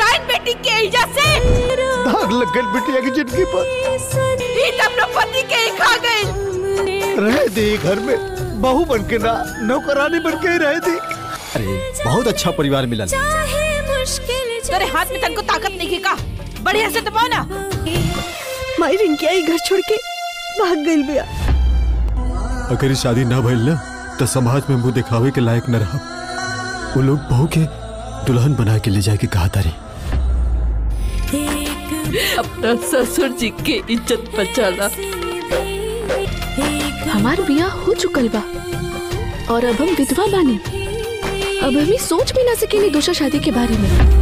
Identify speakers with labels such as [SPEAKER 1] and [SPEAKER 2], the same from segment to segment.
[SPEAKER 1] dine बेटी के इजा से दाग लग गई बिटिया की जिंदगी पर ही अपने पति के ही खा गई रह दे घर में बहू बन के ना नौकरानी बन के ही रह दे अरे बहुत अच्छा परिवार मिला तेरे हाथ में तन को ताकत नहीं का बढ़िया से दबाओ तो ना माई रिंकिया ही घर छोड़ के भाग गई बिया अगर शादी ना भइल ना तो समाज में मुंह दिखावे के लायक न रहा वो लोग बहू के दुल्हन बना के ले जाके कहा रे अपना ससुर जी के इज्जत बचाना हमार बियाह हो चुकल बा और अब हम विधवा बानी अब हमें सोच भी ना सके दूसरा शादी के बारे में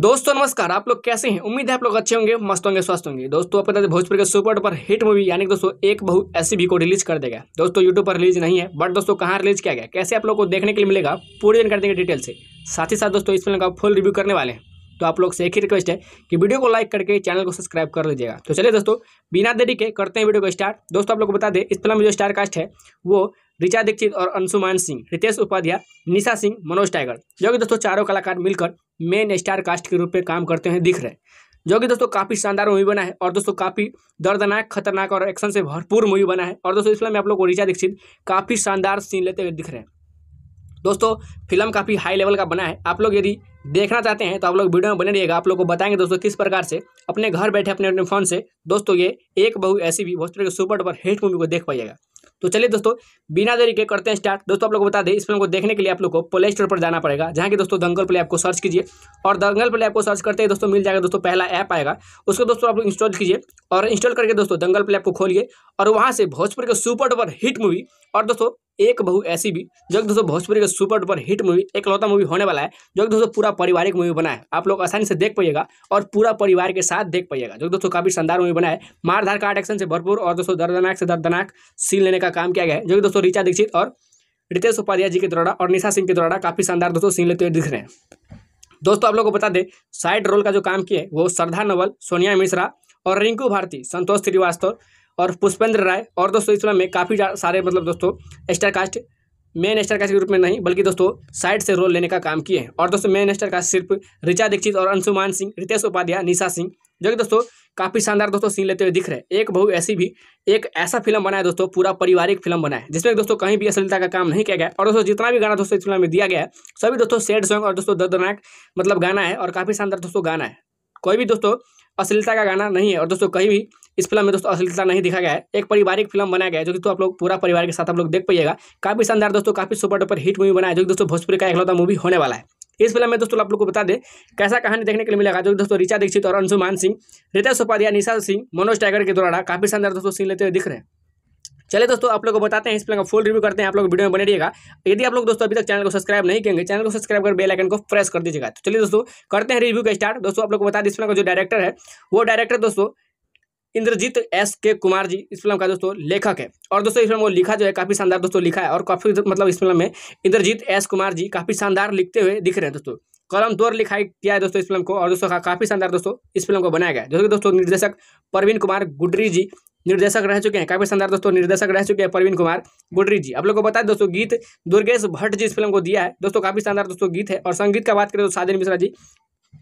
[SPEAKER 1] दोस्तों नमस्कार आप लोग कैसे हैं उम्मीद है आप लोग अच्छे होंगे मस्त होंगे स्वस्थ होंगे दोस्तों आपको दें भोजपुर के सुपर डुपर हिट मूवी यानी कि दोस्तों एक बहु ऐसी भी को रिलीज कर देगा दोस्तों यूट्यूब पर रिलीज नहीं है बट दोस्तों कहाँ रिलीज किया गया कैसे आप लोग को देखने के लिए मिलेगा पूरी जानकारी देंगे डिटेल से साथ ही साथ दोस्तों इस फिल्म का फुल रिव्यू करने वाले हैं तो आप लोग से एक ही रिक्वेस्ट है कि वीडियो को लाइक करके चैनल को सब्सक्राइब कर लीजिएगा तो चलिए दोस्तों बिना देरी के करते हैं वीडियो को स्टार्ट दोस्तों आप लोग को बता दें इस फिल्म में जो स्टार कास्ट है वो ऋचा दीक्षित और अंशुमान सिंह रितेश उपाध्याय निशा सिंह मनोज टाइगर जो कि दोस्तों चारों कलाकार मिलकर मेन स्टार कास्ट के रूप में काम करते हैं दिख रहे हैं जो कि दोस्तों काफ़ी शानदार मूवी बना है और दोस्तों काफ़ी दर्दनाक खतरनाक और एक्शन से भरपूर मूवी बना है और दोस्तों इस फिल्म में आप लोग को ऋचा दीक्षित काफ़ी शानदार सीन लेते हुए दिख रहे हैं दोस्तों फिल्म काफ़ी हाई लेवल का बना है आप लोग यदि देखना चाहते हैं तो आप लोग वीडियो में बने रहिएगा आप लोग को बताएंगे दोस्तों किस प्रकार से अपने घर बैठे अपने अपने फ़ोन से दोस्तों ये एक बहु ऐसी भी भोजपुरी के सुपर डुपर हिट मूवी को देख पाइएगा तो चलिए दोस्तों बिना देरी के करते हैं स्टार्ट दोस्तों आप लोग को बता दें इस फिल्म को देखने के लिए आप लोग को प्ले स्टोर पर जाना पड़ेगा जहाँ की दोस्तों दंगल प्ले आपको सर्च कीजिए और दंगल प्ले आपको सर्च करते ही दोस्तों मिल जाएगा दोस्तों पहला ऐप आएगा उसको दोस्तों आप लोग इंस्टॉल कीजिए और इंस्टॉल करके दोस्तों दंगल प्ले आपको खोलिए और वहाँ से भोजपुर के सुपर डुपर हिट मूवी और दोस्तों एक बहू ऐसी भी जो कि दोस्तों भोजपुरी का सुपर डुपर हिट मूवी एक लौता मूवी होने वाला है जो कि दोस्तों पूरा पारिवारिक मूवी बना है आप लोग आसानी से देख पाइएगा और पूरा परिवार के साथ देख पाइएगा जो दोस्तों काफी शानदार मूवी बना है मारधार का एक्शन से भरपूर और दोस्तों दर्दनाक से दर्दनाक सीन लेने का काम किया गया है जो कि दोस्तों रिचा दीक्षित और रितेश उपाध्याय जी के द्वारा और निशा सिंह के द्वारा काफी शानदार दोस्तों सीन लेते हुए दिख रहे हैं दोस्तों आप लोग को बता दें साइड रोल का जो काम किए वो श्रद्धा नवल सोनिया मिश्रा और रिंकू भारती संतोष श्रीवास्तव और पुष्पेंद्र राय और दोस्तों इस फिल्म में काफ़ी सारे मतलब दोस्तों star cast cast main star cast cast के रूप में नहीं बल्कि दोस्तों साइड से रोल लेने का काम किए हैं और दोस्तों मेन स्टारकास्ट कास्ट सिर्फ ऋचा दीक्षित और अंशुमान सिंह रितेश उपाध्याय निशा सिंह जो कि दोस्तों काफ़ी शानदार दोस्तों सीन लेते हुए दिख रहे हैं एक बहु ऐसी भी एक ऐसा फिल्म बनाए दोस्तों पूरा पारिवारिक फिल्म बनाए जिसमें दोस्तों कहीं भी अश्लीलता का काम नहीं किया गया और दोस्तों जितना भी गाना दोस्तों इस फिल्म में दिया गया है सभी दोस्तों सैड सॉन्ग और दोस्तों दर्दनाक मतलब गाना है और काफ़ी शानदार दोस्तों गाना है कोई भी दोस्तों अश्लीलता का गाना नहीं है और दोस्तों कहीं भी इस फिल्म में दोस्तों अश्लीलता नहीं दिखा गया है एक पारिवारिक फिल्म बनाया गया जो कि तो आप लोग पूरा परिवार के साथ आप लोग देख पाइएगा काफी शानदार दोस्तों काफी सुपर डुपर हिट मूवी बनाया जो कि दोस्तों भोजपुरी का एकलौता मूवी होने वाला है इस फिल्म में दोस्तों आप लोग को बता दें कैसा कहानी देखने के लिए मिलेगा जो दोस्तों ऋचा दीक्षित और अंशुमान सिंह रितेश सुपारिया निशा सिंह मनोज टाइगर के द्वारा काफी शानदार दोस्तों सीन लेते हुए दिख रहे हैं चले दोस्तों आप लोग को बताते हैं इस फिल्म का फुल रिव्यू करते हैं आप लोग वीडियो में बने रहिएगा यदि आप लोग दोस्तों अभी तक चैनल को सब्सक्राइब नहीं करेंगे चैनल को सब्सक्राइब कर बेल आइकन को प्रेस कर दीजिएगा तो चलिए दोस्तों करते हैं रिव्यू का स्टार्ट दोस्तों आप लोग को बता दें इस फिल्म का जो डायरेक्टर है वो डायरेक्टर दोस्तों इंद्रजीत एस के कुमार जी इस फिल्म का दोस्तों लेखक है और दोस्तों इस फिल्म को लिखा जो है काफ़ी शानदार दोस्तों लिखा है और काफ़ी मतलब इस फिल्म में इंद्रजीत एस कुमार जी काफ़ी शानदार लिखते हुए दिख रहे हैं दोस्तों कलम दौर लिखाई किया है दोस्तों इस फिल्म को और दोस्तों का काफ़ी शानदार दोस्तों इस फिल्म को बनाया गया है दोस्तों दोस्तों निर्देशक प्रवीण कुमार गुडरी जी निर्देशक रह चुके हैं काफ़ी शानदार दोस्तों निर्देशक रह चुके हैं प्रवीण कुमार गुडरी जी आप लोग को बताए दोस्तों गीत दुर्गेश भट्ट जी इस फिल्म को दिया है दोस्तों काफ़ी शानदार दोस्तों गीत है और संगीत का बात करें तो साधन मिश्रा जी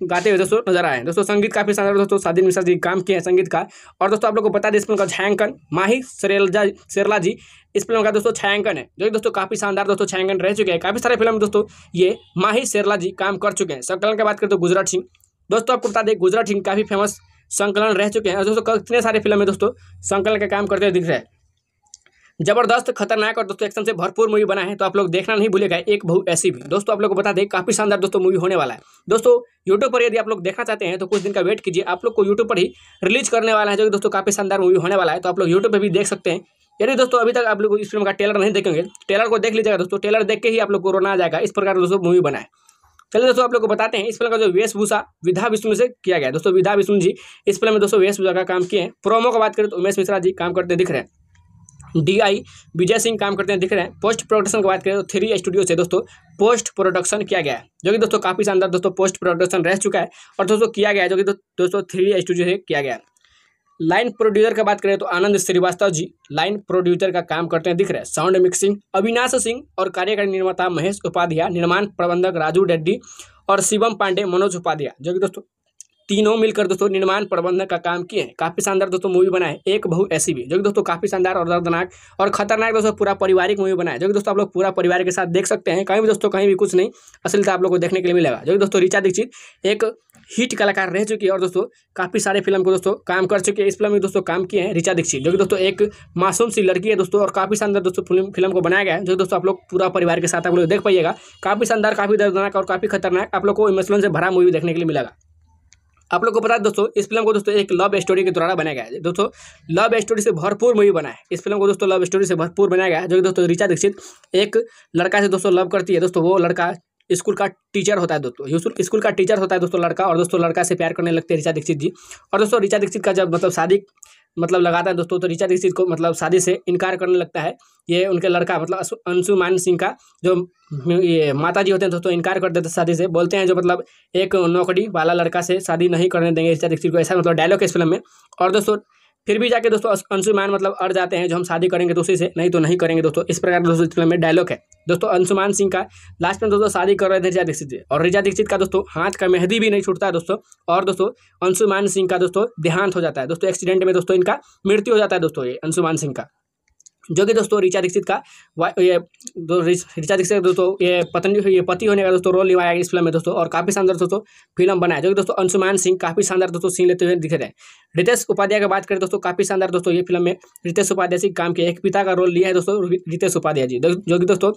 [SPEAKER 1] गाते हुए दोस्तों नजर आए दोस्तों संगीत काफ़ी शानदार दोस्तों सादिन मिश्रा जी काम किए हैं संगीत का और दोस्तों आप लोग को बता दें इस फिल्म का छायांकन माही सरेलजा सरला जी इस फिल्म का दोस्तों छायांकन है जो कि दोस्तों काफ़ी शानदार दोस्तों छायांकन रह चुके हैं काफ़ी सारे फिल्म दोस्तों ये माही सरला जी काम कर चुके हैं संकलन की बात करें तो गुजरात सिंह दोस्तों आपको बता दें गुजरात सिंह काफ़ी फेमस संकलन रह चुके हैं और दोस्तों कितने सारे फिल्म में दोस्तों संकलन का काम करते हुए दिख रहे हैं जबरदस्त खतरनाक और दोस्तों एक्शन से भरपूर मूवी बना है तो आप लोग देखना नहीं भूलेगा एक बहु ऐसी भी दोस्तों आप लोग को बता दें काफी शानदार दोस्तों मूवी होने वाला है दोस्तों यूट्यूब पर यदि आप लोग देखना चाहते हैं तो कुछ दिन का वेट कीजिए आप लोग को यूट्यूब पर ही रिलीज करने वाला है जो कि दोस्तों काफी शानदार मूवी होने वाला है तो आप लोग यूट्यूब पर भी देख सकते हैं यदि दोस्तों अभी तक आप लोग इस फिल्म का टेलर नहीं देखेंगे टेलर को देख लीजिएगा दोस्तों टेलर देख के ही आप लोग को रोना आ जाएगा इस प्रकार दोस्तों मूवी बनाए चलिए दोस्तों आप लोग को बताते हैं इस फिल्म का जो वेशभूषा विधा विष्णु से किया गया दोस्तों विधा विष्णु जी इस फिल्म में दोस्तों वेशभूषा का काम किए हैं प्रोमो का बात करें तो उमेश मिश्रा जी काम करते दिख रहे हैं डीआई विजय सिंह काम करते हैं दिख रहे हैं पोस्ट प्रोडक्शन की बात करें तो थ्री स्टूडियो से दोस्तों पोस्ट प्रोडक्शन किया गया है जो कि दोस्तों काफ़ी शानदार दोस्तों पोस्ट प्रोडक्शन रह चुका है और दोस्तों किया गया है जो कि दोस्तों थ्री स्टूडियो से किया गया है लाइन प्रोड्यूसर की बात करें तो आनंद श्रीवास्तव जी लाइन प्रोड्यूसर का काम करते हैं दिख रहे हैं साउंड मिक्सिंग अविनाश सिंह और कार्यकारी निर्माता महेश उपाध्याय निर्माण प्रबंधक राजू रेड्डी और शिवम पांडे मनोज उपाध्याय जो कि दोस्तों तीनों मिलकर दोस्तों निर्माण प्रबंधन का काम किए हैं काफी शानदार दोस्तों मूवी बना है एक बहु ऐसी भी जो कि दोस्तों काफी शानदार और दर्दनाक और खतरनाक दोस्तों पूरा पारिवारिक मूवी बना है जो कि दोस्तों आप लोग पूरा परिवार के साथ देख सकते हैं कहीं भी दोस्तों कहीं भी कुछ नहीं असलता तो आप लोग को देखने के लिए मिलेगा जो कि दोस्तों ऋचा दीक्षित एक हिट कलाकार रह चुकी है और दोस्तों काफ़ी सारे फिल्म को दोस्तों काम कर चुके हैं इस फिल्म में दोस्तों काम किए हैं ऋचा दीक्षित जो कि दोस्तों एक मासूम सी लड़की है दोस्तों और काफ़ी शानदार दोस्तों फिल्म फिल्म को बनाया गया है जो दोस्तों आप लोग पूरा परिवार के साथ आप लोग देख पाइएगा काफ़ी शानदार काफ़ी दर्दनाक और काफ़ी खतरनाक आप लोग को इमोशनल से भरा मूवी देखने के लिए मिलेगा आप लोग को पता है दोस्तों इस फिल्म को दोस्तों एक लव स्टोरी के द्वारा बनाया गया है दोस्तों लव स्टोरी से भरपूर मूवी बना है इस फिल्म को दोस्तों लव स्टोरी से भरपूर बनाया गया है जो कि दोस्तों ऋचा दीक्षित एक लड़का से दोस्तों लव करती है दोस्तों वो लड़का स्कूल का टीचर होता है दोस्तों स्कूल का टीचर होता है दोस्तों लड़का और दोस्तों लड़का से प्यार करने लगते हैं ऋचा दीक्षित जी और दोस्तों ऋचा दीक्षित का जब मतलब शादी मतलब लगाता है दोस्तों तो ऋचा दीक्षित को मतलब शादी से इनकार करने लगता है ये उनके लड़का मतलब अंशुमान सिंह का जो ये माता जी होते हैं दोस्तों इनकार कर देते हैं शादी से बोलते हैं जो मतलब एक नौकरी वाला लड़का से शादी नहीं करने देंगे ऋचा दीक्षित को ऐसा मतलब डायलॉग है इस फिल्म में और दोस्तों फिर भी जाके दोस्तों अंशुमान मतलब अड़ जाते हैं जो हम शादी करेंगे दूसरी से नहीं तो नहीं करेंगे दोस्तों इस प्रकार दोस्तों फिल्म में डायलॉग है दोस्तों अंशुमान सिंह का लास्ट में दोस्तों शादी कर रहे थे रिजा दीक्षित और रिजा दीक्षित का दोस्तों हाथ का मेहंदी भी नहीं छूटता है दोस्तों और दोस्तों अंशुमान सिंह का दोस्तों देहांत हो जाता है दोस्तों एक्सीडेंट में दोस्तों इनका मृत्यु हो जाता है दोस्तों ये अंशुमान सिंह का जो कि दोस्तों ऋचा दीक्षित का ये ऋचा दीक्षित दोस्तों ये पत्नी ये पति होने का दोस्तों रोल निभाया इस फिल्म में दोस्तों और काफ़ी शानदार दोस्तों फिल्म बनाया जो कि दोस्तों अंशुमान सिंह काफ़ी शानदार दोस्तों सीन लेते हुए दिखे रहे हैं रितेश उपाध्याय की बात करें दोस्तों काफ़ी शानदार दोस्तों ये फिल्म में रितेश उपाध्याय सिंह काम किया एक पिता का रोल लिया है दोस्तों रितेश उपाध्याय जी जो कि दोस्तों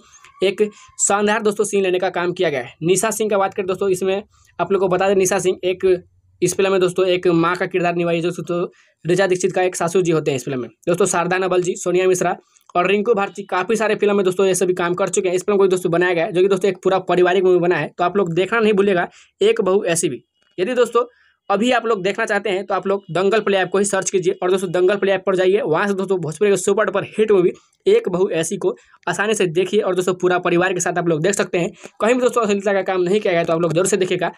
[SPEAKER 1] एक शानदार दोस्तों सीन लेने का काम किया गया है निशा सिंह का बात करें दोस्तों इसमें आप लोग को बता दें निशा सिंह एक इस फिल्म में दोस्तों एक माँ का किरदार निभाई जो दोस्तों रिचा दीक्षित का एक सासू जी होते हैं इस फिल्म में दोस्तों शारदा नबल जी सोनिया मिश्रा और रिंकू भारती काफ़ी सारे फिल्म में दोस्तों ये सभी काम कर चुके हैं इस फिल्म को दोस्तों बनाया गया जो कि दोस्तों एक पूरा पारिवारिक मूवी बना है तो आप लोग देखना नहीं भूलेगा एक बहू ऐसी भी यदि दोस्तों अभी आप लोग देखना चाहते हैं तो आप लोग दंगल प्ले ऐप को ही सर्च कीजिए और दोस्तों दंगल प्ले ऐप पर जाइए वहाँ से दोस्तों भोजपुरी के सुपर पर हिट मूवी एक बहू ऐसी को आसानी से देखिए और दोस्तों पूरा परिवार के साथ आप लोग देख सकते हैं कहीं भी दोस्तों अश्लीलता का काम नहीं किया गया तो आप लोग जरूर से देखेगा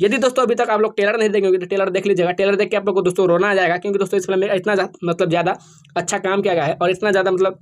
[SPEAKER 1] यदि दोस्तों अभी तक आप लोग टेलर नहीं देखेंगे तो टेलर देख लीजिएगा टेलर देख के आप लोग को दोस्तों रोना आ जाएगा क्योंकि दोस्तों इस फिल्म में इतना मतलब ज़्यादा अच्छा काम किया गया है और इतना ज़्यादा मतलब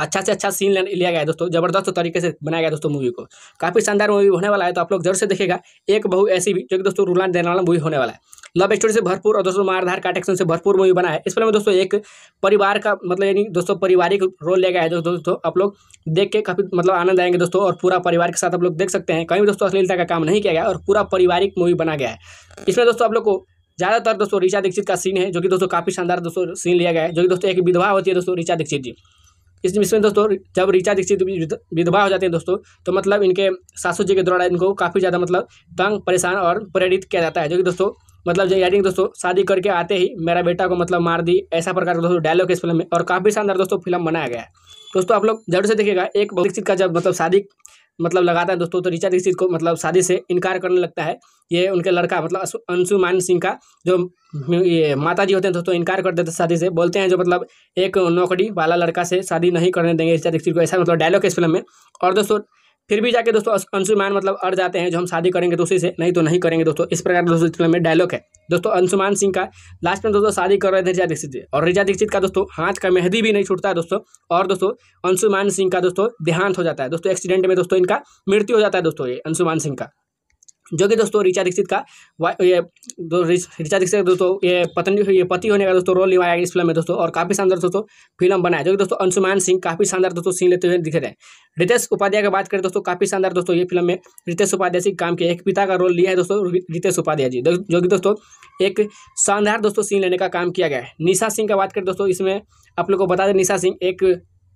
[SPEAKER 1] अच्छा से अच्छा सीन लिया गया है दोस्तों जबरदस्त तरीके से बनाया गया दोस्तों मूवी को काफ़ी शानदार मूवी होने वाला है तो आप लोग जरूर से देखेगा एक बहु ऐसी भी जो कि दोस्तों रूलान देने वाला मूवी होने वाला है लव स्टोरी से भरपूर और दोस्तों मारधार का एक्शन से भरपूर मूवी बना है इस फिल्म में दोस्तों एक परिवार का मतलब यानी दोस्तों पारिवारिक रोल लिया गया है दोस्तों आप लोग देख के काफ़ी मतलब आनंद आएंगे दोस्तों और पूरा परिवार के साथ आप लोग देख सकते हैं कहीं भी दोस्तों अश्लीलता का काम नहीं किया गया और पूरा पारिवारिक मूवी बना गया है इसमें दोस्तों आप लोग को ज़्यादातर दोस्तों ऋचा दीक्षित का सीन है जो कि दोस्तों काफ़ी शानदार दोस्तों सीन लिया गया है जो कि दोस्तों एक विधवा होती है दोस्तों ऋचा दीक्षित जी इस इसमें दोस्तों जब ऋचा दीक्षित विधवा हो जाते हैं दोस्तों तो मतलब इनके सासू जी के द्वारा इनको काफ़ी ज़्यादा मतलब तंग परेशान और प्रेरित किया जाता है जो कि दोस्तों मतलब जो यानी दोस्तों शादी करके आते ही मेरा बेटा को मतलब मार दी ऐसा प्रकार का दोस्तों डायलॉग इस फिल्म में और काफ़ी शानदार दोस्तों फिल्म बनाया गया है दोस्तों आप लोग जरूर से देखिएगा एक दीक्षित का जब मतलब शादी मतलब लगाता है दोस्तों तो ऋचा दीक्षित को मतलब शादी से इनकार करने लगता है ये उनके लड़का मतलब अंशुमान सिंह का जो ये माता जी होते हैं दोस्तों इनकार कर देते शादी से बोलते हैं जो मतलब एक नौकरी वाला लड़का से शादी नहीं करने देंगे ऋचा दीक्षित को ऐसा मतलब डायलॉग है इस फिल्म में और दोस्तों फिर भी जाके दोस्तों अंशुमान मतलब अड़ जाते हैं जो हम शादी करेंगे दोस्तों से नहीं तो नहीं करेंगे दोस्तों इस प्रकार दोस्तों फिल्म में डायलॉग है दोस्तों अंशुमान सिंह का लास्ट में दोस्तों शादी कर रहे थे रिजा दीक्षित और रिजा दीक्षित का दोस्तों हाथ का मेहंदी भी नहीं छूटता है दोस्तों और दोस्तों अंशुमान सिंह का दोस्तों देहांत हो जाता है दोस्तों एक्सीडेंट में दोस्तों इनका मृत्यु हो जाता है दोस्तों ये अंशुमान सिंह का जो कि दोस्तों ऋचा दीक्षित का ये ऋचा दीक्षित दोस्तों ये पत्नी ये पति होने का दोस्तों रोल निभाया इस फिल्म में दोस्तों और काफ़ी शानदार दोस्तों फिल्म बनाया जो कि दोस्तों अंशुमान सिंह काफ़ी शानदार दोस्तों सीन लेते हुए दिखे रहे हैं रितेश उपाध्याय की बात करें दोस्तों काफ़ी शानदार दोस्तों ये फिल्म में रितेश उपाध्याय सिंह काम किया एक पिता का रोल लिया है दोस्तों रितेश उपाध्याय जी जो कि दोस्तों एक शानदार दोस्तों सीन लेने का काम किया गया है निशा सिंह का बात करें दोस्तों इसमें आप लोग को बता दें निशा सिंह एक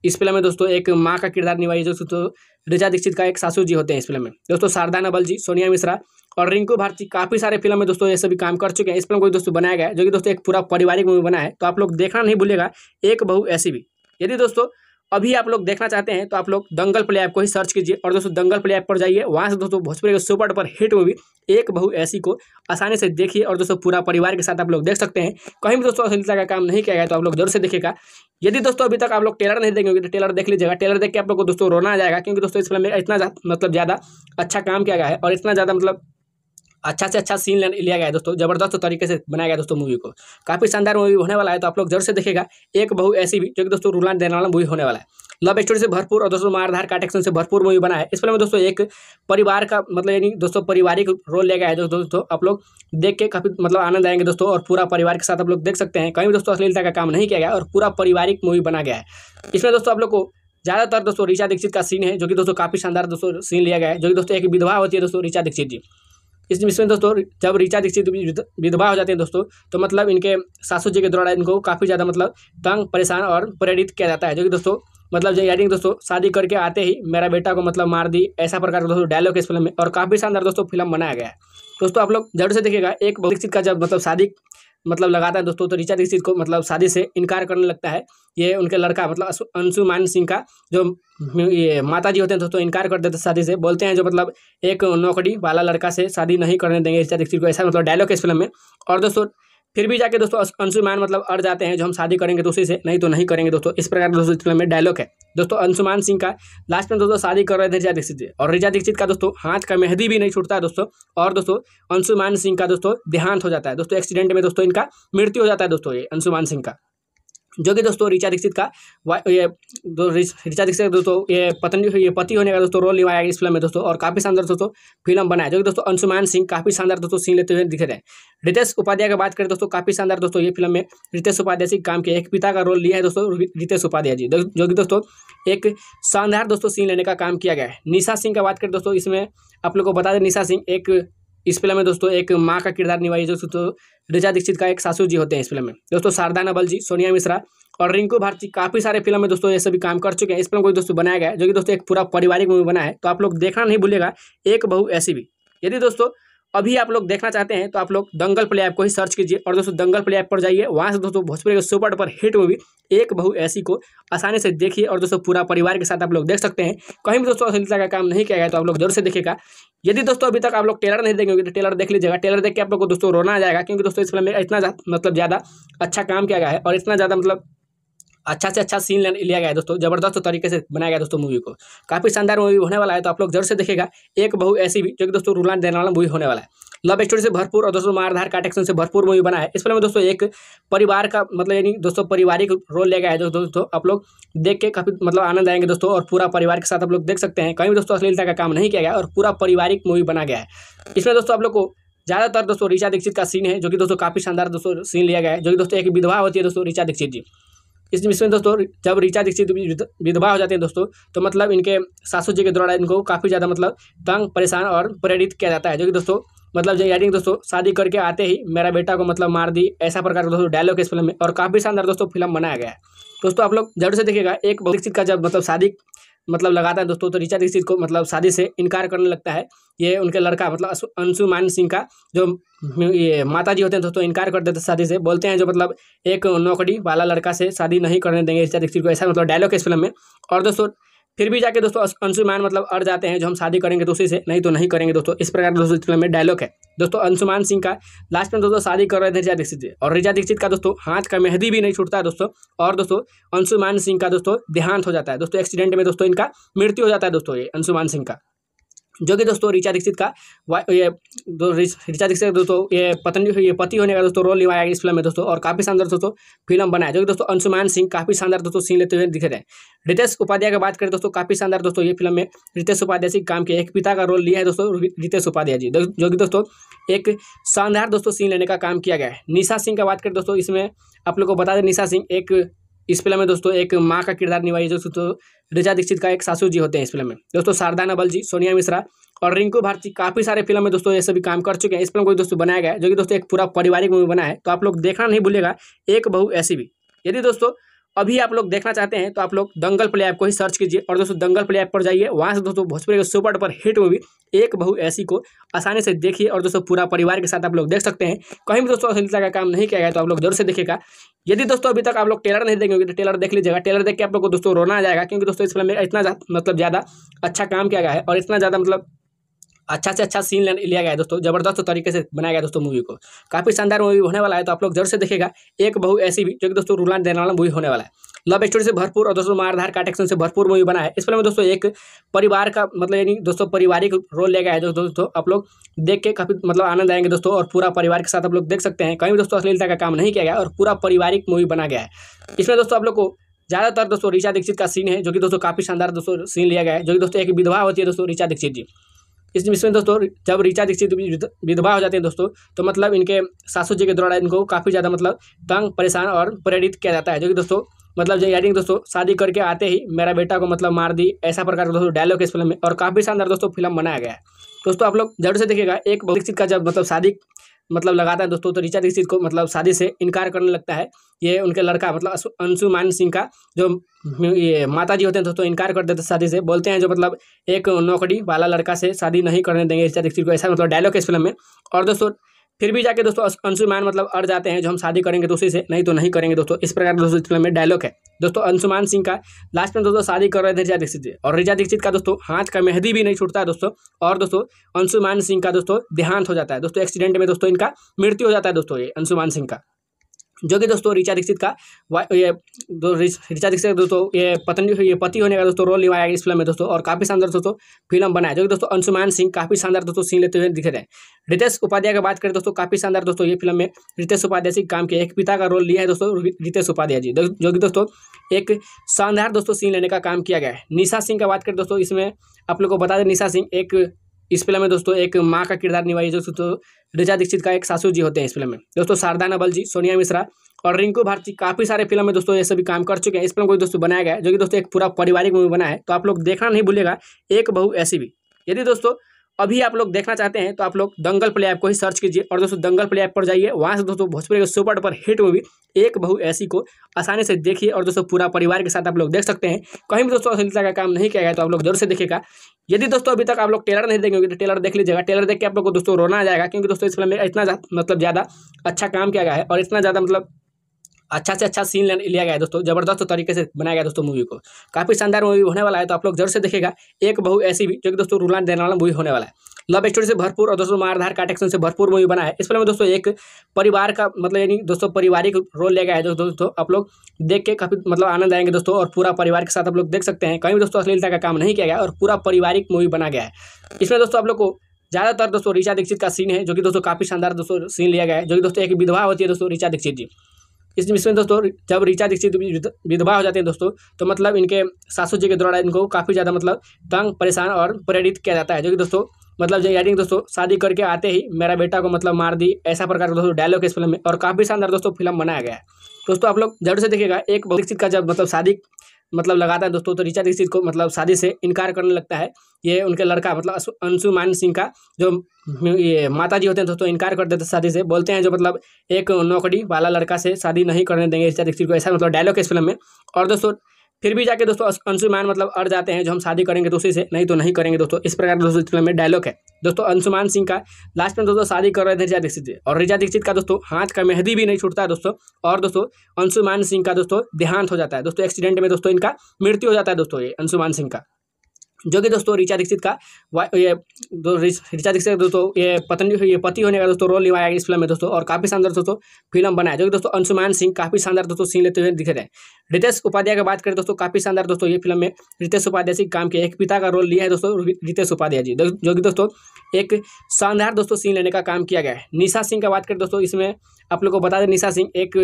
[SPEAKER 1] इस फिल्म में दोस्तों एक माँ का किरदार निभाई जो दोस्तों रिचा दीक्षित का एक सासू जी होते हैं इस फिल्म में दोस्तों शारदा नबल जी सोनिया मिश्रा और रिंकू भारती काफ़ी सारे फिल्म में दोस्तों ये सभी काम कर चुके हैं इस फिल्म को दोस्तों बनाया गया जो कि दोस्तों एक पूरा पारिवारिक मूवी बना है तो आप लोग देखना नहीं भूलेगा एक बहू ऐसी भी यदि दोस्तों अभी आप लोग देखना चाहते हैं तो आप लोग दंगल प्ले ऐप को ही सर्च कीजिए और दोस्तों दंगल प्ले ऐप पर जाइए वहाँ से दोस्तों भोजपुरी के सुपर डुपर हिट मूवी एक बहू ऐसी को आसानी से देखिए और दोस्तों पूरा परिवार के साथ आप लोग देख सकते हैं कहीं भी दोस्तों अश्लीलता का काम नहीं किया गया तो आप लोग जरूर से देखेगा यदि दोस्तों अभी तक आप लोग टेलर नहीं देखेंगे तो टेलर देख लीजिएगा टेलर देख के आप लोग को दोस्तों रोना आ जाएगा क्योंकि दोस्तों इस फिल्म में इतना मतलब ज़्यादा अच्छा काम किया गया है और इतना ज़्यादा मतलब अच्छा से अच्छा सीन लिया गया है दोस्तों जबरदस्त तरीके से बनाया गया दोस्तों मूवी को काफ़ी शानदार मूवी होने वाला है तो आप लोग जरूर से देखेगा एक बहु ऐसी भी जो कि दोस्तों रूलान देने वाला मूवी होने वाला है लव स्टोरी से भरपूर और दोस्तों मारधार का एक्शन से भरपूर मूवी बना है इस फिल्म में दोस्तों एक परिवार का मतलब यानी दोस्तों पारिवारिक रोल लिया गया है दोस्तों दोस्तों आप लोग देख के काफ़ी मतलब आनंद आएंगे दोस्तों और पूरा परिवार के साथ आप लोग देख सकते हैं कहीं भी दोस्तों अश्लीलता का काम नहीं किया गया और पूरा पारिवारिक मूवी बना गया है इसमें दोस्तों आप लोग को ज़्यादातर दोस्तों ऋचा दीक्षित का सीन है जो कि दोस्तों काफ़ी शानदार दोस्तों सीन लिया गया है जो कि दोस्तों एक विधवा होती है दोस्तों ऋचा दीक्षित जी इस इसमें दोस्तों जब ऋचा दीक्षित विधवा हो जाते हैं दोस्तों तो मतलब इनके सासू जी के द्वारा इनको काफ़ी ज़्यादा मतलब तंग परेशान और प्रेरित किया जाता है जो कि दोस्तों मतलब जो यानी दोस्तों शादी करके आते ही मेरा बेटा को मतलब मार दी ऐसा प्रकार का दोस्तों डायलॉग इस फिल्म में और काफ़ी शानदार दोस्तों फिल्म बनाया गया है दोस्तों आप लोग जरूर से देखिएगा एक दीक्षित का जब मतलब शादी मतलब लगाता है दोस्तों तो ऋचा दीक्षित को मतलब शादी से इनकार करने लगता है ये उनके लड़का मतलब अंशुमान सिंह का जो ये माता जी होते हैं दोस्तों इनकार कर देते हैं शादी से बोलते हैं जो मतलब एक नौकरी वाला लड़का से शादी नहीं करने देंगे ऋचा दीक्षित को ऐसा मतलब डायलॉग है इस फिल्म में और दोस्तों फिर भी जाके दोस्तों अंशुमान मतलब अड़ जाते हैं जो हम शादी करेंगे तो उसी से नहीं तो नहीं करेंगे दोस्तों इस प्रकार दोस्तों फिल्म में डायलॉग है दोस्तों अंशुमान सिंह का लास्ट में दोस्तों शादी कर रहे थे रिजा दीक्षित और रिजा दीक्षित का दोस्तों हाथ का मेहंदी भी नहीं छूटता है दोस्तों और दोस्तों अंशुमान सिंह का दोस्तों देहांत हो जाता है दोस्तों एक्सीडेंट में दोस्तों इनका मृत्यु हो जाता है दोस्तों ये अंशुमान सिंह का जो कि दोस्तों ऋचा दीक्षित का ये ऋचा दीक्षित दोस्तों ये पत्नी ये पति होने का दोस्तों रोल निभाया इस फिल्म में दोस्तों और काफ़ी शानदार दोस्तों फिल्म बनाया जो कि दोस्तों अंशुमान सिंह काफ़ी शानदार दोस्तों सीन लेते हुए दिखे रहे हैं रितेश उपाध्याय की बात करें दोस्तों काफ़ी शानदार दोस्तों ये फिल्म में रितेश उपाध्याय सिंह काम किया एक पिता का रोल लिया है दोस्तों रितेश उपाध्याय जी जो कि दोस्तों एक शानदार दोस्तों सीन लेने का काम किया गया है निशा सिंह का बात करें दोस्तों इसमें आप लोग को बता दें निशा सिंह एक इस फिल्म में दोस्तों एक माँ का किरदार निभाई जो दोस्तों रिजा दीक्षित का एक सासू जी होते हैं इस फिल्म में दोस्तों शारदा नबल जी सोनिया मिश्रा और रिंकू भारती काफ़ी सारे फिल्म में दोस्तों ये सभी काम कर चुके हैं इस फिल्म को दोस्तों बनाया गया जो कि दोस्तों एक पूरा पारिवारिक मूवी बना है तो आप लोग देखना नहीं भूलेगा एक बहु ऐसी भी यदि दोस्तों अभी आप लोग देखना चाहते हैं तो आप लोग दंगल प्ले ऐप को ही सर्च कीजिए और दोस्तों दंगल प्ले ऐप पर जाइए वहाँ से दोस्तों भोजपुरी के सुपर डुपर हिट मूवी एक बहू ऐसी को आसानी से देखिए और दोस्तों पूरा परिवार के साथ आप लोग देख सकते हैं कहीं भी दोस्तों अश्लीलता का काम नहीं किया गया तो आप लोग जरूर से देखेगा यदि दोस्तों अभी तक आप लोग टेलर नहीं देखेंगे तो टेलर देख लीजिएगा टेलर देख के आप लोग को दोस्तों रोना आ जाएगा क्योंकि दोस्तों इस फिल्म में इतना मतलब ज़्यादा अच्छा काम किया गया है और इतना ज़्यादा मतलब अच्छा से अच्छा सीन लिया गया है दोस्तों जबरदस्त तरीके से बनाया गया दोस्तों मूवी को काफ़ी शानदार मूवी होने वाला है तो आप लोग जरूर से देखेगा एक बहु ऐसी भी जो कि दोस्तों रूलान देने वाला मूवी होने वाला है लव स्टोरी से भरपूर और दोस्तों मारधार का एक्शन से भरपूर मूवी बना है इस फिल्म में दोस्तों एक परिवार का मतलब यानी दोस्तों पारिवारिक रोल लिया गया है जो दोस्तों आप लोग देख के काफ़ी मतलब आनंद आएंगे दोस्तों और पूरा परिवार के साथ आप लोग देख सकते हैं कहीं भी दोस्तों अश्लीलता का काम नहीं किया गया और पूरा पारिवारिक मूवी बना गया है इसमें दोस्तों आप लोग को ज़्यादातर दोस्तों ऋचा दीक्षित का सीन है जो कि दोस्तों काफ़ी शानदार दोस्तों सीन लिया गया है जो कि दोस्तों एक विधवा होती है दोस्तों ऋचा दीक्षित जी इस इसमें दोस्तों जब ऋचा दीक्षित विधवा हो जाते हैं दोस्तों तो मतलब इनके सासू जी के द्वारा इनको काफ़ी ज़्यादा मतलब तंग परेशान और प्रेरित किया जाता है जो कि दोस्तों मतलब जो यानी दोस्तों शादी करके आते ही मेरा बेटा को मतलब मार दी ऐसा प्रकार का दोस्तों डायलॉग इस फिल्म में और काफ़ी शानदार दोस्तों फिल्म बनाया गया है दोस्तों आप लोग जरूर से देखिएगा एक दीक्षित का जब मतलब शादी मतलब लगाता है दोस्तों तो ऋचा दीक्षित को मतलब शादी से इनकार करने लगता है ये उनके लड़का मतलब अंशुमान सिंह का जो ये माता जी होते हैं दोस्तों इनकार कर देते शादी से बोलते हैं जो मतलब एक नौकरी वाला लड़का से शादी नहीं करने देंगे ऋचा दीक्षित को ऐसा मतलब डायलॉग है इस फिल्म में और दोस्तों फिर भी जाके दोस्तों अंशुमान मतलब अड़ जाते हैं जो हम शादी करेंगे तो उसी से नहीं तो नहीं करेंगे दोस्तों इस प्रकार दोस्तों फिल्म में डायलॉग है दोस्तों अंशुमान सिंह का लास्ट में दोस्तों शादी कर रहे थे रिजा दीक्षित और रिजा दीक्षित का दोस्तों हाथ का मेहंदी भी नहीं छूटता दोस्तों और दोस्तों अंशुमान सिंह का दोस्तों देहांत हो जाता है दोस्तों एक्सीडेंट में दोस्तों इनका मृत्यु हो जाता है दोस्तों ये अंशुमान सिंह का जो कि दोस्तों ऋचा दीक्षित का ये ऋचा दीक्षित दोस्तों ये पत्नी ये पति होने का दोस्तों रोल निभाया इस फिल्म में दोस्तों और काफ़ी शानदार दोस्तों फिल्म बनाया जो कि दोस्तों अंशुमान सिंह काफ़ी शानदार दोस्तों सीन लेते हुए दिख रहे हैं रितेश उपाध्याय की बात करें दोस्तों काफ़ी शानदार दोस्तों ये फिल्म में रितेश उपाध्याय सिंह काम किया एक पिता का रोल लिया है दोस्तों रितेश उपाध्याय जी जो कि दोस्तों एक शानदार दोस्तों सीन लेने का काम किया गया है निशा सिंह का बात करें दोस्तों इसमें आप लोग को बता दें निशा सिंह एक इस फिल्म में दोस्तों एक माँ का किरदार निभाई जो दोस्तों रिचा दीक्षित का एक सासू जी होते हैं इस फिल्म में दोस्तों शारदा नबल जी सोनिया मिश्रा और रिंकू भारती काफ़ी सारे फिल्म में दोस्तों ये सभी काम कर चुके हैं इस फिल्म को दोस्तों बनाया गया जो कि दोस्तों एक पूरा पारिवारिक मूवी बना है तो आप लोग देखना नहीं भूलेगा एक बहू ऐसी भी यदि दोस्तों अभी आप लोग देखना चाहते हैं तो आप लोग दंगल प्ले ऐप को ही सर्च कीजिए और दोस्तों दंगल प्ले ऐप पर जाइए वहाँ से दोस्तों भोजपुरी के सुपर डुपर हिट मूवी एक बहू ऐसी को आसानी से देखिए और दोस्तों पूरा परिवार के साथ आप लोग देख सकते हैं कहीं भी दोस्तों अश्लीलता का काम नहीं किया गया तो आप लोग जरूर से देखेगा यदि दोस्तों अभी तक आप लोग टेलर नहीं देखेंगे तो टेलर देख लीजिएगा टेलर देख के आप लोग को दोस्तों रोना आ जाएगा क्योंकि दोस्तों इस फिल्म में इतना मतलब ज़्यादा अच्छा काम किया गया है और इतना ज़्यादा मतलब अच्छा से अच्छा सीन लिया गया है दोस्तों जबरदस्त तरीके से बनाया गया दोस्तों मूवी को काफ़ी शानदार मूवी होने वाला है तो आप लोग जरूर से देखेगा एक बहु ऐसी भी जो कि दोस्तों रूलान देने वाला मूवी होने वाला है लव स्टोरी से भरपूर और दोस्तों मारधार का एक्शन से भरपूर मूवी बना है इस फिल्म में दोस्तों एक परिवार का मतलब यानी दोस्तों पारिवारिक रोल लिया गया है दोस्तों आप लोग देख के काफ़ी मतलब आनंद आएंगे दोस्तों और पूरा परिवार के साथ आप लोग देख सकते हैं कहीं भी दोस्तों अश्लीलता का काम नहीं किया गया और पूरा पारिवारिक मूवी बना गया है इसमें दोस्तों आप लोग को ज़्यादातर दोस्तों ऋचा दीक्षित का सीन है जो कि दोस्तों काफ़ी शानदार दोस्तों सीन लिया गया है जो कि दोस्तों एक विधवा होती है दोस्तों ऋचा दीक्षित जी इस इसमें दोस्तों जब ऋचा दीक्षित विधवा हो जाते हैं दोस्तों तो मतलब इनके सासू जी के द्वारा इनको काफ़ी ज़्यादा मतलब तंग परेशान और प्रेरित किया जाता है जो कि दोस्तों मतलब यानी दोस्तों शादी करके आते ही मेरा बेटा को मतलब मार दी ऐसा प्रकार का दोस्तों डायलॉग इस फिल्म में और काफ़ी शानदार दोस्तों फिल्म बनाया गया है दोस्तों आप लोग जरूर से देखिएगा एक दीक्षित का जब मतलब शादी मतलब लगाता है दोस्तों तो ऋचा दीक्षित को मतलब शादी से इनकार करने लगता है ये उनके लड़का मतलब अंशुमान सिंह का जो ये माता जी होते हैं दोस्तों तो इनकार कर देते शादी से बोलते हैं जो मतलब एक नौकरी वाला लड़का से शादी नहीं करने देंगे इस दीक्षित को ऐसा मतलब डायलॉग है इस फिल्म में और दोस्तों फिर भी जाके दोस्तों अं, अंशुमान मतलब अड़ जाते हैं जो हम शादी करेंगे दूसरी से नहीं तो नहीं करेंगे दोस्तों इस प्रकार दोस्तों फिल्म में डायलॉग है दोस्तों अंशुमान सिंह का लास्ट में दोस्तों शादी कर रहे थे रिजा दीक्षित और रिजा दीक्षित का दोस्तों हाथ का मेहंदी भी नहीं छूटता है दोस्तों और दोस्तों अंशुमान सिंह का दोस्तों देहांत हो जाता है दोस्तों एक्सीडेंट में दोस्तों इनका मृत्यु हो जाता है दोस्तों ये अंशुमान सिंह का जो कि दोस्तों ऋचा दीक्षित का ये दो ऋचा दीक्षित दोस्तों ये पत्नी ये पति होने का दोस्तों रोल निभाया इस फिल्म में दोस्तों और काफ़ी शानदार दोस्तों फिल्म बनाया जो कि दोस्तों अंशुमान सिंह काफ़ी शानदार दोस्तों सीन लेते हुए दिखे थे रितेश उपाध्याय की बात करें दोस्तों काफ़ी शानदार दोस्तों ये फिल्म में रितेश उपाध्याय सिंह काम किया एक पिता का रोल लिया है दोस्तों रितेश उपाध्याय जी जो कि दोस्तों एक शानदार दोस्तों सीन लेने का काम किया गया है निशा सिंह का बात करें दोस्तों इसमें आप लोग को बता दें निशा सिंह एक इस फिल्म में दोस्तों एक माँ का किरदार निभाई जो दोस्तों रिचा दीक्षित का एक सासू जी होते हैं इस फिल्म में दोस्तों शारदा नबल जी सोनिया मिश्रा और रिंकू भारती काफ़ी सारे फिल्म में दोस्तों ये सभी काम कर चुके हैं इस फिल्म को दोस्तों बनाया गया जो कि दोस्तों एक पूरा पारिवारिक मूवी बना है तो आप लोग देखना नहीं भूलेगा एक बहू ऐसी भी यदि दोस्तों अभी आप लोग देखना चाहते हैं तो आप लोग दंगल प्ले ऐप को ही सर्च कीजिए और दोस्तों दंगल प्ले ऐप पर जाइए वहाँ से दोस्तों भोजपुरी के सुपर डुपर हिट मूवी एक बहू ऐसी को आसानी से देखिए और दोस्तों पूरा परिवार के साथ आप लोग देख सकते हैं कहीं भी दोस्तों अश्लीलता का काम नहीं किया गया तो आप लोग जरूर से देखेगा यदि दोस्तों अभी तक आप लोग टेलर नहीं देखेंगे तो टेलर देख लीजिएगा टेलर देख के आप लोग को दोस्तों रोना आ जाएगा क्योंकि दोस्तों इस फिल्म में इतना मतलब ज़्यादा अच्छा काम किया गया है और इतना ज़्यादा मतलब अच्छा से अच्छा सीन लिया गया है दोस्तों जबरदस्त तरीके से बनाया गया दोस्तों मूवी को काफ़ी शानदार मूवी होने वाला है तो आप लोग जरूर से देखेगा एक बहु ऐसी भी जो कि दोस्तों रूलान देने वाला मूवी होने वाला है लव स्टोरी से भरपूर और दोस्तों मारधार का एक्शन से भरपूर मूवी बना है इस फिल्म में दोस्तों एक परिवार का मतलब यानी दोस्तों पारिवारिक रोल लिया गया है दोस्तों दोस्तों आप लोग देख के काफ़ी मतलब आनंद आएंगे दोस्तों और पूरा परिवार के साथ आप लोग देख सकते हैं कहीं भी दोस्तों अश्लीलता का काम नहीं किया गया और पूरा पारिवारिक मूवी बना गया है इसमें दोस्तों आप लोग को ज़्यादातर दोस्तों ऋचा दीक्षित का सीन है जो कि दोस्तों काफ़ी शानदार दोस्तों सीन लिया गया है जो कि दोस्तों एक विधवा होती है दोस्तों ऋचा दीक्षित जी इस इसमें दोस्तों जब ऋचा दीक्षित विधवा हो जाते हैं दोस्तों तो मतलब इनके सासू जी के द्वारा इनको काफ़ी ज़्यादा मतलब तंग परेशान और प्रेरित किया जाता है जो कि दोस्तों मतलब जो यानी दोस्तों शादी करके आते ही मेरा बेटा को मतलब मार दी ऐसा प्रकार का दोस्तों डायलॉग इस फिल्म में और काफ़ी शानदार दोस्तों फिल्म बनाया गया है दोस्तों आप लोग जरूर से देखिएगा एक दीक्षित का जब मतलब शादी मतलब लगाता है दोस्तों तो ऋचा दीक्षित को मतलब शादी से इनकार करने लगता है ये उनके लड़का मतलब अंशुमान सिंह का जो ये माता जी होते हैं दोस्तों इनकार कर देते शादी से बोलते हैं जो मतलब एक नौकरी वाला लड़का से शादी नहीं करने देंगे ऋचा दीक्षित को ऐसा मतलब डायलॉग है इस फिल्म में और दोस्तों फिर भी जाके दोस्तों अंशुमान मतलब अड़ जाते हैं जो हम शादी करेंगे दूसरी से नहीं तो नहीं करेंगे दोस्तों इस प्रकार दोस्तों फिल्म में डायलॉग है दोस्तों अंशुमान सिंह का लास्ट में दोस्तों शादी कर रहे थे रिजा दीक्षित और रिजा दीक्षित का दोस्तों हाथ का मेहंदी भी नहीं छूटता है दोस्तों और दोस्तों अंशुमान सिंह का दोस्तों देहांत हो जाता है दोस्तों एक्सीडेंट में दोस्तों इनका मृत्यु हो जाता है दोस्तों ये अंशुमान सिंह का जो कि दोस्तों ऋचा दीक्षित का ये ऋचा दीक्षित दोस्तों ये पत्नी ये पति होने का दोस्तों रोल निभाया इस फिल्म में दोस्तों और काफ़ी शानदार दोस्तों फिल्म बनाया जो कि दोस्तों अंशुमान सिंह काफ़ी शानदार दोस्तों सीन लेते हुए दिखे रहे रितेश उपाध्याय की बात करें दोस्तों काफ़ी शानदार दोस्तों ये फिल्म में रितेश उपाध्याय सिंह काम किया एक पिता का रोल लिया है दोस्तों रितेश उपाध्याय जी जो कि दोस्तों एक शानदार दोस्तों सीन लेने का काम किया गया है निशा सिंह का बात करें दोस्तों इसमें आप लोग को बता दें निशा सिंह एक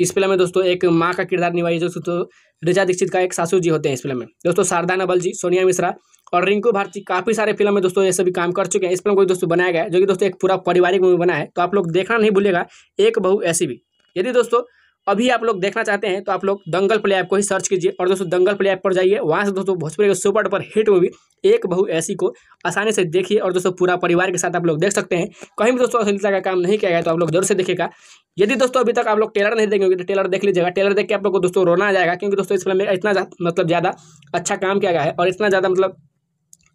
[SPEAKER 1] इस फिल्म में दोस्तों एक माँ का किरदार निभाई जो दोस्तों रिजा दीक्षित का एक सासू जी होते हैं इस फिल्म में दोस्तों शारदा नबल जी सोनिया मिश्रा और रिंकू भारती काफ़ी सारे फिल्म में दोस्तों ये सभी काम कर चुके हैं इस फिल्म को दोस्तों बनाया गया जो कि दोस्तों एक पूरा पारिवारिक मूवी बना है तो आप लोग देखना नहीं भूलेगा एक बहू ऐसी भी यदि दोस्तों अभी आप लोग देखना चाहते हैं तो आप लोग दंगल प्ले ऐप को ही सर्च कीजिए और दोस्तों दंगल प्ले ऐप पर जाइए वहाँ से दोस्तों भोजपुरी के सुपर पर हिट मूवी एक बहू ऐसी को आसानी से देखिए और दोस्तों पूरा परिवार के साथ आप लोग देख सकते हैं कहीं भी दोस्तों अश्लीलता का काम नहीं किया गया तो आप लोग जरूर से देखेगा यदि दोस्तों अभी तक आप लोग टेलर नहीं देखेंगे तो टेलर देख लीजिएगा टेलर देख के आप लोग को दोस्तों रोना आ जाएगा क्योंकि दोस्तों इस फिल्म में इतना मतलब ज़्यादा अच्छा काम किया गया है और इतना ज़्यादा मतलब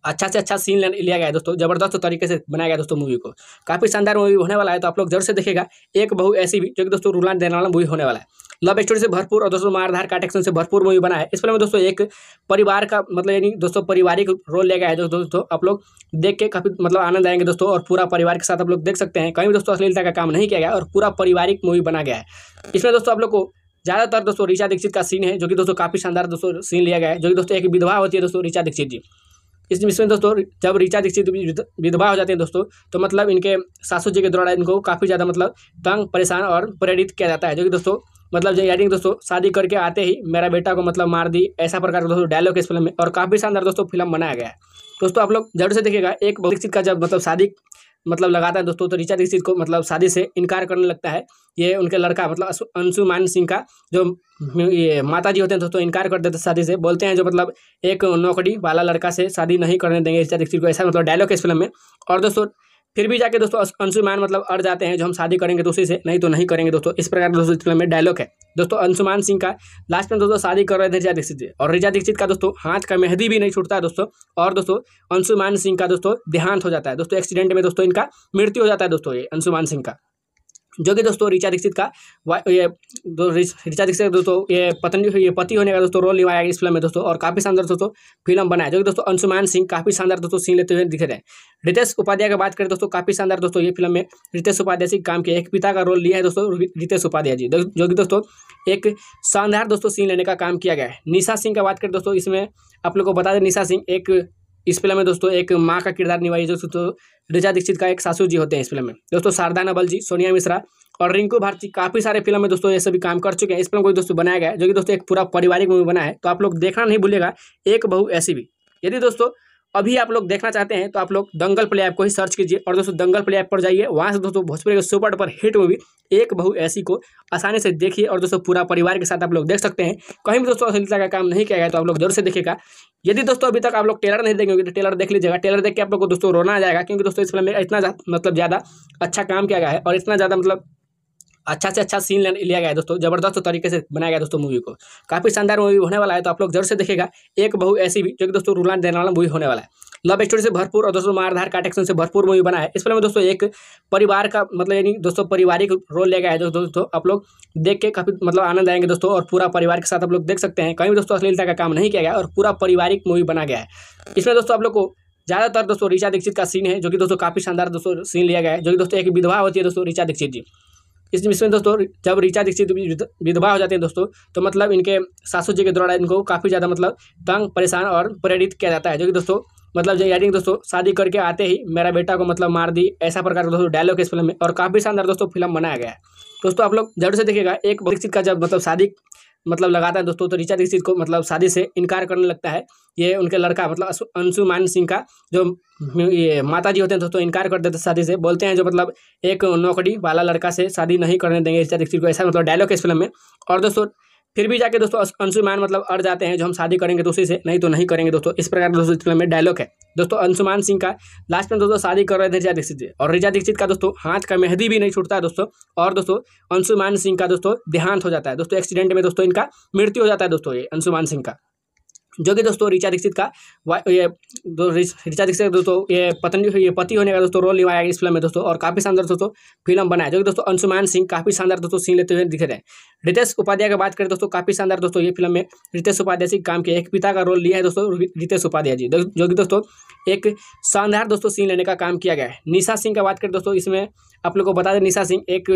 [SPEAKER 1] अच्छा से अच्छा सीन लिया गया है दोस्तों जबरदस्त तरीके से बनाया गया दोस्तों मूवी को काफ़ी शानदार मूवी होने वाला है तो आप लोग जरूर से देखेगा एक बहु ऐसी भी जो कि दोस्तों रूलान देने वाला मूवी होने वाला है लव स्टोरी से भरपूर और दोस्तों मारधार का एक्शन से भरपूर मूवी बना है इस फिल्म में दोस्तों एक परिवार का मतलब यानी दोस्तों पारिवारिक रोल लिया गया है दोस्तों दोस्तों आप लोग देख के काफ़ी मतलब आनंद आएंगे दोस्तों और पूरा परिवार के साथ आप लोग देख सकते हैं कहीं भी दोस्तों अश्लीलता का काम नहीं किया गया और पूरा पारिवारिक मूवी बना गया है इसमें दोस्तों आप लोग को ज़्यादातर दोस्तों ऋचा दीक्षित का सीन है जो कि दोस्तों काफ़ी शानदार दोस्तों सीन लिया गया है जो कि दोस्तों एक विधवा होती है दोस्तों ऋचा दीक्षित जी इस इसमें दोस्तों जब रिचा दीक्षित विधवा हो जाते हैं दोस्तों तो मतलब इनके सासू जी के द्वारा इनको काफ़ी ज़्यादा मतलब तंग परेशान और प्रेरित किया जाता है जो कि दोस्तों मतलब जो यानी दोस्तों शादी करके आते ही मेरा बेटा को मतलब मार दी ऐसा प्रकार का दोस्तों डायलॉग इस फिल्म में और काफ़ी शानदार दोस्तों फिल्म बनाया गया है दोस्तों आप लोग जरूर से देखिएगा एक दीक्षित का जब मतलब शादी मतलब लगाता है दोस्तों तो रिचा दीक्षित को मतलब शादी से इनकार करने लगता है ये उनके लड़का मतलब अंशुमान सिंह का जो ये माता जी होते हैं दोस्तों इनकार कर देते शादी से बोलते हैं जो मतलब एक नौकरी वाला लड़का से शादी नहीं करने देंगे इस को ऐसा मतलब डायलॉग है इस फिल्म में और दोस्तों फिर भी जाके दोस्तों अंशुमान मतलब अड़ जाते हैं जो हम शादी करेंगे तो उसी से नहीं तो नहीं करेंगे दोस्तों इस प्रकार दोस्तों फिल्म में डायलॉग है दोस्तों अंशुमान सिंह का लास्ट में दोस्तों शादी कर रहे थे रिजा दीक्षित और रिजा दीक्षित का दोस्तों हाथ का मेहंदी भी नहीं छूटता है दोस्तों और दोस्तों अंशुमान सिंह का दोस्तों देहांत हो जाता है दोस्तों एक्सीडेंट में दोस्तों इनका मृत्यु हो जाता है दोस्तों ये अंशुमान सिंह का जो कि दोस्तों ऋचा दीक्षित का ये ऋचा दीक्षित दोस्तों ये पत्नी ये पति होने का दोस्तों रोल निभाया इस फिल्म में दोस्तों और काफ़ी शानदार दोस्तों फिल्म बनाया जो कि दोस्तों अंशुमान सिंह काफ़ी शानदार दोस्तों सीन लेते हुए दिखे रहे हैं रितेश उपाध्याय की बात करें दोस्तों काफ़ी शानदार दोस्तों ये फिल्म में रितेश उपाध्याय सिंह काम किया एक पिता का रोल लिया है दोस्तों रितेश उपाध्याय जी जो कि दोस्तों एक शानदार दोस्तों सीन लेने का काम किया गया है निशा सिंह का बात करें दोस्तों इसमें आप लोग को बता दें निशा सिंह एक इस फिल्म में दोस्तों एक माँ का किरदार निभाई जो तो दीक्षित का एक सासू जी होते हैं इस फिल्म में दोस्तों शारदा नबल जी सोनिया मिश्रा और रिंकू भारती काफ़ी सारे फिल्म में दोस्तों ये सभी काम कर चुके हैं इस फिल्म को दोस्तों बनाया गया जो कि दोस्तों एक पूरा पारिवारिक मूवी बना है तो आप लोग देखना नहीं भूलेगा एक बहु ऐसी भी यदि दोस्तों अभी आप लोग देखना चाहते हैं तो आप लोग दंगल प्ले ऐप को ही सर्च कीजिए और दोस्तों दंगल प्ले ऐप पर जाइए वहाँ से दोस्तों भोजपुरी के सुपर डुपर हिट मूवी एक बहू ऐसी को आसानी से देखिए और दोस्तों पूरा परिवार के साथ आप लोग देख सकते हैं कहीं भी दोस्तों अश्लीलता का काम नहीं किया गया तो आप लोग जरूर से देखेगा यदि दोस्तों अभी तक आप लोग टेलर नहीं देखेंगे तो टेलर देख लीजिएगा टेलर देख के आप लोग को दोस्तों रोना आ जाएगा क्योंकि दोस्तों इस फिल्म में इतना मतलब ज़्यादा अच्छा काम किया गया है और इतना ज़्यादा मतलब अच्छा से अच्छा सीन लिया गया है दोस्तों जबरदस्त तरीके से बनाया गया दोस्तों मूवी को काफ़ी शानदार मूवी होने वाला है तो आप लोग जरूर से देखेगा एक बहु ऐसी भी जो कि दोस्तों रूलान देने वाला मूवी होने वाला है लव स्टोरी से भरपूर और दोस्तों मारधार का एक्शन से भरपूर मूवी बना है इस फिल्म में दोस्तों एक परिवार का मतलब यानी दोस्तों पारिवारिक रोल लिया गया है दोस्तों दोस्तों आप लोग देख के काफ़ी मतलब आनंद आएंगे दोस्तों और पूरा परिवार के साथ आप लोग देख सकते हैं कहीं भी दोस्तों अश्लीलता का काम नहीं किया गया और पूरा पारिवारिक मूवी बना गया है इसमें दोस्तों आप लोग को ज़्यादातर दोस्तों ऋचा दीक्षित का सीन है जो कि दोस्तों काफ़ी शानदार दोस्तों सीन लिया गया है जो कि दोस्तों एक विधवा होती है दोस्तों ऋचा दीक्षित जी इस इसमें दोस्तों जब ऋचा दीक्षित विधवा हो जाते हैं दोस्तों तो मतलब इनके सासू जी के द्वारा इनको काफ़ी ज़्यादा मतलब तंग परेशान और प्रेरित किया जाता है जो कि दोस्तों मतलब जो यानी दोस्तों शादी करके आते ही मेरा बेटा को मतलब मार दी ऐसा प्रकार का दोस्तों डायलॉग इस फिल्म में और काफ़ी शानदार दोस्तों फिल्म बनाया गया है दोस्तों आप लोग जरूर से देखिएगा एक दीक्षित का जब मतलब शादी मतलब लगाता है दोस्तों तो ऋचा दीक्षित को मतलब शादी से इनकार करने लगता है ये उनके लड़का मतलब अंशुमान सिंह का जो ये माता जी होते हैं दोस्तों इनकार कर देते शादी से बोलते हैं जो मतलब एक नौकरी वाला लड़का से शादी नहीं करने देंगे इस को ऐसा मतलब डायलॉग है इस फिल्म में और दोस्तों फिर भी जाके दोस्तों अंशुमान मतलब अड़ जाते हैं जो हम शादी करेंगे तो उसी से नहीं तो नहीं करेंगे दोस्तों इस प्रकार दोस्तों फिल्म में डायलॉग है दोस्तों अंशुमान सिंह का लास्ट में दोस्तों शादी कर रहे थे रिजा दीक्षित और रिजा दीक्षित का दोस्तों हाथ का मेहंदी भी नहीं छूटता है दोस्तों और दोस्तों अंशुमान सिंह का दोस्तों देहांत हो जाता है दोस्तों एक्सीडेंट में दोस्तों इनका मृत्यु हो जाता है दोस्तों ये अंशुमान सिंह का जो कि दोस्तों ऋचा दीक्षित का ये ऋचा दीक्षित का दोस्तों ये पत्नी ये पति होने का दोस्तों रोल निभाया इस फिल्म में दोस्तों और काफ़ी शानदार दोस्तों फिल्म बनाया जो कि दोस्तों अंशुमान सिंह काफ़ी शानदार दोस्तों सीन लेते हुए दिख रहे हैं रितेश उपाध्याय की बात करें दोस्तों काफ़ी शानदार दोस्तों ये फिल्म में रितेश उपाध्याय सिंह काम किया एक पिता का रोल लिया है दोस्तों रितेश उपाध्याय जी जो कि दोस्तों एक शानदार दोस्तों सीन लेने का काम किया गया है निशा सिंह का बात करें दोस्तों इसमें आप लोग को बता दें निशा सिंह एक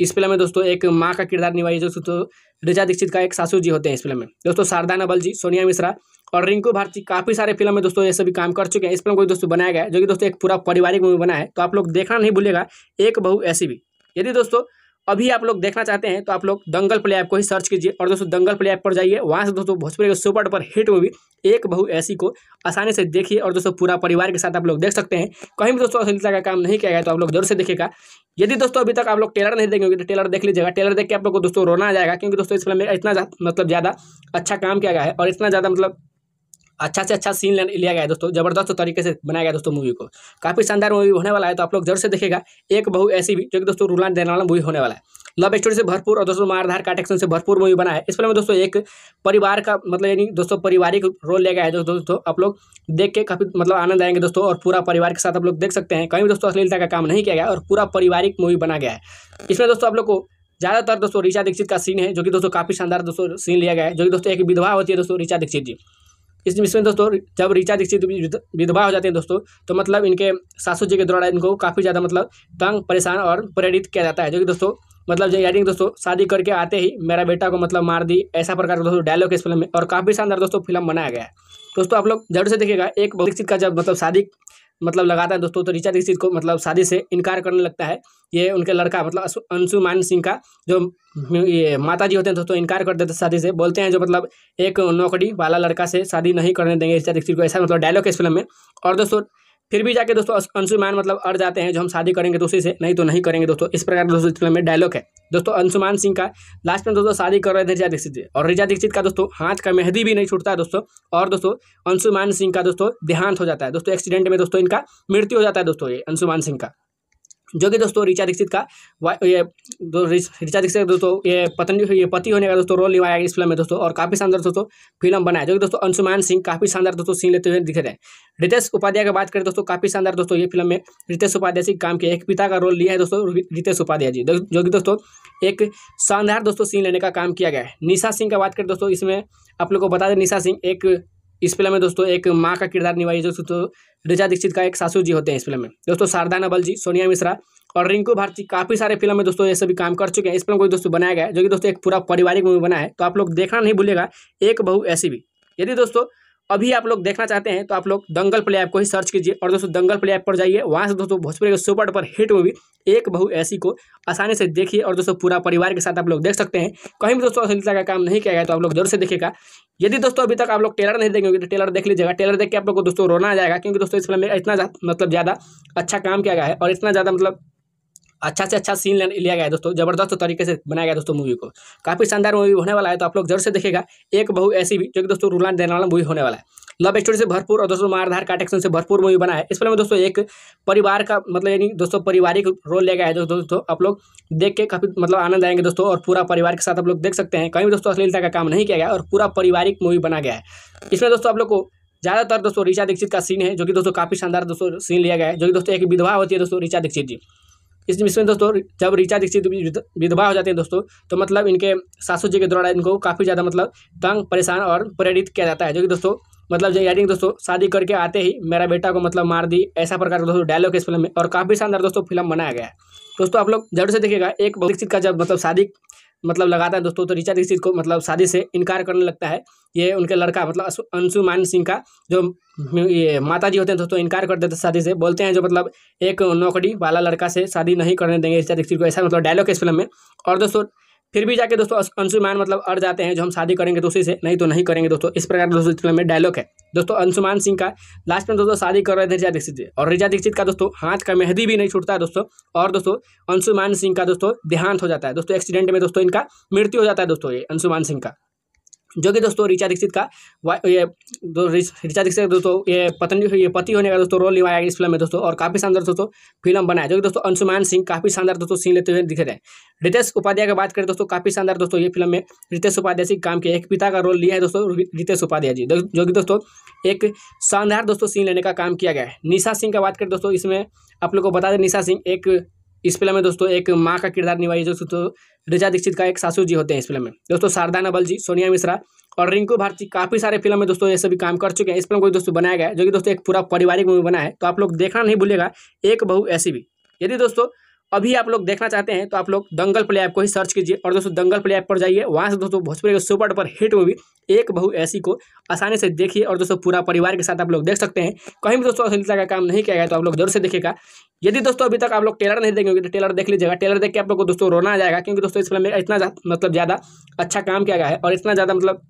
[SPEAKER 1] इस फिल्म में दोस्तों एक माँ का किरदार निभाई जो ऋचा दीक्षित का एक सासू जी होते हैं इस फिल्म में दोस्तों शारदा नबल जी सोनिया मिश्रा और रिंकू भारती काफ़ी सारे फिल्म में दोस्तों ये सभी काम कर चुके हैं इस फिल्म को दोस्तों बनाया गया जो कि दोस्तों एक पूरा पारिवारिक मूवी बना है तो आप लोग देखना नहीं भूलेगा एक बहु ऐसी भी यदि दोस्तों अभी आप लोग देखना चाहते हैं तो आप लोग दंगल प्ले ऐप को ही सर्च कीजिए और दोस्तों दंगल प्ले ऐप पर जाइए वहाँ से दोस्तों भोजपुरी के सुपर डुपर हिट मूवी एक बहु ऐसी को आसानी से देखिए और दोस्तों पूरा परिवार के साथ आप लोग देख सकते हैं कहीं भी दोस्तों अश्लीलता का काम नहीं किया गया तो आप लोग जरूर से देखेगा यदि दोस्तों अभी तक आप लोग टेलर नहीं देखेंगे तो टेलर देख लीजिएगा टेलर देख के आप लोग को दोस्तों रोना आ जाएगा क्योंकि दोस्तों इस फिल्म में इतना मतलब ज़्यादा अच्छा काम किया गया है और इतना ज़्यादा मतलब अच्छा से अच्छा सीन लिया गया है दोस्तों जबरदस्त तरीके से बनाया गया दोस्तों मूवी को काफ़ी शानदार मूवी होने वाला है तो आप लोग जरूर से देखेगा एक बहु ऐसी भी जो कि दोस्तों रूलान देने वाला मूवी होने वाला है लव स्टोरी से भरपूर और दोस्तों मारधार का एक्शन से भरपूर मूवी बना है इस फिल्म में दोस्तों एक परिवार का मतलब यानी दोस्तों पारिवारिक रोल ले गया है जो दोस्तों आप लोग देख के काफ़ी मतलब आनंद आएंगे दोस्तों और पूरा परिवार के साथ आप लोग देख सकते हैं कहीं भी दोस्तों अश्लीलता का काम नहीं किया गया और पूरा पारिवारिक मूवी बना गया है इसमें दोस्तों आप लोग को ज़्यादातर दोस्तों ऋचा दीक्षित का सीन है जो कि दोस्तों काफ़ी शानदार दोस्तों सीन लिया गया है जो कि दोस्तों एक विधवा होती है दोस्तों ऋचा दीक्षित जी इस इसमें दोस्तों जब ऋचा दीक्षित विधवा हो जाते हैं दोस्तों तो मतलब इनके सासू जी के द्वारा इनको काफ़ी ज़्यादा मतलब तंग परेशान और प्रेरित किया जाता है जो कि दोस्तों मतलब जो यानी दोस्तों शादी करके आते ही मेरा बेटा को मतलब मार दी ऐसा प्रकार का दोस्तों डायलॉग इस फिल्म में और काफ़ी शानदार दोस्तों फिल्म बनाया गया है दोस्तों आप लोग जरूर से देखिएगा एक दीक्षित का जब मतलब शादी मतलब लगाता है दोस्तों तो ऋचा दीक्षित को मतलब शादी से इनकार करने लगता है ये उनके लड़का मतलब अंशुमान सिंह का जो ये माता जी होते हैं दोस्तों इनकार कर देते शादी से बोलते हैं जो मतलब एक नौकरी वाला लड़का से शादी नहीं करने देंगे ऋचा दीक्षित को ऐसा मतलब डायलॉग है इस फिल्म में और दोस्तों फिर भी जाके दोस्तों अंशुमान मतलब अड़ जाते हैं जो हम शादी करेंगे तो उसी से नहीं तो नहीं करेंगे दोस्तों इस प्रकार दोस्तों फिल्म में डायलॉग है दोस्तों अंशुमान सिंह का लास्ट में दोस्तों शादी कर रहे थे रिजा दीक्षित और रिजा दीक्षित का दोस्तों हाथ का मेहंदी भी नहीं छूटता दोस्तों और दोस्तों अंशुमान सिंह का दोस्तों देहांत हो जाता है दोस्तों एक्सीडेंट में दोस्तों इनका मृत्यु हो जाता है दोस्तों ये अंशुमान सिंह का जो कि दोस्तों ऋचा दीक्षित का ये ऋचा दीक्षित दोस्तों ये पत्नी ये पति होने का दोस्तों रोल निभाया इस फिल्म में दोस्तों और काफ़ी शानदार दोस्तों फिल्म बनाया जो कि दोस्तों अंशुमान सिंह काफ़ी शानदार दोस्तों सीन लेते हुए दिख रहे हैं रितेश उपाध्याय की बात करें दोस्तों काफ़ी शानदार दोस्तों ये फिल्म में रितेश उपाध्याय सिंह काम किया एक पिता का रोल लिया है दोस्तों रितेश उपाध्याय जी जो कि दोस्तों एक शानदार दोस्तों सीन लेने का काम किया गया है निशा सिंह का बात करें दोस्तों इसमें आप लोग को बता दें निशा सिंह एक इस फिल्म में दोस्तों एक माँ का किरदार निभाई जो दोस्तों दीक्षित का एक सासू जी होते हैं इस फिल्म में दोस्तों शारदा नबल जी सोनिया मिश्रा और रिंकू भारती काफ़ी सारे फिल्म में दोस्तों ये सभी काम कर चुके हैं इस फिल्म को दोस्तों बनाया गया जो कि दोस्तों एक पूरा पारिवारिक मूवी बना है तो आप लोग देखना नहीं भूलेगा एक बहु ऐसी भी यदि दोस्तों अभी आप लोग देखना चाहते हैं तो आप लोग दंगल प्ले ऐप को ही सर्च कीजिए और दोस्तों दंगल प्ले ऐप पर जाइए वहाँ से दोस्तों भोजपुरी के सुपर डुपर हिट मूवी एक बहू ऐसी को आसानी से देखिए और दोस्तों पूरा परिवार के साथ आप लोग देख सकते हैं कहीं भी दोस्तों अश्लीलता का काम नहीं किया गया तो आप लोग जरूर से देखेगा यदि दोस्तों अभी तक आप लोग टेलर नहीं देखेंगे तो टेलर देख लीजिएगा टेलर देख के आप लोग को दोस्तों रोना आ जाएगा क्योंकि दोस्तों इस फिल्म में इतना मतलब ज़्यादा अच्छा काम किया गया है और इतना ज़्यादा मतलब अच्छा से अच्छा सीन लिया गया है दोस्तों जबरदस्त तरीके से बनाया गया दोस्तों मूवी को काफ़ी शानदार मूवी होने वाला है तो आप लोग जरूर से देखेगा एक बहु ऐसी भी जो कि दोस्तों रूलान देने वाला मूवी होने वाला है लव स्टोरी से भरपूर और दोस्तों मारधार का एक्शन से भरपूर मूवी बना है इस फिल्म में दोस्तों एक परिवार का मतलब यानी दोस्तों पारिवारिक रोल लिया गया है दोस्तों दोस्तों आप लोग देख के काफ़ी मतलब आनंद आएंगे दोस्तों और पूरा परिवार के साथ आप लोग देख सकते हैं कहीं भी दोस्तों अश्लीलता का काम नहीं किया गया और पूरा पारिवारिक मूवी बना गया है इसमें दोस्तों आप लोग को ज़्यादातर दोस्तों ऋचा दीक्षित का सीन है जो कि दोस्तों काफ़ी शानदार दोस्तों सीन लिया गया है जो कि दोस्तों एक विधवा होती है दोस्तों ऋचा दीक्षित जी इस इसमें दोस्तों जब ऋचा दीक्षित विधवा हो जाते हैं दोस्तों तो मतलब इनके सासू जी के द्वारा इनको काफ़ी ज़्यादा मतलब तंग परेशान और प्रेरित किया जाता है जो कि दोस्तों मतलब यानी दोस्तों शादी करके आते ही मेरा बेटा को मतलब मार दी ऐसा प्रकार का दोस्तों डायलॉग इस फिल्म में और काफ़ी शानदार दोस्तों फिल्म बनाया गया है दोस्तों आप लोग जरूर से देखिएगा एक दीक्षित का जब मतलब शादी मतलब लगाता है दोस्तों तो ऋचा दीक्षित को मतलब शादी से इनकार करने लगता है ये उनके लड़का मतलब अंशुमान सिंह का जो ये माता जी होते हैं दोस्तों इनकार कर देते शादी से बोलते हैं जो मतलब एक नौकरी वाला लड़का से शादी नहीं करने देंगे ऋचा दीक्षित को ऐसा मतलब डायलॉग है इस फिल्म में और दोस्तों फिर भी जाके दोस्तों अंशुमान मतलब अड़ जाते हैं जो हम शादी करेंगे तो उसी से नहीं तो नहीं करेंगे दोस्तों इस प्रकार दोस्तों फिल्म में डायलॉग है दोस्तों अंशुमान सिंह का लास्ट में दोस्तों शादी कर रहे थे रिजा दीक्षित और रिजा दीक्षित का दोस्तों हाथ का मेहंदी भी नहीं छूटता है दोस्तों और दोस्तों अंशुमान सिंह का दोस्तों देहांत हो जाता है दोस्तों एक्सीडेंट में दोस्तों इनका मृत्यु हो जाता है दोस्तों ये अंशुमान सिंह का जो कि दोस्तों ऋचा दीक्षित का ये ऋचा दीक्षित दोस्तों ये पत्नी ये पति होने का दोस्तों रोल निभाया इस फिल्म में दोस्तों और काफ़ी शानदार दोस्तों फिल्म बनाया जो कि दोस्तों अंशुमान सिंह काफ़ी शानदार दोस्तों सीन लेते हुए दिखे रहे हैं रितेश उपाध्याय की बात करें दोस्तों काफ़ी शानदार दोस्तों ये फिल्म में रितेश उपाध्याय सिंह काम किया एक पिता का रोल लिया है दोस्तों रितेश उपाध्याय जी जो कि दोस्तों एक शानदार दोस्तों सीन लेने का काम किया गया है निशा सिंह का बात करें दोस्तों इसमें आप लोग को बता दें निशा सिंह एक इस फिल्म में दोस्तों एक माँ का किरदार निभाई जो दोस्तों रिचा दीक्षित का एक सासू जी होते हैं इस फिल्म में दोस्तों शारदा नबल जी सोनिया मिश्रा और रिंकू भारती काफ़ी सारे फिल्म में दोस्तों ये सभी काम कर चुके हैं इस फिल्म को दोस्तों बनाया गया जो कि दोस्तों एक पूरा पारिवारिक मूवी बना है तो आप लोग देखना नहीं भूलेगा एक बहु ऐसी भी यदि दोस्तों अभी आप लोग देखना चाहते हैं तो आप लोग दंगल प्ले ऐप को ही सर्च कीजिए और दोस्तों दंगल प्ले ऐप पर जाइए वहाँ से दोस्तों भोजपुरी के सुपर डुपर हिट मूवी एक बहू ऐसी को आसानी से देखिए और दोस्तों पूरा परिवार के साथ आप लोग देख सकते हैं कहीं भी दोस्तों अश्लीलता का काम नहीं किया गया तो आप लोग जरूर से देखेगा यदि दोस्तों अभी तक आप लोग टेलर नहीं देखेंगे तो टेलर देख लीजिएगा टेलर देख के आप लोग को दोस्तों रोना आ जाएगा क्योंकि दोस्तों इस फिल्म में इतना मतलब ज़्यादा अच्छा काम किया गया है और इतना ज़्यादा मतलब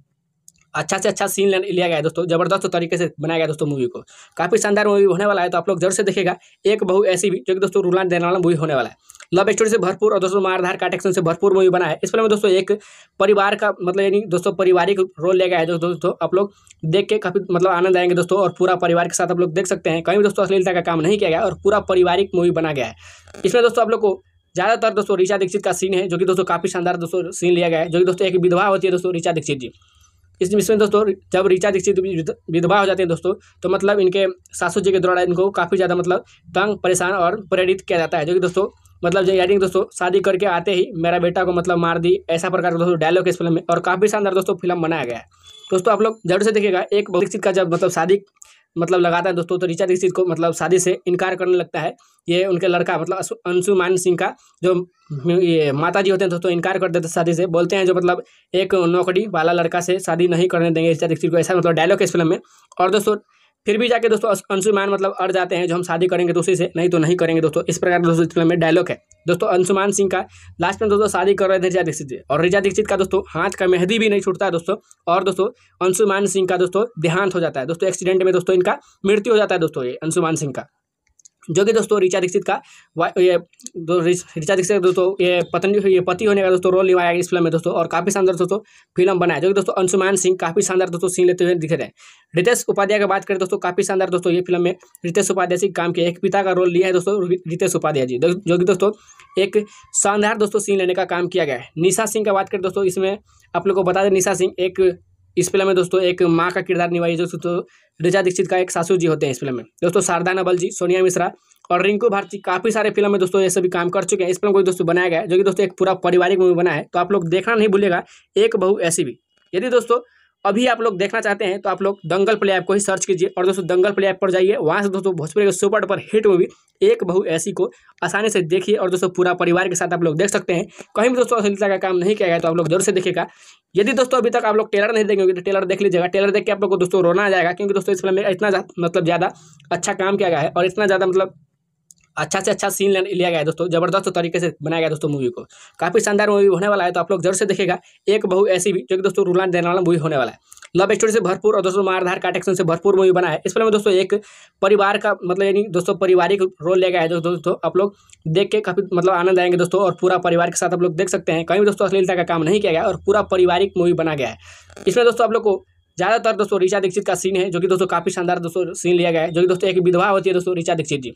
[SPEAKER 1] अच्छा से अच्छा सीन लिया गया दोस्तों जबरदस्त तरीके से बनाया गया दोस्तों मूवी को काफ़ी शानदार मूवी होने वाला है तो आप लोग जरूर से देखेगा एक बहु ऐसी भी जो कि दोस्तों रूलान देने वाला मूवी होने वाला है लव स्टोरी से भरपूर और दोस्तों मारधार का एक्शन से भरपूर मूवी बना है इस फिल्म में दोस्तों एक परिवार का मतलब यानी दोस्तों पारिवारिक रोल लिया गया है जो दोस्तों आप लोग देख के काफ़ी मतलब आनंद आएंगे दोस्तों और पूरा परिवार के साथ आप लोग देख सकते हैं कहीं भी दोस्तों अश्लीलता का काम नहीं किया गया और पूरा पारिवारिक मूवी बना गया है इसमें दोस्तों आप लोग को ज़्यादातर दोस्तों ऋचा दीक्षित का सीन है जो कि दोस्तों काफ़ी शानदार दोस्तों सीन लिया गया है जो कि दोस्तों एक विधवा होती है दोस्तों ऋचा दीक्षित जी इस इसमें दोस्तों जब ऋचा दीक्षित विधवा हो जाते हैं दोस्तों तो मतलब इनके सासू जी के द्वारा इनको काफ़ी ज़्यादा मतलब तंग परेशान और प्रेरित किया जाता है जो कि दोस्तों मतलब यानी दोस्तों शादी करके आते ही मेरा बेटा को मतलब मार दी ऐसा प्रकार का दोस्तों डायलॉग इस फिल्म में और काफ़ी शानदार दोस्तों फिल्म बनाया गया है दोस्तों आप लोग जरूर से देखिएगा एक दीक्षित का जब मतलब शादी मतलब लगाता है दोस्तों तो ऋचा दीक्षित को मतलब शादी से इनकार करने लगता है ये उनके लड़का मतलब अंशुमान सिंह का जो ये माता जी होते हैं दोस्तों इनकार कर देते शादी से बोलते हैं जो मतलब एक नौकरी वाला लड़का से शादी नहीं करने देंगे ऋचा दीक्षित को ऐसा मतलब डायलॉग है इस फिल्म में और दोस्तों फिर भी जाके दोस्तों अंशुमान मतलब अड़ जाते हैं जो हम शादी करेंगे दूसरी से नहीं तो नहीं करेंगे दोस्तों इस प्रकार दोस्तों फिल्म में डायलॉग है दोस्तों अंशुमान सिंह का लास्ट में दोस्तों शादी कर रहे थे रिजा दीक्षित और रिजा दीक्षित का दोस्तों हाथ का मेहंदी भी नहीं छूटता है दोस्तों और दोस्तों अंशुमान सिंह का दोस्तों देहांत हो जाता है दोस्तों एक्सीडेंट में दोस्तों इनका मृत्यु हो जाता है दोस्तों ये अंशुमान सिंह का जो कि दोस्तों ऋचा दीक्षित का ये ऋचा दीक्षित दोस्तों ये पत्नी ये पति होने का दोस्तों रोल निभाया इस फिल्म में दोस्तों और काफ़ी शानदार दोस्तों फिल्म बनाया जो कि दोस्तों अंशुमान सिंह काफ़ी शानदार दोस्तों सीन लेते हुए दिखे रहे रितेश उपाध्याय की बात करें दोस्तों काफ़ी शानदार दोस्तों ये फिल्म में रितेश उपाध्याय सिंह काम किया एक पिता का रोल लिया है दोस्तों रितेश उपाध्याय जी जो कि दोस्तों एक शानदार दोस्तों सीन लेने का काम किया गया है निशा सिंह का बात करें दोस्तों इसमें आप लोग को बता दें निशा सिंह एक इस फिल्म में दोस्तों एक माँ का किरदार निभाई जो दोस्तों रिजा दीक्षित का एक सासू जी होते हैं इस फिल्म में दोस्तों शारदा नबल जी सोनिया मिश्रा और रिंकू भारती काफ़ी सारे फिल्म में दोस्तों ये सभी काम कर चुके हैं इस फिल्म को दोस्तों बनाया गया जो कि दोस्तों एक पूरा पारिवारिक मूवी बना है तो आप लोग देखना नहीं भूलेगा एक बहू ऐसी भी यदि दोस्तों अभी आप लोग देखना चाहते हैं तो आप लोग दंगल प्ले ऐप को ही सर्च कीजिए और दोस्तों दंगल प्ले ऐप पर जाइए वहाँ से दोस्तों भोजपुरी के सुपर पर हिट मूवी एक बहु ऐसी को आसानी से देखिए और दोस्तों पूरा परिवार के साथ आप लोग देख सकते हैं कहीं भी दोस्तों अश्लीलता का काम नहीं किया गया तो आप लोग जरूर से देखेगा यदि दोस्तों अभी तक आप लोग टेलर नहीं देखेंगे तो टेलर देख लीजिएगा टेलर देख के आप लोग को दोस्तों रोना आ जाएगा क्योंकि दोस्तों इस फिल्म में इतना मतलब ज़्यादा अच्छा काम किया गया है और इतना ज़्यादा मतलब अच्छा से अच्छा सीन लिया गया दोस्तों जबरदस्त तरीके से बनाया गया दोस्तों मूवी को काफ़ी शानदार मूवी होने वाला है तो आप लोग जरूर से देखेगा एक बहु ऐसी भी जो कि दोस्तों रूलान देने वाला मूवी होने वाला है लव स्टोरी से भरपूर और दोस्तों मारधार का एक्शन से भरपूर मूवी बना है इस फिल्म में दोस्तों एक परिवार का मतलब यानी दोस्तों पारिवारिक रोल लिया गया है दोस्तों दोस्तों आप लोग देख के काफ़ी मतलब आनंद आएंगे दोस्तों और पूरा परिवार के साथ आप लोग देख सकते हैं कहीं भी दोस्तों अश्लीलता का काम नहीं किया गया और पूरा पारिवारिक मूवी बना गया है इसमें दोस्तों आप लोग को ज़्यादातर दोस्तों ऋचा दीक्षित का सीन है जो कि दोस्तों काफ़ी शानदार दोस्तों सीन लिया गया है जो कि दोस्तों एक विधवा होती है दोस्तों ऋचा दीक्षित जी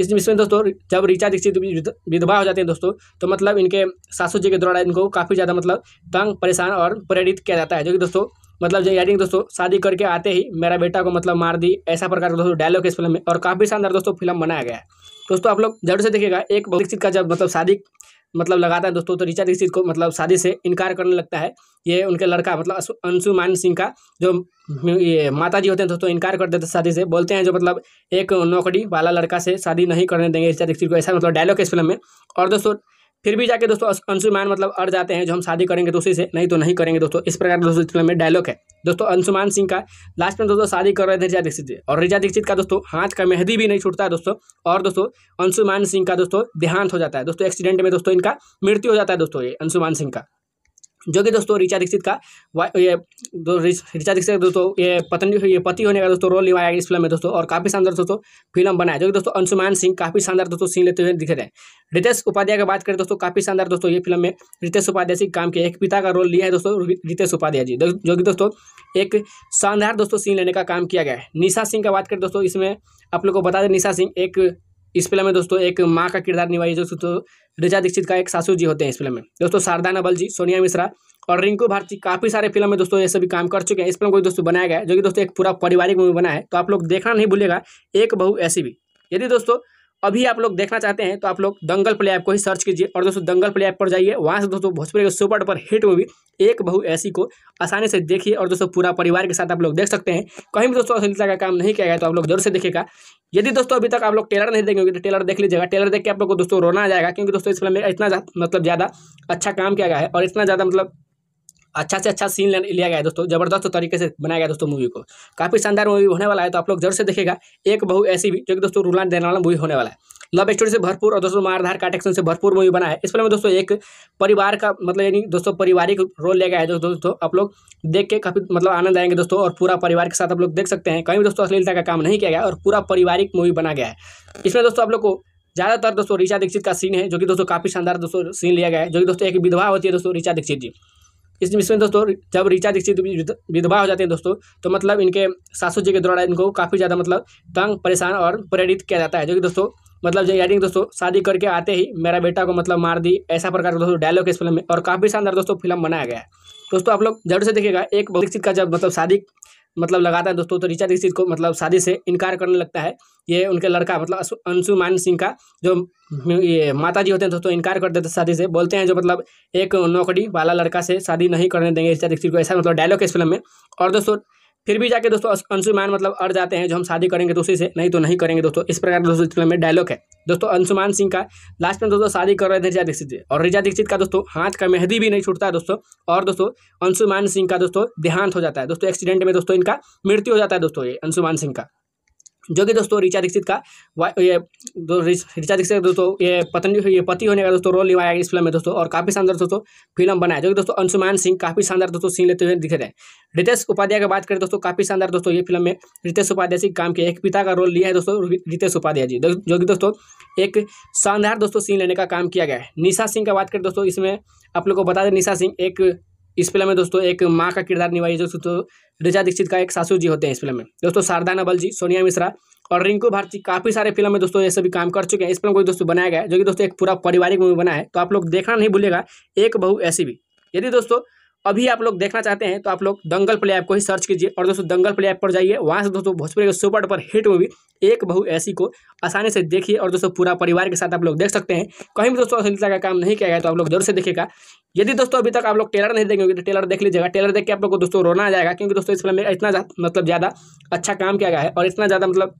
[SPEAKER 1] इस इसमें दोस्तों जब ऋचा दीक्षित तो विधवा हो जाते हैं दोस्तों तो मतलब इनके सासू जी के द्वारा इनको काफ़ी ज़्यादा मतलब तंग परेशान और प्रेरित किया जाता है जो कि दोस्तों मतलब जो यानी दोस्तों शादी करके आते ही मेरा बेटा को मतलब मार दी ऐसा प्रकार का दोस्तों डायलॉग इस फिल्म में और काफ़ी शानदार दोस्तों फिल्म बनाया गया है दोस्तों आप लोग जरूर से देखिएगा एक दीक्षित का जब मतलब शादी मतलब लगाता है दोस्तों तो ऋचा दीक्षित को मतलब शादी से इनकार करने लगता है ये उनके लड़का मतलब अंशुमान सिंह का जो ये माता जी होते हैं दोस्तों इनकार कर देते हैं शादी से बोलते हैं जो मतलब एक नौकरी वाला लड़का से शादी नहीं करने देंगे ऋचा दीक्षित को ऐसा मतलब डायलॉग है इस फिल्म में और दोस्तों फिर भी जाके दोस्तों अंशुमान मतलब अड़ जाते हैं जो हम शादी करेंगे दोस्तों से नहीं तो नहीं करेंगे दोस्तों इस प्रकार दोस्तों फिल्म में डायलॉग है दोस्तों अंशुमान सिंह का लास्ट में दोस्तों शादी कर रहे थे रिजा दीक्षित और रिजा दीक्षित का दोस्तों हाथ का मेहंदी भी नहीं छूटता है दोस्तों और दोस्तों अंशुमान सिंह का दोस्तों देहांत हो जाता है दोस्तों एक्सीडेंट में दोस्तों इनका मृत्यु हो जाता है दोस्तों ये अंशुमान सिंह का जो कि दोस्तों ऋचा दीक्षित का ये ऋचा दीक्षित का दोस्तों ये पत्नी ये पति होने का दोस्तों रोल निभाया इस फिल्म में दोस्तों और काफ़ी शानदार दोस्तों फिल्म बनाया जो कि दोस्तों अंशुमान सिंह काफ़ी शानदार दोस्तों सीन लेते हुए दिख रहे हैं रितेश उपाध्याय की बात करें दोस्तों काफ़ी शानदार दोस्तों ये फिल्म में रितेश उपाध्याय सिंह काम किया एक पिता का रोल लिया है दोस्तों रितेश उपाध्याय जी जो कि दोस्तों एक शानदार दोस्तों सीन लेने का काम किया गया है निशा सिंह का बात करें दोस्तों इसमें आप लोग को बता दें निशा सिंह एक इस फिल्म में दोस्तों एक माँ का किरदार निभाई जो दोस्तों ऋचा दीक्षित का एक सासू जी होते हैं इस फिल्म में दोस्तों शारदा नबल जी सोनिया मिश्रा और रिंकू भारती काफ़ी सारे फिल्म में दोस्तों ये सभी काम कर चुके हैं इस फिल्म को दोस्तों बनाया गया जो कि दोस्तों एक पूरा पारिवारिक मूवी बना है तो आप लोग देखना नहीं भूलेगा एक बहू ऐसी भी यदि दोस्तों अभी आप लोग देखना चाहते हैं तो आप लोग दंगल प्ले ऐप को ही सर्च कीजिए और दोस्तों दंगल प्ले ऐप पर जाइए वहाँ से दोस्तों भोजपुरी के सुपर डुपर हिट मूवी एक बहु ऐसी को आसानी से देखिए और दोस्तों पूरा परिवार के साथ आप लोग देख सकते हैं कहीं भी दोस्तों अश्लीलता का काम नहीं किया गया तो आप लोग जरूर से देखेगा यदि दोस्तों अभी तक आप लोग टेलर नहीं देखेंगे तो टेलर देख लीजिएगा टेलर देख के आप लोग को दोस्तों रोना आ जाएगा क्योंकि दोस्तों इस फिल्म में इतना मतलब ज़्यादा अच्छा काम किया गया है और इतना ज़्यादा मतलब अच्छा से अच्छा सीन लिया गया है दोस्तों जबरदस्त तरीके से बनाया गया दोस्तों मूवी को काफ़ी शानदार मूवी होने वाला है तो आप लोग जरूर से देखेगा एक बहु ऐसी भी जो कि दोस्तों रूलान देने वाला मूवी होने वाला है लव स्टोरी से भरपूर और दोस्तों मारधार का एक्शन से भरपूर मूवी बना है इस फिल्म में दोस्तों एक परिवार का मतलब यानी दोस्तों पारिवारिक रोल लिया गया है जो दोस्तों आप लोग देख के काफ़ी मतलब आनंद आएंगे दोस्तों और पूरा परिवार के साथ आप लोग देख सकते हैं कहीं भी दोस्तों अश्लीलता का काम नहीं किया गया और पूरा पारिवारिक मूवी बना गया है इसमें दोस्तों आप लोग को ज़्यादातर दोस्तों ऋचा दीक्षित का सीन है जो कि दोस्तों काफ़ी शानदार दोस्तों सीन लिया गया है जो कि दोस्तों एक विधवा होती है दोस्तों ऋचा दीक्षित जी इस में दोस्तों जब ऋचा दीक्षित विधवा हो जाते हैं दोस्तों तो मतलब इनके सासू जी के द्वारा इनको काफ़ी ज़्यादा मतलब तंग परेशान और प्रेरित किया जाता है जो कि दोस्तों मतलब जो यानी दोस्तों शादी करके आते ही मेरा बेटा को मतलब मार दी ऐसा प्रकार का दोस्तों डायलॉग इस फिल्म में और काफ़ी शानदार दोस्तों फिल्म बनाया गया है दोस्तों आप लोग जरूर से देखिएगा एक दीक्षित का जब मतलब शादी मतलब लगाता है दोस्तों तो ऋचा दीक्षित को मतलब शादी से इनकार करने लगता है ये उनके लड़का मतलब अंशुमान सिंह का जो ये माता जी होते हैं दोस्तों इनकार कर देते शादी से बोलते हैं जो मतलब एक नौकरी वाला लड़का से शादी नहीं करने देंगे ऋचा दीक्षित को ऐसा मतलब डायलॉग है इस फिल्म में और दोस्तों फिर भी जाके दोस्तों अंशुमान मतलब अड़ जाते हैं जो हम शादी करेंगे तो उसी से नहीं तो नहीं करेंगे दोस्तों इस प्रकार दोस्तों फिल्म में डायलॉग है दोस्तों अंशुमान सिंह का लास्ट में दोस्तों शादी कर रहे थे रिजा दीक्षित और रिजा दीक्षित का दोस्तों हाथ का मेहंदी भी नहीं छूटता दोस्तों और दोस्तों अंशुमान सिंह का दोस्तों देहांत हो जाता है दोस्तों एक्सीडेंट में दोस्तों इनका मृत्यु हो जाता है दोस्तों ये अंशुमान सिंह का जो कि दोस्तों ऋचा दीक्षित का ये ऋचा दीक्षित दोस्तों ये पत्नी ये पति होने का दोस्तों रोल निभाया इस फिल्म में दोस्तों और काफ़ी शानदार दोस्तों फिल्म बनाया जो कि दोस्तों अंशुमान सिंह काफ़ी शानदार दोस्तों सीन लेते हुए दिख रहे हैं रितेश उपाध्याय की बात करें दोस्तों काफ़ी शानदार दोस्तों ये फिल्म में रितेश उपाध्याय सिंह काम किया एक पिता का रोल लिया है दोस्तों रितेश उपाध्याय जी जो कि दोस्तों एक शानदार दोस्तों सीन लेने का काम किया गया है निशा सिंह का बात करें दोस्तों इसमें आप लोग को बता दें निशा सिंह एक इस फिल्म में दोस्तों एक माँ का किरदार निभाई जो दोस्तों रिजा दीक्षित का एक सासू जी होते हैं इस फिल्म में दोस्तों शारदा नबल जी सोनिया मिश्रा और रिंकू भारती काफ़ी सारे फिल्म में दोस्तों ये सभी काम कर चुके हैं इस फिल्म को दोस्तों बनाया गया जो कि दोस्तों एक पूरा पारिवारिक मूवी बना है तो आप लोग देखना नहीं भूलेगा एक बहु ऐसी भी यदि दोस्तों अभी आप लोग देखना चाहते हैं तो आप लोग दंगल प्ले ऐप को ही सर्च कीजिए और दोस्तों दंगल प्ले ऐप पर जाइए वहाँ से दोस्तों भोजपुरी के सुपर डुपर हिट मूवी एक बहू ऐसी को आसानी से देखिए और दोस्तों पूरा परिवार के साथ आप लोग देख सकते हैं कहीं भी दोस्तों अश्लीलता का काम नहीं किया गया तो आप लोग जरूर से देखेगा यदि दोस्तों अभी तक आप लोग टेलर नहीं देखेंगे तो टेलर देख लीजिएगा टेलर देख के आप लोग को दोस्तों रोना आ जाएगा क्योंकि दोस्तों इस फिल्म में इतना मतलब ज़्यादा अच्छा काम किया गया है और इतना ज़्यादा मतलब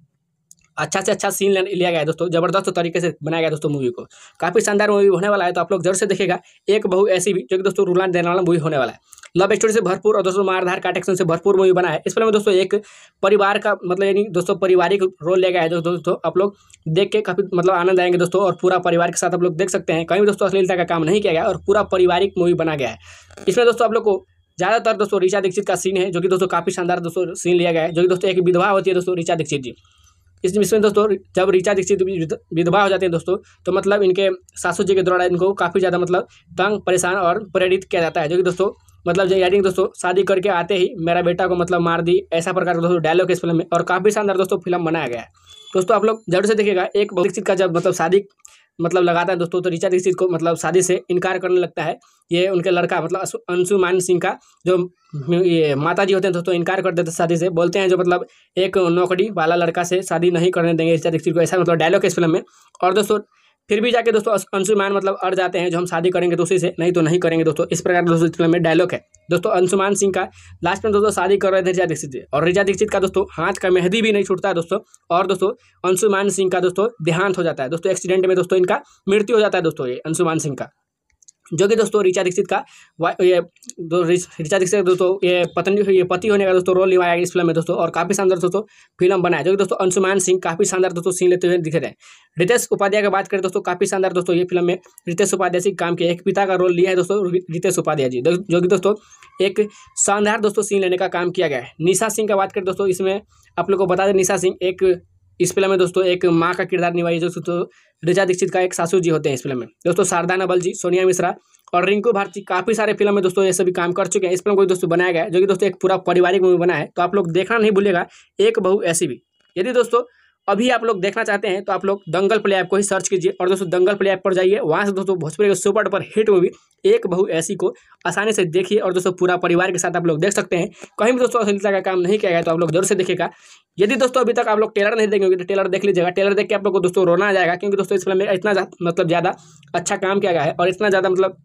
[SPEAKER 1] अच्छा से अच्छा सीन लिया गया दोस्तों जबरदस्त तरीके से बनाया गया दोस्तों मूवी को काफ़ी शानदार मूवी होने वाला है तो आप लोग जरूर से देखेगा एक बहु ऐसी भी जो कि दोस्तों रूलान देने वाला मूवी होने वाला है लव स्टोरी से भरपूर और दोस्तों मारधार का एक्शन से भरपूर मूवी बना है इस फिल्म में दोस्तों एक परिवार का मतलब यानी दोस्तों पारिवारिक रोल लिया गया है दोस्तों आप लोग देख के काफ़ी मतलब आनंद आएंगे दोस्तों और पूरा परिवार के साथ आप लोग देख सकते हैं कहीं भी दोस्तों अश्लीलता का काम नहीं किया गया और पूरा पारिवारिक मूवी बना गया है इसमें दोस्तों आप लोग को ज़्यादातर दोस्तों ऋचा दीक्षित का सीन है जो कि दोस्तों काफ़ी शानदार दोस्तों सीन लिया गया है जो कि दोस्तों एक विधवा होती है दोस्तों ऋचा दीक्षित जी इस इसमें दोस्तों जब ऋचा दीक्षित विधवा हो जाते हैं दोस्तों तो मतलब इनके सासू जी के द्वारा इनको काफ़ी ज़्यादा मतलब तंग परेशान और प्रेरित किया जाता है जो कि दोस्तों मतलब यानी दोस्तों शादी करके आते ही मेरा बेटा को मतलब मार दी ऐसा प्रकार का दोस्तों डायलॉग इस फिल्म में और काफ़ी शानदार दोस्तों फिल्म बनाया गया है दोस्तों आप लोग जरूर से देखिएगा एक दीक्षित का जब मतलब शादी मतलब लगाता है दोस्तों तो ऋचा दीक्षित को मतलब शादी से इनकार करने लगता है ये उनके लड़का मतलब अंशुमान सिंह का जो ये माता जी होते हैं दोस्तों इनकार कर देते शादी से बोलते हैं जो मतलब एक नौकरी वाला लड़का से शादी नहीं करने देंगे ऋचा दीक्षित को ऐसा मतलब डायलॉग है इस फिल्म में और दोस्तों फिर भी जाके दोस्तों अंशुमान मतलब अड़ जाते हैं जो हम शादी करेंगे तो उसी से नहीं तो नहीं करेंगे दोस्तों इस प्रकार दोस्तों फिल्म में डायलॉग है दोस्तों अंशुमान सिंह का लास्ट में दोस्तों शादी कर रहे थे रिजा दीक्षित और रिजा दीक्षित का दोस्तों हाथ का मेहंदी भी नहीं छूटता है दोस्तों और दोस्तों अंशुमान सिंह का दोस्तों देहांत हो जाता है दोस्तों एक्सीडेंट में दोस्तों इनका मृत्यु हो जाता है दोस्तों ये अंशुमान सिंह का जो कि दोस्तों ऋचा दीक्षित का ये ऋचा दीक्षित दोस्तों ये पत्नी ये पति होने का दोस्तों रोल निभाया इस फिल्म में दोस्तों और काफ़ी शानदार दोस्तों फिल्म बनाया जो कि दोस्तों अंशुमान सिंह काफ़ी शानदार दोस्तों सीन लेते हुए दिखे रहे हैं रितेश उपाध्याय की बात करें दोस्तों काफ़ी शानदार दोस्तों ये फिल्म में रितेश उपाध्याय सिंह काम किया एक पिता का रोल लिया है दोस्तों रितेश उपाध्याय जी जो कि दोस्तों एक शानदार दोस्तों सीन लेने का काम किया गया है निशा सिंह का बात करें दोस्तों इसमें आप लोग को बता दें निशा सिंह एक इस फिल्म में दोस्तों एक माँ का किरदार निभाई जो दोस्तों दीक्षित का एक सासू जी होते हैं इस फिल्म में दोस्तों शारदा नबल जी सोनिया मिश्रा और रिंकू भारती काफ़ी सारे फिल्म में दोस्तों ये सभी काम कर चुके हैं इस फिल्म को दोस्तों बनाया गया जो कि दोस्तों एक पूरा पारिवारिक मूवी बना है तो आप लोग देखना नहीं भूलेगा एक बहू ऐसी भी यदि दोस्तों अभी आप लोग देखना चाहते हैं तो आप लोग दंगल प्ले ऐप को ही सर्च कीजिए और दोस्तों दंगल प्ले ऐप पर जाइए वहाँ से दोस्तों भोजपुरी के सुपर डुपर हिट मूवी एक बहू ऐसी को आसानी से देखिए और दोस्तों पूरा परिवार के साथ आप लोग देख सकते हैं कहीं भी दोस्तों अश्लीलता का काम नहीं किया गया तो आप लोग जरूर से देखेगा यदि दोस्तों अभी तक आप लोग टेलर नहीं देखेंगे तो टेलर देख लीजिएगा टेलर देख के आप लोग को दोस्तों रोना आ जाएगा क्योंकि दोस्तों इस फिल्म में इतना मतलब ज़्यादा अच्छा काम किया गया है और इतना ज़्यादा मतलब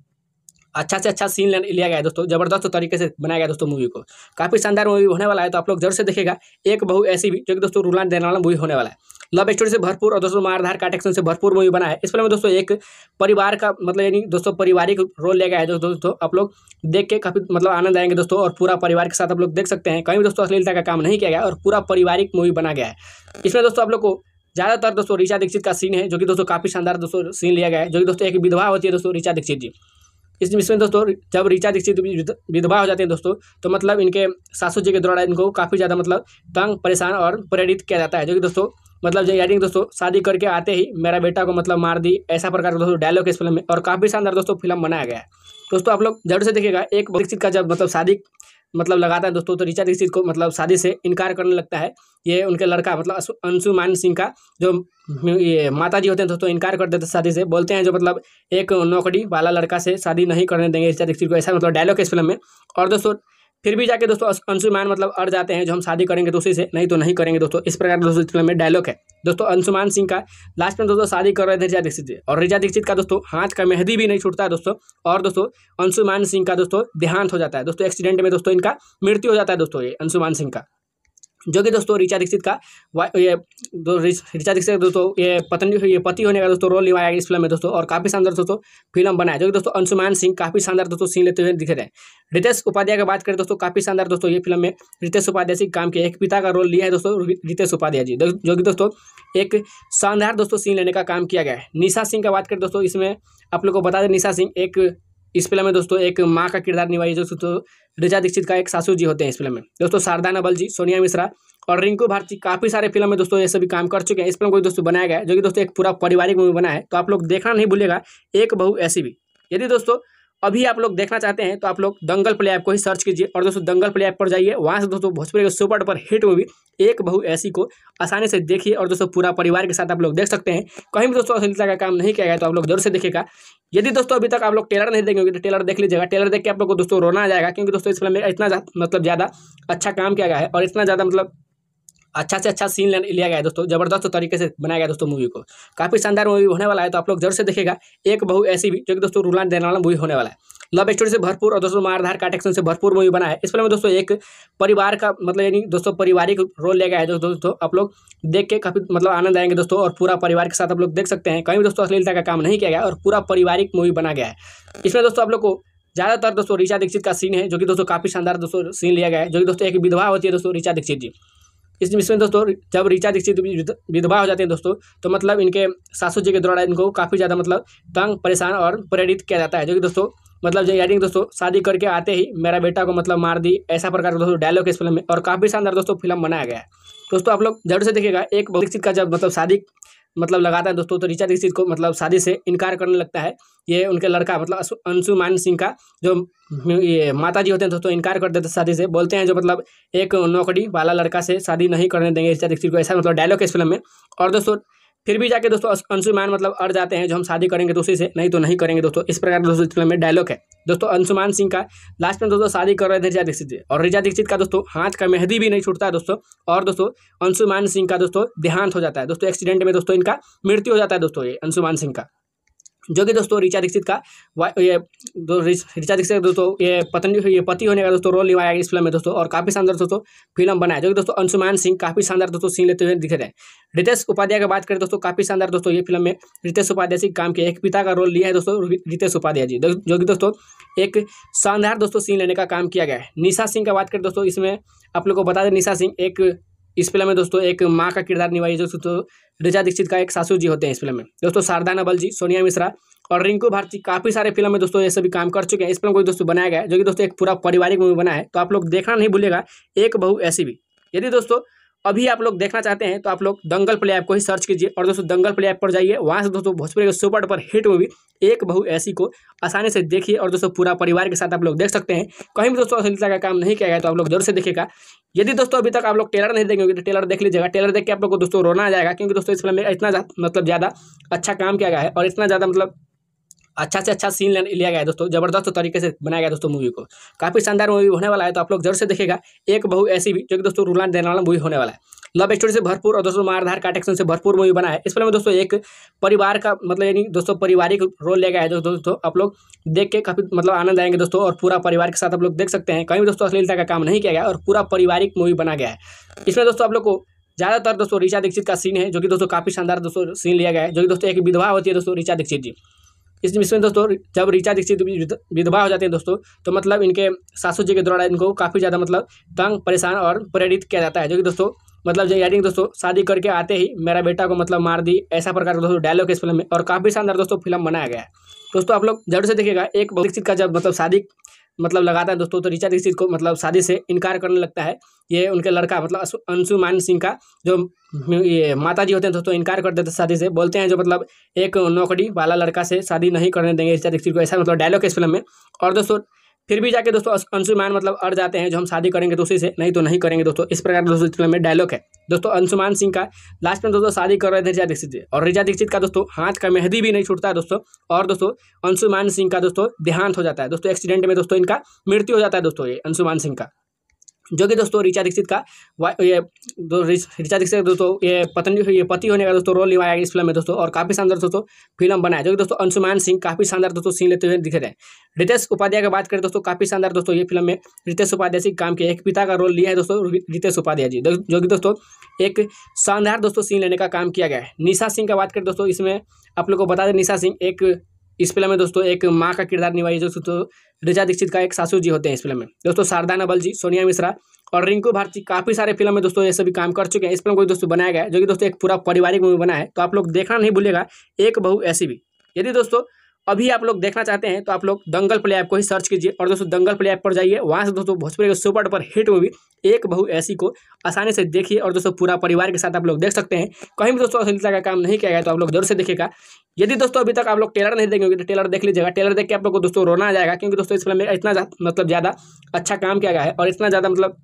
[SPEAKER 1] अच्छा से अच्छा सीन लिया गया है दोस्तों जबरदस्त तरीके से बनाया गया दोस्तों मूवी को काफ़ी शानदार मूवी होने वाला है तो आप लोग जरूर से देखेगा एक बहु ऐसी भी जो कि दोस्तों रुलान देने वाला मूवी होने वाला है लव स्टोरी से भरपूर और दोस्तों मारधार का एक्शन से भरपूर मूवी बना है इस फिल्म में दोस्तों एक परिवार का मतलब यानी दोस्तों पारिवारिक रोल लिया गया है दोस्तों दोस्तों आप लोग देख के काफ़ी मतलब आनंद आएंगे दोस्तों और पूरा परिवार के साथ आप लोग देख सकते हैं कहीं भी दोस्तों अश्लीलता का काम नहीं किया गया और पूरा पारिवारिक मूवी बना गया है इसमें दोस्तों आप लोग को ज़्यादातर दोस्तों ऋचा दीक्षित का सीन है जो कि दोस्तों काफ़ी शानदार दोस्तों सीन लिया गया है जो कि दोस्तों एक विधवा होती है दोस्तों ऋचा दीक्षित जी इसमें इसमें दोस्तों जब ऋचा दीक्षित विधवा हो जाते हैं दोस्तों तो मतलब इनके सासू जी के द्वारा इनको काफ़ी ज़्यादा मतलब तंग परेशान और प्रेरित किया जाता है जो कि दोस्तों मतलब यानी दोस्तों शादी करके आते ही मेरा बेटा को मतलब मार दी ऐसा प्रकार का दोस्तों डायलॉग इस फिल्म में और काफ़ी शानदार दोस्तों फिल्म बनाया गया है दोस्तों आप लोग जरूर से देखिएगा एक दीक्षित का जब मतलब शादी मतलब लगाता है दोस्तों तो ऋचा दीक्षित को मतलब शादी से इनकार करने लगता है ये उनके लड़का मतलब अंशुमान सिंह का जो ये माता जी होते हैं दोस्तों इनकार कर देते शादी से बोलते हैं जो मतलब एक नौकरी वाला लड़का से शादी नहीं करने देंगे ऋचा दीक्षित को ऐसा मतलब डायलॉग है इस फिल्म में और दोस्तों फिर भी जाके दोस्तों अंशुमान मतलब अड़ जाते हैं जो हम शादी करेंगे तो उसी से नहीं तो नहीं करेंगे दोस्तों इस प्रकार दोस्तों फिल्म में डायलॉग है दोस्तों अंशुमान सिंह का लास्ट में दोस्तों शादी कर रहे थे रिजा दीक्षित और रिजा दीक्षित का दोस्तों हाथ का मेहंदी भी नहीं छूटता है दोस्तों और दोस्तों अंशुमान सिंह का दोस्तों देहांत हो जाता है दोस्तों एक्सीडेंट में दोस्तों इनका मृत्यु हो जाता है दोस्तों ये अंशुमान सिंह का जो कि दोस्तों ऋचा दीक्षित का ये ऋचा दीक्षित दोस्तों ये पत्नी ये पति होने का दोस्तों रोल निभाया इस फिल्म में दोस्तों और काफ़ी शानदार दोस्तों फिल्म बनाया जो कि दोस्तों अंशुमान सिंह काफ़ी शानदार दोस्तों सीन लेते हुए दिख रहे हैं रितेश उपाध्याय की बात करें दोस्तों काफ़ी शानदार दोस्तों ये फिल्म में रितेश उपाध्याय सिंह काम किया एक पिता का रोल लिया है दोस्तों रितेश उपाध्याय जी जो कि दोस्तों एक शानदार दोस्तों सीन लेने का काम किया गया है निशा सिंह का बात करें दोस्तों इसमें आप लोग को बता दें निशा सिंह एक इस फिल्म में दोस्तों एक माँ का किरदार निभाई जो दोस्तों दीक्षित का एक सासू जी होते हैं इस फिल्म में दोस्तों शारदा नबल जी सोनिया मिश्रा और रिंकू भारती काफ़ी सारे फिल्म में दोस्तों ये सभी काम कर चुके हैं इस फिल्म को दोस्तों बनाया गया जो कि दोस्तों एक पूरा पारिवारिक मूवी बना है तो आप लोग देखना नहीं भूलेगा एक बहु ऐसी भी यदि दोस्तों अभी आप लोग देखना चाहते हैं तो आप लोग दंगल प्ले ऐप को ही सर्च कीजिए और दोस्तों दंगल प्ले ऐप पर जाइए वहाँ से दोस्तों भोजपुरी के सुपर डुपर हिट मूवी एक बहू ऐसी को आसानी से देखिए और दोस्तों पूरा परिवार के साथ आप लोग देख सकते हैं कहीं भी दोस्तों अश्लीलता का काम नहीं किया गया तो आप लोग जरूर से देखेगा यदि दोस्तों अभी तक आप लोग टेलर नहीं देखेंगे तो टेलर देख लीजिएगा टेलर देख के आप लोग को दोस्तों रोना आ जाएगा क्योंकि दोस्तों इस फिल्म में इतना मतलब ज़्यादा अच्छा काम किया गया है और इतना ज़्यादा मतलब अच्छा से अच्छा सीन लिया गया है दोस्तों जबरदस्त तरीके से बनाया गया दोस्तों मूवी को काफ़ी शानदार मूवी होने वाला है तो आप लोग जरूर से देखेगा एक बहु ऐसी भी जो कि दोस्तों रूलान देने वाला मूवी होने वाला है लव स्टोरी से भरपूर और दोस्तों मारधार का एक्शन से भरपूर मूवी बना है इस फिल्म में दोस्तों एक परिवार का मतलब यानी दोस्तों पारिवारिक रोल लिया गया है दोस्तों तो आप लोग देख के काफ़ी मतलब आनंद आएंगे दोस्तों और पूरा परिवार के साथ आप लोग देख सकते हैं कहीं भी दोस्तों अश्लीलता का काम नहीं किया गया और पूरा पारिवारिक मूवी बना गया है इसमें दोस्तों आप लोग को ज़्यादातर दोस्तों ऋचा दीक्षित का सीन है जो कि दोस्तों काफ़ी शानदार दोस्तों सीन लिया गया है जो कि दोस्तों एक विधवा होती है दोस्तों ऋचा दीक्षित जी इसमें इसमें दोस्तों जब ऋचा दीक्षित विधवा हो जाते हैं दोस्तों तो मतलब इनके सासू जी के द्वारा इनको काफ़ी ज़्यादा मतलब तंग परेशान और प्रेरित किया जाता है जो कि दोस्तों मतलब यानी दोस्तों शादी करके आते ही मेरा बेटा को मतलब मार दी ऐसा प्रकार का दोस्तों डायलॉग इस फिल्म में और काफ़ी शानदार दोस्तों फिल्म बनाया गया है दोस्तों आप लोग जरूर से देखिएगा एक दीक्षित का जब मतलब शादी मतलब लगाता है दोस्तों तो ऋचा दीक्षित को मतलब शादी से इनकार करने लगता है ये उनके लड़का मतलब अंशुमान सिंह का जो ये माता जी होते हैं दोस्तों इनकार कर देते हैं शादी से बोलते हैं जो मतलब एक नौकरी वाला लड़का से शादी नहीं करने देंगे ऋचा दीक्षित को ऐसा मतलब डायलॉग है इस फिल्म में और दोस्तों फिर भी जाके दोस्तों अंशुमान मतलब अड़ जाते हैं जो हम शादी करेंगे दोस्तों से नहीं तो नहीं करेंगे दोस्तों इस प्रकार दोस्तों फिल्म में डायलॉग है दोस्तों अंशुमान सिंह का लास्ट में दोस्तों शादी कर रहे थे रिजा दीक्षित और रिजा दीक्षित का दोस्तों हाथ का मेहंदी भी नहीं छूटता है दोस्तों और दोस्तों अंशुमान सिंह का दोस्तों देहांत हो जाता है दोस्तों एक्सीडेंट में दोस्तों इनका मृत्यु हो जाता है दोस्तों ये अंशुमान सिंह का जो कि दोस्तों ऋचा दीक्षित का ये ऋचा दीक्षित दोस्तों ये पत्नी ये पति होने का दोस्तों रोल निभाया इस फिल्म में दोस्तों और काफ़ी शानदार दोस्तों फिल्म बनाया जो कि दोस्तों अंशुमान सिंह काफ़ी शानदार दोस्तों सीन लेते हुए दिखे रहे रितेश उपाध्याय की बात करें दोस्तों काफ़ी शानदार दोस्तों ये फिल्म में रितेश उपाध्याय सिंह काम किया एक पिता का रोल लिया है दोस्तों रितेश उपाध्याय जी जो कि दोस्तों एक शानदार दोस्तों सीन लेने का काम किया गया है निशा सिंह का बात करें दोस्तों इसमें आप लोग को बता दें निशा सिंह एक इस फिल्म में दोस्तों एक माँ का किरदार निभाई जो दोस्तों रिजा दीक्षित का एक सासू जी होते हैं इस फिल्म में दोस्तों शारदा नबल जी सोनिया मिश्रा और रिंकू भारती काफ़ी सारे फिल्म में दोस्तों ये सभी काम कर चुके हैं इस फिल्म को दोस्तों बनाया गया जो कि दोस्तों एक पूरा पारिवारिक मूवी बना है तो आप लोग देखना नहीं भूलेगा एक बहू ऐसी भी यदि दोस्तों अभी आप लोग देखना चाहते हैं तो आप लोग दंगल प्ले ऐप को ही सर्च कीजिए और दोस्तों दंगल प्ले ऐप पर जाइए वहाँ से दोस्तों भोजपुरी के सुपर पर हिट मूवी एक बहु ऐसी को आसानी से देखिए और दोस्तों पूरा परिवार के साथ आप लोग देख सकते हैं कहीं भी दोस्तों अश्लीलता का काम नहीं किया गया तो आप लोग जरूर से देखेगा यदि दोस्तों अभी तक आप लोग टेलर नहीं देखेंगे तो टेलर देख लीजिएगा टेलर देख के आप लोग को दोस्तों रोना आ जाएगा क्योंकि दोस्तों इस फिल्म में इतना मतलब ज़्यादा अच्छा काम किया गया है और इतना ज़्यादा मतलब अच्छा से अच्छा सीन लिया गया है दोस्तों जबरदस्त तरीके से बनाया गया दोस्तों मूवी को काफ़ी शानदार मूवी होने वाला है तो आप लोग जरूर से देखेगा एक बहु ऐसी भी जो कि दोस्तों रूलान देने वाला मूवी होने वाला है लव स्टोरी से भरपूर और दोस्तों मारधार का एक्शन से भरपूर मूवी बना है इस फिल्म में दोस्तों एक परिवार का मतलब यानी दोस्तों पारिवारिक रोल ले गया है दोस्तों आप लोग देख के काफ़ी मतलब आनंद आएंगे दोस्तों और पूरा परिवार के साथ आप लोग देख सकते हैं कहीं भी दोस्तों अश्लीलता का काम नहीं किया गया और पूरा पारिवारिक मूवी बना गया है इसमें दोस्तों आप लोग को ज़्यादातर दोस्तों ऋचा दीक्षित का सीन है जो कि दोस्तों काफ़ी शानदार दोस्तों सीन लिया गया है जो कि दोस्तों एक विधवा होती है दोस्तों ऋचा दीक्षित जी इस मिशन दोस्तों जब ऋचा दीक्षित तो विधवा हो जाते हैं दोस्तों तो मतलब इनके सासू जी के द्वारा इनको काफ़ी ज़्यादा मतलब तंग परेशान और प्रेरित किया जाता है जो कि दोस्तों मतलब जो यानी दोस्तों शादी करके आते ही मेरा बेटा को मतलब मार दी ऐसा प्रकार का दोस्तों डायलॉग इस फिल्म में और काफ़ी शानदार दोस्तों फिल्म बनाया गया है दोस्तों आप लोग जरूर से देखिएगा एक दीक्षित का जब मतलब शादी मतलब लगाता है दोस्तों तो ऋचा दीक्षित को मतलब शादी से इनकार करने लगता है ये उनके लड़का मतलब अंशुमान सिंह का जो ये माता जी होते हैं दोस्तों इनकार कर देते हैं शादी से बोलते हैं जो मतलब एक नौकरी वाला लड़का से शादी नहीं करने देंगे ऋचा दीक्षित को ऐसा मतलब डायलॉग है इस फिल्म में और दोस्तों फिर भी जाके दोस्तों अंशुमान मतलब अड़ जाते हैं जो हम शादी करेंगे तो उसी से नहीं तो नहीं करेंगे दोस्तों इस प्रकार दोस्तों फिल्म में डायलॉग है दोस्तों अंशुमान सिंह का लास्ट में दोस्तों शादी कर रहे थे रिजा दीक्षित और रिजा दीक्षित का दोस्तों हाथ का मेहंदी भी नहीं छूटता है दोस्तों और दोस्तों अंशुमान सिंह का दोस्तों देहांत हो जाता है दोस्तों एक्सीडेंट में दोस्तों इनका मृत्यु हो जाता है दोस्तों ये अंशुमान सिंह का जो कि दोस्तों ऋचा दीक्षित का ये ऋचा दीक्षित दोस्तों ये पत्नी ये पति होने का दोस्तों रोल निभाया इस फिल्म में दोस्तों और काफ़ी शानदार दोस्तों फिल्म बनाया जो कि दोस्तों अंशुमान सिंह काफ़ी शानदार दोस्तों सीन लेते हुए दिखे रहे रितेश उपाध्याय की बात करें दोस्तों काफ़ी शानदार दोस्तों ये फिल्म में रितेश उपाध्याय सिंह काम किया एक पिता का रोल लिया है दोस्तों रितेश उपाध्याय जी जो कि दोस्तों एक शानदार दोस्तों सीन लेने का काम किया गया है निशा सिंह का बात करें दोस्तों इसमें आप लोग को बता दें निशा सिंह एक इस फिल्म में दोस्तों एक माँ का किरदार निभाई जो दोस्तों रिचा दीक्षित का एक सासू जी होते हैं इस फिल्म में दोस्तों शारदा नबल जी सोनिया मिश्रा और रिंकू भारती काफ़ी सारे फिल्म में दोस्तों ये सभी काम कर चुके हैं इस फिल्म को दोस्तों बनाया गया जो कि दोस्तों एक पूरा पारिवारिक मूवी बना है तो आप लोग देखना नहीं भूलेगा एक बहु ऐसी भी यदि दोस्तों अभी आप लोग देखना चाहते हैं तो आप लोग दंगल प्ले ऐप को ही सर्च कीजिए और दोस्तों दंगल प्ले ऐप पर जाइए वहाँ से दोस्तों भोजपुरी के सुपर डुपर हिट मूवी एक बहू ऐसी को आसानी से देखिए और दोस्तों पूरा परिवार के साथ आप लोग देख सकते हैं कहीं भी दोस्तों अश्लीलता का काम नहीं किया गया तो आप लोग जरूर से देखेगा यदि दोस्तों अभी तक आप लोग टेलर नहीं देखेंगे तो टेलर देख लीजिएगा टेलर देख के आप लोग को दोस्तों रोना आ जाएगा क्योंकि दोस्तों इस फिल्म में इतना मतलब ज़्यादा अच्छा काम किया गया है और इतना ज़्यादा मतलब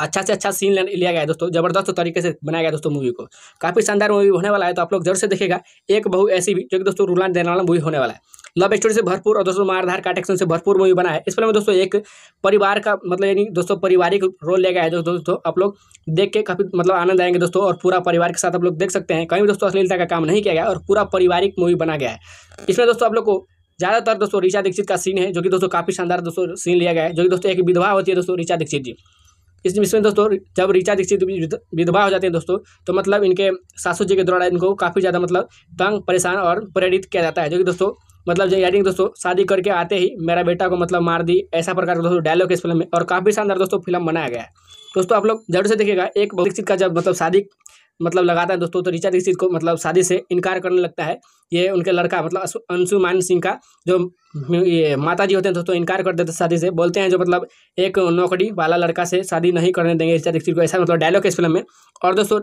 [SPEAKER 1] अच्छा से अच्छा सीन लिया गया है दोस्तों जबरदस्त तरीके से बनाया गया दोस्तों मूवी को काफ़ी शानदार मूवी होने वाला है तो आप लोग जरूर से देखेगा एक बहु ऐसी भी जो कि दोस्तों रूलान देने वाला मूवी होने वाला है लव स्टोरी से भरपूर और दोस्तों मारधार का एक्शन से भरपूर मूवी बना है इस फिल्म में दोस्तों एक परिवार का मतलब यानी दोस्तों पारिवारिक रोल लिया गया है दोस्तों आप लोग देख के काफ़ी मतलब आनंद आएंगे दोस्तों और पूरा परिवार के साथ आप लोग देख सकते हैं कहीं भी दोस्तों अश्लीलता का काम नहीं किया गया और पूरा पारिवारिक मूवी बना गया है इसमें दोस्तों आप लोग को ज़्यादातर दोस्तों ऋचा दीक्षित का सीन है जो कि दोस्तों काफ़ी शानदार दोस्तों सीन लिया गया है जो कि दोस्तों एक विधवा होती है दोस्तों ऋचा दीक्षित जी इस इसमें दोस्तों जब ऋचा दीक्षित विधवा हो जाते हैं दोस्तों तो मतलब इनके सासू जी के द्वारा इनको काफ़ी ज़्यादा मतलब तंग परेशान और प्रेरित किया जाता है जो कि दोस्तों मतलब जो यानी दोस्तों शादी करके आते ही मेरा बेटा को मतलब मार दी ऐसा प्रकार का दोस्तों डायलॉग इस फिल्म में और काफ़ी शानदार दोस्तों फिल्म बनाया गया है दोस्तों आप लोग जरूर से देखिएगा एक दीक्षित का जब मतलब शादी मतलब लगाता है दोस्तों तो ऋचा दीक्षित को मतलब शादी से इनकार करने लगता है ये उनके लड़का मतलब अंशुमान सिंह का जो ये माता जी होते हैं दोस्तों इनकार कर देते हैं शादी से बोलते हैं जो मतलब एक नौकरी वाला लड़का से शादी नहीं करने देंगे ऋचा दीक्षित को ऐसा मतलब डायलॉग है इस फिल्म में और दोस्तों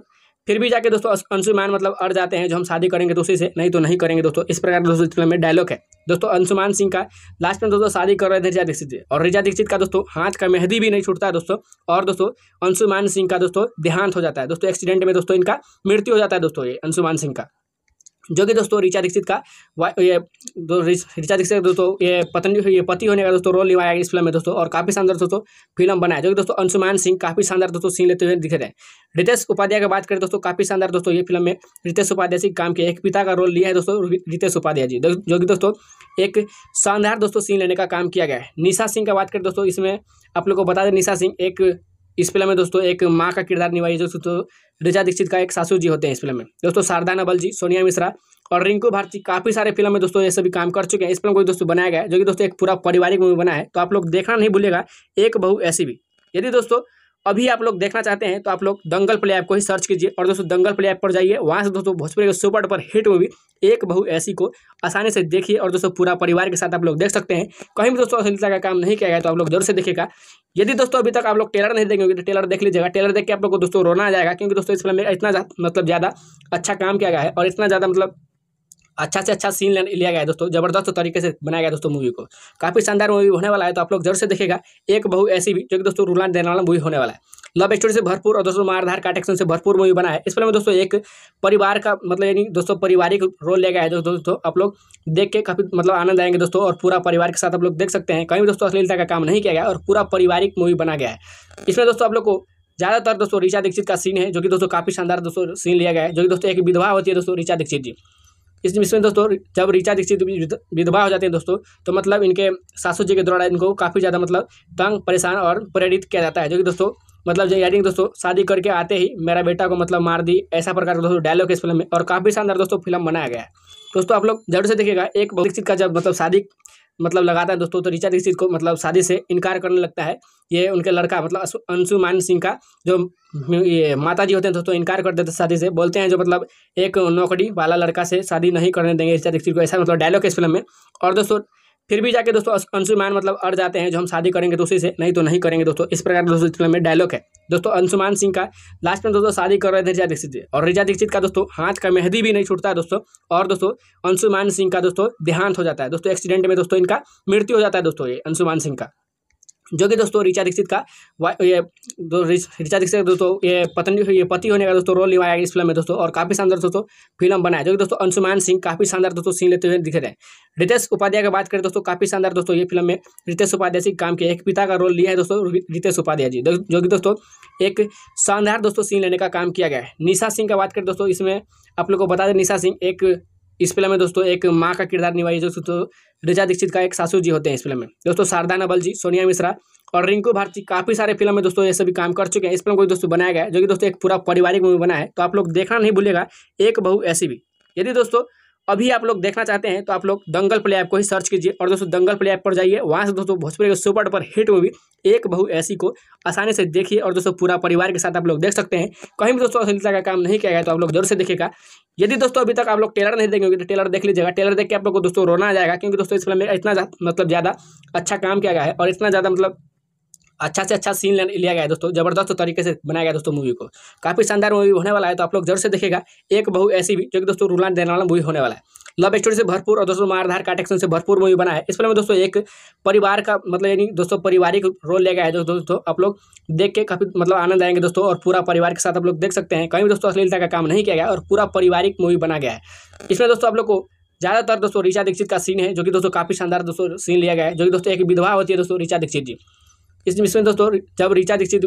[SPEAKER 1] फिर भी जाके दोस्तों अंशुमान मतलब अड़ जाते हैं जो हम शादी करेंगे तो उसी से नहीं तो नहीं करेंगे दोस्तों इस प्रकार दोस्तों फिल्म में डायलॉग है दोस्तों अंशुमान सिंह का लास्ट में दोस्तों शादी कर रहे थे रिजा दीक्षित और रिजा दीक्षित का दोस्तों हाथ का मेहंदी भी नहीं छूटता है दोस्तों और दोस्तों अंशुमान सिंह का दोस्तों देहांत हो जाता है दोस्तों एक्सीडेंट में दोस्तों इनका मृत्यु हो जाता है दोस्तों ये अंशुमान सिंह का जो कि दोस्तों ऋचा दीक्षित का ये ऋचा दीक्षित दोस्तों ये पत्नी ये पति होने का दोस्तों रोल निभाया इस फिल्म में दोस्तों और काफ़ी शानदार दोस्तों फिल्म बनाया जो कि दोस्तों अंशुमान सिंह काफ़ी शानदार दोस्तों सीन लेते हुए दिखे रहे हैं रितेश उपाध्याय की बात करें दोस्तों काफ़ी शानदार दोस्तों ये फिल्म में रितेश उपाध्याय सिंह काम किया एक पिता का रोल लिया है दोस्तों रितेश उपाध्याय जी जो कि दोस्तों एक शानदार दोस्तों सीन लेने का काम किया गया है निशा सिंह का बात करें दोस्तों इसमें आप लोग को बता दें निशा सिंह एक इस फिल्म में दोस्तों एक माँ का किरदार निभाई दोस्तों दोस्तों रिजा दीक्षित का एक सासू जी होते हैं इस फिल्म में दोस्तों शारदा नवल जी सोनिया मिश्रा और रिंकू भारती काफ़ी सारे फिल्म में दोस्तों ये सभी काम कर चुके हैं इस फिल्म को दोस्तों बनाया गया है जो कि दोस्तों एक पूरा पारिवारिक मूवी बना है तो आप लोग देखना नहीं भूलेगा एक बहू ऐसी भी यदि दोस्तों अभी आप लोग देखना चाहते हैं तो आप लोग दंगल प्ले ऐप को ही सर्च कीजिए और दोस्तों दंगल प्ले ऐप पर जाइए वहाँ से दोस्तों भोजपुरी के सुपर डुपर हिट मूवी एक बहु ऐसी को आसानी से देखिए और दोस्तों पूरा परिवार के साथ आप लोग देख सकते हैं कहीं भी दोस्तों अश्लीलता का काम नहीं किया गया तो आप लोग जरूर से देखेगा यदि दोस्तों अभी तक आप लोग टेलर नहीं देखेंगे क्योंकि तो टेलर देख लीजिएगा टेलर देख के आप लोग को दोस्तों रोना आ जाएगा क्योंकि दोस्तों इस फिल्म में इतना मतलब ज़्यादा अच्छा काम किया गया है और इतना ज़्यादा मतलब अच्छा से अच्छा सीन लिया गया है दोस्तों जबरदस्त तरीके से बनाया गया दोस्तों मूवी को काफ़ी शानदार मूवी होने वाला है तो आप लोग जरूर से देखेगा एक बहु ऐसी भी जो कि दोस्तों रूलान देने वाला मूवी होने वाला है लव स्टोरी से भरपूर और दोस्तों मारधार काट एक्शन से भरपूर मूवी बना है इस फिल्म में दोस्तों एक परिवार का मतलब यानी दोस्तों पारिवारिक रोल ले गया है दोस्तों दोस्तों आप लोग देख के काफ़ी मतलब आनंद आएंगे दोस्तों और पूरा परिवार के साथ आप लोग देख सकते हैं कहीं भी दोस्तों अश्लीलता का काम नहीं किया गया और पूरा पारिवारिक मूवी बना गया है इसमें दोस्तों आप लोग को ज़्यादातर दोस्तों ऋचा दीक्षित का सीन है जो कि दोस्तों काफ़ी शानदार दोस्तों सीन लिया गया है जो कि दोस्तों एक विधवा होती है दोस्तों ऋचा दीक्षित जी इस इसमें दोस्तों जब ऋचा दीक्षित विधवा हो जाते हैं दोस्तों तो मतलब इनके सासू जी के द्वारा इनको काफ़ी ज़्यादा मतलब तंग परेशान और प्रेरित किया जाता है जो कि दोस्तों मतलब यानी दोस्तों शादी करके आते ही मेरा बेटा को मतलब मार दी ऐसा प्रकार का दोस्तों डायलॉग इस फिल्म में और काफ़ी शानदार दोस्तों फिल्म बनाया गया है दोस्तों आप लोग जरूर से देखिएगा एक दीक्षित का जब मतलब शादी मतलब लगाता है दोस्तों तो ऋचा दीक्षित को मतलब शादी से इनकार करने लगता है ये उनके लड़का मतलब अंशुमान सिंह का जो ये माता जी होते हैं दोस्तों इनकार कर देते शादी से बोलते हैं जो मतलब एक नौकरी वाला लड़का से शादी नहीं करने देंगे ऋचा दीक्षित को ऐसा मतलब डायलॉग है इस फिल्म में और दोस्तों फिर भी जाके दोस्तों अंशुमान मतलब अड़ जाते हैं जो हम शादी करेंगे तो उसी से नहीं तो नहीं करेंगे दोस्तों इस प्रकार दोस्तों फिल्म में डायलॉग है दोस्तों अंशुमान सिंह का लास्ट में दोस्तों शादी कर रहे थे रिजा दीक्षित और रिजा दीक्षित का दोस्तों हाथ का मेहंदी भी नहीं छूटता दोस्तों और दोस्तों अंशुमान सिंह का दोस्तों देहांत हो जाता है दोस्तों एक्सीडेंट में दोस्तों इनका मृत्यु हो जाता है दोस्तों ये अंशुमान सिंह का जो कि दोस्तों ऋचा दीक्षित का ये ऋचा दीक्षित दोस्तों ये पत्नी ये पति होने का दोस्तों रोल निभाया इस फिल्म में दोस्तों और काफ़ी शानदार दोस्तों फिल्म बनाया जो कि दोस्तों अंशुमान सिंह काफ़ी शानदार दोस्तों सीन लेते हुए दिख रहे हैं रितेश उपाध्याय की बात करें दोस्तों काफ़ी शानदार दोस्तों ये फिल्म में रितेश उपाध्याय सिंह काम किया एक पिता का रोल लिया है दोस्तों रितेश उपाध्याय जी जो कि दोस्तों एक शानदार दोस्तों सीन लेने का काम किया गया है निशा सिंह का बात करें दोस्तों इसमें आप लोग को बता दें निशा सिंह एक इस फिल्म में दोस्तों एक माँ का किरदार निभाई जो रिजा दीक्षित का एक सासू जी होते हैं इस फिल्म में दोस्तों शारदा नबल जी सोनिया मिश्रा और रिंकू भारती काफ़ी सारे फिल्म में दोस्तों ये सभी काम कर चुके हैं इस फिल्म को दोस्तों बनाया गया जो कि दोस्तों एक पूरा पारिवारिक मूवी बना है तो आप लोग देखना नहीं भूलेगा एक बहु ऐसी भी यदि दोस्तों अभी आप लोग देखना चाहते हैं तो आप लोग दंगल प्ले ऐप को ही सर्च कीजिए और दोस्तों दंगल प्ले ऐप पर जाइए वहाँ से दोस्तों भोजपुरी के सुपर डुपर हिट मूवी एक बहू ऐसी को आसानी से देखिए और दोस्तों पूरा परिवार के साथ आप लोग देख सकते हैं कहीं भी दोस्तों अश्लीलता का काम नहीं किया गया तो आप लोग जरूर से देखेगा यदि दोस्तों अभी तक आप लोग टेलर नहीं देखेंगे तो टेलर देख लीजिएगा टेलर देख के आप लोग को दोस्तों रोना आ जाएगा क्योंकि दोस्तों इस फिल्म में इतना मतलब ज़्यादा अच्छा काम किया गया है और इतना ज़्यादा मतलब अच्छा से अच्छा सीन लिया गया है दोस्तों जबरदस्त तरीके से बनाया गया दोस्तों मूवी को काफ़ी शानदार मूवी होने वाला है तो आप लोग जरूर से देखेगा एक बहु ऐसी भी जो कि दोस्तों रूलान देने वाला मूवी होने वाला है लव स्टोरी से भरपूर और दोस्तों मारधार का एक्शन से भरपूर मूवी बना है इस फिल्म में दोस्तों एक परिवार का मतलब यानी दोस्तों पारिवारिक रोल लिया गया है दोस्तों दोस्तों आप लोग देख के काफ़ी मतलब आनंद आएंगे दोस्तों और पूरा परिवार के साथ आप लोग देख सकते हैं कहीं भी दोस्तों अश्लीलता का काम नहीं किया गया और पूरा पारिवारिक मूवी बना गया है इसमें दोस्तों आप लोग को ज़्यादातर दोस्तों ऋचा दीक्षित का सीन है जो कि दोस्तों काफ़ी शानदार दोस्तों सीन लिया गया है जो कि दोस्तों एक विधवा होती है दोस्तों ऋचा दीक्षित जी इस इसमें दोस्तों जब ऋचा दीक्षित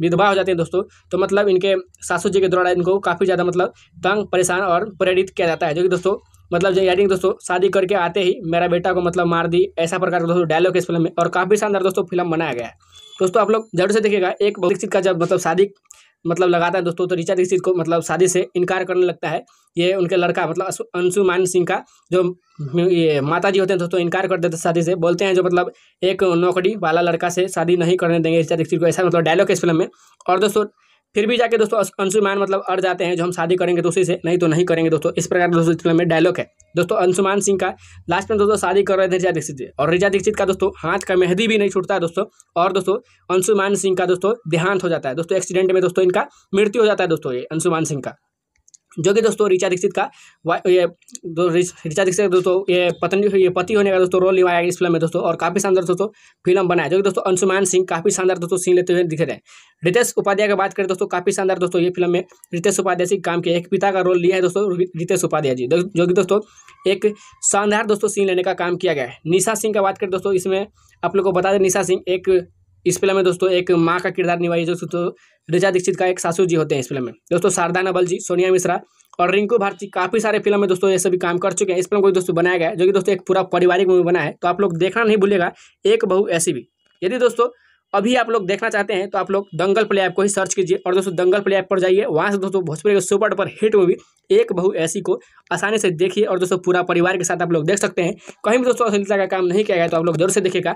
[SPEAKER 1] विधवा हो जाते हैं दोस्तों तो मतलब इनके सासू जी के द्वारा इनको काफ़ी ज़्यादा मतलब तंग परेशान और प्रेरित किया जाता है जो कि दोस्तों मतलब यानी दोस्तों शादी करके आते ही मेरा बेटा को मतलब मार दी ऐसा प्रकार का दोस्तों डायलॉग इस फिल्म में और काफ़ी शानदार दोस्तों फिल्म बनाया गया है दोस्तों आप लोग जरूर से देखिएगा एक दीक्षित का जब मतलब शादी मतलब लगाता है दोस्तों तो ऋचा दीक्षित को मतलब शादी से इनकार करने लगता है ये उनके लड़का मतलब अंशुमान सिंह का जो ये माता जी होते हैं दोस्तों इनकार कर देते शादी से बोलते हैं जो मतलब एक नौकरी वाला लड़का से शादी नहीं करने देंगे ऋचा दीक्षित को ऐसा मतलब डायलॉग है इस फिल्म में और दोस्तों फिर भी जाके दोस्तों अंशुमान मतलब अड़ जाते हैं जो हम शादी करेंगे तो उसी से नहीं तो नहीं करेंगे दोस्तों इस प्रकार दोस्तों फिल्म में डायलॉग है दोस्तों अंशुमान सिंह का लास्ट में दोस्तों शादी कर रहे थे रिजा दीक्षित और रिजा दीक्षित का दोस्तों हाथ का मेहंदी भी नहीं छूटता है दोस्तों और दोस्तों अंशुमान सिंह का दोस्तों देहांत हो जाता है दोस्तों एक्सीडेंट में दोस्तों इनका मृत्यु हो जाता है दोस्तों ये अंशुमान सिंह का जो कि दोस्तों ऋचा दीक्षित का ये ऋचा दीक्षित दोस्तों ये पत्नी ये पति होने का दोस्तों रोल निभाया इस फिल्म में दोस्तों और काफ़ी शानदार दोस्तों फिल्म बनाया जो कि दोस्तों अंशुमान सिंह काफ़ी शानदार दोस्तों सीन लेते हुए दिखे रहे हैं रितेश उपाध्याय की बात करें दोस्तों काफ़ी शानदार दोस्तों ये फिल्म में रितेश उपाध्याय सिंह काम किया एक पिता का रोल लिया है दोस्तों रितेश उपाध्याय जी जो कि दोस्तों एक शानदार दोस्तों सीन लेने का काम किया गया है निशा सिंह का बात करें दोस्तों इसमें आप लोग को बता दें निशा सिंह एक इस फिल्म में दोस्तों एक माँ का किरदार निभाई जो दोस्तों रिजा दीक्षित का एक सासू जी होते हैं इस फिल्म में दोस्तों शारदा नबल जी सोनिया मिश्रा और रिंकू भारती काफ़ी सारे फिल्म में दोस्तों ये सभी काम कर चुके हैं इस फिल्म को दोस्तों बनाया गया जो कि दोस्तों एक पूरा पारिवारिक मूवी बना है तो आप लोग देखना नहीं भूलेगा एक बहू ऐसी भी यदि दोस्तों अभी आप लोग देखना चाहते हैं तो आप लोग दंगल प्ले ऐप को ही सर्च कीजिए और दोस्तों दंगल प्ले ऐप पर जाइए वहाँ से दोस्तों भोजपुरी के सुपर पर हिट मूवी एक बहु ऐसी को आसानी से देखिए और दोस्तों पूरा परिवार के साथ आप लोग देख सकते हैं कहीं भी दोस्तों अश्लीलता का काम नहीं किया गया तो आप लोग जरूर से देखेगा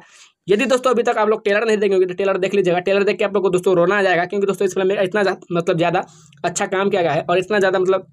[SPEAKER 1] यदि दोस्तों अभी तक आप लोग टेलर नहीं देखेंगे तो टेलर देख लीजिएगा टेलर देख के आप लोग को दोस्तों रोना आ जाएगा क्योंकि दोस्तों इस फिल्म में इतना मतलब ज़्यादा अच्छा काम किया गया है और इतना ज़्यादा मतलब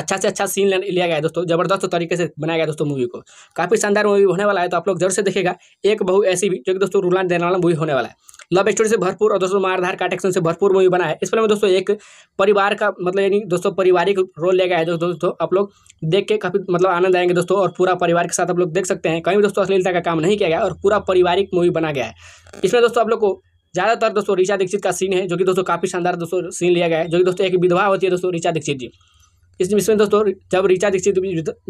[SPEAKER 1] अच्छा से अच्छा सीन लिया गया है दोस्तों जबरदस्त तरीके से बनाया गया दोस्तों मूवी को काफ़ी शानदार मूवी होने वाला है तो आप लोग जरूर से देखेगा एक बहु ऐसी भी जो कि दोस्तों रूलान देने वाला मूवी होने वाला है लव स्टोरी से भरपूर और दोस्तों मारधार का एक्शन से भरपूर मूवी बना है इस फिल्म में दोस्तों एक परिवार का मतलब यानी दोस्तों पारिवारिक रोल ले गया है दोस्तों आप लोग देख के काफ़ी मतलब आनंद आएंगे दोस्तों और पूरा परिवार के साथ आप लोग देख सकते हैं कहीं भी दोस्तों अश्लीलता का काम नहीं किया गया और पूरा पारिवारिक मूवी बना गया है इसमें दोस्तों आप लोग को ज़्यादातर दोस्तों ऋचा दीक्षित का सीन है जो कि दोस्तों काफ़ी शानदार दोस्तों सीन लिया गया है जो कि दोस्तों एक विधवा होती है दोस्तों ऋचा दीक्षित जी इस इसमें दोस्तों जब ऋचा दीक्षित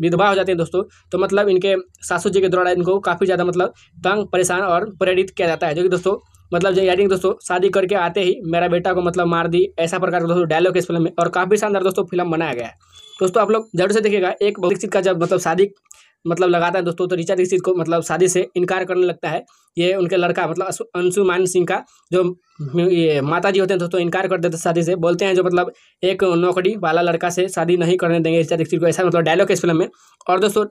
[SPEAKER 1] विधवा हो जाते हैं दोस्तों तो मतलब इनके सासू जी के द्वारा इनको काफ़ी ज़्यादा मतलब तंग परेशान और प्रेरित किया जाता है जो कि दोस्तों मतलब जो यानी दोस्तों शादी करके आते ही मेरा बेटा को मतलब मार दी ऐसा प्रकार का दोस्तों डायलॉग इस फिल्म में और काफ़ी शानदार दोस्तों फिल्म बनाया गया है दोस्तों आप लोग जरूर से देखिएगा एक दीक्षित का जब मतलब शादी मतलब लगाता है दोस्तों तो ऋचा दीक्षित को मतलब शादी से इनकार करने लगता है ये उनके लड़का मतलब अंशुमान सिंह का जो ये माता जी होते हैं दोस्तों इनकार कर देते शादी से बोलते हैं जो मतलब एक नौकरी वाला लड़का से शादी नहीं करने देंगे ऋचा दीक्षित को ऐसा मतलब डायलॉग है इस फिल्म में और दोस्तों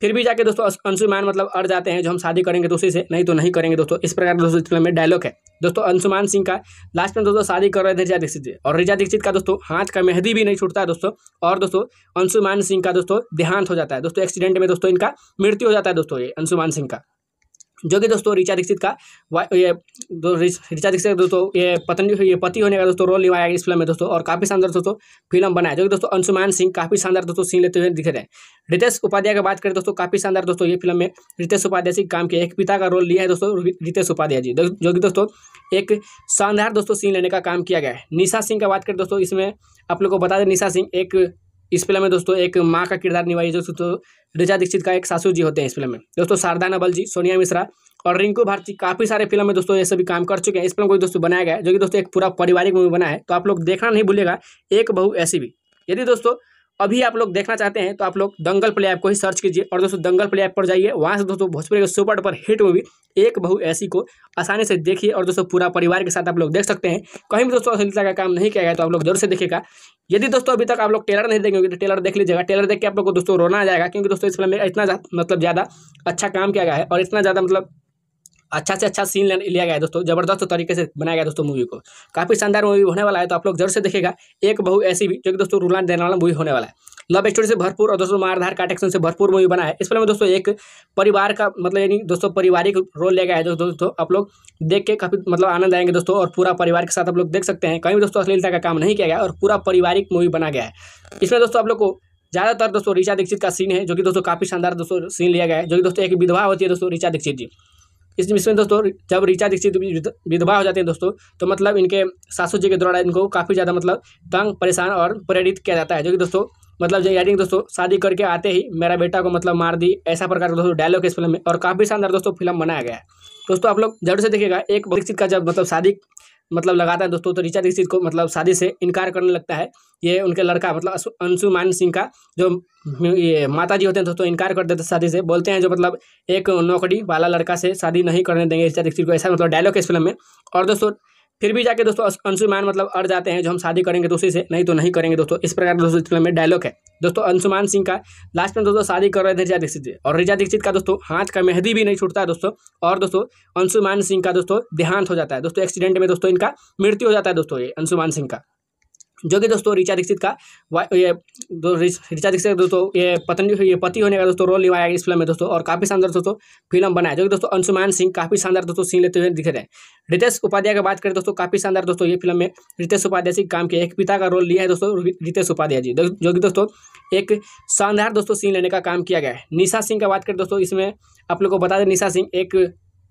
[SPEAKER 1] फिर भी जाके दोस्तों अंशुमान मतलब अड़ जाते हैं जो हम शादी करेंगे दोस्तों से नहीं तो नहीं करेंगे दोस्तों इस प्रकार दोस्तों फिल्म में डायलॉग है दोस्तों अंशुमान सिंह का लास्ट में दोस्तों शादी कर रहे थे रिजा दीक्षित और रिजा दीक्षित का दोस्तों हाथ का मेहंदी भी नहीं छूटता है दोस्तों और दोस्तों अंशुमान सिंह का दोस्तों देहांत हो जाता है दोस्तों एक्सीडेंट में दोस्तों इनका मृत्यु हो जाता है दोस्तों ये अंशुमान सिंह का जो कि दोस्तों ऋचा दीक्षित का ये ऋचा दीक्षित दोस्तों ये पत्नी ये पति होने का दोस्तों रोल निभाया इस फिल्म में दोस्तों और काफ़ी शानदार दोस्तों फिल्म बनाया जो कि दोस्तों अंशुमान सिंह काफ़ी शानदार दोस्तों सीन लेते हुए दिखे रहे रितेश उपाध्याय की बात करें दोस्तों काफ़ी शानदार दोस्तों ये फिल्म में रितेश उपाध्याय सिंह काम किया एक पिता का रोल लिया है दोस्तों रितेश उपाध्याय जी जो कि दोस्तों एक शानदार दोस्तों सीन लेने का काम किया गया है निशा सिंह का बात करें दोस्तों इसमें आप लोग को बता दें निशा सिंह एक इस फिल्म में दोस्तों एक माँ का किरदार निभाई जो दोस्तों रिचा दीक्षित का एक सासू जी होते हैं इस फिल्म में दोस्तों शारदा नबल जी सोनिया मिश्रा और रिंकू भारती काफ़ी सारे फिल्म में दोस्तों ये सभी काम कर चुके हैं इस फिल्म को दोस्तों बनाया गया जो कि दोस्तों एक पूरा पारिवारिक मूवी बना है तो आप लोग देखना नहीं भूलेगा एक बहू ऐसी भी यदि दोस्तों अभी आप लोग देखना चाहते हैं तो आप लोग दंगल प्ले ऐप को ही सर्च कीजिए और दोस्तों दंगल प्ले ऐप पर जाइए वहाँ से दोस्तों भोजपुरी के सुपर डुपर हिट मूवी एक बहू ऐसी को आसानी से देखिए और दोस्तों पूरा परिवार के साथ आप लोग देख सकते हैं कहीं भी दोस्तों अश्लीलता का काम नहीं किया गया तो आप लोग जरूर से देखेगा यदि दोस्तों अभी तक आप लोग टेलर नहीं देखेंगे तो टेलर देख लीजिएगा टेलर देख के आप लोग को दोस्तों रोना आ जाएगा क्योंकि दोस्तों इस फिल्म में इतना मतलब ज़्यादा अच्छा काम किया गया है और इतना ज़्यादा मतलब अच्छा से अच्छा सीन लिया गया दोस्तों जबरदस्त तरीके से बनाया गया दोस्तों मूवी को काफ़ी शानदार मूवी होने वाला है तो आप लोग जरूर से देखेगा एक बहु ऐसी भी जो कि दोस्तों रूलान देने वाला मूवी होने वाला है लव स्टोरी से भरपूर और दोस्तों मारधार का एक्शन से भरपूर मूवी बना है इस फिल्म में दोस्तों एक परिवार का मतलब यानी दोस्तों पारिवारिक रोल ले गया है दोस्तों आप लोग देख के काफ़ी मतलब आनंद आएंगे दोस्तों और पूरा परिवार के साथ आप लोग देख सकते हैं कहीं भी दोस्तों अश्लीलता का काम नहीं किया गया और पूरा पारिवारिक मूवी बना गया है इसमें दोस्तों आप लोग को ज़्यादातर दोस्तों ऋचा दीक्षित का सीन है जो कि दोस्तों काफ़ी शानदार दोस्तों सीन लिया गया है जो कि दोस्तों एक विधवा होती है दोस्तों ऋचा दीक्षित जी इस इसमें दोस्तों जब ऋचा दीक्षित विधवा हो जाते हैं दोस्तों तो मतलब इनके सासू जी के द्वारा इनको काफ़ी ज़्यादा मतलब तंग परेशान और प्रेरित किया जाता है जो कि दोस्तों मतलब जो यानी दोस्तों शादी करके आते ही मेरा बेटा को मतलब मार दी ऐसा प्रकार का दोस्तों डायलॉग इस फिल्म में और काफ़ी शानदार दोस्तों फिल्म बनाया गया है दोस्तों आप लोग जरूर से देखिएगा एक दीक्षित का जब मतलब शादी मतलब लगाता है दोस्तों तो ऋचा दीक्षित को मतलब शादी से इनकार करने लगता है ये उनके लड़का मतलब अंशुमान सिंह का जो ये माता जी होते हैं दोस्तों इनकार कर देते हैं शादी से बोलते हैं जो मतलब एक नौकरी वाला लड़का से शादी नहीं करने देंगे ऋचा दीक्षित को ऐसा मतलब डायलॉग है इस फिल्म में और दोस्तों फिर भी जाके दोस्तों अंशुमान मतलब अड़ जाते हैं जो हम शादी करेंगे दोस्तों से नहीं तो नहीं करेंगे दोस्तों इस प्रकार दोस्तों फिल्म में डायलॉग है दोस्तों अंशुमान सिंह का लास्ट में दोस्तों शादी कर रहे थे रिजा दीक्षित और रिजा दीक्षित का दोस्तों हाथ का मेहंदी भी नहीं छूटता है दोस्तों और दोस्तों अंशुमान सिंह का दोस्तों देहांत हो जाता है दोस्तों एक्सीडेंट में दोस्तों इनका मृत्यु हो जाता है दोस्तों ये अंशुमान सिंह का जो कि दोस्तों ऋचा दीक्षित का ये ऋचा दीक्षित दोस्तों ये पत्नी ये पति होने का दोस्तों रोल निभाया इस फिल्म में दोस्तों और काफ़ी शानदार दोस्तों फिल्म बनाया जो कि दोस्तों अंशुमान सिंह काफ़ी शानदार दोस्तों सीन लेते हुए दिखे रहे रितेश उपाध्याय की बात करें दोस्तों काफ़ी शानदार दोस्तों ये फिल्म में रितेश उपाध्याय सिंह काम किया एक पिता का रोल लिया है दोस्तों रितेश उपाध्याय जी जो कि दोस्तों एक शानदार दोस्तों सीन लेने का काम किया गया है निशा सिंह का बात करें दोस्तों इसमें आप लोग को बता दें निशा सिंह एक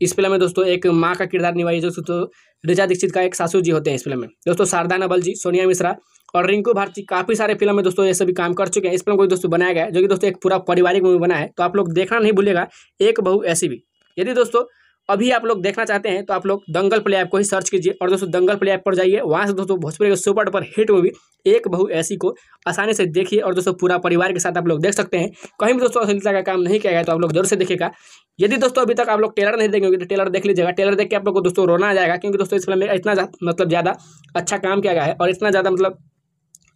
[SPEAKER 1] इस फिल्म में दोस्तों एक माँ का किरदार निभाई जो दोस्तों रिचा दीक्षित का एक सासू जी होते हैं इस फिल्म में दोस्तों शारदा नबल जी सोनिया मिश्रा और रिंकू भारती काफ़ी सारे फिल्म में दोस्तों ये सभी काम कर चुके हैं इस फिल्म को दोस्तों बनाया गया जो कि दोस्तों एक पूरा पारिवारिक मूवी बना है तो आप लोग देखना नहीं भूलेगा एक बहू ऐसी भी यदि दोस्तों अभी आप लोग देखना चाहते हैं तो आप लोग दंगल प्ले ऐप को ही सर्च कीजिए और दोस्तों दंगल प्ले ऐप पर जाइए वहाँ से दोस्तों भोजपुरी के सुपर डुपर हिट मूवी एक बहू ऐसी को आसानी से देखिए और दोस्तों पूरा परिवार के साथ आप लोग देख सकते हैं कहीं भी दोस्तों अश्लीलता का काम नहीं किया गया तो आप लोग जरूर से देखेगा यदि दोस्तों अभी तक आप लोग टेलर नहीं देखेंगे तो टेलर देख लीजिएगा टेलर देख के आप लोग को दोस्तों रोना आ जाएगा क्योंकि दोस्तों इस फिल्म में इतना मतलब ज़्यादा अच्छा काम किया गया है और इतना ज़्यादा मतलब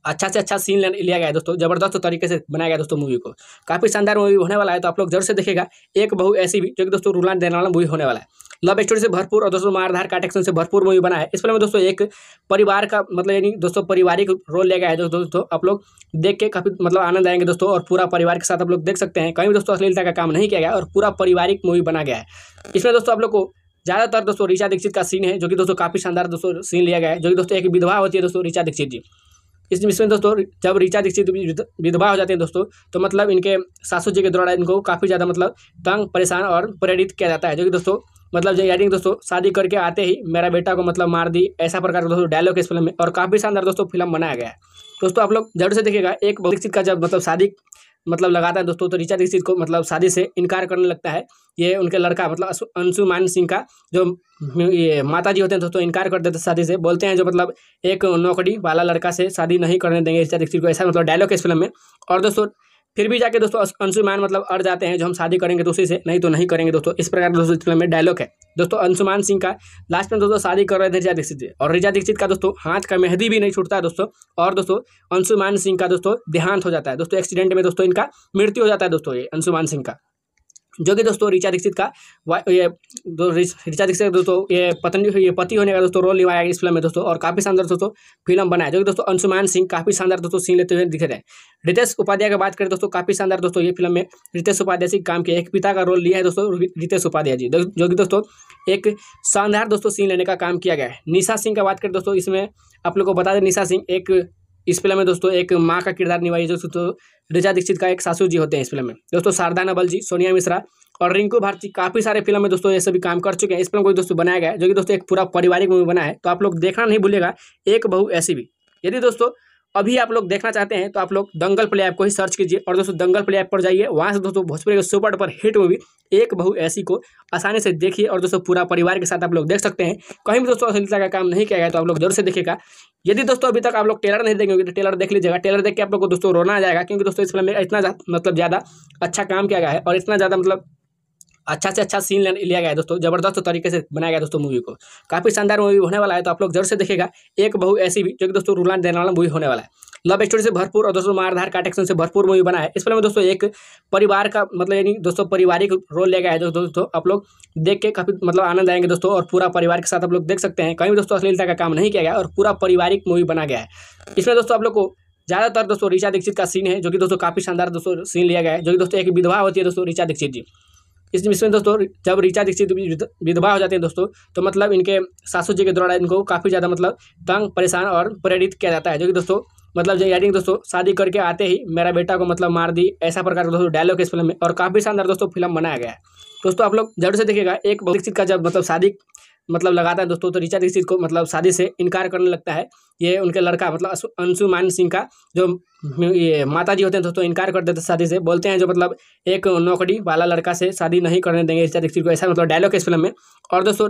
[SPEAKER 1] अच्छा से अच्छा सीन लिया गया दोस्तों जबरदस्त तरीके से बनाया गया दोस्तों मूवी को काफ़ी शानदार मूवी होने वाला है तो आप लोग जरूर से देखेगा एक बहु ऐसी भी जो कि दोस्तों रूलान देने वाला मूवी होने वाला है लव स्टोरी से भरपूर और दोस्तों मारधार का एक्शन से भरपूर मूवी बना है इस फिल्म में दोस्तों एक परिवार का मतलब यानी दोस्तों पारिवारिक रोल ले गया है दोस्तों दोस्तों आप लोग देख के काफ़ी मतलब आनंद आएंगे दोस्तों और पूरा परिवार के साथ आप लोग देख सकते हैं कहीं भी दोस्तों अश्लीलता का काम नहीं किया गया और पूरा पारिवारिक मूवी बना गया है इसमें दोस्तों आप लोग को ज़्यादातर दोस्तों ऋचा दीक्षित का सीन है जो कि दोस्तों काफ़ी शानदार दोस्तों सीन लिया गया है जो कि दोस्तों एक विधवा होती है दोस्तों ऋचा दीक्षित जी इस इसमें दोस्तों जब ऋचा दीक्षित विधवा हो जाते हैं दोस्तों तो मतलब इनके सासू जी के द्वारा इनको काफ़ी ज़्यादा मतलब तंग परेशान और प्रेरित किया जाता है जो कि दोस्तों मतलब जो यानी दोस्तों शादी करके आते ही मेरा बेटा को मतलब मार दी ऐसा प्रकार का दोस्तों डायलॉग इस फिल्म में और काफ़ी शानदार दोस्तों फिल्म बनाया गया है दोस्तों आप लोग जरूर से देखिएगा एक दीक्षित का जब मतलब शादी मतलब लगाता है दोस्तों तो ऋचा दीक्षित को मतलब शादी से इनकार करने लगता है ये उनके लड़का मतलब अंशुमान सिंह का जो ये माता जी होते हैं दोस्तों इनकार कर देते हैं शादी से बोलते हैं जो मतलब एक नौकरी वाला लड़का से शादी नहीं करने देंगे रिचा दीक्षित को ऐसा मतलब डायलॉग है इस फिल्म में और दोस्तों फिर भी जाके दोस्तों अंशुमान मतलब अड़ जाते हैं जो हम शादी करेंगे तो उसी से नहीं तो नहीं करेंगे दोस्तों इस प्रकार दोस्तों फिल्म में डायलॉग है दोस्तों अंशुमान सिंह का लास्ट में दोस्तों शादी कर रहे थे रिजा दीक्षित और रिजा दीक्षित का दोस्तों हाथ का मेहंदी भी नहीं छूटता है दोस्तों और दोस्तों अंशुमान सिंह का दोस्तों देहांत हो जाता है दोस्तों एक्सीडेंट में दोस्तों इनका मृत्यु हो जाता है दोस्तों ये अंशुमान सिंह का जो कि दोस्तों ऋचा दीक्षित का ये ऋचा दीक्षित दोस्तों ये पत्नी ये पति होने का दोस्तों रोल निभाया इस फिल्म में दोस्तों और काफ़ी शानदार दोस्तों फिल्म बनाया जो कि दोस्तों अंशुमान सिंह काफ़ी शानदार दोस्तों सीन लेते हुए दिखे रहे हैं रितेश उपाध्याय की बात करें दोस्तों काफ़ी शानदार दोस्तों ये फिल्म में रितेश उपाध्याय सिंह काम किया एक पिता का रोल लिया है दोस्तों रितेश उपाध्याय जी जो कि दोस्तों एक शानदार दोस्तों सीन लेने का काम किया गया है निशा सिंह का बात करें दोस्तों इसमें आप लोग को बता दें निशा सिंह एक इस फिल्म में दोस्तों एक माँ का किरदार निभाई जो रिजा दीक्षित का एक सासू जी होते हैं इस फिल्म में दोस्तों शारदा नबल जी सोनिया मिश्रा और रिंकू भारती काफ़ी सारे फिल्म में दोस्तों ये सभी काम कर चुके हैं इस फिल्म को दोस्तों बनाया गया जो कि दोस्तों एक पूरा पारिवारिक मूवी बना है तो आप लोग देखना नहीं भूलेगा एक बहु ऐसी भी यदि दोस्तों अभी आप लोग देखना चाहते हैं तो आप लोग दंगल प्ले ऐप को ही सर्च कीजिए और दोस्तों दंगल प्ले ऐप पर जाइए वहाँ से दोस्तों भोजपुरी के सुपर डुपर हिट मूवी एक बहू ऐसी को आसानी से देखिए और दोस्तों पूरा परिवार के साथ आप लोग देख सकते हैं कहीं भी दोस्तों अश्लीलता का काम नहीं किया गया तो आप लोग जरूर से देखेगा यदि दोस्तों अभी तक आप लोग टेलर नहीं देखेंगे तो टेलर देख लीजिएगा टेलर देख के आप लोग को दोस्तों रोना आ जाएगा क्योंकि दोस्तों इस फिल्म में इतना मतलब ज़्यादा अच्छा काम किया गया है और इतना ज़्यादा मतलब अच्छा से अच्छा सीन लिया गया है दोस्तों जबरदस्त तरीके से बनाया गया दोस्तों मूवी को काफ़ी शानदार मूवी होने वाला है तो आप लोग जरूर से देखेगा एक बहु ऐसी भी जो कि दोस्तों रूलान देने वाला मूवी होने वाला है लव स्टोरी से भरपूर और दोस्तों मारधार का एक्शन से भरपूर मूवी बना है इस फिल्म में दोस्तों एक परिवार का मतलब यानी दोस्तों पारिवारिक रोल लिया गया है जो दोस्तों आप लोग देख के काफ़ी मतलब आनंद आएंगे दोस्तों और पूरा परिवार के साथ आप लोग देख सकते हैं कहीं भी दोस्तों अश्लीलता का काम नहीं किया गया और पूरा पारिवारिक मूवी बना गया है इसमें दोस्तों आप लोग को ज़्यादातर दोस्तों ऋचा दीक्षित का सीन है जो कि दोस्तों काफ़ी शानदार दोस्तों सीन लिया गया है जो कि दोस्तों एक विधवा होती है दोस्तों ऋचा दीक्षित जी इस इसमें दोस्तों जब ऋचा दीक्षित विधवा हो जाते हैं दोस्तों तो मतलब इनके सासू जी के द्वारा इनको काफ़ी ज़्यादा मतलब तंग परेशान और प्रेरित किया जाता है जो कि दोस्तों मतलब जो यानी दोस्तों शादी करके आते ही मेरा बेटा को मतलब मार दी ऐसा प्रकार का दोस्तों डायलॉग इस फिल्म में और काफ़ी शानदार दोस्तों फिल्म बनाया गया है दोस्तों आप लोग जरूर से देखिएगा एक दीक्षित का जब मतलब शादी मतलब लगाता है दोस्तों तो ऋचा दीक्षित को मतलब शादी से इनकार करने लगता है ये उनके लड़का मतलब अंशुमान सिंह का जो ये माता जी होते हैं दोस्तों तो इनकार कर देते शादी से बोलते हैं जो मतलब एक नौकरी वाला लड़का से शादी नहीं करने देंगे इस तारीख को ऐसा मतलब डायलॉग इस फिल्म में और दोस्तों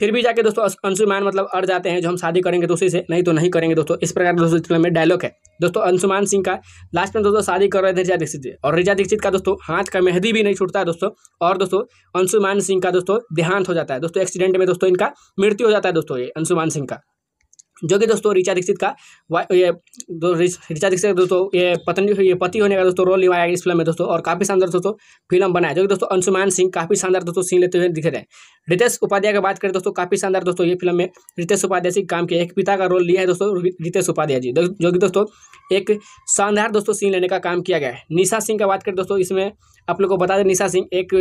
[SPEAKER 1] फिर भी जाके दोस्तों अंशुमान मतलब अड़ जाते हैं जो हम शादी करेंगे तो उसी से नहीं तो नहीं करेंगे दोस्तों इस प्रकार दोस्तों इस फिल्म में डायलॉग है दोस्तों अंशुमान सिंह का लास्ट में दोस्तों शादी कर रहे थे रिजा दीक्षित और रिजा दीक्षित का दोस्तों हाथ का मेहंदी भी नहीं छूटता दोस्तों और दोस्तों अंशुमान सिंह का दोस्तों देहांत हो जाता है दोस्तों एक्सीडेंट में दोस्तों इनका मृत्यु हो जाता है दोस्तों ये अंशुमान सिंह का जो कि दोस्तों ऋचा दीक्षित का ये ऋचा दीक्षित दोस्तों ये पत्नी ये पति होने का दोस्तों रोल निभाया इस फिल्म में दोस्तों और काफ़ी शानदार दोस्तों फिल्म बनाया जो कि दोस्तों अंशुमान सिंह काफ़ी शानदार दोस्तों सीन लेते हुए दिख रहे हैं रितेश उपाध्याय की बात करें दोस्तों काफ़ी शानदार दोस्तों ये फिल्म में रितेश उपाध्याय सिंह काम किया एक पिता का रोल लिया है दोस्तों रितेश उपाध्याय जी जो कि दोस्तों एक शानदार दोस्तों सीन लेने का काम किया गया है निशा सिंह का बात करें दोस्तों इसमें आप लोग को बता दें निशा सिंह एक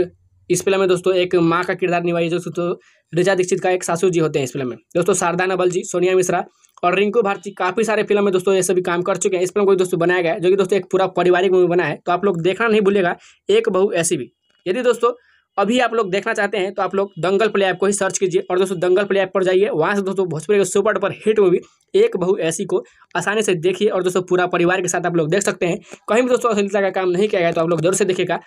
[SPEAKER 1] इस फिल्म में दोस्तों एक माँ का किरदार निभाई जो दोस्तों रिचा दीक्षित का एक सासू जी होते हैं इस फिल्म में दोस्तों शारदा नबल जी सोनिया मिश्रा और रिंकू भारती काफ़ी सारे फिल्म में दोस्तों ये सभी काम कर चुके हैं इस फिल्म को दोस्तों बनाया गया जो कि दोस्तों एक पूरा पारिवारिक मूवी बना है तो आप लोग देखना नहीं भूलेगा एक बहू ऐसी भी यदि दोस्तों अभी आप लोग देखना चाहते हैं तो आप लोग दंगल प्ले ऐप को ही सर्च कीजिए और दोस्तों दंगल प्ले ऐप पर जाइए वहाँ से दोस्तों भोजपुरी के सुपर डुपर हिट मूवी एक बहू ऐसी को आसानी से देखिए और दोस्तों पूरा परिवार के साथ आप लोग देख सकते हैं कहीं भी दोस्तों अश्लीलता का काम नहीं किया गया तो आप लोग जरूर से देखेगा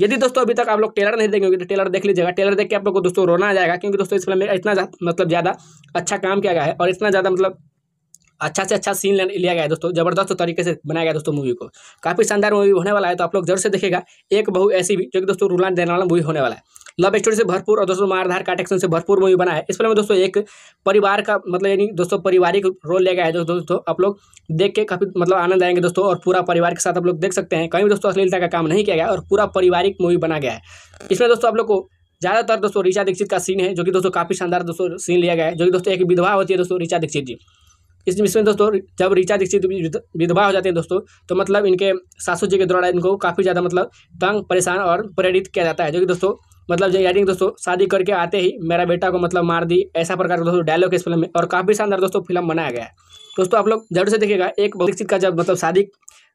[SPEAKER 1] यदि दोस्तों अभी तक आप लोग टेलर नहीं देखेंगे तो टेलर देख लीजिएगा टेलर देख के आप लोग को दोस्तों रोना आ जाएगा क्योंकि दोस्तों इस फिल्म में इतना मतलब ज़्यादा अच्छा काम किया गया है और इतना ज़्यादा मतलब अच्छा से अच्छा सीन लिया गया है दोस्तों जबरदस्त तरीके से बनाया गया दोस्तों मूवी को काफ़ी शानदार मूवी होने वाला है तो आप लोग जरूर से देखेगा एक बहु ऐसी भी जो कि दोस्तों रूलान देने वाला मूवी होने वाला है लव स्टोरी से भरपूर और दोस्तों मारधार का एक्शन से भरपूर मूवी बना है इस फिल्म में दोस्तों एक परिवार का मतलब यानी दोस्तों पारिवारिक रोल लिया गया है दोस्तों आप लोग देख के काफ़ी मतलब आनंद आएंगे दोस्तों और पूरा परिवार के साथ आप लोग देख सकते हैं कहीं भी दोस्तों अश्लीलता का काम नहीं किया गया और पूरा पारिवारिक मूवी बना गया है इसमें दोस्तों आप लोग को ज़्यादातर दोस्तों ऋचा दीक्षित का सीन है जो कि दोस्तों काफ़ी शानदार दोस्तों सीन लिया गया है जो कि दोस्तों एक विधवा होती है दोस्तों ऋचा दीक्षित जी इस इसमें दोस्तों जब ऋचा दीक्षित विधवा हो जाते हैं दोस्तों तो मतलब इनके सासू जी के द्वारा इनको काफ़ी ज़्यादा मतलब तंग परेशान और प्रेरित किया जाता है जो कि दोस्तों मतलब यानी दोस्तों शादी करके आते ही मेरा बेटा को मतलब मार दी ऐसा प्रकार का दोस्तों डायलॉग इस फिल्म में और काफ़ी शानदार दोस्तों फिल्म बनाया गया है दोस्तों आप लोग जरूर से देखिएगा एक दीक्षित का जब मतलब शादी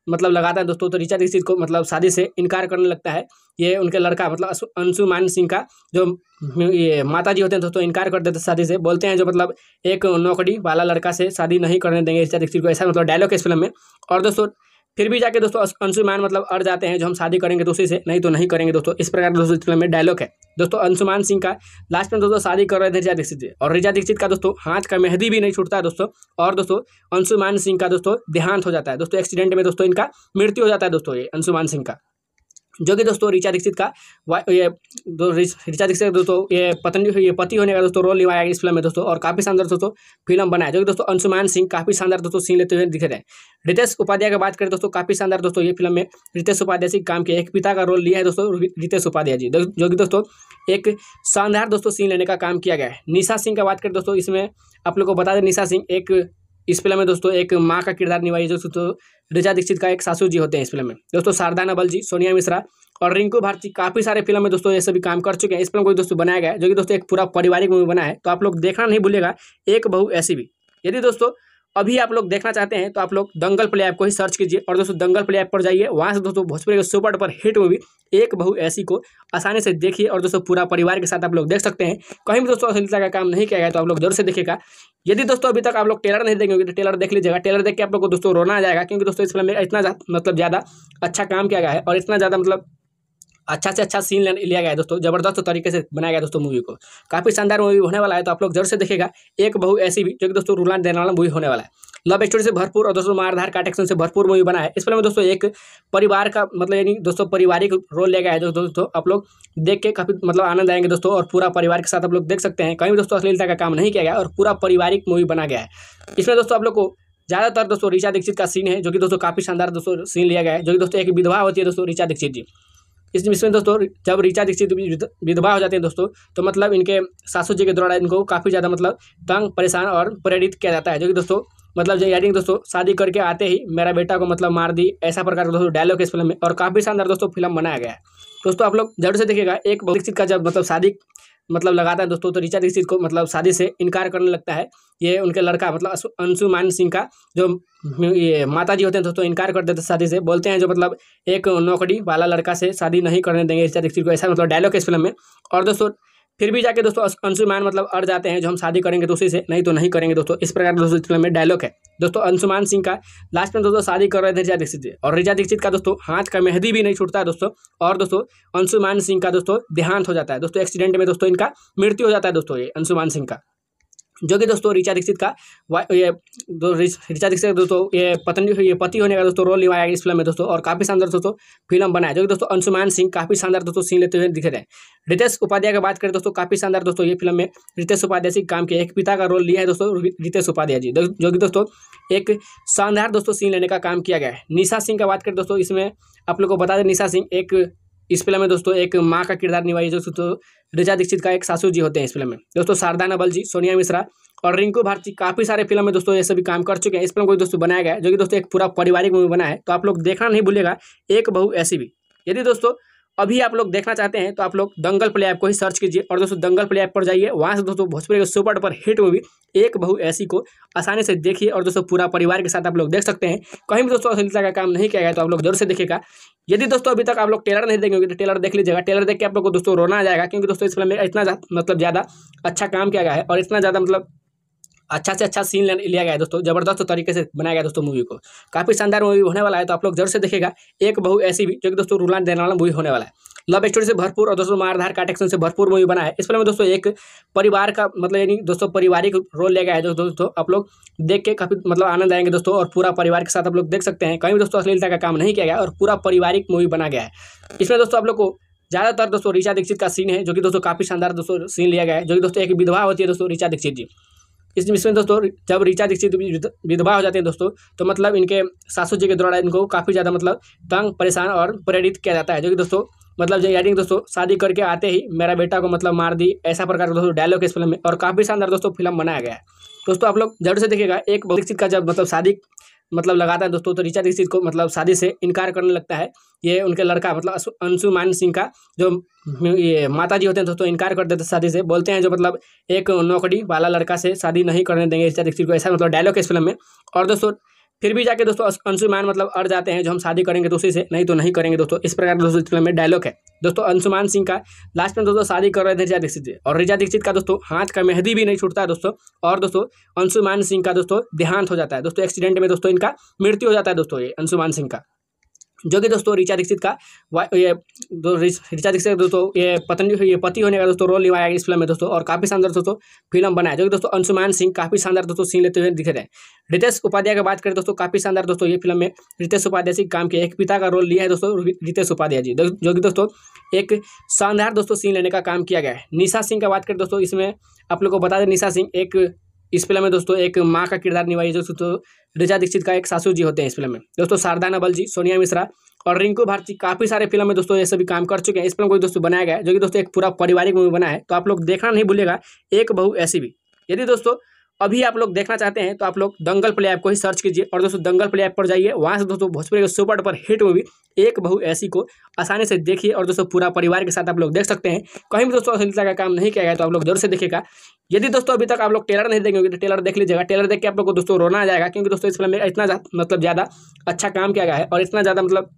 [SPEAKER 1] मतलब लगाता है दोस्तों तो ऋचा दीक्षित को मतलब शादी से इनकार करने लगता है ये उनके लड़का मतलब अंशुमान सिंह का जो ये माता जी होते हैं दोस्तों इनकार कर देते शादी से बोलते हैं जो मतलब एक नौकरी वाला लड़का से शादी नहीं करने देंगे ऋचा दीक्षित को ऐसा मतलब डायलॉग है इस फिल्म में और दोस्तों फिर भी जाके दोस्तों अंशुमान मतलब अड़ जाते हैं जो हम शादी करेंगे दोस्तों से नहीं तो नहीं करेंगे दोस्तों इस प्रकार दोस्तों फिल्म में डायलॉग है दोस्तों अंशुमान सिंह का लास्ट में दोस्तों शादी कर रहे थे रिजा दीक्षित और रिजा दीक्षित का दोस्तों हाथ का मेहंदी भी नहीं छूटता है दोस्तों और दोस्तों अंशुमान सिंह का दोस्तों देहांत हो जाता है दोस्तों एक्सीडेंट में दोस्तों इनका मृत्यु हो जाता है दोस्तों ये अंशुमान सिंह का जो कि दोस्तों ऋचा दीक्षित का ये ऋचा दीक्षित दोस्तों ये पत्नी ये पति होने का दोस्तों रोल निभाया इस फिल्म में दोस्तों और काफ़ी शानदार दोस्तों फिल्म बनाया जो कि दोस्तों अंशुमान सिंह काफ़ी शानदार दोस्तों सीन लेते हुए दिखे रहे हैं रितेश उपाध्याय की बात करें दोस्तों काफ़ी शानदार दोस्तों ये फिल्म में रितेश उपाध्याय सिंह काम किया एक पिता का रोल लिया है दोस्तों रितेश उपाध्याय जी जो कि दोस्तों एक शानदार दोस्तों सीन लेने का काम किया गया है निशा सिंह का बात करें दोस्तों इसमें आप लोग को बता दें निशा सिंह एक इस फिल्म में दोस्तों एक माँ का किरदार निभाई जो दोस्तों रिचा दीक्षित का एक सासू जी होते हैं इस फिल्म में दोस्तों शारदा नबल जी सोनिया मिश्रा और रिंकू भारती काफ़ी सारे फिल्म में दोस्तों ये सभी काम कर चुके हैं इस फिल्म को दोस्तों बनाया गया जो कि दोस्तों एक पूरा पारिवारिक मूवी बना है तो आप लोग देखना नहीं भूलेगा एक बहु ऐसी भी यदि दोस्तों अभी आप लोग देखना चाहते हैं तो आप लोग दंगल प्ले ऐप को ही सर्च कीजिए और दोस्तों दंगल प्ले ऐप पर जाइए वहाँ से दोस्तों भोजपुरी के सुपर डुपर हिट मूवी एक बहू ऐसी को आसानी से देखिए और दोस्तों पूरा परिवार के साथ आप लोग देख सकते हैं कहीं भी दोस्तों अश्लीलता का काम नहीं किया गया तो आप लोग जरूर से देखेगा यदि दोस्तों अभी तक आप लोग टेलर नहीं देखेंगे तो टेलर देख लीजिएगा टेलर देख के आप लोग को दोस्तों रोना आ जाएगा क्योंकि दोस्तों इस फिल्म में इतना मतलब ज़्यादा अच्छा काम किया गया है और इतना ज़्यादा मतलब अच्छा से अच्छा सीन लिया गया है दोस्तों जबरदस्त तरीके से बनाया गया दोस्तों मूवी को काफ़ी शानदार मूवी होने वाला है तो आप लोग जरूर से देखेगा एक बहु ऐसी भी जो कि दोस्तों रूलान देने वाला मूवी होने वाला है लव स्टोरी से भरपूर और दोस्तों मारधार का एक्शन से भरपूर मूवी बना है इस फिल्म में दोस्तों एक परिवार का मतलब यानी दोस्तों पारिवारिक रोल लिया गया है दोस्तों दोस्तों आप लोग देख के काफ़ी मतलब आनंद आएंगे दोस्तों और पूरा परिवार के साथ आप लोग देख सकते हैं कहीं भी दोस्तों अश्लीलता का काम नहीं किया गया और पूरा पारिवारिक मूवी बना गया है इसमें दोस्तों आप लोग को ज़्यादातर दोस्तों ऋचा दीक्षित का सीन है जो कि दोस्तों काफ़ी शानदार दोस्तों सीन लिया गया है जो कि दोस्तों एक विधवा होती है दोस्तों ऋचा दीक्षित जी इस इसमें दोस्तों जब ऋचा दीक्षित विधवा हो जाते हैं दोस्तों तो मतलब इनके सासू जी के द्वारा इनको काफ़ी ज़्यादा मतलब तंग परेशान और प्रेरित किया जाता है जो कि दोस्तों मतलब जो यानी दोस्तों शादी करके आते ही मेरा बेटा को मतलब मार दी ऐसा प्रकार का दोस्तों डायलॉग इस फिल्म में और काफ़ी शानदार दोस्तों फिल्म बनाया गया है दोस्तों आप लोग जरूर से देखिएगा एक दीक्षित का जब मतलब शादी मतलब लगाता है दोस्तों तो ऋचा दीक्षित को मतलब शादी से इनकार करने लगता है ये उनके लड़का मतलब अंशुमान सिंह का जो ये माता जी होते हैं दोस्तों इनकार कर देते शादी से बोलते हैं जो मतलब एक नौकरी वाला लड़का से शादी नहीं करने देंगे इस दीक्षित को ऐसा मतलब डायलॉग है इस फिल्म में और दोस्तों फिर भी जाके दोस्तों अंशुमान मतलब अड़ जाते हैं जो हम शादी करेंगे दूसरी तो से नहीं तो नहीं करेंगे दोस्तों इस प्रकार दोस्तों फिल्म में डायलॉग है दोस्तों अंशुमान सिंह का लास्ट में दोस्तों शादी कर रहे थे रिजा दीक्षित और रिजा दीक्षित का दोस्तों हाथ का मेहंदी भी नहीं छूटता है दोस्तों और दोस्तों अंशुमान सिंह का दोस्तों देहांत हो जाता है दोस्तों एक्सीडेंट में दोस्तों इनका मृत्यु हो जाता है दोस्तों ये अंशुमान सिंह का जो कि दोस्तों ऋचा दीक्षित का ये ऋचा दीक्षित दोस्तों ये पत्नी ये पति होने का दोस्तों रोल निभाया इस फिल्म में दोस्तों और काफ़ी शानदार दोस्तों फिल्म बनाया जो कि दोस्तों अंशुमान सिंह काफ़ी शानदार दोस्तों सीन लेते हुए दिखे रहे रितेश उपाध्याय की बात करें दोस्तों काफ़ी शानदार दोस्तों ये फिल्म में रितेश उपाध्याय सिंह काम किया एक पिता का रोल लिया है दोस्तों रितेश उपाध्याय जी जो कि दोस्तों एक शानदार दोस्तों सीन लेने का काम किया गया है निशा सिंह का बात करें दोस्तों इसमें आप लोग को बता दें निशा सिंह एक इस फिल्म में दोस्तों एक माँ का किरदार निभाई जो दोस्तों रिजा दीक्षित का एक सासू जी होते हैं इस फिल्म में दोस्तों शारदा नबल जी सोनिया मिश्रा और रिंकू भारती काफ़ी सारे फिल्म में दोस्तों ये सभी काम कर चुके हैं इस फिल्म को दोस्तों बनाया गया जो कि दोस्तों एक पूरा पारिवारिक मूवी बना है तो आप लोग देखना नहीं भूलेगा एक बहू ऐसी भी यदि दोस्तों अभी आप लोग देखना चाहते हैं तो आप लोग दंगल प्ले ऐप को ही सर्च कीजिए और दोस्तों दंगल प्ले ऐप पर जाइए वहाँ से दोस्तों भोजपुरी के सुपर पर हिट मूवी एक बहू ऐसी को आसानी से देखिए और दोस्तों पूरा परिवार के साथ आप लोग देख सकते हैं कहीं भी दोस्तों अश्लीलता का काम नहीं किया गया तो आप लोग जरूर से देखेगा यदि दोस्तों अभी तक आप लोग टेलर नहीं देखेंगे तो टेलर देख लीजिएगा टेलर देख के आप लोग को दोस्तों रोना आ जाएगा क्योंकि दोस्तों इस फिल्म में इतना मतलब ज़्यादा अच्छा काम किया गया है और इतना ज़्यादा मतलब अच्छा से अच्छा सीन लिया गया है दोस्तों जबरदस्त तरीके से बनाया गया दोस्तों मूवी को काफ़ी शानदार मूवी होने वाला है तो आप लोग जरूर से देखेगा एक बहु ऐसी भी जो कि दोस्तों रूलान देने वाला मूवी होने वाला है लव स्टोरी से भरपूर और दोस्तों मारधार का एक्शन से भरपूर मूवी बना है इस फिल्म में दोस्तों एक परिवार का मतलब यानी दोस्तों पारिवारिक रोल ले गया है दोस्तों दोस्तों आप लोग देख के काफ़ी मतलब आनंद आएंगे दोस्तों और पूरा परिवार के साथ आप लोग देख सकते हैं कहीं भी दोस्तों अश्लीलता का काम नहीं किया गया और पूरा पारिवारिक मूवी बना गया है इसमें दोस्तों आप लोग को ज़्यादातर दोस्तों ऋचा दीक्षित का सीन है जो कि दोस्तों काफ़ी शानदार दोस्तों सीन लिया गया है जो कि दोस्तों एक विधवा होती है दोस्तों ऋचा दीक्षित जी इस इसमें दोस्तों जब ऋचा दीक्षित विधवा हो जाते हैं दोस्तों तो मतलब इनके सासू जी के द्वारा इनको काफ़ी ज़्यादा मतलब तंग परेशान और प्रेरित किया जाता है जो कि दोस्तों मतलब जो यानी दोस्तों शादी करके आते ही मेरा बेटा को मतलब मार दी ऐसा प्रकार का दोस्तों डायलॉग इस फिल्म में और काफ़ी शानदार दोस्तों फिल्म बनाया गया है दोस्तों आप लोग जरूर से देखिएगा एक दीक्षित का जब मतलब शादी मतलब लगाता है दोस्तों तो ऋचा दीक्षित को मतलब शादी से इनकार करने लगता है ये उनके लड़का मतलब अंशुमान सिंह का जो ये माता जी होते हैं दोस्तों इनकार कर देते हैं शादी से बोलते हैं जो मतलब एक नौकरी वाला लड़का से शादी नहीं करने देंगे ऋचा दीक्षित को ऐसा मतलब डायलॉग है इस फिल्म में और दोस्तों फिर भी जाके दोस्तों अंशुमान मतलब अड़ जाते हैं जो हम शादी करेंगे तो उसी से नहीं तो नहीं करेंगे दोस्तों इस प्रकार दोस्तों फिल्म में डायलॉग है दोस्तों अंशुमान सिंह का लास्ट में दोस्तों शादी कर रहे थे रिजा दीक्षित और रिजा दीक्षित का दोस्तों हाथ का मेहंदी भी नहीं छूटता है दोस्तों और दोस्तों अंशुमान सिंह का दोस्तों देहांत हो जाता है दोस्तों एक्सीडेंट में दोस्तों इनका मृत्यु हो जाता है दोस्तों ये अंशुमान सिंह का जो कि दोस्तों ऋचा दीक्षित का ये ऋचा दीक्षित दोस्तों ये पत्नी ये पति होने का दोस्तों रोल निभाया इस फिल्म में दोस्तों और काफ़ी शानदार दोस्तों फिल्म बनाया जो कि दोस्तों अंशुमान सिंह काफ़ी शानदार दोस्तों सीन लेते हुए दिखे रहे रितेश उपाध्याय की बात करें दोस्तों काफ़ी शानदार दोस्तों ये फिल्म में रितेश उपाध्याय सिंह काम किया एक पिता का रोल लिया है दोस्तों रितेश उपाध्याय जी जो कि दोस्तों एक शानदार दोस्तों सीन लेने का काम किया गया है निशा सिंह का बात करें दोस्तों इसमें आप लोग को बता दें निशा सिंह एक इस फिल्म में दोस्तों एक माँ का किरदार निभाई जो रिजा दीक्षित का एक सासू जी होते हैं इस फिल्म में दोस्तों शारदा नबल जी सोनिया मिश्रा और रिंकू भारती काफ़ी सारे फिल्म में दोस्तों ये सभी काम कर चुके हैं इस फिल्म को दोस्तों बनाया गया जो कि दोस्तों एक पूरा पारिवारिक मूवी बना है तो आप लोग देखना नहीं भूलेगा एक बहु ऐसी भी यदि दोस्तों अभी आप लोग देखना चाहते हैं तो आप लोग दंगल प्ले ऐप को ही सर्च कीजिए और दोस्तों दंगल प्ले ऐप पर जाइए वहाँ से दोस्तों भोजपुरी के सुपर डुपर हिट मूवी एक बहू ऐसी को आसानी से देखिए और दोस्तों पूरा परिवार के साथ आप लोग देख सकते हैं कहीं भी दोस्तों अश्लीलता का काम नहीं किया गया तो आप लोग जरूर से देखेगा यदि दोस्तों अभी तक आप लोग टेलर नहीं देखेंगे तो टेलर देख लीजिएगा टेलर देख के आप लोग को दोस्तों रोना आ जाएगा क्योंकि दोस्तों इस फिल्म में इतना मतलब ज़्यादा अच्छा काम किया गया है और इतना ज़्यादा मतलब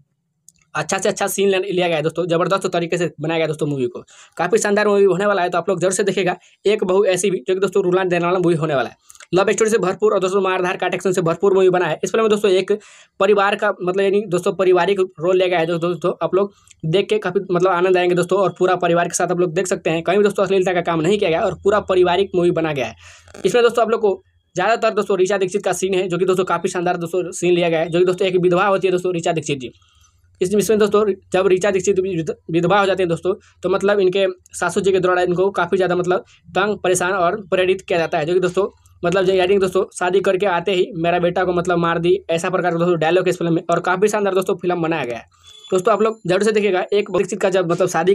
[SPEAKER 1] अच्छा से अच्छा सीन लिया गया है दोस्तों जबरदस्त तरीके से बनाया गया दोस्तों मूवी को काफ़ी शानदार मूवी होने वाला है तो आप लोग जरूर से देखेगा एक बहु ऐसी भी जो कि दोस्तों रूलान देने वाला मूवी होने वाला है लव स्टोरी से भरपूर और दोस्तों मारधार का एक्शन से भरपूर मूवी बना है इस फिल्म में दोस्तों एक परिवार का मतलब यानी दोस्तों पारिवारिक रोल ले गया है दोस्तों दोस्तों आप लोग देख के काफ़ी मतलब आनंद आएंगे दोस्तों और पूरा परिवार के साथ आप लोग देख सकते हैं कहीं भी दोस्तों अश्लीलता का काम नहीं किया गया और पूरा पारिवारिक मूवी बना गया है इसमें दोस्तों आप लोग को ज़्यादातर दोस्तों ऋचा दीक्षित का सीन है जो कि दोस्तों काफ़ी शानदार दोस्तों सीन लिया गया है जो कि दोस्तों एक विधवा होती है दोस्तों ऋचा दीक्षित जी इस इसमें दोस्तों जब ऋचा दीक्षित विधवा हो जाते हैं दोस्तों तो मतलब इनके सासू जी के द्वारा इनको काफ़ी ज़्यादा मतलब तंग परेशान और प्रेरित किया जाता है जो कि दोस्तों मतलब जो यानी दोस्तों शादी करके आते ही मेरा बेटा को मतलब मार दी ऐसा प्रकार का दोस्तों डायलॉग इस फिल्म में और काफ़ी शानदार दोस्तों फिल्म बनाया गया है दोस्तों आप लोग जरूर से देखिएगा एक दीक्षित का जब मतलब शादी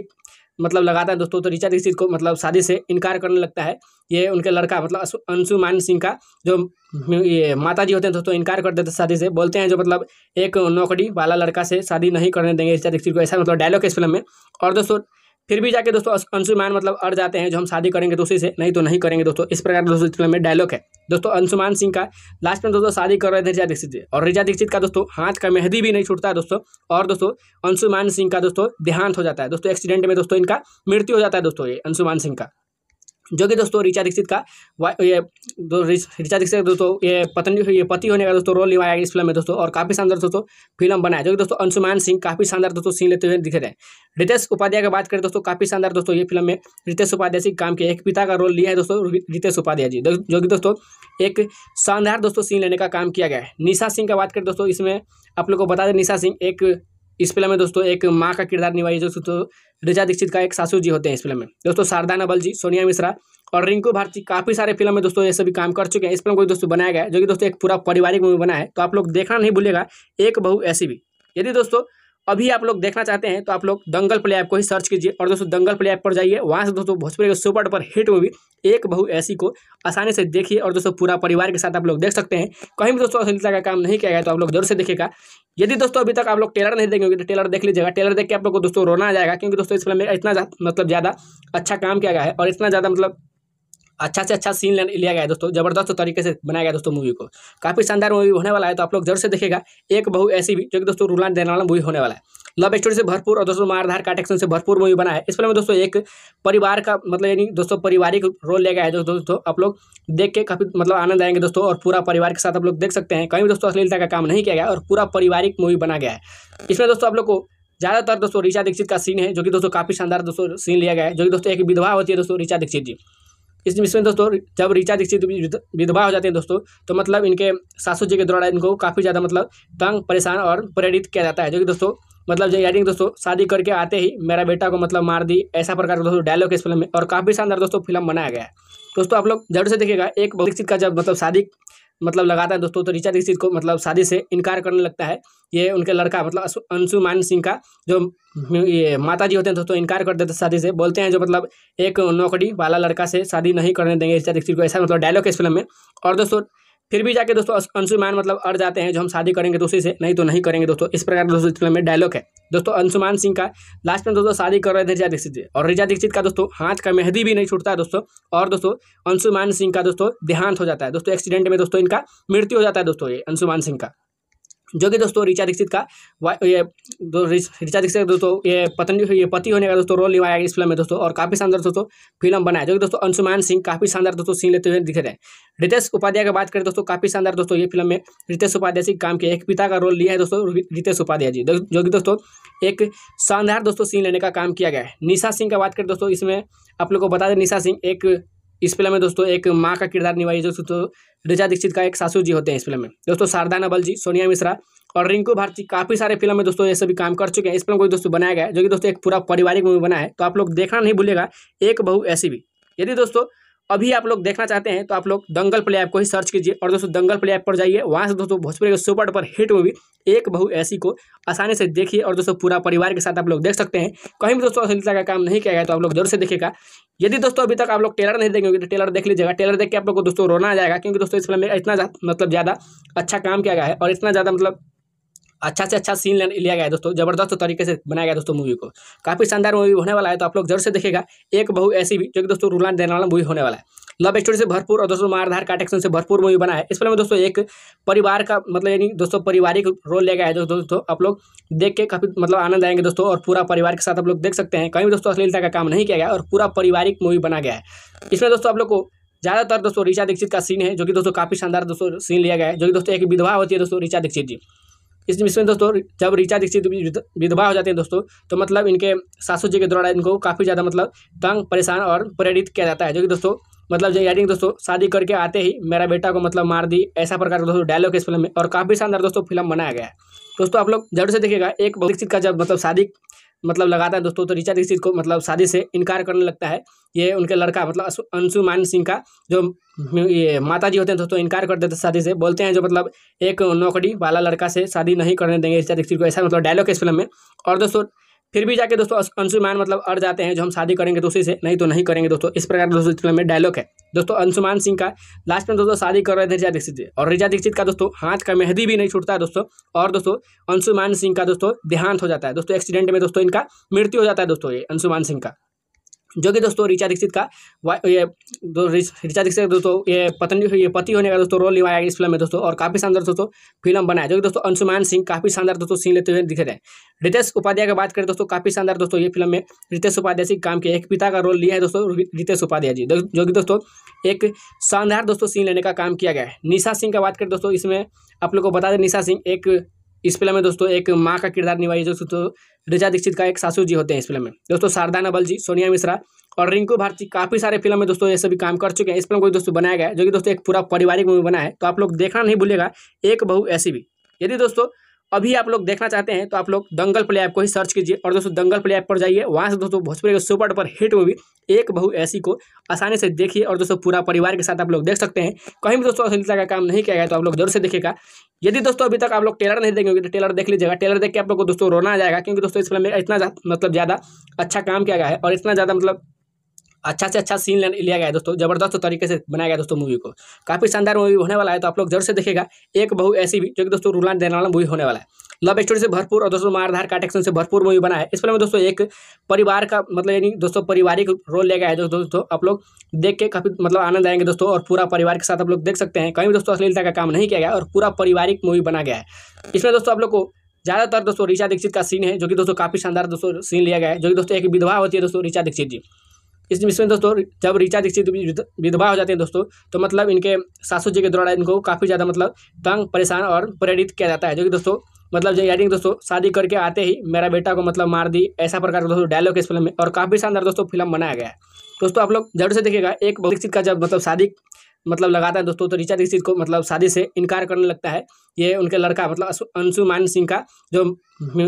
[SPEAKER 1] मतलब लगाता है दोस्तों तो ऋचा दीक्षित को मतलब शादी से इनकार करने लगता है ये उनके लड़का मतलब अंशुमान सिंह का जो ये माता जी होते हैं दोस्तों इनकार कर देते हैं शादी से बोलते हैं जो मतलब एक नौकरी वाला लड़का से शादी नहीं करने देंगे ऋचा दीक्षित को ऐसा मतलब डायलॉग है इस फिल्म में और दोस्तों फिर भी जाके दोस्तों अंशुमान मतलब अड़ जाते हैं जो हम शादी करेंगे तो उसी से नहीं तो नहीं करेंगे दोस्तों इस प्रकार दोस्तों फिल्म में डायलॉग है दोस्तों अंशुमान सिंह का लास्ट में दोस्तों शादी कर रहे थे रिजा दीक्षित और रिजा दीक्षित का दोस्तों हाथ का मेहंदी भी नहीं छूटता है दोस्तों और दोस्तों अंशुमान सिंह का दोस्तों देहांत हो जाता है दोस्तों एक्सीडेंट में दोस्तों इनका मृत्यु हो जाता है दोस्तों ये अंशुमान सिंह का जो कि दोस्तों ऋचा दीक्षित का ये ऋचा दीक्षित दोस्तों ये पत्नी ये पति होने का दोस्तों रोल निभाया इस फिल्म में दोस्तों और काफ़ी शानदार दोस्तों फिल्म बनाया जो कि दोस्तों अंशुमान सिंह काफ़ी शानदार दोस्तों सीन लेते हुए दिखे रहे रितेश उपाध्याय की बात करें दोस्तों काफ़ी शानदार दोस्तों ये फिल्म में रितेश उपाध्याय सिंह काम किया एक पिता का रोल लिया है दोस्तों रितेश उपाध्याय जी जो कि दोस्तों एक शानदार दोस्तों सीन लेने का काम किया गया है निशा सिंह का बात करें दोस्तों इसमें आप लोग को बता दें निशा सिंह एक इस फिल्म में दोस्तों एक माँ का किरदार निभाई जो रिजा दीक्षित का एक सासू जी होते हैं इस फिल्म में दोस्तों शारदा नबल जी सोनिया मिश्रा और रिंकू भारती काफ़ी सारे फिल्म में दोस्तों ये सभी काम कर चुके हैं इस फिल्म को दोस्तों बनाया गया जो कि दोस्तों एक पूरा पारिवारिक मूवी बना है तो आप लोग देखना नहीं भूलेगा एक बहू ऐसी भी यदि दोस्तों अभी आप लोग देखना चाहते हैं तो आप लोग दंगल प्ले ऐप को ही सर्च कीजिए और दोस्तों दंगल प्ले ऐप पर जाइए वहाँ से दोस्तों भोजपुरी के सुपर डुपर हिट मूवी एक बहु ऐसी को आसानी से देखिए और दोस्तों पूरा परिवार के साथ आप लोग देख सकते हैं कहीं भी दोस्तों अश्लीलता का काम नहीं किया गया तो आप लोग जरूर से देखेगा यदि दोस्तों अभी तक आप लोग टेलर नहीं देखेंगे तो टेलर देख लीजिएगा टेलर देख के आप लोग को दोस्तों रोना आ जाएगा क्योंकि दोस्तों इस फिल्म में इतना मतलब ज़्यादा अच्छा काम किया गया है और इतना ज़्यादा मतलब अच्छा से अच्छा सीन लिया गया है दोस्तों जबरदस्त तरीके से बनाया गया दोस्तों मूवी को काफ़ी शानदार मूवी होने वाला है तो आप लोग जरूर से देखेगा एक बहु ऐसी भी जो कि दोस्तों रूलान देने वाला मूवी होने वाला है लव स्टोरी से भरपूर और दोस्तों मारधार का एक्शन से भरपूर मूवी बना है इस फिल्म में दोस्तों एक परिवार का मतलब यानी दोस्तों पारिवारिक रोल ले गया है जो दोस्तों आप लोग देख के काफ़ी मतलब आनंद आएंगे दोस्तों और पूरा परिवार के साथ आप लोग देख सकते हैं कहीं भी दोस्तों अश्लीलता का काम नहीं किया गया और पूरा पारिवारिक मूवी बना गया है इसमें दोस्तों आप लोग को ज़्यादातर दोस्तों ऋचा दीक्षित का सीन है जो कि दोस्तों काफ़ी शानदार दोस्तों सीन लिया गया है जो कि दोस्तों एक विधवा होती है दोस्तों ऋचा दीक्षित जी इस इसमें दोस्तों जब ऋचा दीक्षित विधवा हो जाते हैं दोस्तों तो मतलब इनके सासू जी के द्वारा इनको काफ़ी ज़्यादा मतलब तंग परेशान और प्रेरित किया जाता है जो कि दोस्तों मतलब जो यानी दोस्तों शादी करके आते ही मेरा बेटा को मतलब मार दी ऐसा प्रकार का दोस्तों डायलॉग इस फिल्म में और काफ़ी शानदार दोस्तों फिल्म बनाया गया है दोस्तों आप लोग जरूर से देखिएगा एक दीक्षित का जब मतलब शादी मतलब लगाता है दोस्तों तो ऋचा दीक्षित को मतलब शादी से इनकार करने लगता है ये उनके लड़का मतलब अंशुमान सिंह का जो ये माता जी होते हैं दोस्तों इनकार कर देते शादी से बोलते हैं जो मतलब एक नौकरी वाला लड़का से शादी नहीं करने देंगे ऋचा दीक्षित को ऐसा मतलब डायलॉग है इस फिल्म में और दोस्तों फिर भी जाके दोस्तों अंशुमान मतलब अड़ जाते हैं जो हम शादी करेंगे तो उसी से नहीं तो नहीं करेंगे दोस्तों इस प्रकार दोस्तों फिल्म में डायलॉग है दोस्तों अंशुमान सिंह का लास्ट में दोस्तों शादी कर रहे थे रिजा दीक्षित और रिजा दीक्षित का दोस्तों हाथ का मेहंदी भी नहीं छूटता दोस्तों और दोस्तों अंशुमान सिंह का दोस्तों देहांत हो जाता है दोस्तों एक्सीडेंट में दोस्तों इनका मृत्यु हो जाता है दोस्तों ये अंशुमान सिंह का जो कि दोस्तों ऋचा दीक्षित का ये ऋचा दीक्षित दोस्तों ये पत्नी ये पति होने का दोस्तों रोल निभाया इस फिल्म में दोस्तों और काफ़ी शानदार दोस्तों फिल्म बनाया जो कि दोस्तों अंशुमान सिंह काफ़ी शानदार दोस्तों सीन लेते हुए दिख रहे हैं रितेश उपाध्याय की बात करें दोस्तों काफ़ी शानदार दोस्तों ये फिल्म में रितेश उपाध्याय सिंह काम किया एक पिता का रोल लिया है दोस्तों रितेश उपाध्याय जी जो कि दोस्तों एक शानदार दोस्तों सीन लेने का काम किया गया है निशा सिंह का बात करें दोस्तों इसमें आप लोग को बता दें निशा सिंह एक इस फिल्म में दोस्तों एक माँ का किरदार निभाई जो दोस्तों दीक्षित का एक सासू जी होते हैं इस फिल्म में दोस्तों शारदा नबल जी सोनिया मिश्रा और रिंकू भारती काफ़ी सारे फिल्म में दोस्तों ये सभी काम कर चुके हैं इस फिल्म को दोस्तों बनाया गया जो कि दोस्तों एक पूरा पारिवारिक मूवी बना है तो आप लोग देखना नहीं भूलेगा एक बहु ऐसी भी यदि दोस्तों अभी आप लोग देखना चाहते हैं तो आप लोग दंगल प्ले ऐप को ही सर्च कीजिए और दोस्तों दंगल प्ले ऐप पर जाइए वहाँ से दोस्तों भोजपुरी के सुपर डुपर हिट मूवी एक बहू ऐसी को आसानी से देखिए और दोस्तों पूरा परिवार के साथ आप लोग देख सकते हैं कहीं भी दोस्तों अश्लीलता का काम नहीं किया गया तो आप लोग जरूर से देखेगा यदि दोस्तों अभी तक आप लोग टेलर नहीं देखेंगे तो टेलर देख लीजिएगा टेलर देख के आप लोग को दोस्तों रोना आ जाएगा क्योंकि दोस्तों इस फिल्म में इतना मतलब ज़्यादा अच्छा काम किया गया है और इतना ज़्यादा मतलब अच्छा से अच्छा सीन लिया गया है दोस्तों जबरदस्त तरीके से बनाया गया दोस्तों मूवी को काफ़ी शानदार मूवी होने वाला है तो आप लोग जरूर से देखेगा एक बहु ऐसी भी जो कि दोस्तों रूलान देने वाला मूवी होने वाला है लव स्टोरी से भरपूर और दोस्तों मारधार का एक्शन से भरपूर मूवी बना है इस फिल्म में दोस्तों एक परिवार का मतलब यानी दोस्तों पारिवारिक रोल लिया गया है दोस्तों दोस्तों आप लोग देख के काफ़ी मतलब आनंद आएंगे दोस्तों और पूरा परिवार के साथ आप लोग देख सकते हैं कहीं भी दोस्तों अश्लीलता का काम नहीं किया गया और पूरा पारिवारिक मूवी बना गया है इसमें दोस्तों आप लोग को ज़्यादातर दोस्तों ऋचा दीक्षित का सीन है जो कि दोस्तों काफ़ी शानदार दोस्तों सीन लिया गया है जो कि दोस्तों एक विधवा होती है दोस्तों ऋचा दीक्षित जी इस इसमें दोस्तों जब ऋचा दीक्षित विधवा हो जाते हैं दोस्तों तो मतलब इनके सासू जी के द्वारा इनको काफ़ी ज़्यादा मतलब तंग परेशान और प्रेरित किया जाता है जो कि दोस्तों मतलब यानी दोस्तों शादी करके आते ही मेरा बेटा को मतलब मार दी ऐसा प्रकार का दोस्तों डायलॉग इस फिल्म में और काफ़ी शानदार दोस्तों फिल्म बनाया गया है दोस्तों आप लोग जरूर से देखिएगा एक दीक्षित का जब मतलब शादी मतलब लगाता है दोस्तों तो ऋचा दीक्षित को मतलब शादी से इनकार करने लगता है ये उनके लड़का मतलब अंशुमान सिंह का जो ये माता जी होते हैं दोस्तों इनकार कर देते शादी से बोलते हैं जो मतलब एक नौकरी वाला लड़का से शादी नहीं करने देंगे ऋचा दीक्षित को ऐसा मतलब डायलॉग है इस फिल्म में और दोस्तों फिर भी जाके दोस्तों अंशुमान मतलब अड़ जाते हैं जो हम शादी करेंगे दूसरी से नहीं तो नहीं करेंगे दोस्तों इस प्रकार दोस्तों फिल्म में डायलॉग है दोस्तों अंशुमान सिंह का लास्ट में दोस्तों शादी कर रहे थे रिजा दीक्षित और रिजा दीक्षित का दोस्तों हाथ का मेहंदी भी नहीं छूटता है दोस्तों और दोस्तों अंशुमान सिंह का दोस्तों देहांत हो जाता है दोस्तों एक्सीडेंट में दोस्तों इनका मृत्यु हो जाता है दोस्तों ये अंशुमान सिंह का जो कि दोस्तों ऋचा दीक्षित का ये ऋचा दीक्षित दोस्तों ये पत्नी ये पति होने का दोस्तों रोल निभाया इस फिल्म में दोस्तों और काफ़ी शानदार दोस्तों फिल्म बनाया जो कि दोस्तों अंशुमान सिंह काफ़ी शानदार दोस्तों सीन लेते हुए दिखे रहे हैं रितेश उपाध्याय की बात करें दोस्तों काफ़ी शानदार दोस्तों ये फिल्म में रितेश उपाध्याय सिंह काम किया एक पिता का रोल लिया है दोस्तों रितेश उपाध्याय जी जो कि दोस्तों एक शानदार दोस्तों सीन लेने का काम किया गया है निशा सिंह का बात करें दोस्तों इसमें आप लोग को बता दें निशा सिंह एक इस फिल्म में दोस्तों एक माँ का किरदार निभाई जो दोस्तों रिचा दीक्षित का एक सासू जी होते हैं इस फिल्म में दोस्तों शारदा नबल जी सोनिया मिश्रा और रिंकू भारती काफ़ी सारे फिल्म में दोस्तों ये सभी काम कर चुके हैं इस फिल्म को दोस्तों बनाया गया जो कि दोस्तों एक पूरा पारिवारिक मूवी बना है तो आप लोग देखना नहीं भूलेगा एक बहु ऐसी भी यदि दोस्तों अभी आप लोग देखना चाहते हैं तो आप लोग दंगल प्ले ऐप को ही सर्च कीजिए और दोस्तों दंगल प्ले ऐप पर जाइए वहाँ से दोस्तों भोजपुरी के सुपर डुपर हिट मूवी एक बहु ऐसी को आसानी से देखिए और दोस्तों पूरा परिवार के साथ आप लोग देख सकते हैं कहीं भी दोस्तों अश्लीलता का काम नहीं किया गया तो आप लोग जरूर से देखेगा यदि दोस्तों अभी तक आप लोग टेलर नहीं देखेंगे तो टेलर देख लीजिएगा टेलर देख के आप लोग को दोस्तों रोना आ जाएगा क्योंकि दोस्तों इस फिल्म में इतना मतलब ज़्यादा अच्छा काम किया गया है और इतना ज़्यादा मतलब अच्छा से अच्छा सीन लिया गया दोस्तों जबरदस्त तरीके से बनाया गया दोस्तों मूवी को काफ़ी शानदार मूवी होने वाला है तो आप लोग जरूर से देखेगा एक बहु ऐसी भी जो कि दोस्तों रूलान देने वाला मूवी होने वाला है लव स्टोरी से भरपूर और दोस्तों मारधार का एक्शन से भरपूर मूवी बना है इस फिल्म में दोस्तों एक परिवार का मतलब यानी दोस्तों पारिवारिक रोल लिया गया है जो दोस्तों आप लोग देख के काफ़ी मतलब आनंद आएंगे दोस्तों और पूरा परिवार के साथ आप लोग देख सकते हैं कहीं भी दोस्तों अश्लीलता का काम नहीं किया गया और पूरा पारिवारिक मूवी बना गया है इसमें दोस्तों आप लोग को ज़्यादातर दोस्तों ऋचा दीक्षित का सीन है जो कि दोस्तों काफ़ी शानदार दोस्तों सीन लिया गया है जो कि दोस्तों एक विधवा होती है दोस्तों ऋचा दीक्षित जी इस इसमें दोस्तों जब रिचा दीक्षित विधवा हो जाते हैं दोस्तों तो मतलब इनके सासू जी के द्वारा इनको काफ़ी ज़्यादा मतलब तंग परेशान और प्रेरित किया जाता है जो कि दोस्तों मतलब जो यानी दोस्तों शादी करके आते ही मेरा बेटा को मतलब मार दी ऐसा प्रकार का दोस्तों डायलॉग इस फिल्म में और काफ़ी शानदार दोस्तों फिल्म बनाया गया है दोस्तों आप लोग जरूर से देखिएगा एक दीक्षित का जब मतलब शादी मतलब लगाता है दोस्तों तो ऋचा दीक्षित को मतलब शादी से इनकार करने लगता है ये उनके लड़का मतलब अंशुमान सिंह का जो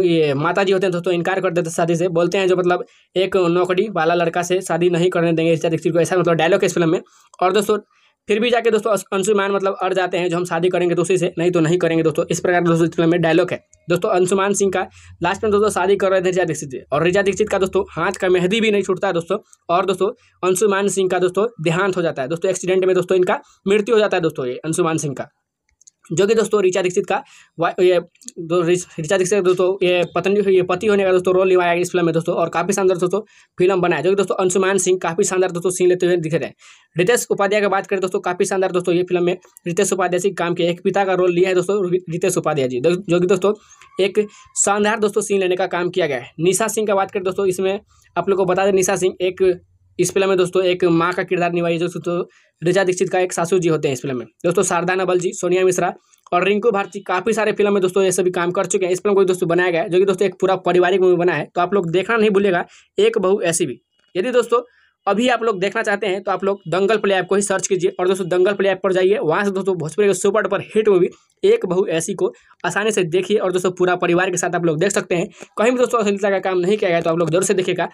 [SPEAKER 1] ये माता जी होते हैं दोस्तों इनकार कर देते शादी से बोलते हैं जो मतलब एक नौकरी वाला लड़का से शादी नहीं करने देंगे ऋचा दीक्षित को ऐसा मतलब डायलॉग है इस फिल्म में और दोस्तों फिर भी जाके दोस्तों अंशुमान मतलब अड़ जाते हैं जो हम शादी करेंगे दूसरी से नहीं तो नहीं करेंगे दोस्तों इस प्रकार दोस्तों फिल्म में डायलॉग है दोस्तों अंशुमान सिंह का लास्ट में दोस्तों शादी कर रहे थे रिजा दीक्षित और रिजा दीक्षित का दोस्तों हाथ का मेहंदी भी नहीं छूटता है दोस्तों और दोस्तों अंशुमान सिंह का दोस्तों देहांत हो जाता है दोस्तों एक्सीडेंट में दोस्तों इनका मृत्यु हो जाता है दोस्तों ये अंशुमान सिंह का जो कि दोस्तों ऋचा दीक्षित का ये ऋचा दीक्षित दोस्तों ये पत्नी ये पति होने का दोस्तों रोल निभाया इस फिल्म में दोस्तों और काफ़ी शानदार दोस्तों फिल्म बनाया जो कि दोस्तों अंशुमान सिंह काफ़ी शानदार दोस्तों सीन लेते हुए दिखे रहे रितेश उपाध्याय की बात करें दोस्तों काफ़ी शानदार दोस्तों ये फिल्म में रितेश उपाध्याय जी काम किया एक पिता का रोल लिया है दोस्तों रितेश उपाध्याय जी जो कि दोस्तों एक शानदार दोस्तों सीन लेने का काम किया गया है निशा सिंह का बात करें दोस्तों इसमें आप लोग को बता दें निशा सिंह एक इस फिल्म में दोस्तों एक माँ का किरदार निभाई जो दोस्तों रिजा दीक्षित का एक सासू जी होते हैं इस फिल्म में दोस्तों शारदा नबल जी सोनिया मिश्रा और रिंकू भारती काफ़ी सारे फिल्म में दोस्तों ये सभी काम कर चुके हैं इस फिल्म को दोस्तों बनाया गया जो कि दोस्तों एक पूरा पारिवारिक मूवी बना है तो आप लोग देखना नहीं भूलेगा एक बहू ऐसी भी यदि दोस्तों अभी आप लोग देखना चाहते हैं तो आप लोग दंगल प्ले ऐप को ही सर्च कीजिए और दोस्तों दंगल प्ले ऐप पर जाइए वहाँ से दोस्तों भोजपुरी के सुपर पर हिट मूवी एक बहू ऐसी को आसानी से देखिए और दोस्तों पूरा परिवार के साथ आप लोग देख सकते हैं कहीं भी दोस्तों अश्लीलता का काम नहीं किया गया तो आप लोग जरूर से देखेगा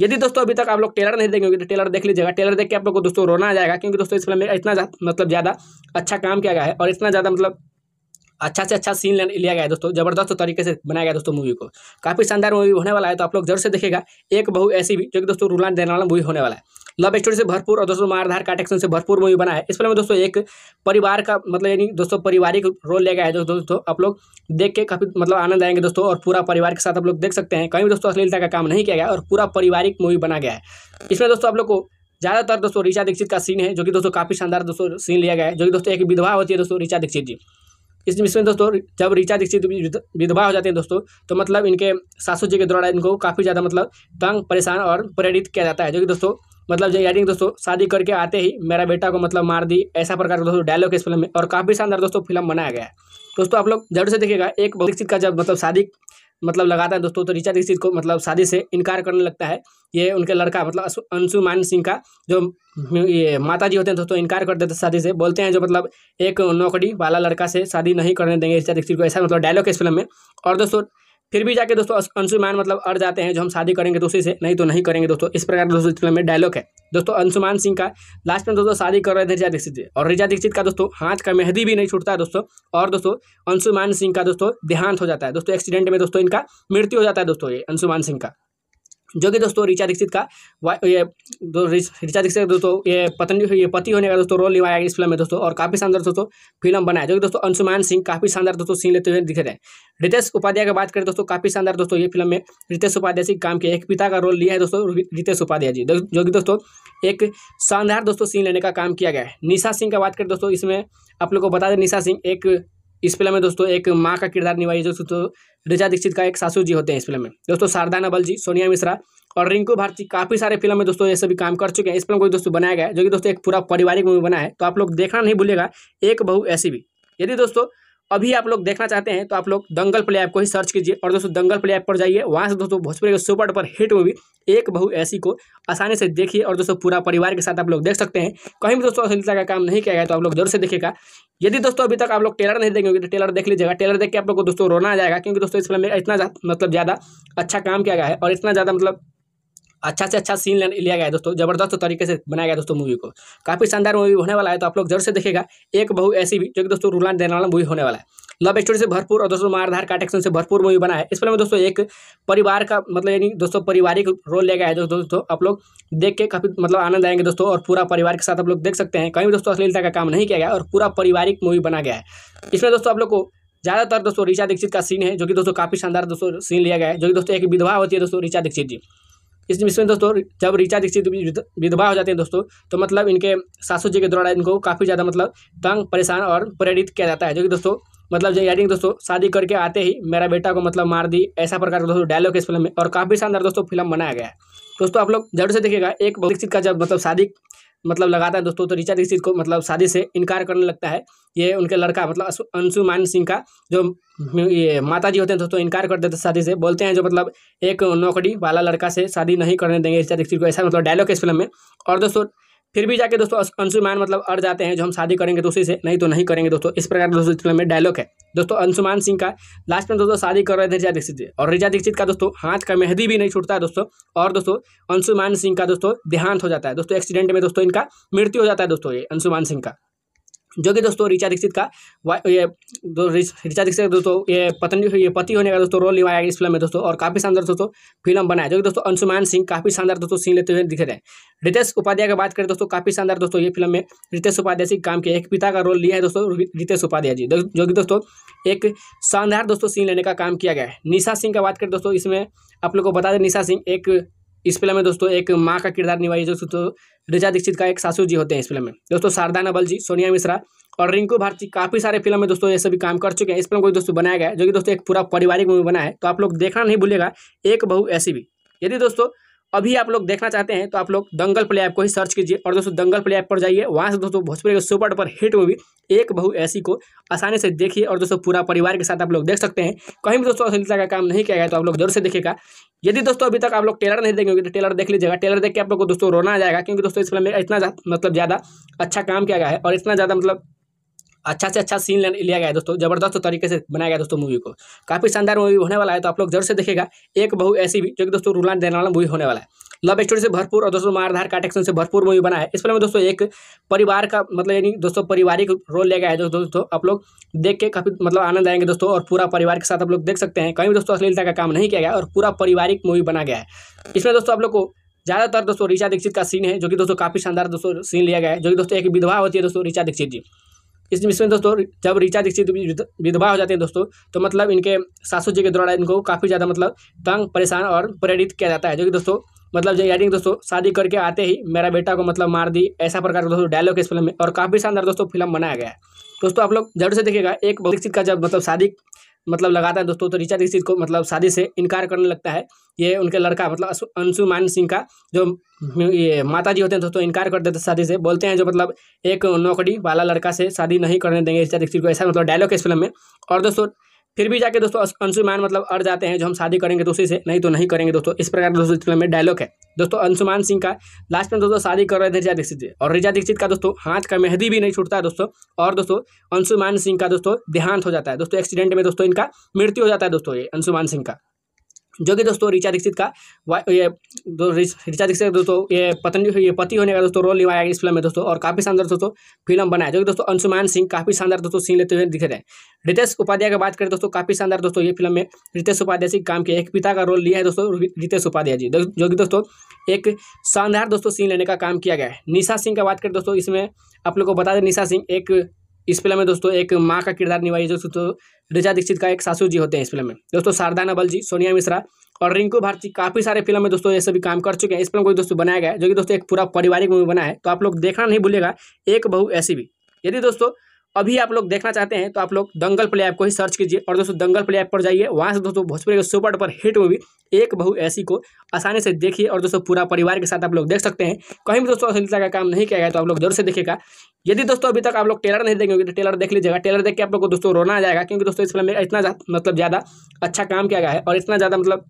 [SPEAKER 1] यदि दोस्तों अभी तक आप लोग टेलर नहीं देखेंगे तो टेलर देख लीजिएगा टेलर देख के आप लोग को दोस्तों रोना आ जाएगा क्योंकि दोस्तों इस फिल्म में इतना मतलब ज़्यादा अच्छा काम किया गया है और इतना ज़्यादा मतलब अच्छा से अच्छा सीन लिया गया दोस्तों जबरदस्त तरीके से बनाया गया दोस्तों मूवी को काफ़ी शानदार मूवी होने वाला है तो आप लोग जरूर से देखेगा एक बहु ऐसी भी जो कि दोस्तों रूलान देने वाला मूवी होने वाला है लव स्टोरी से भरपूर और दोस्तों मारधार का एक्शन से भरपूर मूवी बना है इस फिल्म में दोस्तों एक परिवार का मतलब यानी दोस्तों पारिवारिक रोल लिया गया है दोस्तों दोस्तों आप लोग देख के काफ़ी मतलब आनंद आएंगे दोस्तों और पूरा परिवार के साथ आप लोग देख सकते हैं कहीं भी दोस्तों अश्लीलता का काम नहीं किया गया और पूरा पारिवारिक मूवी बना गया है इसमें दोस्तों आप लोग को ज़्यादातर दोस्तों ऋचा दीक्षित का सीन है जो कि दोस्तों काफ़ी शानदार दोस्तों सीन लिया गया है जो कि दोस्तों एक विधवा होती है दोस्तों ऋचा दीक्षित जी इस इसमें दोस्तों जब ऋचा दीक्षित विधवा हो जाते हैं दोस्तों तो मतलब इनके सासू जी के द्वारा इनको काफ़ी ज़्यादा मतलब तंग परेशान और प्रेरित किया जाता है जो कि दोस्तों मतलब जो यानी दोस्तों शादी करके आते ही मेरा बेटा को मतलब मार दी ऐसा प्रकार का दोस्तों डायलॉग इस फिल्म में और काफ़ी शानदार दोस्तों फिल्म बनाया गया है दोस्तों आप लोग जरूर से देखिएगा एक दीक्षित का जब मतलब शादी मतलब लगाता है दोस्तों तो ऋचा दीक्षित को मतलब शादी से इनकार करने लगता है ये उनके लड़का मतलब अंशुमान सिंह का जो ये माता जी होते हैं दोस्तों इनकार कर देते हैं शादी से बोलते हैं जो मतलब एक नौकरी वाला लड़का से शादी नहीं करने देंगे ऋचा दीक्षित को ऐसा मतलब डायलॉग है इस फिल्म में और दोस्तों फिर भी जाके दोस्तों अंशुमान मतलब अड़ जाते हैं जो हम शादी करेंगे दोस्तों से नहीं तो नहीं करेंगे दोस्तों इस प्रकार दोस्तों फिल्म में डायलॉग है दोस्तों अंशुमान सिंह का लास्ट में दोस्तों शादी कर रहे थे रिजा दीक्षित और रिजा दीक्षित का दोस्तों हाथ का मेहंदी भी नहीं छूटता है दोस्तों और दोस्तों अंशुमान सिंह का दोस्तों देहांत हो जाता है दोस्तों एक्सीडेंट में दोस्तों इनका मृत्यु हो जाता है दोस्तों ये अंशुमान सिंह का जो कि दोस्तों ऋचा दीक्षित का ये ऋचा दीक्षित दोस्तों ये पत्नी ये पति होने का दोस्तों रोल निभाया इस फिल्म में दोस्तों और काफ़ी शानदार दोस्तों फिल्म बनाया जो कि दोस्तों अंशुमान सिंह काफ़ी शानदार दोस्तों सीन लेते हुए दिख रहे हैं रितेश उपाध्याय की बात करें दोस्तों काफ़ी शानदार दोस्तों ये फिल्म में रितेश उपाध्याय सिंह काम किया एक पिता का रोल लिया है दोस्तों रितेश उपाध्याय जी जो कि दोस्तों एक शानदार दोस्तों सीन लेने का काम किया गया है निशा सिंह का बात करें दोस्तों इसमें आप लोग को बता दें निशा सिंह एक इस फिल्म में दोस्तों एक माँ का किरदार निभाई जो दोस्तों ऋचा दीक्षित का एक सासू जी होते हैं इस फिल्म में दोस्तों शारदा नबल जी सोनिया मिश्रा और रिंकू भारती काफ़ी सारे फिल्म में दोस्तों ये सभी काम कर चुके हैं इस फिल्म को दोस्तों बनाया गया जो कि दोस्तों एक पूरा पारिवारिक मूवी बना है तो आप लोग देखना नहीं भूलिएगा एक बहू ऐसी भी यदि दोस्तों अभी आप लोग देखना चाहते हैं तो आप लोग दंगल प्ले ऐप को ही सर्च कीजिए और दोस्तों दंगल प्ले ऐप पर जाइए वहाँ से दोस्तों भोजपुरी के सुपर डुपर हिट मूवी एक बहू ऐसी को आसानी से देखिए और दोस्तों पूरा परिवार के साथ आप लोग देख सकते हैं कहीं भी दोस्तों अश्लीलता का काम नहीं किया गया तो आप लोग जरूर से देखेगा यदि दोस्तों अभी तक आप लोग टेलर नहीं देखेंगे तो टेलर देख लीजिएगा टेलर देख के आप लोग को दोस्तों रोना आ जाएगा क्योंकि दोस्तों इस फिल्म में इतना मतलब ज़्यादा अच्छा काम किया गया है और इतना ज़्यादा मतलब अच्छा से अच्छा सीन लिया गया है दोस्तों जबरदस्त तरीके से बनाया गया दोस्तों मूवी को काफ़ी शानदार मूवी होने वाला है तो आप लोग जरूर से देखेगा एक बहु ऐसी भी जो कि दोस्तों रूलान देने वाला मूवी होने वाला है लव स्टोरी से भरपूर और दोस्तों मारधार का एक्शन से भरपूर मूवी बना है इस फिल्म में दोस्तों एक परिवार का मतलब यानी दोस्तों पारिवारिक रोल लिया गया है दोस्तों दोस्तों आप लोग देख के काफ़ी मतलब आनंद आएंगे दोस्तों और पूरा परिवार के साथ आप लोग देख सकते हैं कहीं भी दोस्तों अश्लीलता का काम नहीं किया गया और पूरा पारिवारिक मूवी बना गया है इसमें दोस्तों आप लोग को ज़्यादातर दोस्तों ऋचा दीक्षित का सीन है जो कि दोस्तों काफ़ी शानदार दोस्तों सीन लिया गया है जो कि दोस्तों एक विधवा होती है दोस्तों ऋचा दीक्षित जी इस मिशन दोस्तों जब ऋचा दीक्षित विधवा हो जाते हैं दोस्तों तो मतलब इनके सासू जी के द्वारा इनको काफ़ी ज़्यादा मतलब तंग परेशान और प्रेरित किया जाता है जो कि दोस्तों मतलब जो यानी दोस्तों शादी करके आते ही मेरा बेटा को मतलब मार दी ऐसा प्रकार का दोस्तों डायलॉग इस फिल्म में और काफ़ी शानदार दोस्तों फिल्म बनाया गया है दोस्तों आप लोग जरूर से देखिएगा एक दीक्षित का जब मतलब शादी मतलब लगाता है दोस्तों तो ऋचा दीक्षित को मतलब शादी से इनकार करने लगता है ये उनके लड़का मतलब अंशुमान सिंह का जो ये माता जी होते हैं दोस्तों इनकार कर देते शादी से बोलते हैं जो मतलब एक नौकरी वाला लड़का से शादी नहीं करने देंगे ऋचा दीक्षित को ऐसा मतलब डायलॉग है इस फिल्म में और दोस्तों फिर भी जाके दोस्तों अंशुमान मतलब अड़ जाते हैं जो हम शादी करेंगे तो उसी से नहीं तो नहीं करेंगे दोस्तों इस प्रकार दोस्तों फिल्म में डायलॉग है दोस्तों अंशुमान सिंह का लास्ट में दोस्तों शादी कर रहे थे रिजा दीक्षित और रिजा दीक्षित का दोस्तों हाथ का मेहंदी भी नहीं छूटता दोस्तों और दोस्तों अंशुमान सिंह का दोस्तों देहांत हो जाता है दोस्तों एक्सीडेंट में दोस्तों इनका मृत्यु हो जाता है दोस्तों ये अंशुमान सिंह का जो कि दोस्तों ऋचा दीक्षित का ये ऋचा दीक्षित दोस्तों ये पत्नी ये पति होने का दोस्तों रोल निभाया इस फिल्म में दोस्तों और काफ़ी शानदार दोस्तों फिल्म बनाया जो कि दोस्तों अंशुमान सिंह काफ़ी शानदार दोस्तों सीन लेते हुए दिख रहे हैं रितेश उपाध्याय की बात करें दोस्तों काफ़ी शानदार दोस्तों ये फिल्म में रितेश उपाध्याय सिंह काम किया एक पिता का रोल लिया है दोस्तों रितेश उपाध्याय जी जो कि दोस्तों एक शानदार दोस्तों सीन लेने का काम किया गया है निशा सिंह का बात करें दोस्तों इसमें आप लोग को बता दें निशा सिंह एक इस फिल्म में दोस्तों एक माँ का किरदार निभाई जो दोस्तों रिजा दीक्षित का एक सासू जी होते हैं इस फिल्म में दोस्तों शारदा नबल जी सोनिया मिश्रा और रिंकू भारती काफ़ी सारे फिल्म में दोस्तों ये सभी काम कर चुके हैं इस फिल्म को दोस्तों बनाया गया जो कि दोस्तों एक पूरा पारिवारिक मूवी बना है तो आप लोग देखना नहीं भूलेगा एक बहु ऐसी भी यदि दोस्तों अभी आप लोग देखना चाहते हैं तो आप लोग दंगल प्ले ऐप को ही सर्च कीजिए और दोस्तों दंगल प्ले ऐप पर जाइए वहाँ से दोस्तों भोजपुरी के सुपर डुपर हिट मूवी एक बहू ऐसी को आसानी से देखिए और दोस्तों पूरा परिवार के साथ आप लोग देख सकते हैं कहीं भी दोस्तों अश्लीलता का काम नहीं किया गया तो आप लोग जरूर से देखेगा यदि दोस्तों अभी तक आप लोग टेलर नहीं देखेंगे तो टेलर देख लीजिएगा टेलर देख के आप लोग को दोस्तों रोना आ जाएगा क्योंकि दोस्तों इस फिल्म में इतना मतलब ज़्यादा अच्छा काम किया गया है और इतना ज़्यादा मतलब अच्छा से अच्छा सीन लिया गया दोस्तों जबरदस्त तरीके से बनाया गया दोस्तों मूवी को काफ़ी शानदार मूवी होने वाला है तो आप लोग जरूर से देखेगा एक बहु ऐसी भी जो कि दोस्तों रूलान देने वाला मूवी होने वाला है लव स्टोरी से भरपूर और दोस्तों मारधार का एक्शन से भरपूर मूवी बना है इस फिल्म में दोस्तों एक परिवार का मतलब यानी दोस्तों पारिवारिक रोल लिया गया है दोस्तों दोस्तों आप लोग देख के काफ़ी मतलब आनंद आएंगे दोस्तों और पूरा परिवार के साथ आप लोग देख सकते हैं कहीं भी दोस्तों अश्लीलता का काम नहीं किया गया और पूरा पारिवारिक मूवी बना गया है इसमें दोस्तों आप लोग को ज़्यादातर दोस्तों ऋचा दीक्षित का सीन है जो कि दोस्तों काफ़ी शानदार दोस्तों सीन लिया गया है जो कि दोस्तों एक विधवा होती है दोस्तों ऋचा दीक्षित जी इस इसमें दोस्तों जब ऋचा दीक्षित विधवा हो जाते हैं दोस्तों तो मतलब इनके सासू जी के द्वारा इनको काफ़ी ज़्यादा मतलब तंग परेशान और प्रेरित किया जाता है जो कि दोस्तों मतलब यानी दोस्तों शादी करके आते ही मेरा बेटा को मतलब मार दी ऐसा प्रकार का दोस्तों डायलॉग इस फिल्म में और काफ़ी शानदार दोस्तों फिल्म बनाया गया है दोस्तों आप लोग जरूर से देखिएगा एक दीक्षित का जब मतलब शादी मतलब लगाता है दोस्तों तो ऋचा दीक्षित को मतलब शादी से इनकार करने लगता है ये उनके लड़का मतलब अंशुमान सिंह का जो ये माता जी होते हैं दोस्तों इनकार कर देते शादी से बोलते हैं जो मतलब एक नौकरी वाला लड़का से शादी नहीं करने देंगे ऋचा दीक्षित को ऐसा मतलब डायलॉग है इस फिल्म में और दोस्तों फिर भी जाके दोस्तों अंशुमान मतलब अड़ जाते हैं जो हम शादी करेंगे तो उसी से नहीं तो नहीं करेंगे दोस्तों इस प्रकार दोस्तों फिल्म में डायलॉग है दोस्तों अंशुमान सिंह का लास्ट में दोस्तों शादी कर रहे थे रिजा दीक्षित और रिजा दीक्षित का दोस्तों हाथ का मेहंदी भी नहीं छूटता है दोस्तों और दोस्तों अंशुमान सिंह का दोस्तों देहांत हो जाता है दोस्तों एक्सीडेंट में दोस्तों इनका मृत्यु हो जाता है दोस्तों ये अंशुमान सिंह का जो कि दोस्तों ऋचा दीक्षित का ये ऋचा दीक्षित दोस्तों ये पत्नी ये पति होने का दोस्तों रोल निभाया इस फिल्म में दोस्तों और काफ़ी शानदार दोस्तों फिल्म बनाया जो कि दोस्तों अंशुमान सिंह काफ़ी शानदार दोस्तों सीन लेते हुए दिख रहे हैं रितेश उपाध्याय की बात करें दोस्तों काफ़ी शानदार दोस्तों ये फिल्म में रितेश उपाध्याय सिंह काम किया एक पिता का रोल लिया है दोस्तों रितेश उपाध्याय जी जो कि दोस्तों एक शानदार दोस्तों सीन लेने का काम किया गया है निशा सिंह का बात करें दोस्तों इसमें आप लोग को बता दें निशा सिंह एक इस फिल्म में दोस्तों एक माँ का किरदार निभाई जो दोस्तों दीक्षित का एक सासू जी होते हैं इस फिल्म में दोस्तों शारदा नबल जी सोनिया मिश्रा और रिंकू भारती काफ़ी सारे फिल्म में दोस्तों ये सभी काम कर चुके हैं इस फिल्म को दोस्तों बनाया गया जो कि दोस्तों एक पूरा पारिवारिक मूवी बना है तो आप लोग देखना नहीं भूलेगा एक बहू ऐसी भी यदि दोस्तों अभी आप लोग देखना चाहते हैं तो आप लोग दंगल प्ले ऐप को ही सर्च कीजिए और दोस्तों दंगल प्ले ऐप पर जाइए वहाँ से दोस्तों भोजपुरी के सुपर डुपर हिट मूवी एक बहू ऐसी को आसानी से देखिए और दोस्तों पूरा परिवार के साथ आप लोग देख सकते हैं कहीं भी दोस्तों अश्लीलता का काम नहीं किया गया तो आप लोग जरूर से देखेगा यदि दोस्तों अभी तक आप लोग टेलर नहीं देखेंगे तो टेलर देख लीजिएगा टेलर देख के आप लोग को दोस्तों रोना आ जाएगा क्योंकि दोस्तों इस फिल्म में इतना मतलब ज़्यादा अच्छा काम किया गया है और इतना ज़्यादा मतलब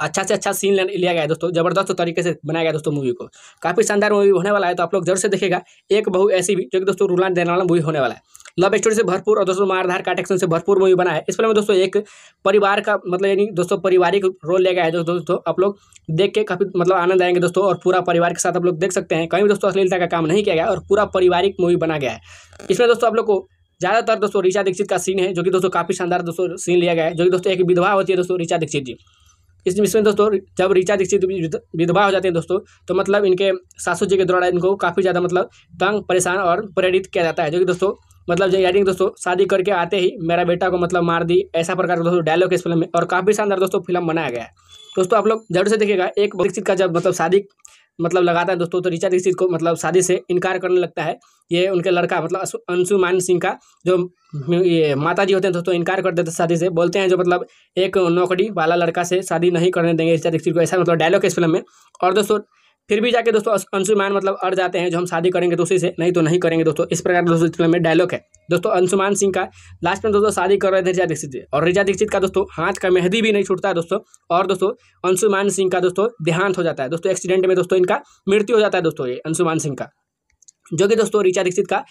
[SPEAKER 1] अच्छा से अच्छा सीन लिया गया है दोस्तों जबरदस्त तरीके से बनाया गया दोस्तों मूवी को काफ़ी शानदार मूवी होने वाला है तो आप लोग जरूर से देखेगा एक बहु ऐसी भी जो कि दोस्तों रुलान देने वाला मूवी होने वाला है लव स्टोरी से भरपूर और दोस्तों मारधार का एक्शन से भरपूर मूवी बना है इस फिल्म में दोस्तों एक परिवार का मतलब यानी दोस्तों पारिवारिक रोल लिया गया है दोस्तों तो आप लोग देख के काफ़ी मतलब आनंद आएंगे दोस्तों और पूरा परिवार के साथ आप लोग देख सकते हैं कहीं भी दोस्तों अश्लीलता का काम नहीं किया गया और पूरा पारिवारिक मूवी बना गया है इसमें दोस्तों आप लोग को ज़्यादातर दोस्तों ऋचा दीक्षित का सीन है जो कि दोस्तों काफ़ी शानदार दोस्तों सीन लिया गया है जो कि दोस्तों एक विधवा होती है दोस्तों ऋचा दीक्षित जी इस इसमें दोस्तों जब ऋचा दीक्षित विधवा हो जाते हैं दोस्तों तो मतलब इनके सासू जी के द्वारा इनको काफ़ी ज़्यादा मतलब तंग परेशान और प्रेरित किया जाता है जो कि दोस्तों मतलब यानी दोस्तों शादी करके आते ही मेरा बेटा को मतलब मार दी ऐसा प्रकार का दोस्तों डायलॉग इस फिल्म में और काफ़ी शानदार दोस्तों फिल्म बनाया गया है दोस्तों आप लोग जरूर से देखिएगा एक दीक्षित का जब मतलब शादी मतलब लगाता है दोस्तों तो ऋचा दीक्षित को मतलब शादी से इनकार करने लगता है ये उनके लड़का मतलब अंशुमान सिंह का जो ये माता जी होते हैं दोस्तों तो इनकार कर देते शादी से बोलते हैं जो मतलब एक नौकरी वाला लड़का से शादी नहीं करने देंगे इस दीक्षित को ऐसा मतलब डायलॉग है इस फिल्म में और दोस्तों फिर भी जाके दोस्तों अंशुमान मतलब अड़ जाते हैं जो हम शादी करेंगे तो उसी से नहीं तो नहीं करेंगे दोस्तों इस प्रकार दोस्तों फिल्म में डायलॉग है दोस्तों अंशुमान सिंह का लास्ट में दोस्तों शादी कर रहे थे रिजा दीक्षित और रिजा दीक्षित का दोस्तों हाथ का मेहंदी भी नहीं छूटता है दोस्तों और दोस्तों अंशुमान सिंह का दोस्तों देहांत हो जाता है दोस्तों एक्सीडेंट में दोस्तों इनका मृत्यु हो जाता है दोस्तों ये अंशुमान सिंह का जो कि दोस्तों ऋचा दीक्षित का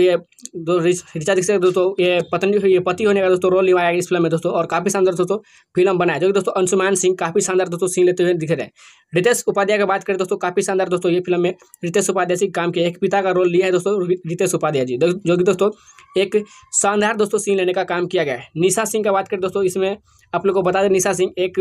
[SPEAKER 1] ये ऋचा दीक्षित दोस्तों ये पत्नी ये पति होने का दोस्तों रोल निभाया इस फिल्म में दोस्तों और काफ़ी शानदार दोस्तों फिल्म बनाया जो कि दोस्तों अंशुमान सिंह काफ़ी शानदार दोस्तों सीन लेते हुए दिखे रहे हैं रितेश उपाध्याय की बात करें दोस्तों काफ़ी शानदार दोस्तों ये फिल्म में रितेश उपाध्याय सिंह काम किया एक पिता का रोल लिया है दोस्तों रितेश उपाध्याय जी जो कि दोस्तों एक शानदार दोस्तों सीन लेने का काम किया गया है निशा सिंह का बात करें दोस्तों इसमें आप लोग को बता दें निशा सिंह एक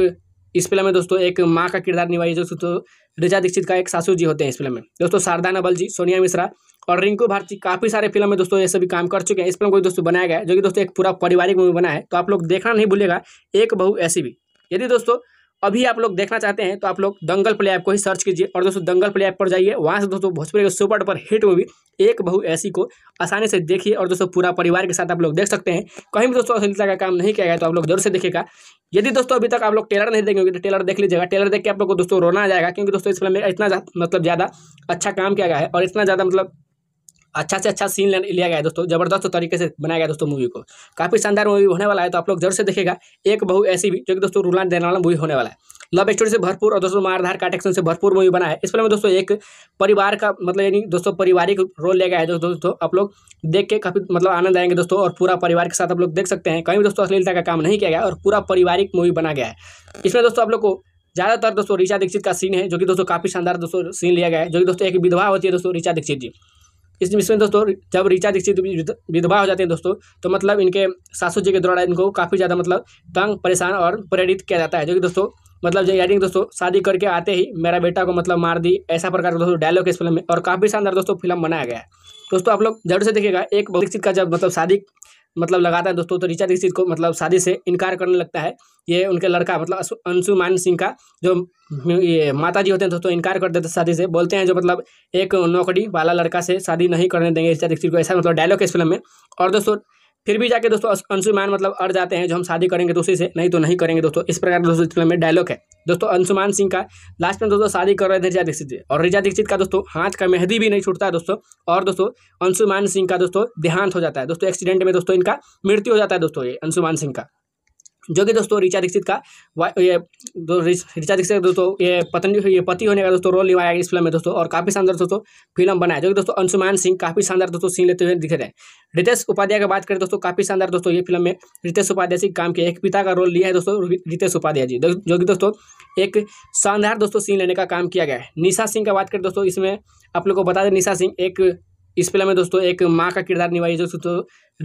[SPEAKER 1] इस फिल्म में दोस्तों एक माँ का किरदार निभाई जो दोस्तों दीक्षित का एक सासू जी होते हैं इस फिल्म में दोस्तों शारदा नबल जी सोनिया मिश्रा और रिंकू भारती काफ़ी सारे फिल्म में दोस्तों ये सभी काम कर चुके हैं इस फिल्म को दोस्तों बनाया गया जो कि दोस्तों एक पूरा पारिवारिक मूवी बना है तो आप लोग देखना नहीं भूलेगा एक बहु ऐसी भी यदि दोस्तों अभी आप लोग देखना चाहते हैं तो आप लोग दंगल प्ले ऐप को ही सर्च कीजिए और दोस्तों दंगल प्ले ऐप पर जाइए वहाँ से दोस्तों भोजपुरी के सुपर डुपर हिट मूवी एक बहु ऐसी को आसानी से देखिए और दोस्तों पूरा परिवार के साथ आप लोग देख सकते हैं कहीं भी दोस्तों अश्लीलता का काम नहीं किया गया तो आप लोग जरूर से देखेगा यदि दोस्तों अभी तक आप लोग टेलर नहीं देखेंगे तो टेलर देख लीजिएगा टेलर देख के आप लोग को दोस्तों रोना आ जाएगा क्योंकि दोस्तों इस फिल्म में इतना मतलब ज़्यादा अच्छा काम किया गया है और इतना ज़्यादा मतलब अच्छा से अच्छा सीन लिया गया है दोस्तों जबरदस्त तरीके से बनाया गया दोस्तों मूवी को काफ़ी शानदार मूवी होने वाला है तो आप लोग जरूर से देखेगा एक बहु ऐसी भी जो कि दोस्तों रूलान देने वाला मूवी होने वाला है लव स्टोरी से भरपूर और दोस्तों मारधार का एक्शन से भरपूर मूवी बना है इस फिल्म में दोस्तों एक परिवार का मतलब यानी दोस्तों पारिवारिक रोल ले गया है दोस्तों आप लोग देख के काफ़ी मतलब आनंद आएंगे दोस्तों और पूरा परिवार के साथ आप लोग देख सकते हैं कहीं भी दोस्तों अश्लीलता का काम नहीं किया गया और पूरा पारिवारिक मूवी बना गया है इसमें दोस्तों आप लोग को ज़्यादातर दोस्तों ऋचा दीक्षित का सीन है जो कि दोस्तों काफ़ी शानदार दोस्तों सीन लिया गया है जो कि दोस्तों एक विधवा होती है दोस्तों ऋचा दीक्षित जी इस इसमें दोस्तों जब ऋचा दीक्षित विधवा हो जाते हैं दोस्तों तो मतलब इनके सासू जी के द्वारा इनको काफ़ी ज़्यादा मतलब तंग परेशान और प्रेरित किया जाता है जो कि दोस्तों मतलब यानी दोस्तों शादी करके आते ही मेरा बेटा को मतलब मार दी ऐसा प्रकार का दोस्तों डायलॉग इस फिल्म में और काफ़ी शानदार दोस्तों फिल्म बनाया गया है दोस्तों आप लोग जरूर से देखिएगा एक दीक्षित का जब मतलब शादी मतलब लगाता है दोस्तों तो ऋचा दीक्षित को मतलब शादी से इनकार करने लगता है ये उनके लड़का मतलब अंशुमान सिंह का जो ये माता जी होते हैं दोस्तों इनकार कर देते शादी से बोलते हैं जो मतलब एक नौकरी वाला लड़का से शादी नहीं करने देंगे ऋचा दीक्षित को ऐसा मतलब डायलॉग है इस फिल्म में और दोस्तों फिर भी जाके दोस्तों अंशुमान मतलब अड़ जाते हैं जो हम शादी करेंगे दूसरी तो से नहीं तो नहीं करेंगे दोस्तों इस प्रकार दोस्तों फिल्म में डायलॉग है दोस्तों अंशुमान सिंह का लास्ट में दोस्तों शादी कर रहे थे रिजा दीक्षित और रिजा दीक्षित का दोस्तों हाथ का मेहंदी भी नहीं छूटता है दोस्तों और दोस्तों अंशुमान सिंह का दोस्तों देहांत हो जाता है दोस्तों एक्सीडेंट में दोस्तों इनका मृत्यु हो जाता है दोस्तों ये अंशुमान सिंह का जो कि दोस्तों ऋचा दीक्षित का ये ऋचा दीक्षित दोस्तों ये पत्नी ये पति होने का दोस्तों रोल निभाया इस फिल्म में दोस्तों और काफ़ी शानदार दोस्तों फिल्म बनाया जो कि दोस्तों अंशुमान सिंह काफ़ी शानदार दोस्तों सीन लेते हुए दिखे रहे रितेश उपाध्याय की बात करें दोस्तों काफ़ी शानदार दोस्तों ये फिल्म में रितेश उपाध्याय सिंह काम किया एक पिता का रोल लिया है दोस्तों रितेश उपाध्याय जी जो कि दोस्तों एक शानदार दोस्तों सीन लेने का काम किया गया है निशा सिंह का बात करें दोस्तों इसमें आप लोग को बता दें निशा सिंह एक इस फिल्म में दोस्तों एक माँ का किरदार निभाई जो दोस्तों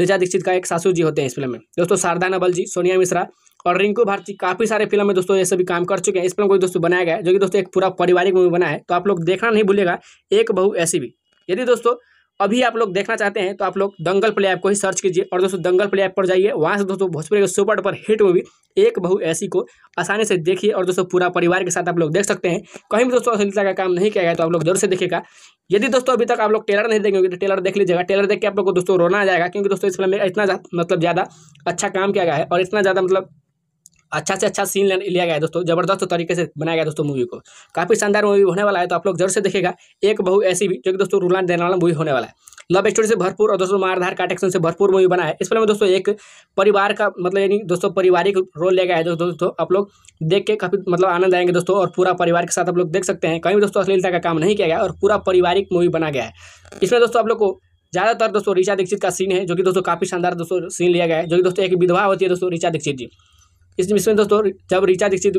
[SPEAKER 1] रिजा दीक्षित का एक सासू जी होते हैं इस फिल्म में दोस्तों शारदा नबल जी सोनिया मिश्रा और रिंकू भारती काफ़ी सारे फिल्म में दोस्तों ये सभी काम कर चुके हैं इस फिल्म को दोस्तों बनाया गया जो कि दोस्तों एक पूरा पारिवारिक मूवी बना है तो आप लोग देखना नहीं भूलेगा एक बहू ऐसी भी यदि दोस्तों अभी आप लोग देखना चाहते हैं तो आप लोग दंगल प्ले ऐप को ही सर्च कीजिए और दोस्तों दंगल प्ले ऐप पर जाइए वहाँ से दोस्तों भोजपुरी के सुपर पर हिट मूवी एक बहू ऐसी को आसानी से देखिए और दोस्तों पूरा परिवार के साथ आप लोग देख सकते हैं कहीं भी दोस्तों अश्लीलता का काम नहीं किया गया तो आप लोग जरूर से देखेगा यदि दोस्तों अभी तक आप लोग टेलर नहीं देखेंगे तो टेलर देख लीजिएगा टेलर देख के आप लोग को दोस्तों रोना आ जाएगा क्योंकि दोस्तों इस फिल्म में इतना मतलब ज़्यादा अच्छा काम किया गया है और इतना ज़्यादा मतलब अच्छा से अच्छा सीन लिया गया है दोस्तों जबरदस्त तरीके से बनाया गया दोस्तों मूवी को काफ़ी शानदार मूवी होने वाला है तो आप लोग जरूर से देखेगा एक बहु ऐसी भी जो कि दोस्तों रूलान देने वाला मूवी होने वाला है लव स्टोरी से भरपूर और दोस्तों मारधार का एक्शन से भरपूर मूवी बना है इस फिल्म में दोस्तों एक परिवार का मतलब यानी दोस्तों पारिवारिक रोल लिया गया है दोस्तों दोस्तों आप लोग देख के काफ़ी मतलब आनंद आएंगे दोस्तों और पूरा परिवार के साथ आप लोग देख सकते हैं कहीं भी दोस्तों अश्लीलता का काम नहीं किया गया और पूरा पारिवारिक मूवी बना गया है इसमें दोस्तों आप लोग को ज़्यादातर दोस्तों ऋचा दीक्षित का सीन है जो कि दोस्तों काफ़ी शानदार दोस्तों सीन लिया गया है जो कि दोस्तों एक विधवा होती है दोस्तों ऋचा दीक्षित जी इस मिशन दोस्तों जब ऋचा दीक्षित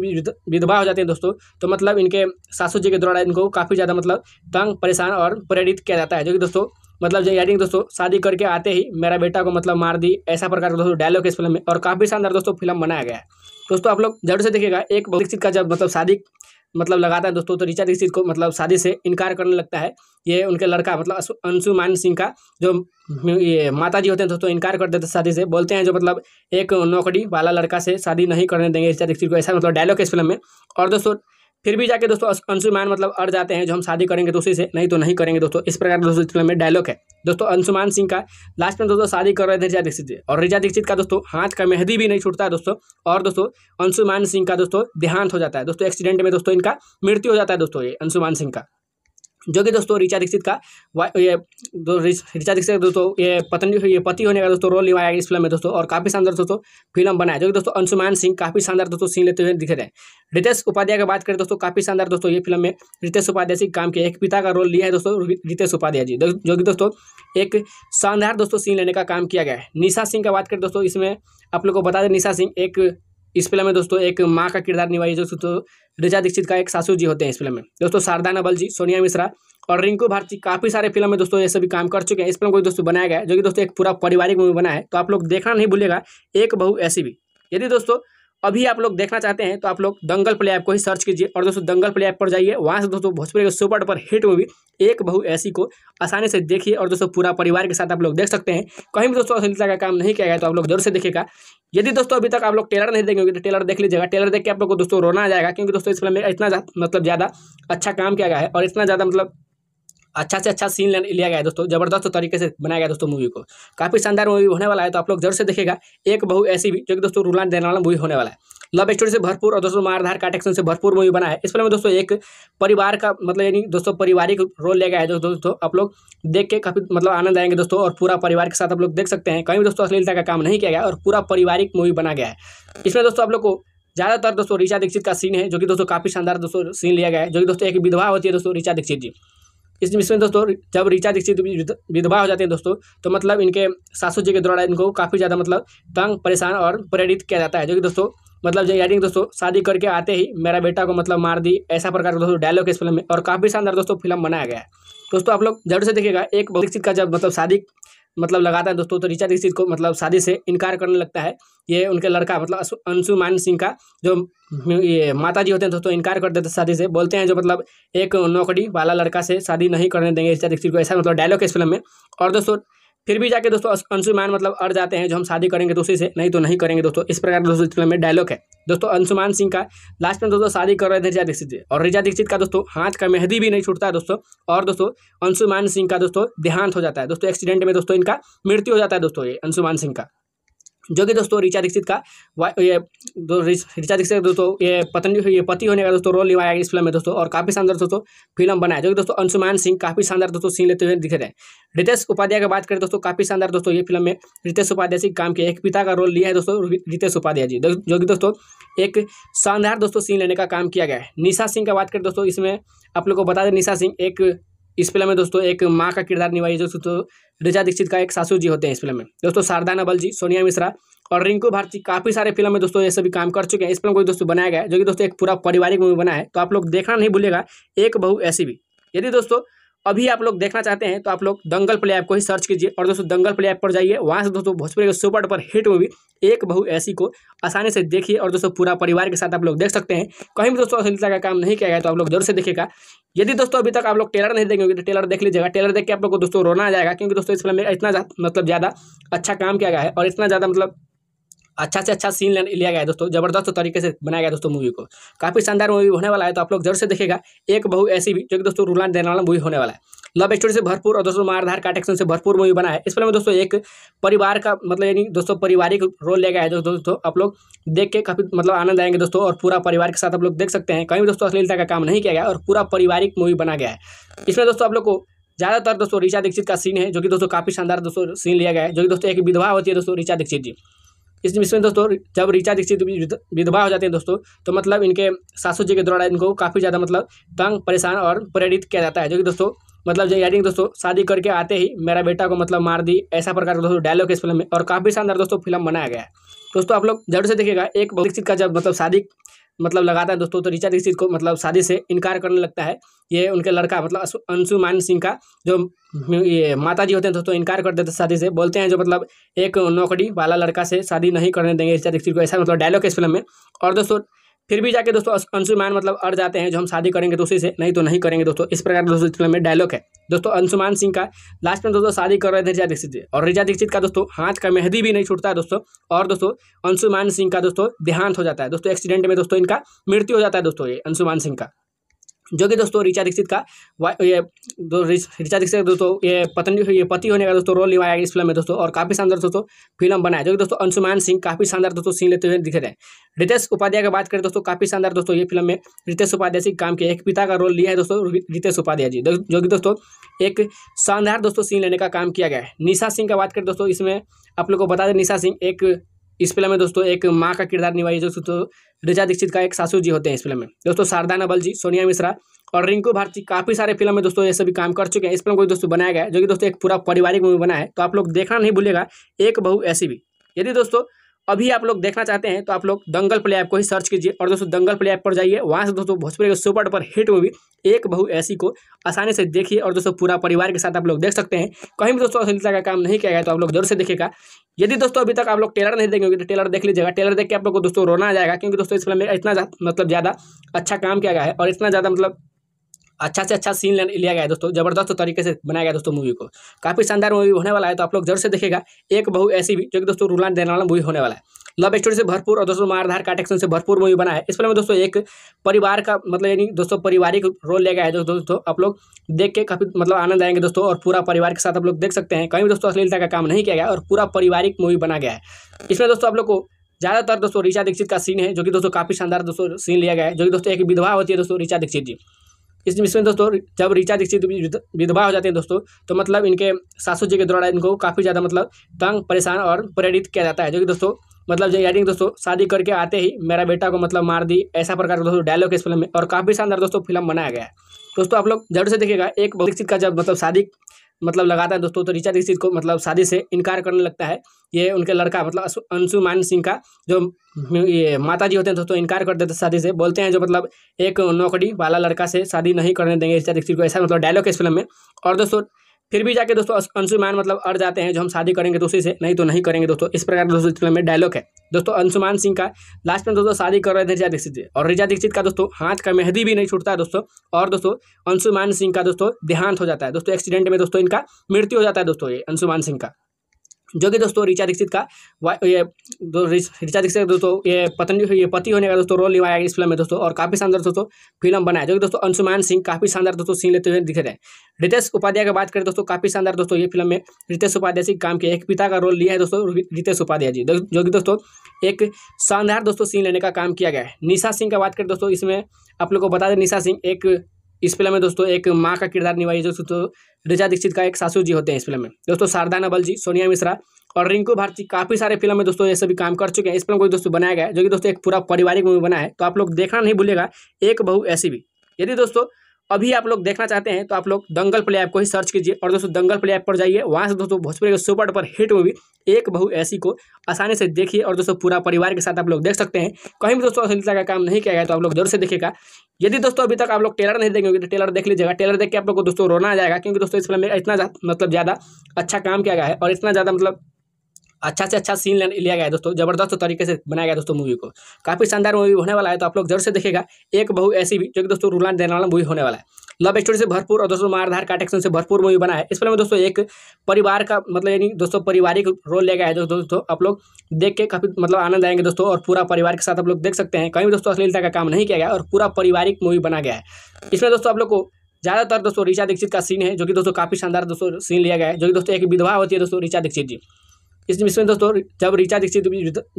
[SPEAKER 1] विधवा हो जाते हैं दोस्तों तो मतलब इनके सासू जी के द्वारा इनको काफ़ी ज़्यादा मतलब तंग परेशान और प्रेरित किया जाता है जो कि दोस्तों मतलब जो यानी दोस्तों शादी करके आते ही मेरा बेटा को मतलब मार दी ऐसा प्रकार का दोस्तों डायलॉग इस फिल्म में और काफ़ी शानदार दोस्तों फिल्म बनाया गया है दोस्तों आप लोग जरूर से देखिएगा एक दीक्षित का जब मतलब शादी मतलब लगाता है दोस्तों तो ऋचा दीक्षित को मतलब शादी से इनकार करने लगता है ये उनके लड़का मतलब अंशुमान सिंह का जो ये माता जी होते हैं दोस्तों इनकार कर देते हैं शादी से बोलते हैं जो मतलब एक नौकरी वाला लड़का से शादी नहीं करने देंगे ऋचा दीक्षित को ऐसा मतलब डायलॉग है इस फिल्म में और दोस्तों फिर भी जाके दोस्तों अंशुमान मतलब अड़ जाते हैं जो हम शादी करेंगे तो उसी से नहीं तो नहीं करेंगे दोस्तों इस प्रकार दोस्तों फिल्म में डायलॉग है दोस्तों अंशुमान सिंह का लास्ट में दोस्तों शादी कर रहे थे रिजा दीक्षित और रिजा दीक्षित का दोस्तों हाथ का मेहंदी भी नहीं छूटता है दोस्तों और दोस्तों अंशुमान सिंह का दोस्तों देहांत हो जाता है दोस्तों एक्सीडेंट में दोस्तों इनका मृत्यु हो जाता है दोस्तों ये अंशुमान सिंह का जो कि दोस्तों ऋचा दीक्षित का ये ऋचा दीक्षित दोस्तों ये पत्नी ये पति होने का दोस्तों रोल निभाया इस फिल्म में दोस्तों और काफ़ी शानदार दोस्तों फिल्म बनाया जो कि दोस्तों अंशुमान सिंह काफ़ी शानदार दोस्तों सीन लेते हुए दिखे रहे रितेश उपाध्याय की बात करें दोस्तों काफ़ी शानदार दोस्तों ये फिल्म में रितेश उपाध्याय सिंह काम किया एक पिता का रोल लिया है दोस्तों रितेश उपाध्याय जी जो कि दोस्तों एक शानदार दोस्तों सीन लेने का काम किया गया है निशा सिंह का बात करें दोस्तों इसमें आप लोग को बता दें निशा सिंह एक इस फिल्म में दोस्तों एक माँ का किरदार निभाई जो दोस्तों रिजा दीक्षित का एक सासू जी होते हैं इस फिल्म में दोस्तों शारदा नवल जी सोनिया मिश्रा और रिंकू भारती काफ़ी सारे फिल्म में दोस्तों ये सभी काम कर चुके हैं इस फिल्म को दोस्तों बनाया गया जो कि दोस्तों एक पूरा पारिवारिक मूवी बना है तो आप लोग देखना नहीं भूलेगा एक बहू ऐसी भी यदि दोस्तों अभी आप लोग देखना चाहते हैं तो आप लोग दंगल प्ले ऐप को ही सर्च कीजिए और दोस्तों दंगल प्ले ऐप पर जाइए वहाँ से दोस्तों भोजपुरी के सुपर पर हिट मूवी एक बहू ऐसी को आसानी से देखिए और दोस्तों पूरा परिवार के साथ आप लोग देख सकते हैं कहीं भी दोस्तों अश्लीलता का काम नहीं किया गया तो आप लोग जरूर से देखेगा यदि दोस्तों अभी तक आप लोग टेलर नहीं देखेंगे तो टेलर देख लीजिएगा टेलर देख के आप लोग को दोस्तों रोना आ जाएगा क्योंकि दोस्तों इस फिल्म में इतना मतलब ज़्यादा अच्छा काम किया गया है और इतना ज़्यादा मतलब अच्छा से अच्छा सीन लिया गया है दोस्तों जबरदस्त तरीके से बनाया गया दोस्तों मूवी को काफ़ी शानदार मूवी होने वाला है तो आप लोग जरूर से देखेगा एक बहु ऐसी भी जो कि दोस्तों रूलान देने वाला मूवी होने वाला है लव स्टोरी से भरपूर और दोस्तों मारधार का एक्शन से भरपूर मूवी बना है इस फिल्म में दोस्तों एक परिवार का मतलब यानी दोस्तों पारिवारिक रोल ले गया है जो दोस्तों आप लोग देख के काफ़ी मतलब आनंद आएंगे दोस्तों और पूरा परिवार के साथ आप लोग देख सकते हैं कहीं भी दोस्तों अश्लीलता का काम नहीं किया गया और पूरा पारिवारिक मूवी बना गया है इसमें दोस्तों आप लोग को ज़्यादातर दोस्तों ऋचा दीक्षित का सीन है जो कि दोस्तों काफ़ी शानदार दोस्तों सीन लिया गया है जो कि दोस्तों एक विधवा होती है दोस्तों ऋचा दीक्षित जी इस इसमें दोस्तों जब ऋचा दीक्षित विधवा हो जाते हैं दोस्तों तो मतलब इनके सासू जी के द्वारा इनको काफ़ी ज़्यादा मतलब तंग परेशान और प्रेरित किया जाता है जो कि दोस्तों मतलब जो यानी दोस्तों शादी करके आते ही मेरा बेटा को मतलब मार दी ऐसा प्रकार का दोस्तों डायलॉग इस फिल्म में और काफ़ी शानदार दोस्तों फिल्म बनाया गया है दोस्तों आप लोग जरूर से देखिएगा एक दीक्षित का जब मतलब शादी मतलब लगाता है दोस्तों तो ऋचा दीक्षित को मतलब शादी से इनकार करने लगता है ये उनके लड़का मतलब अंशुमान सिंह का जो ये माता जी होते हैं दोस्तों इनकार कर देते हैं शादी से बोलते हैं जो मतलब एक नौकरी वाला लड़का से शादी नहीं करने देंगे ऋचा दीक्षित को ऐसा मतलब डायलॉग है इस फिल्म में और दोस्तों फिर भी जाके दोस्तों अंशुमान मतलब अड़ जाते हैं जो हम शादी करेंगे तो उसी से नहीं तो नहीं करेंगे दोस्तों इस प्रकार दोस्तों फिल्म में डायलॉग है दोस्तों अंशुमान सिंह का लास्ट में दोस्तों शादी कर रहे थे रिजा दीक्षित और रिजा दीक्षित का दोस्तों हाथ का मेहदी भी नहीं छूटता है दोस्तों और दोस्तों अंशुमान सिंह का दोस्तों देहांत हो जाता है दोस्तों एक्सीडेंट में दोस्तों इनका मृत्यु हो जाता है दोस्तों ये अंशुमान सिंह का जो कि दोस्तों ऋचा दीक्षित का ये ऋचा दीक्षित दोस्तों ये पत्नी ये पति होने का दोस्तों रोल निभाया इस फिल्म में दोस्तों और काफ़ी शानदार दोस्तों फिल्म बनाया जो कि दोस्तों अंशुमान सिंह काफ़ी शानदार दोस्तों सीन लेते हुए दिख रहे हैं रितेश उपाध्याय की बात करें दोस्तों काफ़ी शानदार दोस्तों ये फिल्म में रितेश उपाध्याय सिंह काम किया एक पिता का रोल लिया है दोस्तों रितेश उपाध्याय जी जो कि दोस्तों एक शानदार दोस्तों सीन लेने का काम किया गया है निशा सिंह का बात करें दोस्तों इसमें आप लोग को बता दें निशा सिंह एक इस फिल्म में दोस्तों एक माँ का किरदार निभाई जो दोस्तों रिजा दीक्षित का एक सासू जी होते हैं इस फिल्म में दोस्तों शारदा नवल जी सोनिया मिश्रा और रिंकू भारती काफ़ी सारे फिल्म में दोस्तों ये सभी काम कर चुके हैं इस फिल्म को दोस्तों बनाया गया जो कि दोस्तों एक पूरा पारिवारिक मूवी बना है तो आप लोग देखना नहीं भूलेगा एक बहु ऐसी भी यदि दोस्तों अभी आप लोग देखना चाहते हैं तो आप लोग दंगल प्ले ऐप को ही सर्च कीजिए और दोस्तों दंगल प्ले ऐप पर जाइए वहाँ से दोस्तों भोजपुरी के सुपर डुपर हिट मूवी एक बहू ऐसी को आसानी से देखिए और दोस्तों पूरा परिवार के साथ आप लोग देख सकते हैं कहीं भी दोस्तों अश्लीलता का काम नहीं किया गया तो आप लोग जरूर से देखेगा यदि दोस्तों अभी तक आप लोग टेलर नहीं देखेंगे तो टेलर देख लीजिएगा टेलर देख के आप लोग को दोस्तों रोना आ जाएगा क्योंकि दोस्तों इस फिल्म में इतना मतलब ज़्यादा अच्छा काम किया गया है और इतना ज़्यादा मतलब अच्छा से अच्छा सीन लिया गया दोस्तों जबरदस्त तरीके से बनाया गया दोस्तों मूवी को काफ़ी शानदार मूवी होने वाला है तो आप लोग जरूर से देखेगा एक बहु ऐसी भी जो कि दोस्तों रूलान देने वाला मूवी होने वाला है लव स्टोरी से भरपूर और दोस्तों मारधार का एक्शन से भरपूर मूवी बना है इस फिल्म में दोस्तों एक परिवार का मतलब यानी दोस्तों पारिवारिक रोल लिया गया है दोस्तों आप लोग देख के काफ़ी मतलब आनंद आएंगे दोस्तों और पूरा परिवार के साथ आप लोग देख सकते हैं कहीं भी दोस्तों अश्लीलता का काम नहीं किया गया और पूरा पारिवारिक मूवी बना गया है इसमें दोस्तों आप लोग को ज़्यादातर दोस्तों ऋचा दीक्षित का सीन है जो कि दोस्तों काफ़ी शानदार दोस्तों सीन लिया गया है जो कि दोस्तों एक विधवा होती है दोस्तों ऋचा दीक्षित जी इस इसमें दोस्तों जब ऋचा दीक्षित विधवा हो जाते हैं दोस्तों तो मतलब इनके सासू जी के द्वारा इनको काफ़ी ज़्यादा मतलब तंग परेशान और प्रेरित किया जाता है जो कि दोस्तों मतलब जो यानी दोस्तों शादी करके आते ही मेरा बेटा को मतलब मार दी ऐसा प्रकार का दोस्तों डायलॉग इस फिल्म में और काफ़ी शानदार दोस्तों फिल्म बनाया गया है दोस्तों आप लोग जरूर से देखिएगा एक दीक्षित का जब मतलब शादी मतलब लगाता है दोस्तों तो ऋचा दीक्षित को मतलब शादी से इनकार करने लगता है ये उनके लड़का मतलब अंशुमान सिंह का जो ये माता जी होते हैं दोस्तों इनकार कर देते शादी से बोलते हैं जो मतलब एक नौकरी वाला लड़का से शादी नहीं करने देंगे ऋचा दीक्षित को ऐसा मतलब डायलॉग है इस फिल्म में और दोस्तों फिर भी जाके दोस्तों अंशुमान मतलब अड़ जाते हैं जो हम शादी करेंगे तो उसी से नहीं तो नहीं करेंगे दोस्तों इस प्रकार दोस्तों फिल्म में डायलॉग है दोस्तों अंशुमान सिंह का लास्ट में दोस्तों शादी कर रहे थे रिजा दीक्षित और रिजा दीक्षित का दोस्तों हाथ का मेहंदी भी नहीं छूटता है दोस्तों और दोस्तों अंशुमान सिंह का दोस्तों देहांत हो जाता है दोस्तों एक्सीडेंट में दोस्तों इनका मृत्यु हो जाता है दोस्तों ये अंशुमान सिंह का जो कि दोस्तों ऋचा दीक्षित का ये ऋचा दीक्षित दोस्तों ये पत्नी ये पति होने का दोस्तों रोल निभाया इस फिल्म में दोस्तों और काफ़ी शानदार दोस्तों फिल्म बनाया जो कि दोस्तों अंशुमान सिंह काफ़ी शानदार दोस्तों सीन लेते हुए दिख रहे हैं रितेश उपाध्याय की बात करें दोस्तों काफ़ी शानदार दोस्तों ये फिल्म में रितेश उपाध्याय सिंह काम किया एक पिता का रोल लिया है दोस्तों रितेश उपाध्याय जी जो कि दोस्तों एक शानदार दोस्तों सीन लेने का काम किया गया है निशा सिंह का बात करें दोस्तों इसमें आप लोग को बता दें निशा सिंह एक इस फिल्म में दोस्तों एक माँ का किरदार निभाई जो दोस्तों रिजा दीक्षित का एक सासू जी होते हैं इस फिल्म में दोस्तों शारदा नबल जी सोनिया मिश्रा और रिंकू भारती काफ़ी सारे फिल्म में दोस्तों ये सभी काम कर चुके हैं इस फिल्म को दोस्तों बनाया गया जो कि दोस्तों एक पूरा पारिवारिक मूवी बना है तो आप लोग देखना नहीं भूलेगा एक बहू ऐसी भी यदि दोस्तों अभी आप लोग देखना चाहते हैं तो आप लोग दंगल प्ले ऐप को ही सर्च कीजिए और दोस्तों दंगल प्ले ऐप पर जाइए वहाँ से दोस्तों भोजपुरी के सुपर डुपर हिट मूवी एक बहु ऐसी को आसानी से देखिए और दोस्तों पूरा परिवार के साथ आप लोग देख सकते हैं कहीं भी दोस्तों अश्लीलता का काम नहीं किया गया तो आप लोग जरूर से देखेगा यदि दोस्तों अभी तक आप लोग टेलर नहीं देखेंगे तो टेलर देख लीजिएगा टेलर देख के आप लोग को दोस्तों रोना आ जाएगा क्योंकि दोस्तों इस फिल्म में इतना मतलब ज़्यादा अच्छा काम किया गया है और इतना ज़्यादा मतलब अच्छा से अच्छा सीन लिया गया है दोस्तों जबरदस्त तरीके से बनाया गया दोस्तों मूवी को काफ़ी शानदार मूवी होने वाला है तो आप लोग जरूर से देखेगा एक बहु ऐसी भी जो कि दोस्तों रूलान देने वाला मूवी होने वाला है लव स्टोरी से भरपूर और दोस्तों मारधार का एक्शन से भरपूर मूवी बना है इस फिल्म में दोस्तों एक परिवार का मतलब यानी दोस्तों पारिवारिक रोल ले गया है दोस्तों आप लोग देख के काफ़ी मतलब आनंद आएंगे दोस्तों और पूरा परिवार के साथ आप लोग देख सकते हैं कहीं भी दोस्तों अश्लीलता का काम नहीं किया गया और पूरा पारिवारिक मूवी बना गया है इसमें दोस्तों आप लोग को ज़्यादातर दोस्तों ऋचा दीक्षित का सीन है जो कि दोस्तों काफ़ी शानदार दोस्तों सीन लिया गया है जो कि दोस्तों एक विधवा होती है दोस्तों ऋचा दीक्षित जी इस इसमें दोस्तों जब ऋचा दीक्षित विधवा हो जाते हैं दोस्तों तो मतलब इनके सासू जी के द्वारा इनको काफ़ी ज़्यादा मतलब तंग परेशान और प्रेरित किया जाता है जो कि दोस्तों मतलब यानी दोस्तों शादी करके आते ही मेरा बेटा को मतलब मार दी ऐसा प्रकार का दोस्तों डायलॉग इस फिल्म में और काफ़ी शानदार दोस्तों फिल्म बनाया गया है दोस्तों आप लोग जरूर से देखिएगा एक दीक्षित का जब मतलब शादी मतलब लगाता है दोस्तों तो ऋचा दीक्षित को मतलब शादी से इनकार करने लगता है ये उनके लड़का मतलब अंशुमान सिंह का जो ये माता जी होते हैं दोस्तों इनकार कर देते शादी से बोलते हैं जो मतलब एक नौकरी वाला लड़का से शादी नहीं करने देंगे ऋचा दीक्षित को ऐसा मतलब डायलॉग है इस फिल्म में और दोस्तों फिर भी जाके दोस्तों अंशुमान मतलब अड़ जाते हैं जो हम शादी करेंगे तो उसी से नहीं तो नहीं करेंगे दोस्तों इस प्रकार का दोस्तों फिल्म में डायलॉग है दोस्तों अंशुमान सिंह का लास्ट में दोस्तों शादी कर रहे थे रिजा दीक्षित और रिजा दीक्षित का दोस्तों हाथ का मेहंदी भी नहीं छूटता है दोस्तों और दोस्तों अंशुमान सिंह का दोस्तों देहांत हो जाता है दोस्तों एक्सीडेंट में दोस्तों इनका मृत्यु हो जाता है दोस्तों ये अंशुमान सिंह का जो कि दोस्तों ऋचा दीक्षित का ये ऋचा दीक्षित दोस्तों ये पत्नी ये पति होने का दोस्तों रोल निभाया इस फिल्म में दोस्तों और काफ़ी शानदार दोस्तों फिल्म बनाया जो कि दोस्तों अंशुमान सिंह काफ़ी शानदार दोस्तों सीन लेते हुए दिखे रहे हैं रितेश उपाध्याय की बात करें दोस्तों काफ़ी शानदार दोस्तों ये फिल्म में रितेश उपाध्याय सिंह काम किया एक पिता का रोल लिया है दोस्तों रितेश उपाध्याय जी जो कि दोस्तों एक शानदार दोस्तों सीन लेने का काम किया गया है निशा सिंह का बात करें दोस्तों इसमें आप लोग को बता दें निशा सिंह एक इस फिल्म में दोस्तों एक माँ का किरदार निभाई जो दोस्तों रिचा दीक्षित का एक सासू जी होते हैं इस फिल्म में दोस्तों शारदा नबल जी सोनिया मिश्रा और रिंकू भारती काफ़ी सारे फिल्म में दोस्तों ये सभी काम कर चुके हैं इस फिल्म को दोस्तों बनाया गया जो कि दोस्तों एक पूरा पारिवारिक मूवी बना है तो आप लोग देखना नहीं भूलेगा एक बहू ऐसी भी यदि दोस्तों अभी आप लोग देखना चाहते हैं तो आप लोग दंगल प्ले ऐप को ही सर्च कीजिए और दोस्तों दंगल प्ले ऐप पर जाइए वहाँ से दोस्तों भोजपुरी के सुपर डुपर हिट मूवी एक बहू ऐसी को आसानी से देखिए और दोस्तों पूरा परिवार के साथ आप लोग देख सकते हैं कहीं भी दोस्तों अश्लीलता का काम नहीं किया गया तो आप लोग जरूर से देखेगा यदि दोस्तों अभी तक आप लोग टेलर नहीं देखेंगे तो टेलर देख लीजिएगा टेलर देख के आप लोग को दोस्तों रोना आ जाएगा क्योंकि दोस्तों इस फिल्म में इतना मतलब ज़्यादा अच्छा काम किया गया है और इतना ज़्यादा मतलब अच्छा से अच्छा सीन लिया गया दोस्तों जबरदस्त तरीके से बनाया गया दोस्तों मूवी को काफ़ी शानदार मूवी होने वाला है तो आप लोग जरूर से देखेगा एक बहु ऐसी भी जो कि दोस्तों रूलान देने वाला मूवी होने वाला है लव स्टोरी से भरपूर और दोस्तों मारधार का एक्शन से भरपूर मूवी बना है इस फिल्म में दोस्तों एक परिवार का मतलब यानी दोस्तों पारिवारिक रोल लिया गया है दोस्तों आप लोग देख के काफ़ी मतलब आनंद आएंगे दोस्तों और पूरा परिवार के साथ आप लोग देख सकते हैं कहीं भी दोस्तों अश्लीलता का काम नहीं किया गया और पूरा पारिवारिक मूवी बना गया है इसमें दोस्तों आप लोग को ज़्यादातर दोस्तों ऋचा दीक्षित का सीन है जो कि दोस्तों काफ़ी शानदार दोस्तों सीन लिया गया है जो कि दोस्तों एक विधवा होती है दोस्तों ऋचा दीक्षित जी इस इसमें दोस्तों जब ऋचा दीक्षित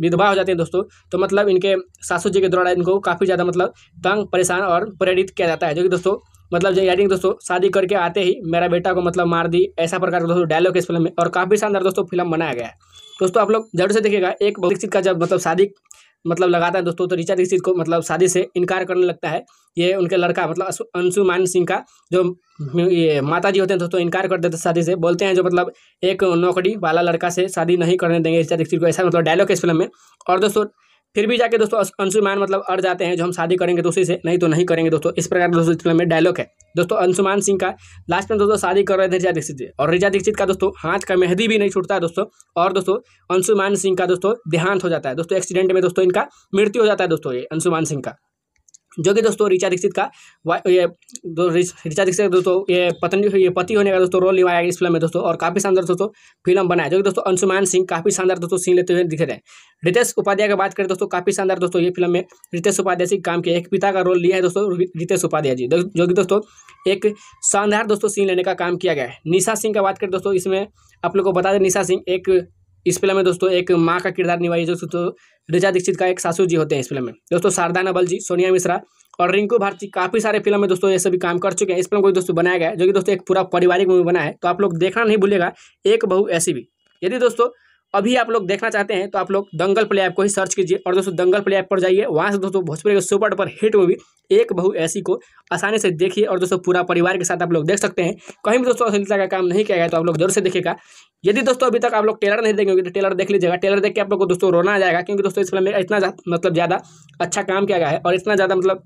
[SPEAKER 1] विधवा हो जाते हैं दोस्तों तो मतलब इनके सासू जी के द्वारा इनको काफ़ी ज़्यादा मतलब तंग परेशान और प्रेरित किया जाता है जो कि दोस्तों मतलब जो यानी दोस्तों शादी करके आते ही मेरा बेटा को मतलब मार दी ऐसा प्रकार का दोस्तों डायलॉग इस फिल्म में और काफ़ी शानदार दोस्तों फिल्म बनाया गया है दोस्तों आप लोग जरूर से देखिएगा एक दीक्षित का जब मतलब शादी मतलब लगाता है दोस्तों तो ऋचा दीक्षित को मतलब शादी से इनकार करने लगता है ये उनके लड़का मतलब अंशुमान सिंह का जो ये माता जी होते हैं दोस्तों इनकार कर देते शादी से बोलते हैं जो मतलब एक नौकरी वाला लड़का से शादी नहीं करने देंगे ऋचा दीक्षित को ऐसा मतलब डायलॉग है इस फिल्म में और दोस्तों फिर भी जाके दोस्तों अंशुमान मतलब अड़ जाते हैं जो हम शादी करेंगे दोस्तों से नहीं तो नहीं करेंगे दोस्तों इस प्रकार दोस्तों फिल्म में डायलॉग है दोस्तों अंशुमान सिंह का लास्ट में दोस्तों शादी कर रहे थे रिजा दीक्षित और रिजा दीक्षित का दोस्तों हाथ का मेहंदी भी नहीं छूटता है दोस्तों और दोस्तों अंशुमान सिंह का दोस्तों देहांत हो जाता है दोस्तों एक्सीडेंट में दोस्तों इनका मृत्यु हो जाता है दोस्तों ये अंशुमान सिंह का जो कि दोस्तों ऋचा दीक्षित का ये ऋचा दीक्षित दोस्तों ये पत्नी ये पति होने का दोस्तों रोल निभाया इस फिल्म में दोस्तों और काफ़ी शानदार दोस्तों फिल्म बनाया जो कि दोस्तों अंशुमान सिंह काफ़ी शानदार दोस्तों सीन लेते हुए दिखे रहे रितेश उपाध्याय की बात करें दोस्तों काफ़ी शानदार दोस्तों ये फिल्म में रितेश उपाध्याय सिंह काम किया एक पिता का रोल लिया है दोस्तों रितेश उपाध्याय जी जो कि दोस्तों एक शानदार दोस्तों सीन लेने का काम किया गया है निशा सिंह का बात करें दोस्तों इसमें आप लोग को बता दें निशा सिंह एक इस फिल्म में दोस्तों एक माँ का किरदार निभाई जो दोस्तों रिजा दीक्षित का एक सासू जी होते हैं इस फिल्म में दोस्तों शारदा नबल जी सोनिया मिश्रा और रिंकू भारती काफ़ी सारे फिल्म में दोस्तों ये सभी काम कर चुके हैं इस फिल्म को दोस्तों बनाया गया जो कि दोस्तों एक पूरा पारिवारिक मूवी बना है तो आप लोग देखना नहीं भूलेगा एक बहू ऐसी भी यदि दोस्तों अभी आप लोग देखना चाहते हैं तो आप लोग दंगल प्ले ऐप को ही सर्च कीजिए और दोस्तों दंगल प्ले ऐप पर जाइए वहाँ से दोस्तों भोजपुरी के सुपर पर हिट मूवी एक बहू ऐसी को आसानी से देखिए और दोस्तों पूरा परिवार के साथ आप लोग देख सकते हैं कहीं भी दोस्तों अश्लीलता का काम नहीं किया गया तो आप लोग जरूर से देखेगा यदि दोस्तों अभी तक आप लोग टेलर नहीं देखेंगे तो टेलर देख लीजिएगा टेलर देख के आप लोग को दोस्तों रोना आ जाएगा क्योंकि दोस्तों इस फिल्म में इतना मतलब ज़्यादा अच्छा काम किया गया है और इतना ज़्यादा मतलब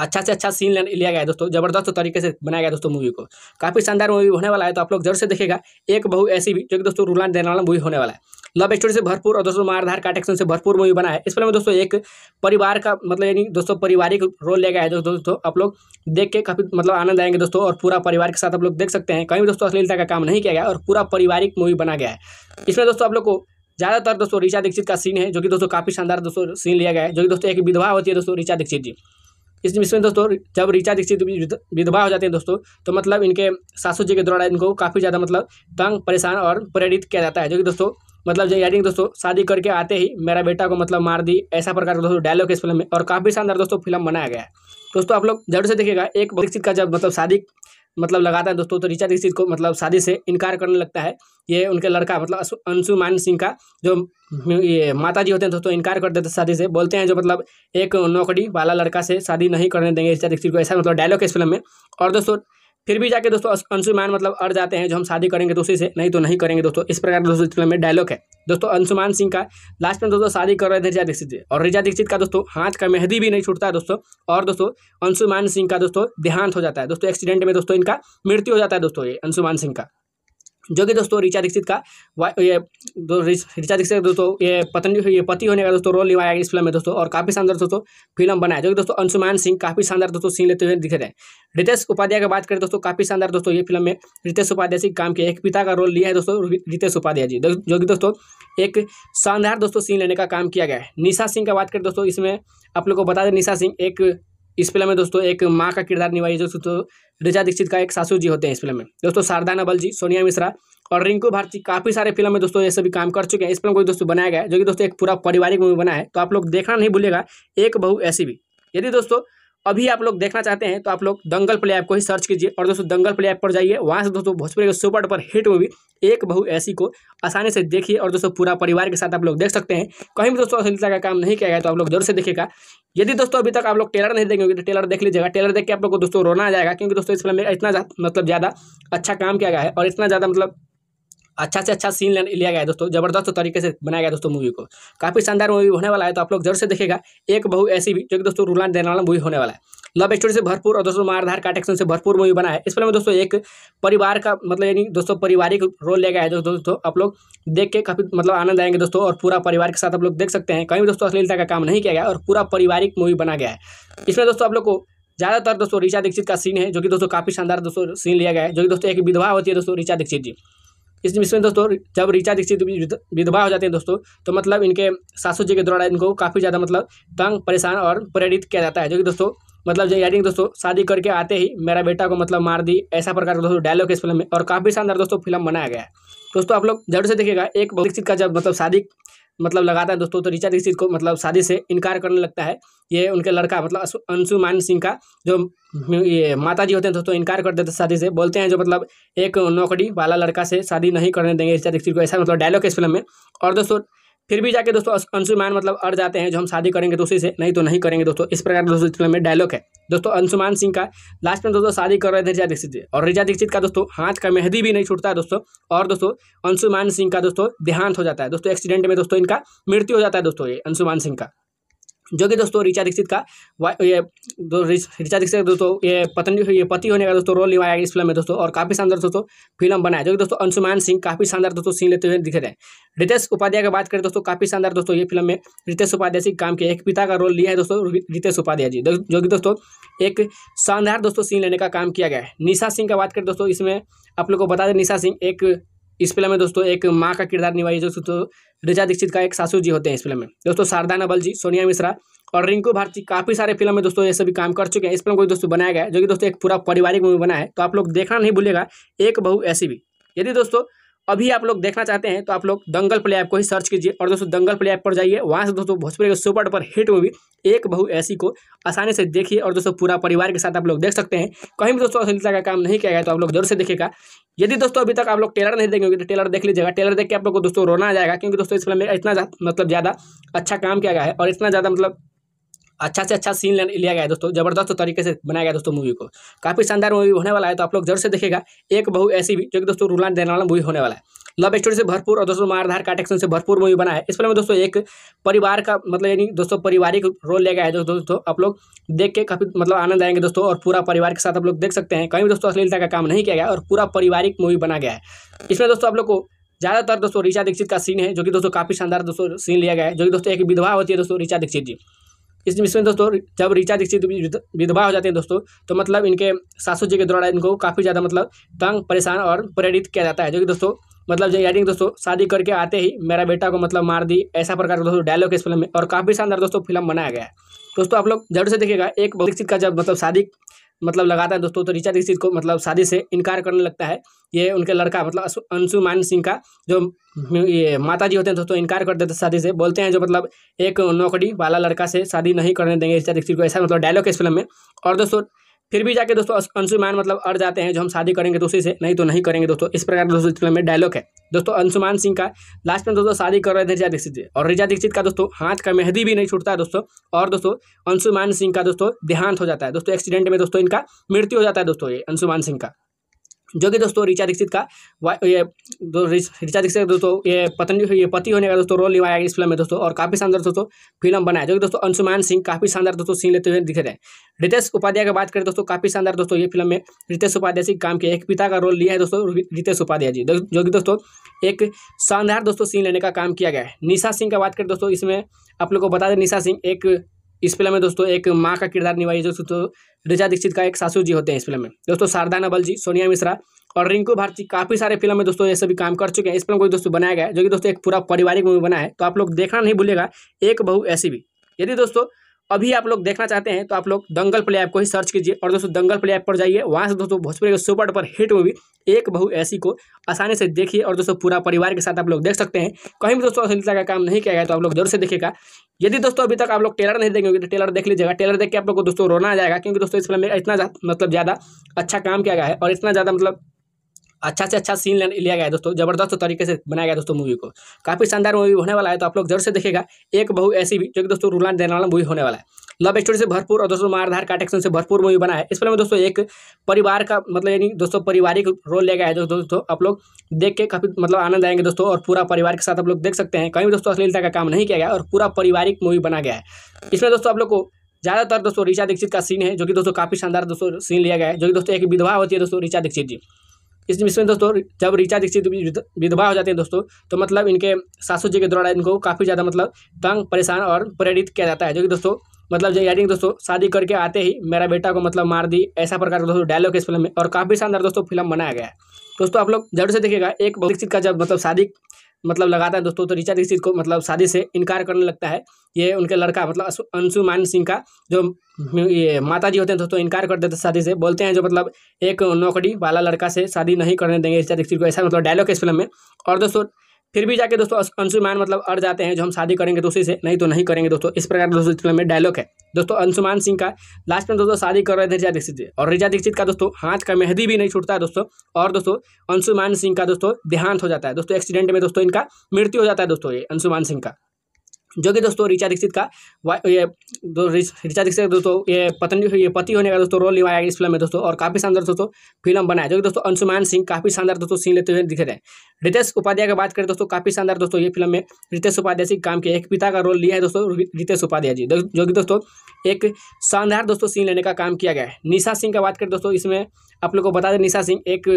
[SPEAKER 1] अच्छा से अच्छा सीन लिया गया है दोस्तों जबरदस्त तरीके से बनाया गया दोस्तों मूवी को काफ़ी शानदार मूवी होने वाला है तो आप लोग जरूर से देखेगा एक बहु ऐसी भी जो कि दोस्तों रूलान देने वाला मूवी होने वाला है लव स्टोरी से भरपूर और दोस्तों मारधार काट एक्शन से भरपूर मूवी बना है इस फिल्म में दोस्तों एक परिवार का मतलब यानी दोस्तों पारिवारिक रोल ले गया है दोस्तों आप लोग देख के काफ़ी मतलब आनंद आएंगे दोस्तों और पूरा परिवार के साथ आप लोग देख सकते हैं कहीं भी दोस्तों अश्लीलता का काम नहीं किया गया और पूरा पारिवारिक मूवी बना गया है इसमें दोस्तों आप लोग को ज़्यादातर दोस्तों ऋचा दीक्षित का सीन है जो कि दोस्तों काफ़ी शानदार दोस्तों सीन लिया गया है जो कि दोस्तों एक विधवा होती है दोस्तों ऋचा दीक्षित जी इस इसमें दोस्तों जब ऋचा दीक्षित विधवा हो जाते हैं दोस्तों तो मतलब इनके सासू जी के द्वारा इनको काफ़ी ज़्यादा मतलब तंग परेशान और प्रेरित किया जाता है जो कि दोस्तों मतलब जो यानी दोस्तों शादी करके आते ही मेरा बेटा को मतलब मार दी ऐसा प्रकार का दोस्तों डायलॉग इस फिल्म में और काफ़ी शानदार दोस्तों फिल्म बनाया गया है दोस्तों आप लोग जरूर से देखिएगा एक दीक्षित का जब मतलब शादी मतलब लगाता है दोस्तों तो ऋचा दीक्षित को मतलब शादी से इनकार करने लगता है ये उनके लड़का मतलब अंशुमान सिंह का जो ये माता जी होते हैं दोस्तों इनकार कर देते हैं शादी से बोलते हैं जो मतलब एक नौकरी वाला लड़का से शादी नहीं करने देंगे ऋचा दीक्षित को ऐसा मतलब डायलॉग है इस फिल्म में और दोस्तों फिर भी जाके दोस्तों अंशुमान मतलब अड़ जाते हैं जो हम शादी करेंगे दोषी से नहीं तो नहीं करेंगे दोस्तों इस प्रकार दोस्तों फिल्म में डायलॉग है दोस्तों अंशुमान सिंह का लास्ट में दोस्तों शादी कर रहे थे रिजा दीक्षित और रिजा दीक्षित का दोस्तों हाथ का मेहंदी भी नहीं छूटता है दोस्तों और दोस्तों अंशुमान सिंह का दोस्तों देहांत हो जाता है दोस्तों एक्सीडेंट में दोस्तों इनका मृत्यु हो जाता है दोस्तों ये अंशुमान सिंह का जो कि दोस्तों ऋचा दीक्षित का ये ऋचा दीक्षित दोस्तों ये पत्नी ये पति होने का दोस्तों रोल निभाया इस फिल्म में दोस्तों और काफ़ी शानदार दोस्तों फिल्म बनाया जो कि दोस्तों अंशुमान सिंह काफ़ी शानदार दोस्तों सीन लेते हुए दिखे रहे रितेश उपाध्याय की बात करें दोस्तों काफ़ी शानदार दोस्तों ये फिल्म में रितेश उपाध्याय सिंह काम किया एक पिता का रोल लिया है दोस्तों रितेश उपाध्याय जी जो कि दोस्तों एक शानदार दोस्तों सीन लेने का काम किया गया है निशा सिंह का बात करें दोस्तों इसमें आप लोग को बता दें निशा सिंह एक इस फिल्म में दोस्तों एक माँ का किरदार निभाई जो दोस्तों रिजा दीक्षित का एक सासू जी होते हैं इस फिल्म में दोस्तों शारदा नवल जी सोनिया मिश्रा और रिंकू भारती काफ़ी सारे फिल्म में दोस्तों ये सभी काम कर चुके हैं इस फिल्म को दोस्तों बनाया गया जो कि दोस्तों एक पूरा पारिवारिक मूवी बना है तो आप लोग देखना नहीं भूलेगा एक बहू ऐसी भी यदि दोस्तों अभी आप लोग देखना चाहते हैं तो आप लोग दंगल प्ले ऐप को ही सर्च कीजिए और दोस्तों दंगल प्ले ऐप पर जाइए वहाँ से दोस्तों भोजपुरी के सुपर डुपर हिट मूवी एक बहू ऐसी को आसानी से देखिए और दोस्तों पूरा परिवार के साथ आप लोग देख सकते हैं कहीं भी दोस्तों अश्लीलता का काम नहीं किया गया तो आप लोग जरूर से देखेगा यदि दोस्तों अभी तक आप लोग टेलर नहीं देखेंगे तो टेलर देख लीजिएगा टेलर देख के आप लोग को दोस्तों रोना आ जाएगा क्योंकि दोस्तों इस फिल्म में इतना मतलब ज़्यादा अच्छा काम किया गया है और इतना ज़्यादा मतलब अच्छा से अच्छा सीन लिया गया दोस्तों जबरदस्त तरीके से बनाया गया दोस्तों मूवी को काफ़ी शानदार मूवी होने वाला है तो आप लोग जरूर से देखेगा एक बहु ऐसी भी जो कि दोस्तों रूलान देने वाला मूवी होने वाला है लव स्टोरी से भरपूर और दोस्तों मारधार का एक्शन से भरपूर मूवी बना है इस फिल्म में दोस्तों एक परिवार का मतलब यानी दोस्तों पारिवारिक रोल ले गया है दोस्तों आप लोग देख के काफ़ी मतलब आनंद आएंगे दोस्तों और पूरा परिवार के साथ आप लोग देख सकते हैं कहीं भी दोस्तों अश्लीलता का काम नहीं किया गया और पूरा पारिवारिक मूवी बना गया है इसमें दोस्तों आप लोग को ज़्यादातर दोस्तों ऋचा दीक्षित का सीन है जो कि दोस्तों काफ़ी शानदार दोस्तों सीन लिया गया है जो कि दोस्तों एक विधवा होती है दोस्तों ऋचा दीक्षित जी इस इसमें दोस्तों जब ऋचा दीक्षित विधवा हो जाते हैं दोस्तों तो मतलब इनके सासू जी के द्वारा इनको काफ़ी ज़्यादा मतलब तंग परेशान और प्रेरित किया जाता है जो कि दोस्तों मतलब जो यानी दोस्तों शादी करके आते ही मेरा बेटा को मतलब मार दी ऐसा प्रकार का दोस्तों डायलॉग इस फिल्म में और काफ़ी शानदार दोस्तों फिल्म बनाया गया है दोस्तों आप लोग जरूर से देखिएगा एक दीक्षित का जब मतलब शादी मतलब लगाता है दोस्तों तो ऋचा दीक्षित को मतलब शादी से इनकार करने लगता है ये उनके लड़का मतलब अंशुमान सिंह का जो ये माता जी होते हैं दोस्तों इनकार कर देते शादी से बोलते हैं जो मतलब एक नौकरी वाला लड़का से शादी नहीं करने देंगे इस चरित्र को ऐसा मतलब डायलॉग इस फिल्म में और दोस्तों फिर भी जाके दोस्तों अंशुमान मतलब अड़ जाते हैं जो हम शादी करेंगे दोस्ती तो से नहीं तो नहीं करेंगे दोस्तों इस प्रकार दोस्तों इस फिल्म में डायलॉग है दोस्तों अंशुमान सिंह का लास्ट में दोस्तों शादी कर रहे थे रिजा दीक्षित और रिजा दीक्षित का दोस्तों हाथ का मेहंदी भी नहीं छूटता है दोस्तों और दोस्तों अंशुमान सिंह का दोस्तों देहांत हो जाता है दोस्तों एक्सीडेंट में दोस्तों इनका मृत्यु हो जाता है दोस्तों ये अंशुमान सिंह का जो कि दोस्तों ऋचा दीक्षित का ये ऋचा दीक्षित दोस्तों ये पत्नी ये पति होने का दोस्तों रोल निभाया इस फिल्म में दोस्तों और काफ़ी शानदार दोस्तों फिल्म बनाया जो कि दोस्तों अंशुमान सिंह काफ़ी शानदार दोस्तों सीन लेते हुए दिखे रहे रितेश उपाध्याय की बात करें दोस्तों काफ़ी शानदार दोस्तों ये फिल्म में रितेश उपाध्याय सिंह काम किया एक पिता का रोल लिया है दोस्तों रितेश उपाध्याय जी जो कि दोस्तों एक शानदार दोस्तों सीन लेने का काम किया गया है निशा सिंह का बात करें दोस्तों इसमें आप लोग को बता दें निशा सिंह एक इस फिल्म में दोस्तों एक माँ का किरदार निभाई जो दोस्तों रिजा दीक्षित का एक सासू जी होते हैं इस फिल्म में दोस्तों शारदा नबल जी सोनिया मिश्रा और रिंकू भारती काफ़ी सारे फिल्म में दोस्तों ये सभी काम कर चुके हैं इस फिल्म को दोस्तों बनाया गया जो कि दोस्तों एक पूरा पारिवारिक मूवी बना है तो आप लोग देखना नहीं भूलेगा एक बहू ऐसी भी यदि दोस्तों अभी आप लोग देखना चाहते हैं तो आप लोग दंगल प्ले ऐप को ही सर्च कीजिए और दोस्तों दंगल प्ले ऐप पर जाइए वहाँ से दोस्तों भोजपुरी के सुपर डुपर हिट मूवी एक बहू ऐसी को आसानी से देखिए और दोस्तों पूरा परिवार के साथ आप लोग देख सकते हैं कहीं भी दोस्तों अश्लीलता का काम नहीं किया गया तो आप लोग जरूर से देखेगा यदि दोस्तों अभी तक आप लोग टेलर नहीं देखेंगे तो टेलर देख लीजिएगा टेलर देख के आप लोग को दोस्तों रोना आ जाएगा क्योंकि दोस्तों इस फिल्म में इतना मतलब ज़्यादा अच्छा काम किया गया है और इतना ज़्यादा मतलब अच्छा से अच्छा सीन लिया गया है दोस्तों जबरदस्त तरीके से बनाया गया दोस्तों मूवी को काफ़ी शानदार मूवी होने वाला है तो आप लोग जरूर से देखेगा एक बहु ऐसी भी जो कि दोस्तों रूलान देने वाला मूवी होने वाला है लव स्टोरी से भरपूर और दोस्तों मारधार का एक्शन से भरपूर मूवी बना है इस फिल्म में दोस्तों एक परिवार का मतलब यानी दोस्तों पारिवारिक रोल लिया गया है जो दोस्तों आप लोग देख के काफ़ी मतलब आनंद आएंगे दोस्तों और पूरा परिवार के साथ आप लोग देख सकते हैं कहीं भी दोस्तों अश्लीलता का काम नहीं किया गया और पूरा पारिवारिक मूवी बना गया है इसमें दोस्तों आप लोग को ज़्यादातर दोस्तों ऋचा दीक्षित का सीन है जो कि दोस्तों काफ़ी शानदार दोस्तों सीन लिया गया है जो कि दोस्तों एक विधवा होती है दोस्तों ऋचा दीक्षित जी इस इसमें दोस्तों जब ऋचा दीक्षित विधवा हो जाते हैं दोस्तों तो मतलब इनके सासू जी के द्वारा इनको काफ़ी ज़्यादा मतलब तंग परेशान और प्रेरित किया जाता है जो कि दोस्तों मतलब जो यानी दोस्तों शादी करके आते ही मेरा बेटा को मतलब मार दी ऐसा प्रकार का दोस्तों डायलॉग इस फिल्म में और काफ़ी शानदार दोस्तों फिल्म बनाया गया है दोस्तों आप लोग जरूर से देखिएगा एक दीक्षित का जब मतलब शादी मतलब लगाता है दोस्तों तो ऋचा दीक्षित को मतलब शादी से इनकार करने लगता है ये उनके लड़का मतलब अंशुमान सिंह का जो ये माता जी होते हैं दोस्तों इनकार कर देते शादी से बोलते हैं जो मतलब एक नौकरी वाला लड़का से शादी नहीं करने देंगे ऋचा दीक्षित को ऐसा मतलब डायलॉग है इस फिल्म में और दोस्तों फिर भी जाके दोस्तों अंशुमान मतलब अड़ जाते हैं जो हम शादी करेंगे तो उसी से नहीं तो नहीं करेंगे दोस्तों इस प्रकार दोस्तों फिल्म में डायलॉग है दोस्तों अंशुमान सिंह का लास्ट में दोस्तों शादी कर रहे थे रिजा दीक्षित और रिजा दीक्षित का दोस्तों हाथ का मेहंदी भी नहीं छूटता दोस्तों और दोस्तों अंशुमान सिंह का दोस्तों देहांत हो जाता है दोस्तों एक्सीडेंट में दोस्तों इनका मृत्यु हो जाता है दोस्तों ये अंशुमान सिंह का जो कि दोस्तों ऋचा दीक्षित का ये ऋचा दीक्षित दोस्तों ये पत्नी ये पति होने का दोस्तों रोल निभाया इस फिल्म में दोस्तों और काफ़ी शानदार दोस्तों फिल्म बनाया जो कि दोस्तों अंशुमान सिंह काफ़ी शानदार दोस्तों सीन लेते हुए दिख रहे हैं रितेश उपाध्याय की बात करें दोस्तों काफ़ी शानदार दोस्तों ये फिल्म में रितेश उपाध्याय सिंह काम किया एक पिता का रोल लिया है दोस्तों रितेश उपाध्याय जी जो कि दोस्तों एक शानदार दोस्तों सीन लेने का काम किया गया है निशा सिंह का बात करें दोस्तों इसमें आप लोग को बता दें निशा सिंह एक इस फिल्म में दोस्तों एक माँ का किरदार निभाई जो दोस्तों ऋचा दीक्षित का एक सासू जी होते हैं इस फिल्म में दोस्तों शारदा नबल जी सोनिया मिश्रा और रिंकू भारती काफ़ी सारे फिल्म में दोस्तों ये सभी काम कर चुके हैं इस फिल्म को दोस्तों बनाया गया जो कि दोस्तों एक पूरा पारिवारिक मूवी बना है तो आप लोग देखना नहीं भूलेगा एक बहु ऐसी भी यदि दोस्तों अभी आप लोग देखना चाहते हैं तो आप लोग दंगल प्ले ऐप को ही सर्च कीजिए और दोस्तों दंगल प्ले ऐप पर जाइए वहाँ से दोस्तों भोजपुरी के सुपर डुपर हिट मूवी एक बहू ऐसी को आसानी से देखिए और दोस्तों पूरा परिवार के साथ आप लोग देख सकते हैं कहीं भी दोस्तों अश्लीलता का काम नहीं किया गया तो आप लोग जरूर से देखेगा यदि दोस्तों अभी तक आप लोग टेलर नहीं देखेंगे तो टेलर देख लीजिएगा टेलर देख के आप लोग को दोस्तों रोना आ जाएगा क्योंकि दोस्तों इस फिल्म में इतना मतलब ज़्यादा अच्छा काम किया गया है और इतना ज़्यादा मतलब अच्छा से अच्छा सीन लिया गया है दोस्तों जबरदस्त तरीके से बनाया गया दोस्तों मूवी को काफ़ी शानदार मूवी होने वाला है तो आप लोग जरूर से देखेगा एक बहु ऐसी भी जो कि दोस्तों रूलान देने वाला मूवी होने वाला है लव स्टोरी से भरपूर और दोस्तों मारधार का एक्शन से भरपूर मूवी बना है इस फिल्म में दोस्तों एक परिवार का मतलब यानी दोस्तों पारिवारिक रोल लिया गया है दोस्तों दोस्तों आप लोग देख के काफ़ी मतलब आनंद आएंगे दोस्तों और पूरा परिवार के साथ आप लोग देख सकते हैं कहीं भी दोस्तों अश्लीलता का काम नहीं किया गया और पूरा पारिवारिक मूवी बना गया है इसमें दोस्तों आप लोग को ज़्यादातर दोस्तों ऋचा दीक्षित का सीन है जो कि दोस्तों काफ़ी शानदार दोस्तों सीन लिया गया है जो कि दोस्तों एक विधवा होती है दोस्तों ऋचा दीक्षित जी इस इसमें दोस्तों जब रिचा दीक्षित विधवा हो जाते हैं दोस्तों तो मतलब इनके सासू जी के द्वारा इनको काफ़ी ज़्यादा मतलब तंग परेशान और प्रेरित किया जाता है जो कि दोस्तों मतलब यानी दोस्तों शादी करके आते ही मेरा बेटा को मतलब मार दी ऐसा प्रकार का दोस्तों डायलॉग इस फिल्म में और काफ़ी शानदार दोस्तों फिल्म बनाया गया है दोस्तों आप लोग जरूर से देखिएगा एक दीक्षित का जब मतलब शादी मतलब लगाता है दोस्तों तो ऋचा दीक्षित को मतलब शादी से इनकार करने लगता है ये उनके लड़का मतलब अंशुमान सिंह का जो ये माता जी होते हैं दोस्तों तो इनकार कर देते शादी से बोलते हैं जो मतलब एक नौकरी वाला लड़का से शादी नहीं करने देंगे इस दीक्षित को ऐसा मतलब डायलॉग है इस फिल्म में और दोस्तों फिर भी जाके दोस्तों अंशुमान मतलब अड़ जाते हैं जो हम शादी करेंगे दूसरी तो से नहीं तो नहीं करेंगे दोस्तों इस प्रकार दोस्तों फिल्म में डायलॉग है दोस्तों अंशुमान सिंह का लास्ट में दोस्तों शादी कर रहे थे रिजा दीक्षित और रिजा दीक्षित का दोस्तों हाथ का मेहंदी भी नहीं छूटता है दोस्तों और दोस्तों अंशुमान सिंह का दोस्तों देहांत हो जाता है दोस्तों एक्सीडेंट में दोस्तों इनका मृत्यु हो जाता है दोस्तों ये अंशुमान सिंह का जो कि दोस्तों ऋचा दीक्षित का ये ऋचा दीक्षित दोस्तों ये पत्नी ये पति होने का दोस्तों रोल निभाया इस फिल्म में दोस्तों और काफ़ी शानदार दोस्तों फिल्म बनाया जो कि दोस्तों अंशुमान सिंह काफ़ी शानदार दोस्तों सीन लेते हुए दिखे रहे हैं रितेश उपाध्याय की बात करें दोस्तों काफ़ी शानदार दोस्तों ये फिल्म में रितेश उपाध्याय सिंह काम किया एक पिता का रोल लिया है दोस्तों रितेश उपाध्याय जी जो कि दोस्तों एक शानदार दोस्तों सीन लेने का काम किया गया है निशा सिंह का बात करें दोस्तों इसमें आप लोग को बता दें निशा सिंह एक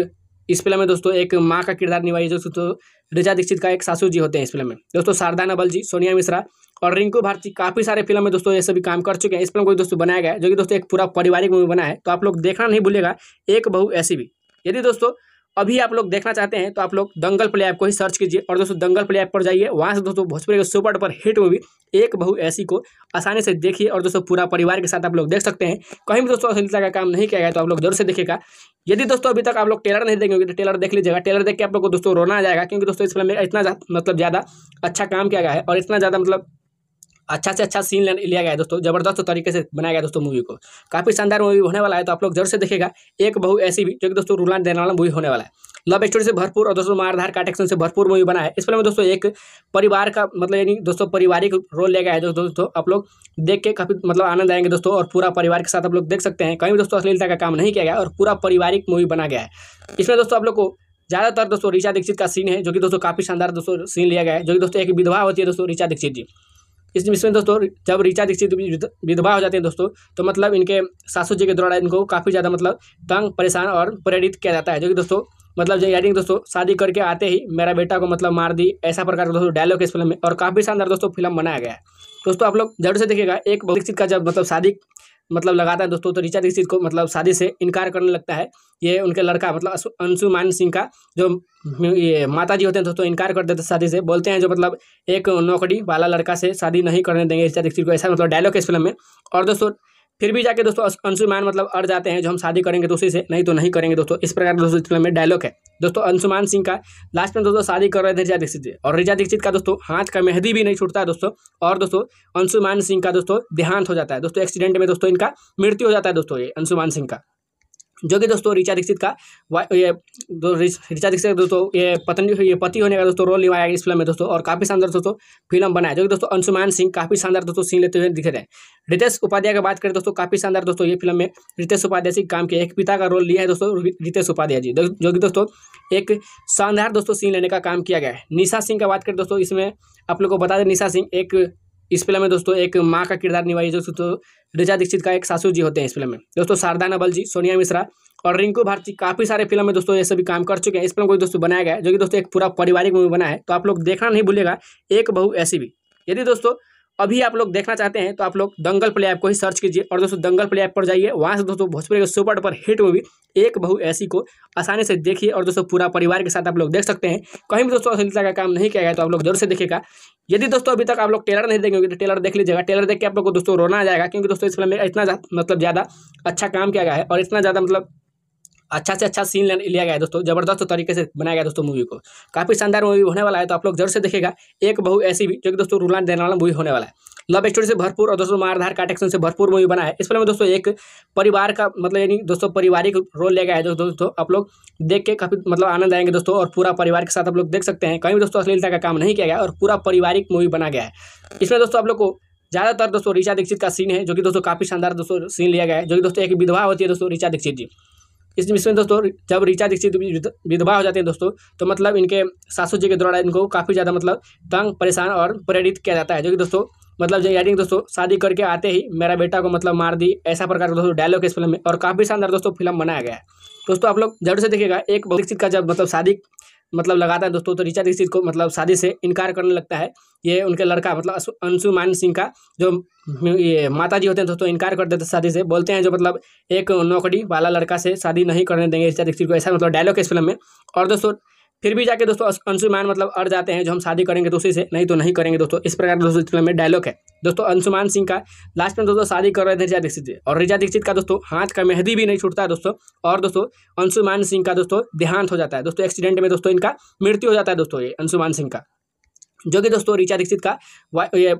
[SPEAKER 1] इस फिल्म में दोस्तों एक माँ का किरदार निभाई जो दोस्तों रिचा दीक्षित का एक सासू जी होते हैं इस फिल्म में दोस्तों शारदा नबल जी सोनिया मिश्रा और रिंकू भारती काफ़ी सारे फिल्म में दोस्तों ये सभी काम कर चुके हैं इस फिल्म को दोस्तों बनाया गया जो कि दोस्तों एक पूरा पारिवारिक मूवी बना है तो आप लोग देखना नहीं भूलेगा एक बहु ऐसी भी यदि दोस्तों अभी आप लोग देखना चाहते हैं तो आप लोग दंगल प्ले ऐप को ही सर्च कीजिए और दोस्तों दंगल प्ले ऐप पर जाइए वहाँ से दोस्तों भोजपुरी के सुपर डुपर हिट मूवी एक बहू ऐसी को आसानी से देखिए और दोस्तों पूरा परिवार के साथ आप लोग देख सकते हैं कहीं भी दोस्तों अश्लीलता का काम नहीं किया गया तो आप लोग जरूर से देखेगा यदि दोस्तों अभी तक आप लोग टेलर नहीं देखेंगे तो टेलर देख लीजिएगा टेलर देख के आप लोग को दोस्तों रोना आ जाएगा क्योंकि दोस्तों इस फिल्म में इतना मतलब ज़्यादा अच्छा काम किया गया है और इतना ज़्यादा मतलब अच्छा से अच्छा सीन लिया गया है दोस्तों जबरदस्त तरीके से बनाया गया दोस्तों मूवी को काफ़ी शानदार मूवी होने वाला है तो आप लोग जरूर से देखेगा एक बहु ऐसी भी जो कि दोस्तों रूलान देने वाला मूवी होने वाला है लव स्टोरी से भरपूर और दोस्तों मारधार का एक्शन से भरपूर मूवी बना है इस फिल्म में दोस्तों एक परिवार का मतलब यानी दोस्तों पारिवारिक रोल लिया गया है दोस्तों दोस्तों आप लोग देख के काफ़ी मतलब आनंद आएंगे दोस्तों और पूरा परिवार के साथ आप लोग देख सकते हैं कहीं भी दोस्तों अश्लीलता का काम नहीं किया गया और पूरा पारिवारिक मूवी बना गया है इसमें दोस्तों आप लोग को ज़्यादातर दोस्तों ऋचा दीक्षित का सीन है जो कि दोस्तों काफ़ी शानदार दोस्तों सीन लिया गया है जो कि दोस्तों एक विधवा होती है दोस्तों ऋचा दीक्षित जी इसमें इसमें दोस्तों जब ऋचा दीक्षित विधवा हो जाते हैं दोस्तों तो मतलब इनके सासू जी के द्वारा इनको काफ़ी ज़्यादा मतलब तंग परेशान और प्रेरित किया जाता है जो कि दोस्तों मतलब जो यानी दोस्तों शादी करके आते ही मेरा बेटा को मतलब मार दी ऐसा प्रकार का दोस्तों डायलॉग इस फिल्म में और काफ़ी शानदार दोस्तों फिल्म बनाया गया है दोस्तों आप लोग जरूर से देखिएगा एक दीक्षित का जब मतलब शादी मतलब लगाता है दोस्तों तो ऋचा दीक्षित को मतलब शादी से इनकार करने लगता है ये उनके लड़का मतलब अंशुमान सिंह का जो ये माता जी होते हैं दोस्तों इनकार कर देते शादी से बोलते हैं जो मतलब एक नौकरी वाला लड़का से शादी नहीं करने देंगे ऋचा दीक्षित को ऐसा मतलब डायलॉग है इस फिल्म में और दोस्तों फिर भी जाके दोस्तों अंशुमान मतलब अड़ जाते हैं जो हम शादी करेंगे दोषी से नहीं तो नहीं करेंगे दोस्तों इस प्रकार दोस्तों फिल्म में डायलॉग है दोस्तों अंशुमान सिंह का लास्ट में दोस्तों शादी कर रहे थे रिजा दीक्षित और रिजा दीक्षित का दोस्तों हाथ का मेहंदी भी नहीं छूटता है दोस्तों और दोस्तों अंशुमान सिंह का दोस्तों देहांत हो जाता है दोस्तों एक्सीडेंट में दोस्तों इनका मृत्यु हो जाता है दोस्तों ये अंशुमान सिंह का जो कि दोस्तों ऋचा दीक्षित का ये ऋचा दीक्षित दोस्तों ये पत्नी ये पति होने का दोस्तों रोल निभाया इस फिल्म में दोस्तों और काफ़ी शानदार दोस्तों फिल्म बनाया जो कि दोस्तों अंशुमान सिंह काफ़ी शानदार दोस्तों सीन लेते हुए दिखे रहे रितेश उपाध्याय की बात करें दोस्तों काफ़ी शानदार दोस्तों ये फिल्म में रितेश उपाध्याय सिंह काम किया एक पिता का रोल लिया है दोस्तों रितेश उपाध्याय जी जो कि दोस्तों एक शानदार दोस्तों सीन लेने का काम किया गया है निशा सिंह का बात करें दोस्तों इसमें आप लोग को बता दें निशा सिंह एक इस फिल्म में दोस्तों एक माँ का किरदार निभाई जो दोस्तों रिजा दीक्षित का एक सासू जी होते हैं इस फिल्म में दोस्तों शारदा नबल जी सोनिया मिश्रा और रिंकू भारती काफ़ी सारे फिल्म में दोस्तों ये सभी काम कर चुके हैं इस फिल्म को दोस्तों बनाया गया जो कि दोस्तों एक पूरा पारिवारिक मूवी बना है तो आप लोग देखना नहीं भूलेगा एक बहू ऐसी भी यदि दोस्तों अभी आप लोग देखना चाहते हैं तो आप लोग दंगल प्ले ऐप को ही सर्च कीजिए और दोस्तों दंगल प्ले ऐप पर जाइए वहाँ से दोस्तों भोजपुरी के सुपर पर हिट मूवी एक बहू ऐसी को आसानी से देखिए और दोस्तों पूरा परिवार के साथ आप लोग देख सकते हैं कहीं भी दोस्तों अश्लीलता का काम नहीं किया गया तो आप लोग जरूर से देखेगा यदि दोस्तों अभी तक आप लोग टेलर नहीं देखेंगे तो टेलर देख लीजिएगा टेलर देख के आप लोग को दोस्तों रोना आ जाएगा क्योंकि दोस्तों इस फिल्म में इतना मतलब ज़्यादा अच्छा काम किया गया है और इतना ज़्यादा मतलब अच्छा से अच्छा सीन लिया गया है दोस्तों जबरदस्त तरीके से बनाया गया दोस्तों मूवी को काफ़ी शानदार मूवी होने वाला है तो आप लोग जरूर से देखेगा एक बहु ऐसी भी जो कि दोस्तों रूलान देने वाला मूवी होने वाला है लव स्टोरी से भरपूर और दोस्तों मारधार का एक्शन से भरपूर मूवी बना है इस फिल्म में दोस्तों एक परिवार का मतलब यानी दोस्तों पारिवारिक रोल ले गया है दोस्तों दोस्तों आप लोग देख के काफ़ी मतलब आनंद आएंगे दोस्तों और पूरा परिवार के साथ आप लोग देख सकते हैं कहीं भी दोस्तों अश्लीलता का काम नहीं किया गया और पूरा पारिवारिक मूवी बना गया है इसमें दोस्तों आप लोग को ज़्यादातर दोस्तों ऋचा दीक्षित का सीन है जो कि दोस्तों काफ़ी शानदार दोस्तों सीन लिया गया है जो कि दोस्तों एक विधवा होती है दोस्तों ऋचा दीक्षित जी इस इसमें दोस्तों जब रिचा दीक्षित विधवा हो जाते हैं दोस्तों तो मतलब इनके सासू जी के द्वारा इनको काफ़ी ज़्यादा मतलब तंग परेशान और प्रेरित किया जाता है जो कि दोस्तों मतलब जो यानी दोस्तों शादी करके आते ही मेरा बेटा को मतलब मार दी ऐसा प्रकार का दोस्तों डायलॉग इस फिल्म में और काफ़ी शानदार दोस्तों फिल्म बनाया गया है दोस्तों आप लोग जरूर से देखिएगा एक दीक्षित का जब मतलब शादी मतलब लगाता है दोस्तों तो रिचा दीक्षित को मतलब शादी से इनकार करने लगता है ये उनके लड़का मतलब अंशुमान सिंह का जो हम्म, ये माता जी होते हैं दोस्तों इनकार कर देते हैं शादी से बोलते हैं जो मतलब एक नौकरी वाला लड़का से शादी नहीं करने देंगे इस तरीके को ऐसा मतलब डायलॉग है इस फिल्म में और दोस्तों फिर भी जाके दोस्तों अंशुमान मतलब अड़ जाते हैं जो हम शादी करेंगे तो उसी से नहीं तो नहीं करेंगे दोस्तों इस प्रकार दोस्तों फिल्म में डायलॉग है दोस्तों अंशुमान सिंह का लास्ट में दोस्तों शादी कर रहे थे रिजा दीक्षित और रिजा दीक्षित का दोस्तों हाथ का मेहंदी भी नहीं छूटता है दोस्तों और दोस्तों अंशुमान सिंह का दोस्तों देहांत हो जाता है दोस्तों एक्सीडेंट में दोस्तों इनका मृत्यु हो जाता है दोस्तों ये अंशुमान सिंह का जो कि दोस्तों ऋचा दीक्षित का ये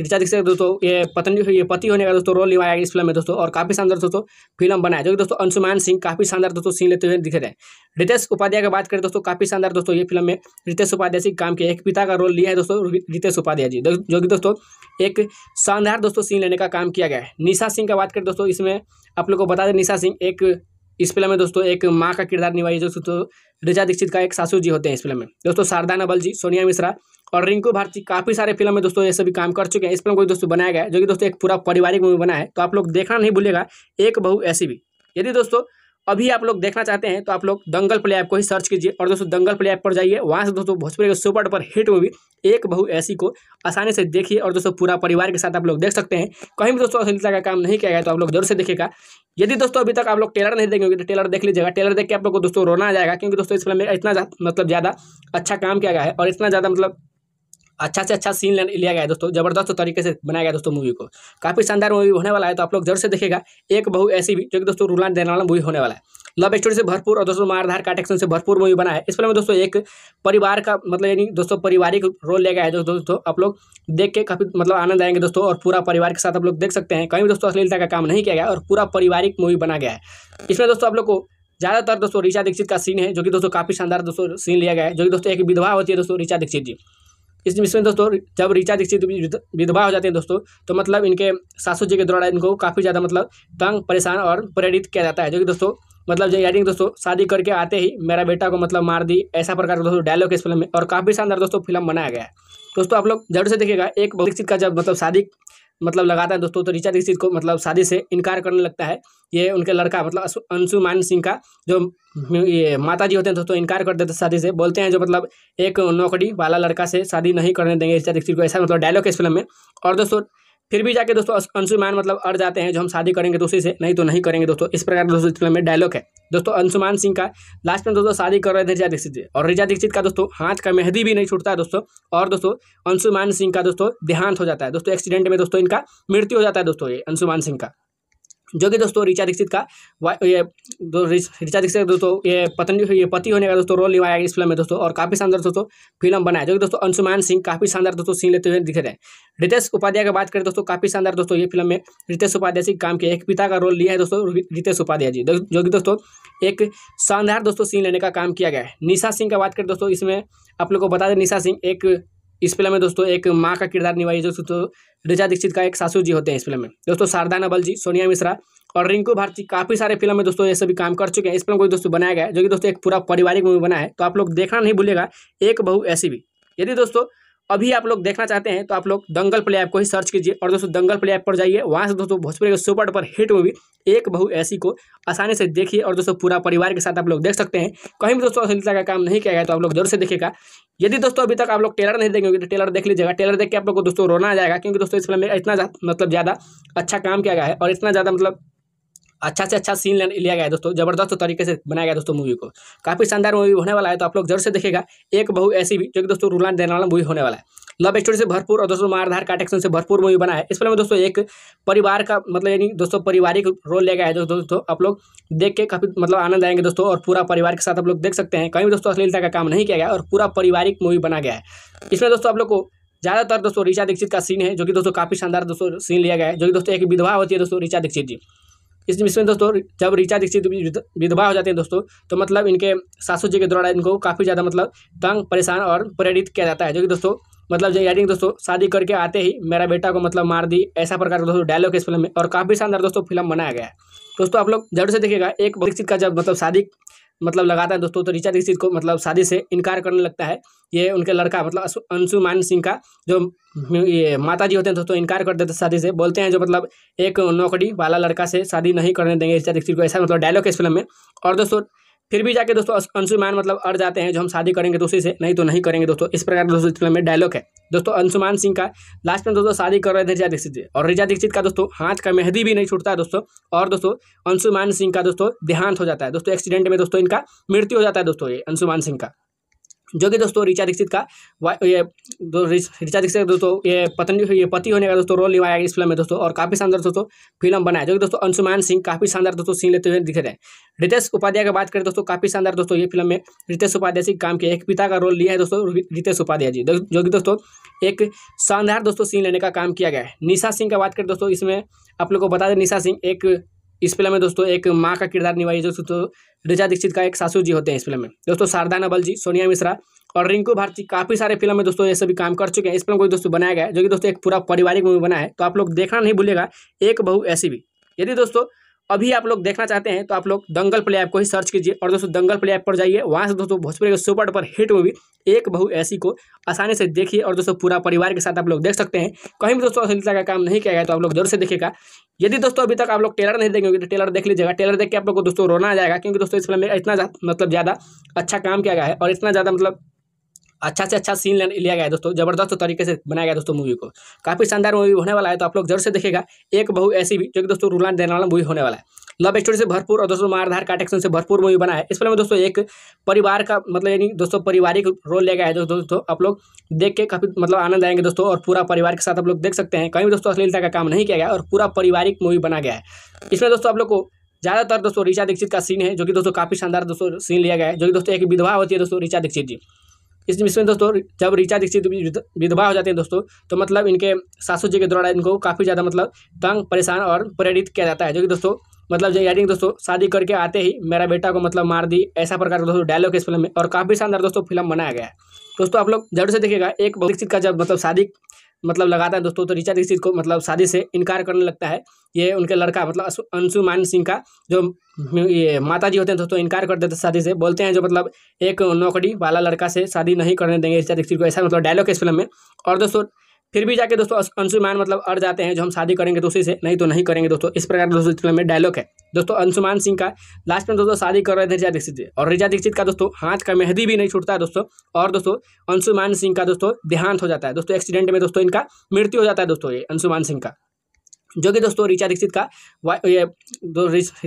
[SPEAKER 1] ऋचा दीक्षित दोस्तों ये पत्नी ये पति होने का दोस्तों रोल निभाया इस फिल्म में दोस्तों और काफ़ी शानदार दोस्तों फिल्म बनाया जो कि दोस्तों अंशुमान सिंह काफ़ी शानदार दोस्तों सीन लेते हुए दिखे रहे हैं रितेश उपाध्याय की बात करें दोस्तों काफ़ी शानदार दोस्तों ये फिल्म में रितेश उपाध्याय सिंह काम किया एक पिता का रोल लिया है दोस्तों रितेश उपाध्याय जी जो कि दोस्तों एक शानदार दोस्तों सीन लेने का काम किया गया है निशा सिंह का बात करें दोस्तों इसमें आप लोग को बता दें निशा सिंह एक इस फिल्म में दोस्तों एक माँ का किरदार निभाई जो तो रिजा दीक्षित का एक सासू जी होते हैं इस फिल्म में दोस्तों शारदा नबल जी सोनिया मिश्रा और रिंकू भारती काफ़ी सारे फिल्म में दोस्तों ये सभी काम कर चुके हैं इस फिल्म को दोस्तों बनाया गया जो कि दोस्तों एक पूरा पारिवारिक मूवी बना है तो आप लोग देखना नहीं भूलेगा एक बहू ऐसी भी यदि दोस्तों अभी आप लोग देखना चाहते हैं तो आप लोग दंगल प्ले ऐप को ही सर्च कीजिए और दोस्तों दंगल प्ले ऐप पर जाइए वहाँ से दोस्तों भोजपुरी के सुपर डुपर हिट मूवी एक बहू ऐसी को आसानी से देखिए और दोस्तों पूरा परिवार के साथ आप लोग देख सकते हैं कहीं भी दोस्तों अश्लीलता का काम नहीं किया गया तो आप लोग जरूर से देखेगा यदि दोस्तों अभी तक आप लोग टेलर नहीं देखेंगे तो टेलर देख लीजिएगा टेलर देख के आप लोग को दोस्तों रोना आ जाएगा क्योंकि दोस्तों इस फिल्म में इतना मतलब ज़्यादा अच्छा काम किया गया है और इतना ज़्यादा मतलब अच्छा से अच्छा सीन लिया गया है दोस्तों जबरदस्त तरीके से बनाया गया दोस्तों मूवी को काफ़ी शानदार मूवी होने वाला है तो आप लोग जरूर से देखेगा एक बहु ऐसी भी जो कि दोस्तों रूलान देने वाला मूवी होने वाला है लव स्टोरी से भरपूर और दोस्तों मारधार का एक्शन से भरपूर मूवी बना है इस फिल्म में दोस्तों एक परिवार का मतलब यानी दोस्तों पारिवारिक रोल ले गया है जो दोस्तों आप लोग देख के काफ़ी मतलब आनंद आएंगे दोस्तों और पूरा परिवार के साथ आप लोग देख सकते हैं कहीं भी दोस्तों अश्लीलता का काम नहीं किया गया और पूरा पारिवारिक मूवी बना गया है इसमें दोस्तों आप लोग को ज़्यादातर दोस्तों ऋचा दीक्षित का सीन है जो कि दोस्तों काफ़ी शानदार दोस्तों सीन लिया गया है जो कि दोस्तों एक विधवा होती है दोस्तों ऋचा दीक्षित जी इस इसमें दोस्तों जब रिचा दीक्षित विधवा हो जाते हैं दोस्तों तो मतलब इनके सासू जी के द्वारा इनको काफ़ी ज़्यादा मतलब तंग परेशान और प्रेरित किया जाता है जो कि दोस्तों मतलब जो यानी दोस्तों शादी करके आते ही मेरा बेटा को मतलब मार दी ऐसा प्रकार का दोस्तों डायलॉग इस फिल्म में और काफ़ी शानदार दोस्तों फिल्म बनाया गया है दोस्तों आप लोग जरूर से देखिएगा एक दीक्षित का जब मतलब शादी मतलब लगाता है दोस्तों तो ऋचा दीक्षित को मतलब शादी से इनकार करने लगता है ये उनके लड़का मतलब अंशुमान सिंह का जो ये माता जी होते हैं दोस्तों इनकार कर देते शादी से बोलते हैं जो मतलब एक नौकरी वाला लड़का से शादी नहीं करने देंगे ऋचा दीक्षित को ऐसा मतलब डायलॉग है इस फिल्म में और दोस्तों फिर भी जाके दोस्तों अंशुमान मतलब अड़ जाते हैं जो हम शादी करेंगे तो उसी से नहीं तो नहीं करेंगे दोस्तों इस प्रकार दोस्तों फिल्म में डायलॉग है दोस्तों अंशुमान सिंह का लास्ट में दोस्तों शादी कर रहे थे रिजा दीक्षित और रिजा दीक्षित का दोस्तों हाथ का मेहंदी भी नहीं छूटता दोस्तों और दोस्तों अंशुमान सिंह का दोस्तों देहांत हो जाता है दोस्तों एक्सीडेंट में दोस्तों इनका मृत्यु हो जाता है दोस्तों ये अंशुमान सिंह का जो कि दोस्तों ऋचा दीक्षित का ये ऋचा दीक्षित दोस्तों ये पत्नी ये पति होने का दोस्तों रोल निभाया इस फिल्म में दोस्तों और काफ़ी शानदार दोस्तों फिल्म बनाया जो कि दोस्तों अंशुमान सिंह काफ़ी शानदार दोस्तों सीन लेते हुए दिख रहे हैं रितेश उपाध्याय की बात करें दोस्तों काफ़ी शानदार दोस्तों ये फिल्म में रितेश उपाध्याय सिंह काम किया एक पिता का रोल लिया है दोस्तों रितेश उपाध्याय जी जो कि दोस्तों एक शानदार दोस्तों सीन लेने का काम किया गया है निशा सिंह का बात करें दोस्तों इसमें आप लोग को बता दें निशा सिंह एक इस फिल्म में दोस्तों एक माँ का किरदार निभाई जो दोस्तों दीक्षित का एक सासू जी होते हैं इस फिल्म में दोस्तों शारदा नबल जी सोनिया मिश्रा और रिंकू भारती काफ़ी सारे फिल्म में दोस्तों ये सभी काम कर चुके हैं इस फिल्म को दोस्तों बनाया गया जो कि दोस्तों एक पूरा पारिवारिक मूवी बना है तो आप लोग देखना नहीं भूलेगा एक बहु ऐसी भी यदि दोस्तों अभी आप लोग देखना चाहते हैं तो आप लोग दंगल प्ले ऐप को ही सर्च कीजिए और दोस्तों दंगल प्ले ऐप पर जाइए वहाँ से दोस्तों भोजपुरी के सुपर डुपर हिट मूवी एक बहू ऐसी को आसानी से देखिए और दोस्तों पूरा परिवार के साथ आप लोग देख सकते हैं कहीं भी दोस्तों अश्लीलता का काम नहीं किया गया तो आप लोग जरूर से देखेगा यदि दोस्तों अभी तक आप लोग टेलर नहीं देखेंगे तो टेलर देख लीजिएगा टेलर देख के आप लोग को दोस्तों रोना आ जाएगा क्योंकि दोस्तों इस फिल्म में इतना मतलब ज़्यादा अच्छा काम किया गया है और इतना ज़्यादा मतलब अच्छा से अच्छा सीन लिया गया है दोस्तों जबरदस्त तरीके से बनाया गया दोस्तों मूवी को काफ़ी शानदार मूवी होने वाला है तो आप लोग जरूर से देखेगा एक बहु ऐसी भी जो कि दोस्तों रूलान देने वाला मूवी होने वाला है लव स्टोरी से भरपूर और दोस्तों मारधार का एक्शन से भरपूर मूवी बना है इस फिल्म में दोस्तों एक परिवार का मतलब यानी दोस्तों पारिवारिक रोल लिया गया है दोस्तों दोस्तों आप लोग देख के काफ़ी मतलब आनंद आएंगे दोस्तों और पूरा परिवार के साथ आप लोग देख सकते हैं कहीं भी दोस्तों अश्लीलता का काम नहीं किया गया और पूरा पारिवारिक मूवी बना गया है इसमें दोस्तों आप लोग को ज़्यादातर दोस्तों ऋचा दीक्षित का सीन है जो कि दोस्तों काफ़ी शानदार दोस्तों सीन लिया गया है जो कि दोस्तों एक विधवा होती है दोस्तों ऋचा दीक्षित जी इस इसमें दोस्तों जब ऋचा दीक्षित विधवा हो जाते हैं दोस्तों तो मतलब इनके सासू जी के द्वारा इनको काफ़ी ज़्यादा मतलब तंग परेशान और प्रेरित किया जाता है जो कि दोस्तों मतलब यानी दोस्तों शादी करके आते ही मेरा बेटा को मतलब मार दी ऐसा प्रकार का दोस्तों डायलॉग इस फिल्म में और काफ़ी शानदार दोस्तों फिल्म बनाया गया है दोस्तों आप लोग जरूर से देखिएगा एक दीक्षित का जब मतलब शादी मतलब लगाता है दोस्तों तो ऋचा दीक्षित को मतलब शादी से इनकार करने लगता है ये उनके लड़का मतलब अंशुमान सिंह का जो ये माता जी होते हैं दोस्तों इनकार कर देते शादी से बोलते हैं जो मतलब एक नौकरी वाला लड़का से शादी नहीं करने देंगे ऋचा दीक्षित को ऐसा मतलब डायलॉग है इस फिल्म में और दोस्तों फिर भी जाके दोस्तों अंशुमान मतलब अड़ जाते हैं जो हम शादी करेंगे तो उसी से नहीं तो नहीं करेंगे दोस्तों इस प्रकार दोस्तों फिल्म में डायलॉग है दोस्तों अंशुमान सिंह का लास्ट में दोस्तों शादी कर रहे थे रिजा दीक्षित जी और रिजा दीक्षित का दोस्तों हाथ का मेहंदी भी नहीं छूटता दोस्तों और दोस्तों अंशुमान सिंह का दोस्तों देहांत हो जाता है दोस्तों एक्सीडेंट में दोस्तों इनका मृत्यु हो जाता है दोस्तों ये अंशुमान सिंह का जो कि दोस्तों ऋचा दीक्षित का ये ऋचा दीक्षित दोस्तों ये पत्नी ये पति होने का दोस्तों रोल निभाया इस फिल्म में दोस्तों और काफ़ी शानदार दोस्तों फिल्म बनाया जो कि दोस्तों अंशुमान सिंह काफ़ी शानदार दोस्तों सीन लेते हुए दिख रहे हैं रितेश उपाध्याय की बात करें दोस्तों काफ़ी शानदार दोस्तों ये फिल्म में रितेश उपाध्याय सिंह काम किया एक पिता का रोल लिया है दोस्तों रितेश उपाध्याय जी जो कि दोस्तों एक शानदार दोस्तों सीन लेने का काम किया गया है निशा सिंह का बात करें दोस्तों इसमें आप लोग को बता दें निशा सिंह एक इस फिल्म में दोस्तों एक माँ का किरदार निभाई जो दोस्तों ऋचा दीक्षित का एक सासू जी होते हैं इस फिल्म में दोस्तों शारदा नबल जी सोनिया मिश्रा और रिंकू भारती काफ़ी सारे फिल्म में दोस्तों ये सभी काम कर चुके हैं इस फिल्म को दोस्तों बनाया गया जो कि दोस्तों एक पूरा पारिवारिक मूवी बना है तो आप लोग देखना नहीं भूलेगा एक बहु ऐसी भी यदि दोस्तों अभी आप लोग देखना चाहते हैं तो आप लोग दंगल प्ले ऐप को ही सर्च कीजिए और दोस्तों दंगल प्ले ऐप पर जाइए वहाँ से दोस्तों भोजपुरी के सुपर डुपर हिट मूवी एक बहू ऐसी को आसानी से देखिए और दोस्तों पूरा परिवार के साथ आप लोग देख सकते हैं कहीं भी दोस्तों अश्लीलता का काम नहीं किया गया तो आप लोग जरूर से देखेगा यदि दोस्तों अभी तक आप लोग टेलर नहीं देखेंगे तो टेलर देख लीजिएगा टेलर देख के आप लोग को दोस्तों रोना आ जाएगा क्योंकि दोस्तों इस फिल्म में इतना मतलब ज़्यादा अच्छा काम किया गया है और इतना ज़्यादा मतलब अच्छा से अच्छा सीन लिया गया है दोस्तों जबरदस्त तरीके से बनाया गया दोस्तों मूवी को काफ़ी शानदार मूवी होने वाला है तो आप लोग जरूर से देखेगा एक बहु ऐसी भी जो कि दोस्तों रूलान देने वाला मूवी होने वाला है लव स्टोरी से भरपूर और दोस्तों मारधार का एक्शन से भरपूर मूवी बना है इस फिल्म में दोस्तों एक परिवार का मतलब यानी दोस्तों पारिवारिक रोल लिया गया है दोस्तों दोस्तों आप लोग देख के काफ़ी मतलब आनंद आएंगे दोस्तों और पूरा परिवार के साथ आप लोग देख सकते हैं कहीं भी दोस्तों अश्लीलता का काम नहीं किया गया और पूरा पारिवारिक मूवी बना गया है इसमें दोस्तों आप लोग को ज़्यादातर दोस्तों ऋचा दीक्षित का सीन है जो कि दोस्तों काफ़ी शानदार दोस्तों सीन लिया गया है जो कि दोस्तों एक विधवा होती है दोस्तों ऋचा दीक्षित जी इस इसमें दोस्तों जब ऋचा दीक्षित विधवा हो जाते हैं दोस्तों तो मतलब इनके सासू जी के द्वारा इनको काफ़ी ज़्यादा मतलब तंग परेशान और प्रेरित किया जाता है जो कि दोस्तों मतलब यानी दोस्तों शादी करके आते ही मेरा बेटा को मतलब मार दी ऐसा प्रकार का दोस्तों डायलॉग इस फिल्म में और काफ़ी शानदार दोस्तों फिल्म बनाया गया है दोस्तों आप लोग जरूर से देखिएगा एक दीक्षित का जब मतलब शादी मतलब लगाता है दोस्तों तो ऋचा दीक्षित को मतलब शादी से इनकार करने लगता है ये उनके लड़का मतलब अंशुमान सिंह का जो ये माता जी होते हैं दोस्तों इनकार कर देते शादी से बोलते हैं जो मतलब एक नौकरी वाला लड़का से शादी नहीं करने देंगे ऋचा दीक्षित को ऐसा मतलब डायलॉग है इस फिल्म में और दोस्तों फिर भी जाके दोस्तों अंशुमान मतलब अड़ जाते हैं जो हम शादी करेंगे तो उसी से नहीं तो नहीं करेंगे दोस्तों इस प्रकार दोस्तों फिल्म में डायलॉग है दोस्तों अंशुमान सिंह का लास्ट में दोस्तों शादी कर रहे थे रिजा दीक्षित और रिजा दीक्षित का दोस्तों हाथ का मेहंदी भी नहीं छूटता है दोस्तों और दोस्तों अंशुमान सिंह का दोस्तों देहांत हो जाता है दोस्तों एक्सीडेंट में दोस्तों इनका मृत्यु हो जाता है दोस्तों ये अंशुमान सिंह का जो कि दोस्तों ऋचा दीक्षित का ये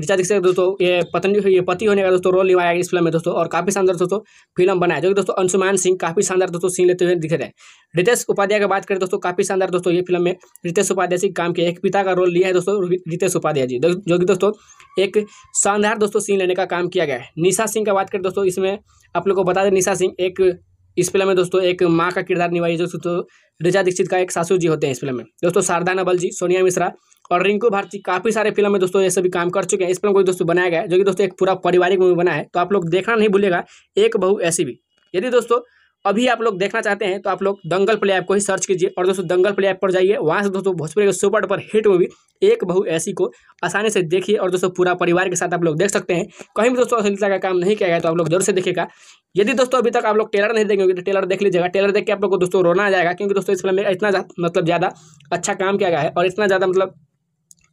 [SPEAKER 1] ऋचा दीक्षित दोस्तों ये पत्नी ये पति होने का दोस्तों रोल निभाया इस फिल्म में दोस्तों और काफ़ी शानदार दोस्तों फिल्म बनाया जो कि दोस्तों अंशुमान सिंह काफ़ी शानदार दोस्तों सीन लेते हुए दिखे रहे हैं रितेश उपाध्याय की बात करें दोस्तों काफ़ी शानदार दोस्तों ये फिल्म में रितेश उपाध्याय सिंह काम किया एक पिता का रोल लिया है दोस्तों रितेश उपाध्याय जी जो कि दोस्तों एक शानदार दोस्तों सीन लेने का काम किया गया है निशा सिंह का बात करें दोस्तों इसमें आप लोग को बता दें निशा सिंह एक इस फिल्म में दोस्तों एक माँ का किरदार निभाई जो दोस्तों दीक्षित का एक सासू जी होते हैं इस फिल्म में दोस्तों शारदा नबल जी सोनिया मिश्रा और रिंकू भारती काफ़ी सारे फिल्म में दोस्तों ये सभी काम कर चुके हैं इस फिल्म को दोस्तों बनाया गया जो कि दोस्तों एक पूरा पारिवारिक मूवी बना है तो आप लोग देखना नहीं भूलेगा एक बहु ऐसी भी यदि दोस्तों अभी आप लोग देखना चाहते हैं तो आप लोग दंगल प्ले ऐप को ही सर्च कीजिए और दोस्तों दंगल प्ले ऐप पर जाइए वहाँ से दोस्तों भोजपुरी के सुपर डुपर हिट मूवी एक बहू ऐसी को आसानी से देखिए और दोस्तों पूरा परिवार के साथ आप लोग देख सकते हैं कहीं भी दोस्तों अश्लीलता का काम नहीं किया गया तो आप लोग जरूर से देखेगा यदि दोस्तों अभी तक आप लोग टेलर नहीं देखेंगे तो टेलर देख लीजिएगा टेलर देख के आप लोग को दोस्तों रोना आ जाएगा क्योंकि दोस्तों इस फिल्म में इतना मतलब ज़्यादा अच्छा काम किया गया है और इतना ज़्यादा मतलब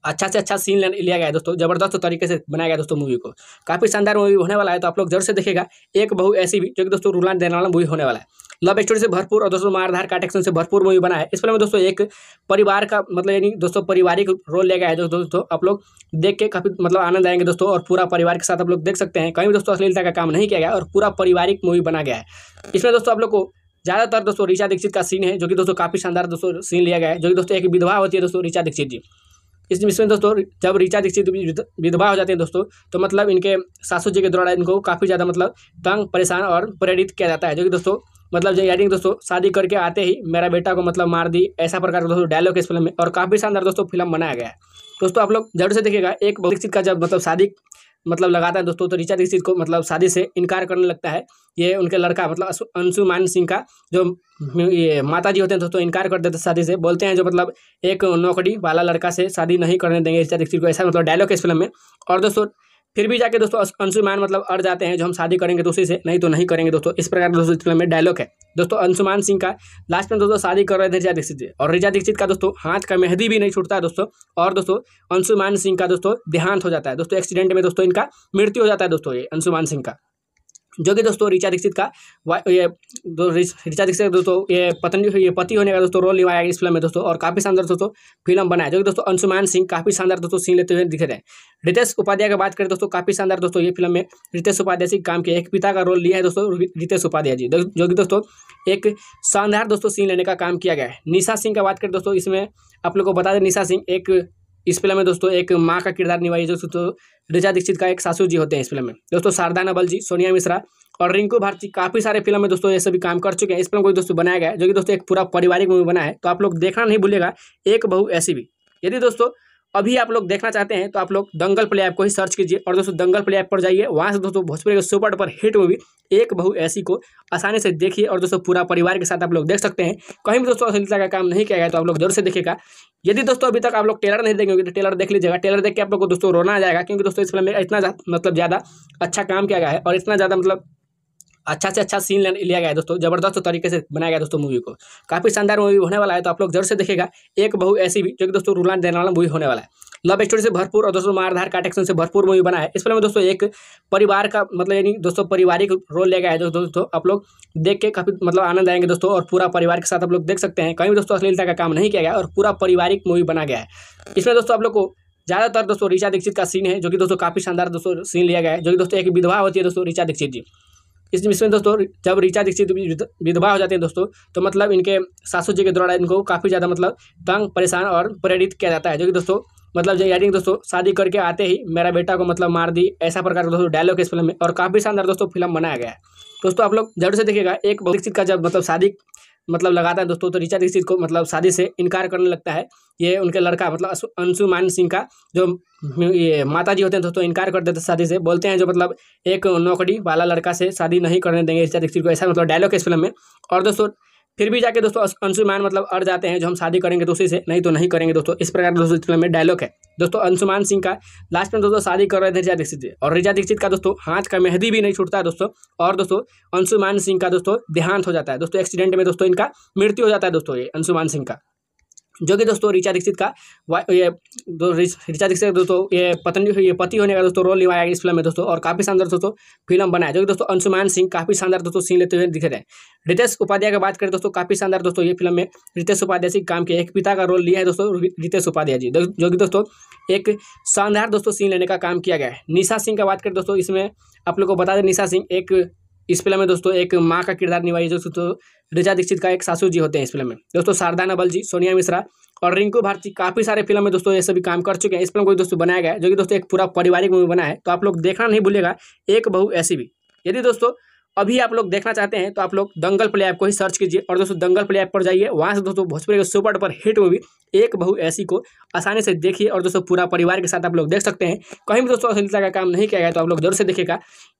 [SPEAKER 1] अच्छा से अच्छा सीन लिया गया दोस्तों जबरदस्त तरीके से बनाया गया दोस्तों मूवी को काफ़ी शानदार मूवी होने वाला है तो आप लोग जरूर से देखेगा एक बहु ऐसी भी जो कि दोस्तों रूलान देने वाला मूवी होने वाला है लव स्टोरी से भरपूर और दोस्तों मारधार का एक्शन से भरपूर मूवी बना है इस फिल्म में दोस्तों एक परिवार का मतलब यानी दोस्तों पारिवारिक रोल लिया गया है जो दोस्तों आप लोग देख के काफ़ी मतलब आनंद आएंगे दोस्तों और पूरा परिवार के साथ आप लोग देख सकते हैं कहीं भी दोस्तों अश्लीलता का काम नहीं किया गया और पूरा पारिवारिक मूवी बना गया है इसमें दोस्तों आप लोग को ज़्यादातर दोस्तों ऋचा दीक्षित का सीन है जो कि दोस्तों काफ़ी शानदार दोस्तों सीन लिया गया है जो कि दोस्तों एक विधवा होती है दोस्तों ऋचा दीक्षित जी इस इसमें दोस्तों जब ऋचा दीक्षित विधवा हो जाते हैं दोस्तों तो मतलब इनके सासू जी के द्वारा इनको काफ़ी ज़्यादा मतलब तंग परेशान और प्रेरित किया जाता है जो कि दोस्तों मतलब यानी दोस्तों शादी करके आते ही मेरा बेटा को मतलब मार दी ऐसा प्रकार का दोस्तों डायलॉग इस फिल्म में और काफ़ी शानदार दोस्तों फिल्म बनाया गया है दोस्तों आप लोग जरूर से देखिएगा एक दीक्षित का जब मतलब शादी मतलब लगाता है दोस्तों तो ऋचा दीक्षित को मतलब शादी से इनकार करने लगता है ये उनके लड़का मतलब अंशुमान सिंह का जो ये माता जी होते हैं दोस्तों इनकार कर देते शादी से बोलते हैं जो मतलब एक नौकरी वाला लड़का से शादी नहीं करने देंगे ऋचा दीक्षित को ऐसा मतलब डायलॉग है इस फिल्म में और दोस्तों फिर भी जाके दोस्तों अंशुमान मतलब अड़ जाते हैं जो हम शादी करेंगे दोस्तों से नहीं तो नहीं करेंगे दोस्तों इस प्रकार दोस्तों फिल्म में डायलॉग है दोस्तों अंशुमान सिंह का लास्ट में दोस्तों शादी कर रहे थे रिजा दीक्षित और रिजा दीक्षित का दोस्तों हाथ का मेहंदी भी नहीं छूटता है दोस्तों और दोस्तों अंशुमान सिंह का दोस्तों देहांत हो जाता है दोस्तों एक्सीडेंट में दोस्तों इनका मृत्यु हो जाता है दोस्तों ये अंशुमान सिंह का जो कि दोस्तों ऋचा दीक्षित का ये ऋचा दीक्षित दोस्तों ये पत्नी ये पति होने का दोस्तों रोल निभाया इस फिल्म में दोस्तों और काफ़ी शानदार दोस्तों फिल्म बनाया जो कि दोस्तों अंशुमान सिंह काफ़ी शानदार दोस्तों सीन लेते हुए दिखे रहे रितेश उपाध्याय की बात करें दोस्तों काफ़ी शानदार दोस्तों ये फिल्म में रितेश उपाध्याय सिंह काम किया एक पिता का रोल लिया है दोस्तों रितेश उपाध्याय जी जो कि दोस्तों एक शानदार दोस्तों सीन लेने का काम किया गया है निशा सिंह का बात करें दोस्तों इसमें आप लोग को बता दें निशा सिंह एक इस फिल्म में दोस्तों एक माँ का किरदार निभाई जो दोस्तों रिजा दीक्षित का एक सासू जी होते हैं इस फिल्म में दोस्तों शारदा नबल जी सोनिया मिश्रा और रिंकू भारती काफ़ी सारे फिल्म में दोस्तों ये सभी काम कर चुके हैं इस फिल्म को दोस्तों बनाया गया जो कि दोस्तों एक पूरा पारिवारिक मूवी बना है तो आप लोग देखना नहीं भूलेगा एक बहू ऐसी भी यदि दोस्तों अभी आप लोग देखना चाहते हैं तो आप लोग दंगल प्ले ऐप को ही सर्च कीजिए और दोस्तों दंगल प्ले ऐप पर जाइए वहाँ से दोस्तों भोजपुरी के सुपर पर हिट मूवी एक बहू ऐसी को आसानी से देखिए और दोस्तों पूरा परिवार के साथ आप लोग देख सकते हैं कहीं भी दोस्तों अश्लीलता का काम नहीं किया गया तो आप लोग जरूर से देखेगा यदि दोस्तों अभी तक आप लोग टेलर नहीं देखेंगे तो टेलर देख लीजिएगा टेलर देख के आप लोग को दोस्तों रोना आ जाएगा क्योंकि दोस्तों इस फिल्म में इतना मतलब ज़्यादा अच्छा काम किया गया है और इतना ज़्यादा मतलब अच्छा से अच्छा सीन लिया गया दोस्तों जबरदस्त तरीके से बनाया गया दोस्तों मूवी को काफ़ी शानदार मूवी होने वाला है तो आप लोग जरूर से देखेगा एक बहु ऐसी भी जो कि दोस्तों रूलान देने वाला मूवी होने वाला है लव स्टोरी से भरपूर और दोस्तों मारधार का एक्शन से भरपूर मूवी बना है इस फिल्म में दोस्तों एक परिवार का मतलब यानी दोस्तों पारिवारिक रोल लिया गया है दोस्तों दोस्तों आप लोग देख के काफ़ी मतलब आनंद आएंगे दोस्तों और पूरा परिवार के साथ आप लोग देख सकते हैं कहीं भी दोस्तों अश्लीलता का काम नहीं किया गया और पूरा पारिवारिक मूवी बना गया है इसमें दोस्तों आप लोग को ज़्यादातर दोस्तों ऋचा दीक्षित का सीन है जो कि दोस्तों काफ़ी शानदार दोस्तों सीन लिया गया है जो कि दोस्तों एक विधवा होती है दोस्तों ऋचा दीक्षित जी इस इसमें दोस्तों जब ऋचा दीक्षित विधवा हो जाते हैं दोस्तों तो मतलब इनके सासू जी के द्वारा इनको काफ़ी ज़्यादा मतलब तंग परेशान और प्रेरित किया जाता है जो कि दोस्तों मतलब यानी दोस्तों शादी करके आते ही मेरा बेटा को मतलब मार दी ऐसा प्रकार का दोस्तों डायलॉग इस फिल्म में और काफ़ी शानदार दोस्तों फिल्म बनाया गया है दोस्तों आप लोग जरूर से देखिएगा एक दीक्षित का जब मतलब शादी मतलब लगाता है दोस्तों तो ऋचा दीक्षित को मतलब शादी से इनकार करने लगता है ये उनके लड़का मतलब अंशुमान सिंह का जो ये माता जी होते हैं दोस्तों इनकार कर देते हैं शादी से बोलते हैं जो मतलब एक नौकरी वाला लड़का से शादी नहीं करने देंगे ऋचा दीक्षित को ऐसा मतलब डायलॉग है इस फिल्म में और दोस्तों फिर भी जाके दोस्तों अंशुमान मतलब अड़ जाते हैं जो हम शादी करेंगे दोस्तों से नहीं तो नहीं करेंगे दोस्तों इस प्रकार दोस्तों फिल्म में डायलॉग है दोस्तों अंशुमान सिंह का लास्ट में दोस्तों शादी कर रहे थे रिजा दीक्षित और रिजा दीक्षित का दोस्तों हाथ का मेहंदी भी नहीं छूटता है दोस्तों और दोस्तों अंशुमान सिंह का दोस्तों देहांत हो जाता है दोस्तों एक्सीडेंट में दोस्तों इनका मृत्यु हो जाता है दोस्तों ये अंशुमान सिंह का जो कि दोस्तों ऋचा दीक्षित का ये ऋचा दीक्षित दोस्तों ये पत्नी ये पति होने का दोस्तों रोल निभाया इस फिल्म में दोस्तों और काफी शानदार दोस्तों फिल्म बनाया जो कि दोस्तों अंशुमान सिंह काफी शानदार दोस्तों सीन लेते हुए दिख रहे हैं रितेश उपाध्याय की बात करें दोस्तों काफी शानदार दोस्तों ये फिल्म में रितेश उपाध्याय सिंह काम किया एक पिता का रोल लिया है दोस्तों रितेश उपाध्याय जी जो कि दोस्तों एक शानदार दोस्तों सीन लेने का काम किया गया है निशा सिंह का बात करें दोस्तों इसमें आप लोग को बता दें निशा सिंह एक इस फिल्म में दोस्तों एक माँ का किरदार निभाई जो दोस्तों ऋचा दीक्षित का एक सासू जी होते हैं इस फिल्म में दोस्तों शारदा नबल जी सोनिया मिश्रा और रिंकू भारती काफ़ी सारे फिल्म में दोस्तों ये सभी काम कर चुके हैं इस फिल्म को दोस्तों बनाया गया जो कि दोस्तों एक पूरा पारिवारिक मूवी बना है तो आप लोग देखना नहीं भूलिएगा एक बहू ऐसी भी यदि दोस्तों अभी आप लोग देखना चाहते हैं तो आप लोग दंगल प्ले ऐप को ही सर्च कीजिए और दोस्तों दंगल प्ले ऐप पर जाइए वहाँ से दोस्तों भोजपुरी के सुपर डुपर हिट मूवी एक बहू ऐसी को आसानी से देखिए और दोस्तों पूरा परिवार के साथ आप लोग देख सकते हैं कहीं भी दोस्तों अश्लीलता का काम नहीं किया गया तो आप लोग जरूर से देखेगा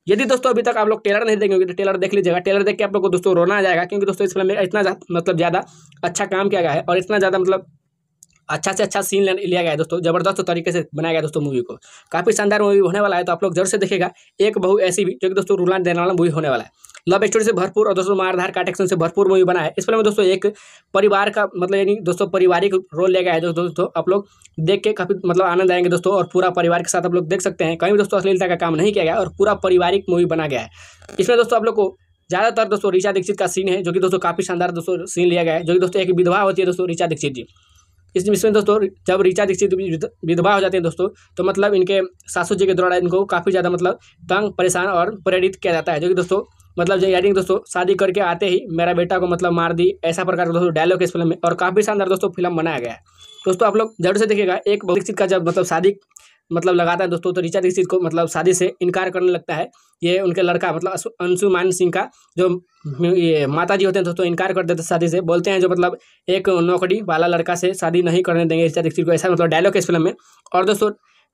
[SPEAKER 1] यदि दोस्तों अभी तक आप लोग टेलर नहीं देखेंगे तो टेलर देख लीजिएगा टेलर देख के आप लोग को दोस्तों रोना आ जाएगा क्योंकि दोस्तों इस फिल्म में इतना मतलब ज़्यादा अच्छा काम किया गया है और इतना ज़्यादा मतलब अच्छा से अच्छा सीन लिया गया है दोस्तों जबरदस्त तरीके से बनाया गया दोस्तों मूवी को काफ़ी शानदार मूवी होने वाला है तो आप लोग जरूर से देखेगा एक बहु ऐसी भी जो कि दोस्तों रूलान देने वाला मूवी होने वाला है लव स्टोरी से भरपूर और दोस्तों मारधार का एक्शन से भरपूर मूवी बना है इस फिल्म में दोस्तों एक परिवार का मतलब यानी दोस्तों पारिवारिक रोल लिया गया है दोस्तों दोस्तों आप लोग देख के काफ़ी मतलब आनंद आएंगे दोस्तों और पूरा परिवार के साथ आप लोग देख सकते हैं कहीं भी दोस्तों अश्लीलता का काम नहीं किया गया और पूरा पारिवारिक मूवी बना गया है इसमें दोस्तों आप लोग को ज़्यादातर दोस्तों ऋचा दीक्षित का सीन है जो कि दोस्तों काफ़ी शानदार दोस्तों सीन लिया गया है जो कि दोस्तों एक विधवा होती है दोस्तों ऋचा दीक्षित जी इस मिशन दोस्तों जब ऋचा दीक्षित विधवा हो जाते हैं दोस्तों तो मतलब इनके सासू जी के द्वारा इनको काफ़ी ज़्यादा मतलब तंग परेशान और प्रेरित किया जाता है जो कि दोस्तों मतलब जो यानी दोस्तों शादी करके आते ही मेरा बेटा को मतलब मार दी ऐसा प्रकार का दोस्तों डायलॉग इस फिल्म में और काफ़ी शानदार दोस्तों फिल्म बनाया गया है दोस्तों आप लोग जरूर से देखिएगा एक दीक्षित का जब मतलब शादी मतलब लगाता है दोस्तों तो ऋचा दीक्षित को मतलब शादी से इनकार करने लगता है ये उनके लड़का मतलब अंशुमान सिंह का जो ये माता जी होते हैं दोस्तों इनकार कर देते शादी से बोलते हैं जो मतलब एक नौकरी वाला लड़का से शादी नहीं करने देंगे ऋचा दीक्षित को ऐसा मतलब डायलॉग है इस फिल्म में और दोस्तों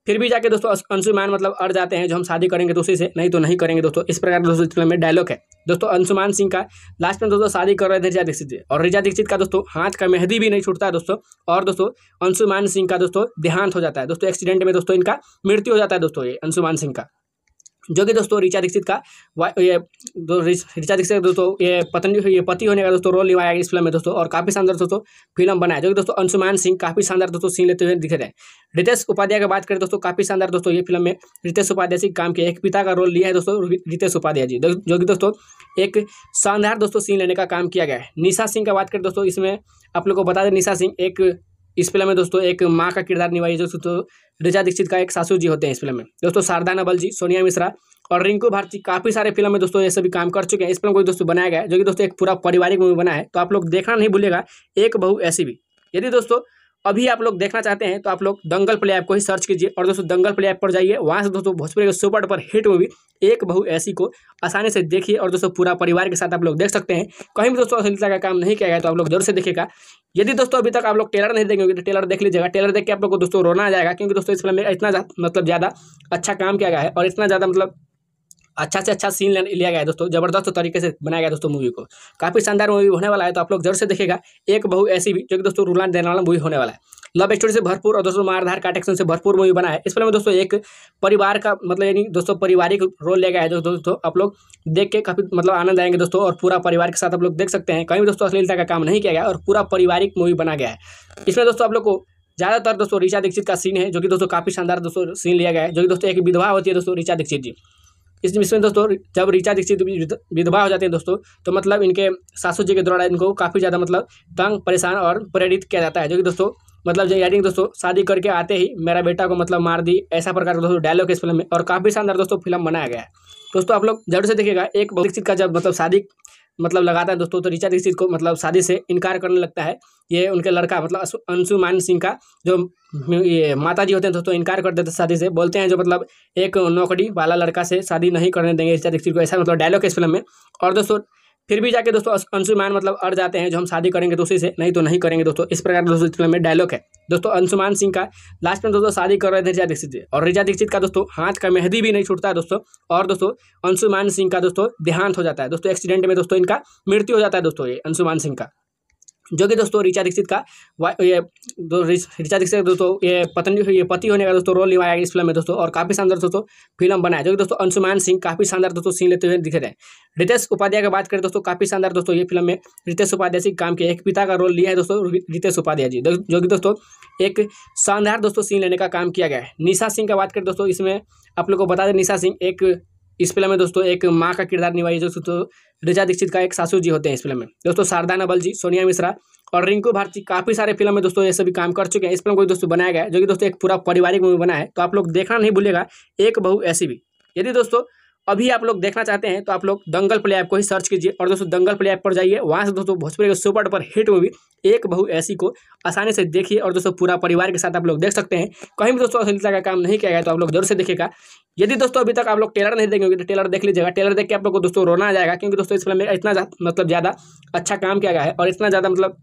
[SPEAKER 1] फिर भी जाके दोस्तों अंशुमान मतलब अड़ जाते हैं जो हम शादी करेंगे तो उसी से नहीं तो नहीं करेंगे दोस्तों इस प्रकार दोस्तों फिल्म में डायलॉग है दोस्तों अंशुमान सिंह का लास्ट में दोस्तों शादी कर रहे थे रिजा दीक्षित और रिजा दीक्षित का दोस्तों हाथ का मेहंदी भी नहीं छूटता दोस्तों और दोस्तों अंशुमान सिंह का दोस्तों देहांत हो जाता है दोस्तों एक्सीडेंट में दोस्तों इनका मृत्यु हो जाता है दोस्तों ये अंशुमान सिंह का जो कि दोस्तों ऋचा दीक्षित का ये ऋचा दीक्षित दोस्तों ये पत्नी ये पति होने का दोस्तों रोल निभाया इस फिल्म में दोस्तों और काफ़ी शानदार दोस्तों फिल्म बनाया जो कि दोस्तों अंशुमान सिंह काफ़ी शानदार दोस्तों सीन लेते हुए दिखे रहे रितेश उपाध्याय की बात करें दोस्तों काफ़ी शानदार दोस्तों ये फिल्म में रितेश उपाध्याय सिंह काम किया एक पिता का रोल लिया है दोस्तों रितेश उपाध्याय जी जो कि दोस्तों एक शानदार दोस्तों सीन लेने का काम किया गया है निशा सिंह का बात करें दोस्तों इसमें आप लोग को बता दें निशा सिंह एक इस फिल्म में दोस्तों एक माँ का किरदार निभाई जो दोस्तों रिजा दीक्षित का एक सासू जी होते हैं इस फिल्म में दोस्तों शारदा नबल जी सोनिया मिश्रा और रिंकू भारती काफ़ी सारे फिल्म में दोस्तों ये सभी काम कर चुके हैं इस फिल्म को दोस्तों बनाया गया जो कि दोस्तों एक पूरा पारिवारिक मूवी बना है तो आप लोग देखना नहीं भूलेगा एक बहु ऐसी भी यदि दोस्तों अभी आप लोग देखना चाहते हैं तो आप लोग दंगल प्ले ऐप को ही सर्च कीजिए और दोस्तों दंगल प्ले ऐप पर जाइए वहाँ से दोस्तों भोजपुरी के सुपर डुपर हिट मूवी एक बहू ऐसी को आसानी से देखिए और दोस्तों पूरा परिवार के साथ आप लोग देख सकते हैं कहीं भी दोस्तों अश्लीलता का काम नहीं किया गया तो आप लोग जरूर से देखेगा यदि दोस्तों अभी तक आप लोग टेलर नहीं देखेंगे तो टेलर देख लीजिएगा टेलर देख के आप लोग को दोस्तों रोना आ जाएगा क्योंकि दोस्तों इस फिल्म में इतना मतलब ज़्यादा अच्छा काम किया गया है और इतना ज़्यादा मतलब अच्छा से अच्छा सीन लिया गया दोस्तों जबरदस्त तरीके से बनाया गया दोस्तों मूवी को काफ़ी शानदार मूवी होने वाला है तो आप लोग जरूर से देखेगा एक बहु ऐसी भी जो कि दोस्तों रूलान देने वाला मूवी होने वाला है लव स्टोरी से भरपूर और दोस्तों मारधार का एक्शन से भरपूर मूवी बना है इस फिल्म में दोस्तों एक परिवार का मतलब यानी दोस्तों पारिवारिक रोल लिया गया है दोस्तों आप लोग देख के काफ़ी मतलब आनंद आएंगे दोस्तों और पूरा परिवार के साथ आप लोग देख सकते हैं कहीं भी दोस्तों अश्लीलता का काम नहीं किया गया और पूरा पारिवारिक मूवी बना गया है इसमें दोस्तों आप लोग को ज़्यादातर दोस्तों ऋचा दीक्षित का सीन है जो कि दोस्तों काफ़ी शानदार दोस्तों सीन लिया गया है जो कि दोस्तों एक विधवा होती है दोस्तों ऋचा दीक्षित जी इस इसमें दोस्तों जब ऋचा दीक्षित विधवा हो जाते हैं दोस्तों तो मतलब इनके सासू जी के द्वारा इनको काफ़ी ज़्यादा मतलब तंग परेशान और प्रेरित किया जाता है जो कि दोस्तों मतलब यानी दोस्तों शादी करके आते ही मेरा बेटा को मतलब मार दी ऐसा प्रकार का दोस्तों डायलॉग इस फिल्म में और काफ़ी शानदार दोस्तों फिल्म बनाया गया है दोस्तों आप लोग जरूर से देखिएगा एक दीक्षित का जब मतलब शादी मतलब लगाता है दोस्तों तो ऋचा दीक्षित को मतलब शादी से इनकार करने लगता है ये उनके लड़का मतलब अंशुमान सिंह का जो ये माता जी होते हैं दोस्तों इनकार कर देते शादी से बोलते हैं जो मतलब एक नौकरी वाला लड़का से शादी नहीं करने देंगे ऋचा दीक्षित को ऐसा मतलब डायलॉग है इस फिल्म में और दोस्तों फिर भी जाके दोस्तों अंशुमान मतलब अड़ जाते हैं जो हम शादी करेंगे तो उसी से नहीं तो नहीं करेंगे दोस्तों इस प्रकार दोस्तों फिल्म में डायलॉग है दोस्तों अंशुमान सिंह का लास्ट में दोस्तों शादी कर रहे थे रिजा दीक्षित और रिजा दीक्षित का दोस्तों हाथ का मेहंदी भी नहीं छूटता है दोस्तों और दोस्तों अंशुमान सिंह का दोस्तों देहांत हो जाता है दोस्तों एक्सीडेंट में दोस्तों इनका मृत्यु हो जाता है दोस्तों ये अंशुमान सिंह का जो कि दोस्तों ऋचा दीक्षित का ये ऋचा दीक्षित दोस्तों ये पत्नी ये पति होने का दोस्तों रोल निभाया इस फिल्म में दोस्तों और काफ़ी शानदार दोस्तों फिल्म बनाया जो कि दोस्तों अंशुमान सिंह काफ़ी शानदार दोस्तों सीन लेते हुए दिख रहे हैं रितेश उपाध्याय की बात करें दोस्तों काफ़ी शानदार दोस्तों ये फिल्म में रितेश उपाध्याय सिंह काम किया एक पिता का रोल लिया है दोस्तों रितेश उपाध्याय जी जो कि दोस्तों एक शानदार दोस्तों सीन लेने का काम किया गया है निशा सिंह का बात करें दोस्तों इसमें आप लोग को बता दें निशा सिंह एक इस फिल्म में दोस्तों एक माँ का किरदार निभाई जो रिजा दीक्षित का एक सासू जी होते हैं इस फिल्म में दोस्तों शारदा नबल जी सोनिया मिश्रा और रिंकू भारती काफ़ी सारे फिल्म में दोस्तों ये सभी काम कर चुके हैं इस फिल्म को दोस्तों बनाया गया जो कि दोस्तों एक पूरा पारिवारिक मूवी बना है तो आप लोग देखना नहीं भूलेगा एक बहु ऐसी भी यदि दोस्तों अभी आप लोग देखना चाहते हैं तो आप लोग दंगल प्ले ऐप को ही सर्च कीजिए और दोस्तों दंगल प्ले ऐप पर जाइए वहाँ से दोस्तों भोजपुरी के सुपर डुपर हिट मूवी एक बहू ऐसी को आसानी से देखिए और दोस्तों पूरा परिवार के साथ आप लोग देख सकते हैं कहीं भी दोस्तों अश्लीलता का काम नहीं किया गया तो आप लोग जरूर से देखेगा यदि दोस्तों अभी तक आप लोग टेलर नहीं देखेंगे तो टेलर देख लीजिएगा टेलर देख के आप लोग को दोस्तों रोना आ जाएगा क्योंकि दोस्तों इस फिल्म में इतना मतलब ज़्यादा अच्छा काम किया गया है और इतना ज़्यादा मतलब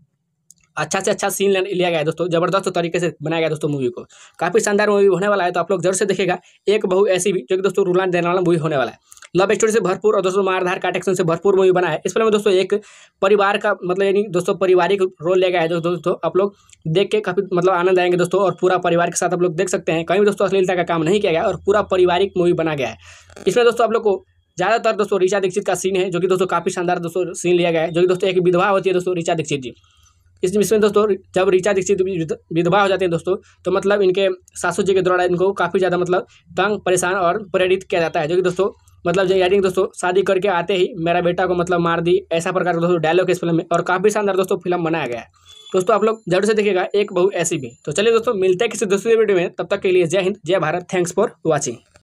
[SPEAKER 1] अच्छा से अच्छा सीन लिया गया है दोस्तों जबरदस्त तरीके से बनाया गया दोस्तों मूवी को काफ़ी शानदार मूवी होने वाला है तो आप लोग जरूर से देखेगा एक बहु ऐसी भी जो कि दोस्तों रुलान देने वाला मूवी होने वाला है लव स्टोरी से भरपूर और दोस्तों मारधार का एक्शन से भरपूर मूवी बना है इस फिल्म में दोस्तों एक परिवार का मतलब यानी दोस्तों पारिवारिक रोल लिया गया है दोस्तों दोस्तों आप लोग देख के काफ़ी मतलब आनंद आएंगे दोस्तों और पूरा परिवार के साथ आप लोग देख सकते हैं कहीं भी दोस्तों अश्लीलता का काम नहीं किया गया और पूरा पारिवारिक मूवी बना गया है इसमें दोस्तों आप लोग को ज़्यादातर दोस्तों ऋचा दीक्षित का सीन है जो कि दोस्तों काफ़ी शानदार दोस्तों सीन लिया गया है जो कि दोस्तों एक विधवा होती है दोस्तों ऋचा दीक्षित जी इसमें दोस्तों जब ऋचा दीक्षित विधवा हो जाते हैं दोस्तों तो मतलब इनके सासू जी के द्वारा इनको काफ़ी ज़्यादा मतलब तंग परेशान और प्रेरित किया जाता है जो कि दोस्तों मतलब यानी दोस्तों शादी करके आते ही मेरा बेटा को मतलब मार दी ऐसा प्रकार का दोस्तों डायलॉग इस फिल्म में और काफ़ी शानदार दोस्तों फिल्म बनाया गया है दोस्तों आप लोग जरूर से देखेगा एक बहु ऐसी भी तो चलिए दोस्तों मिलते हैं किसी दूसरे वीडियो में तब तक के लिए जय हिंद जय भारत थैंक्स फॉर वॉचिंग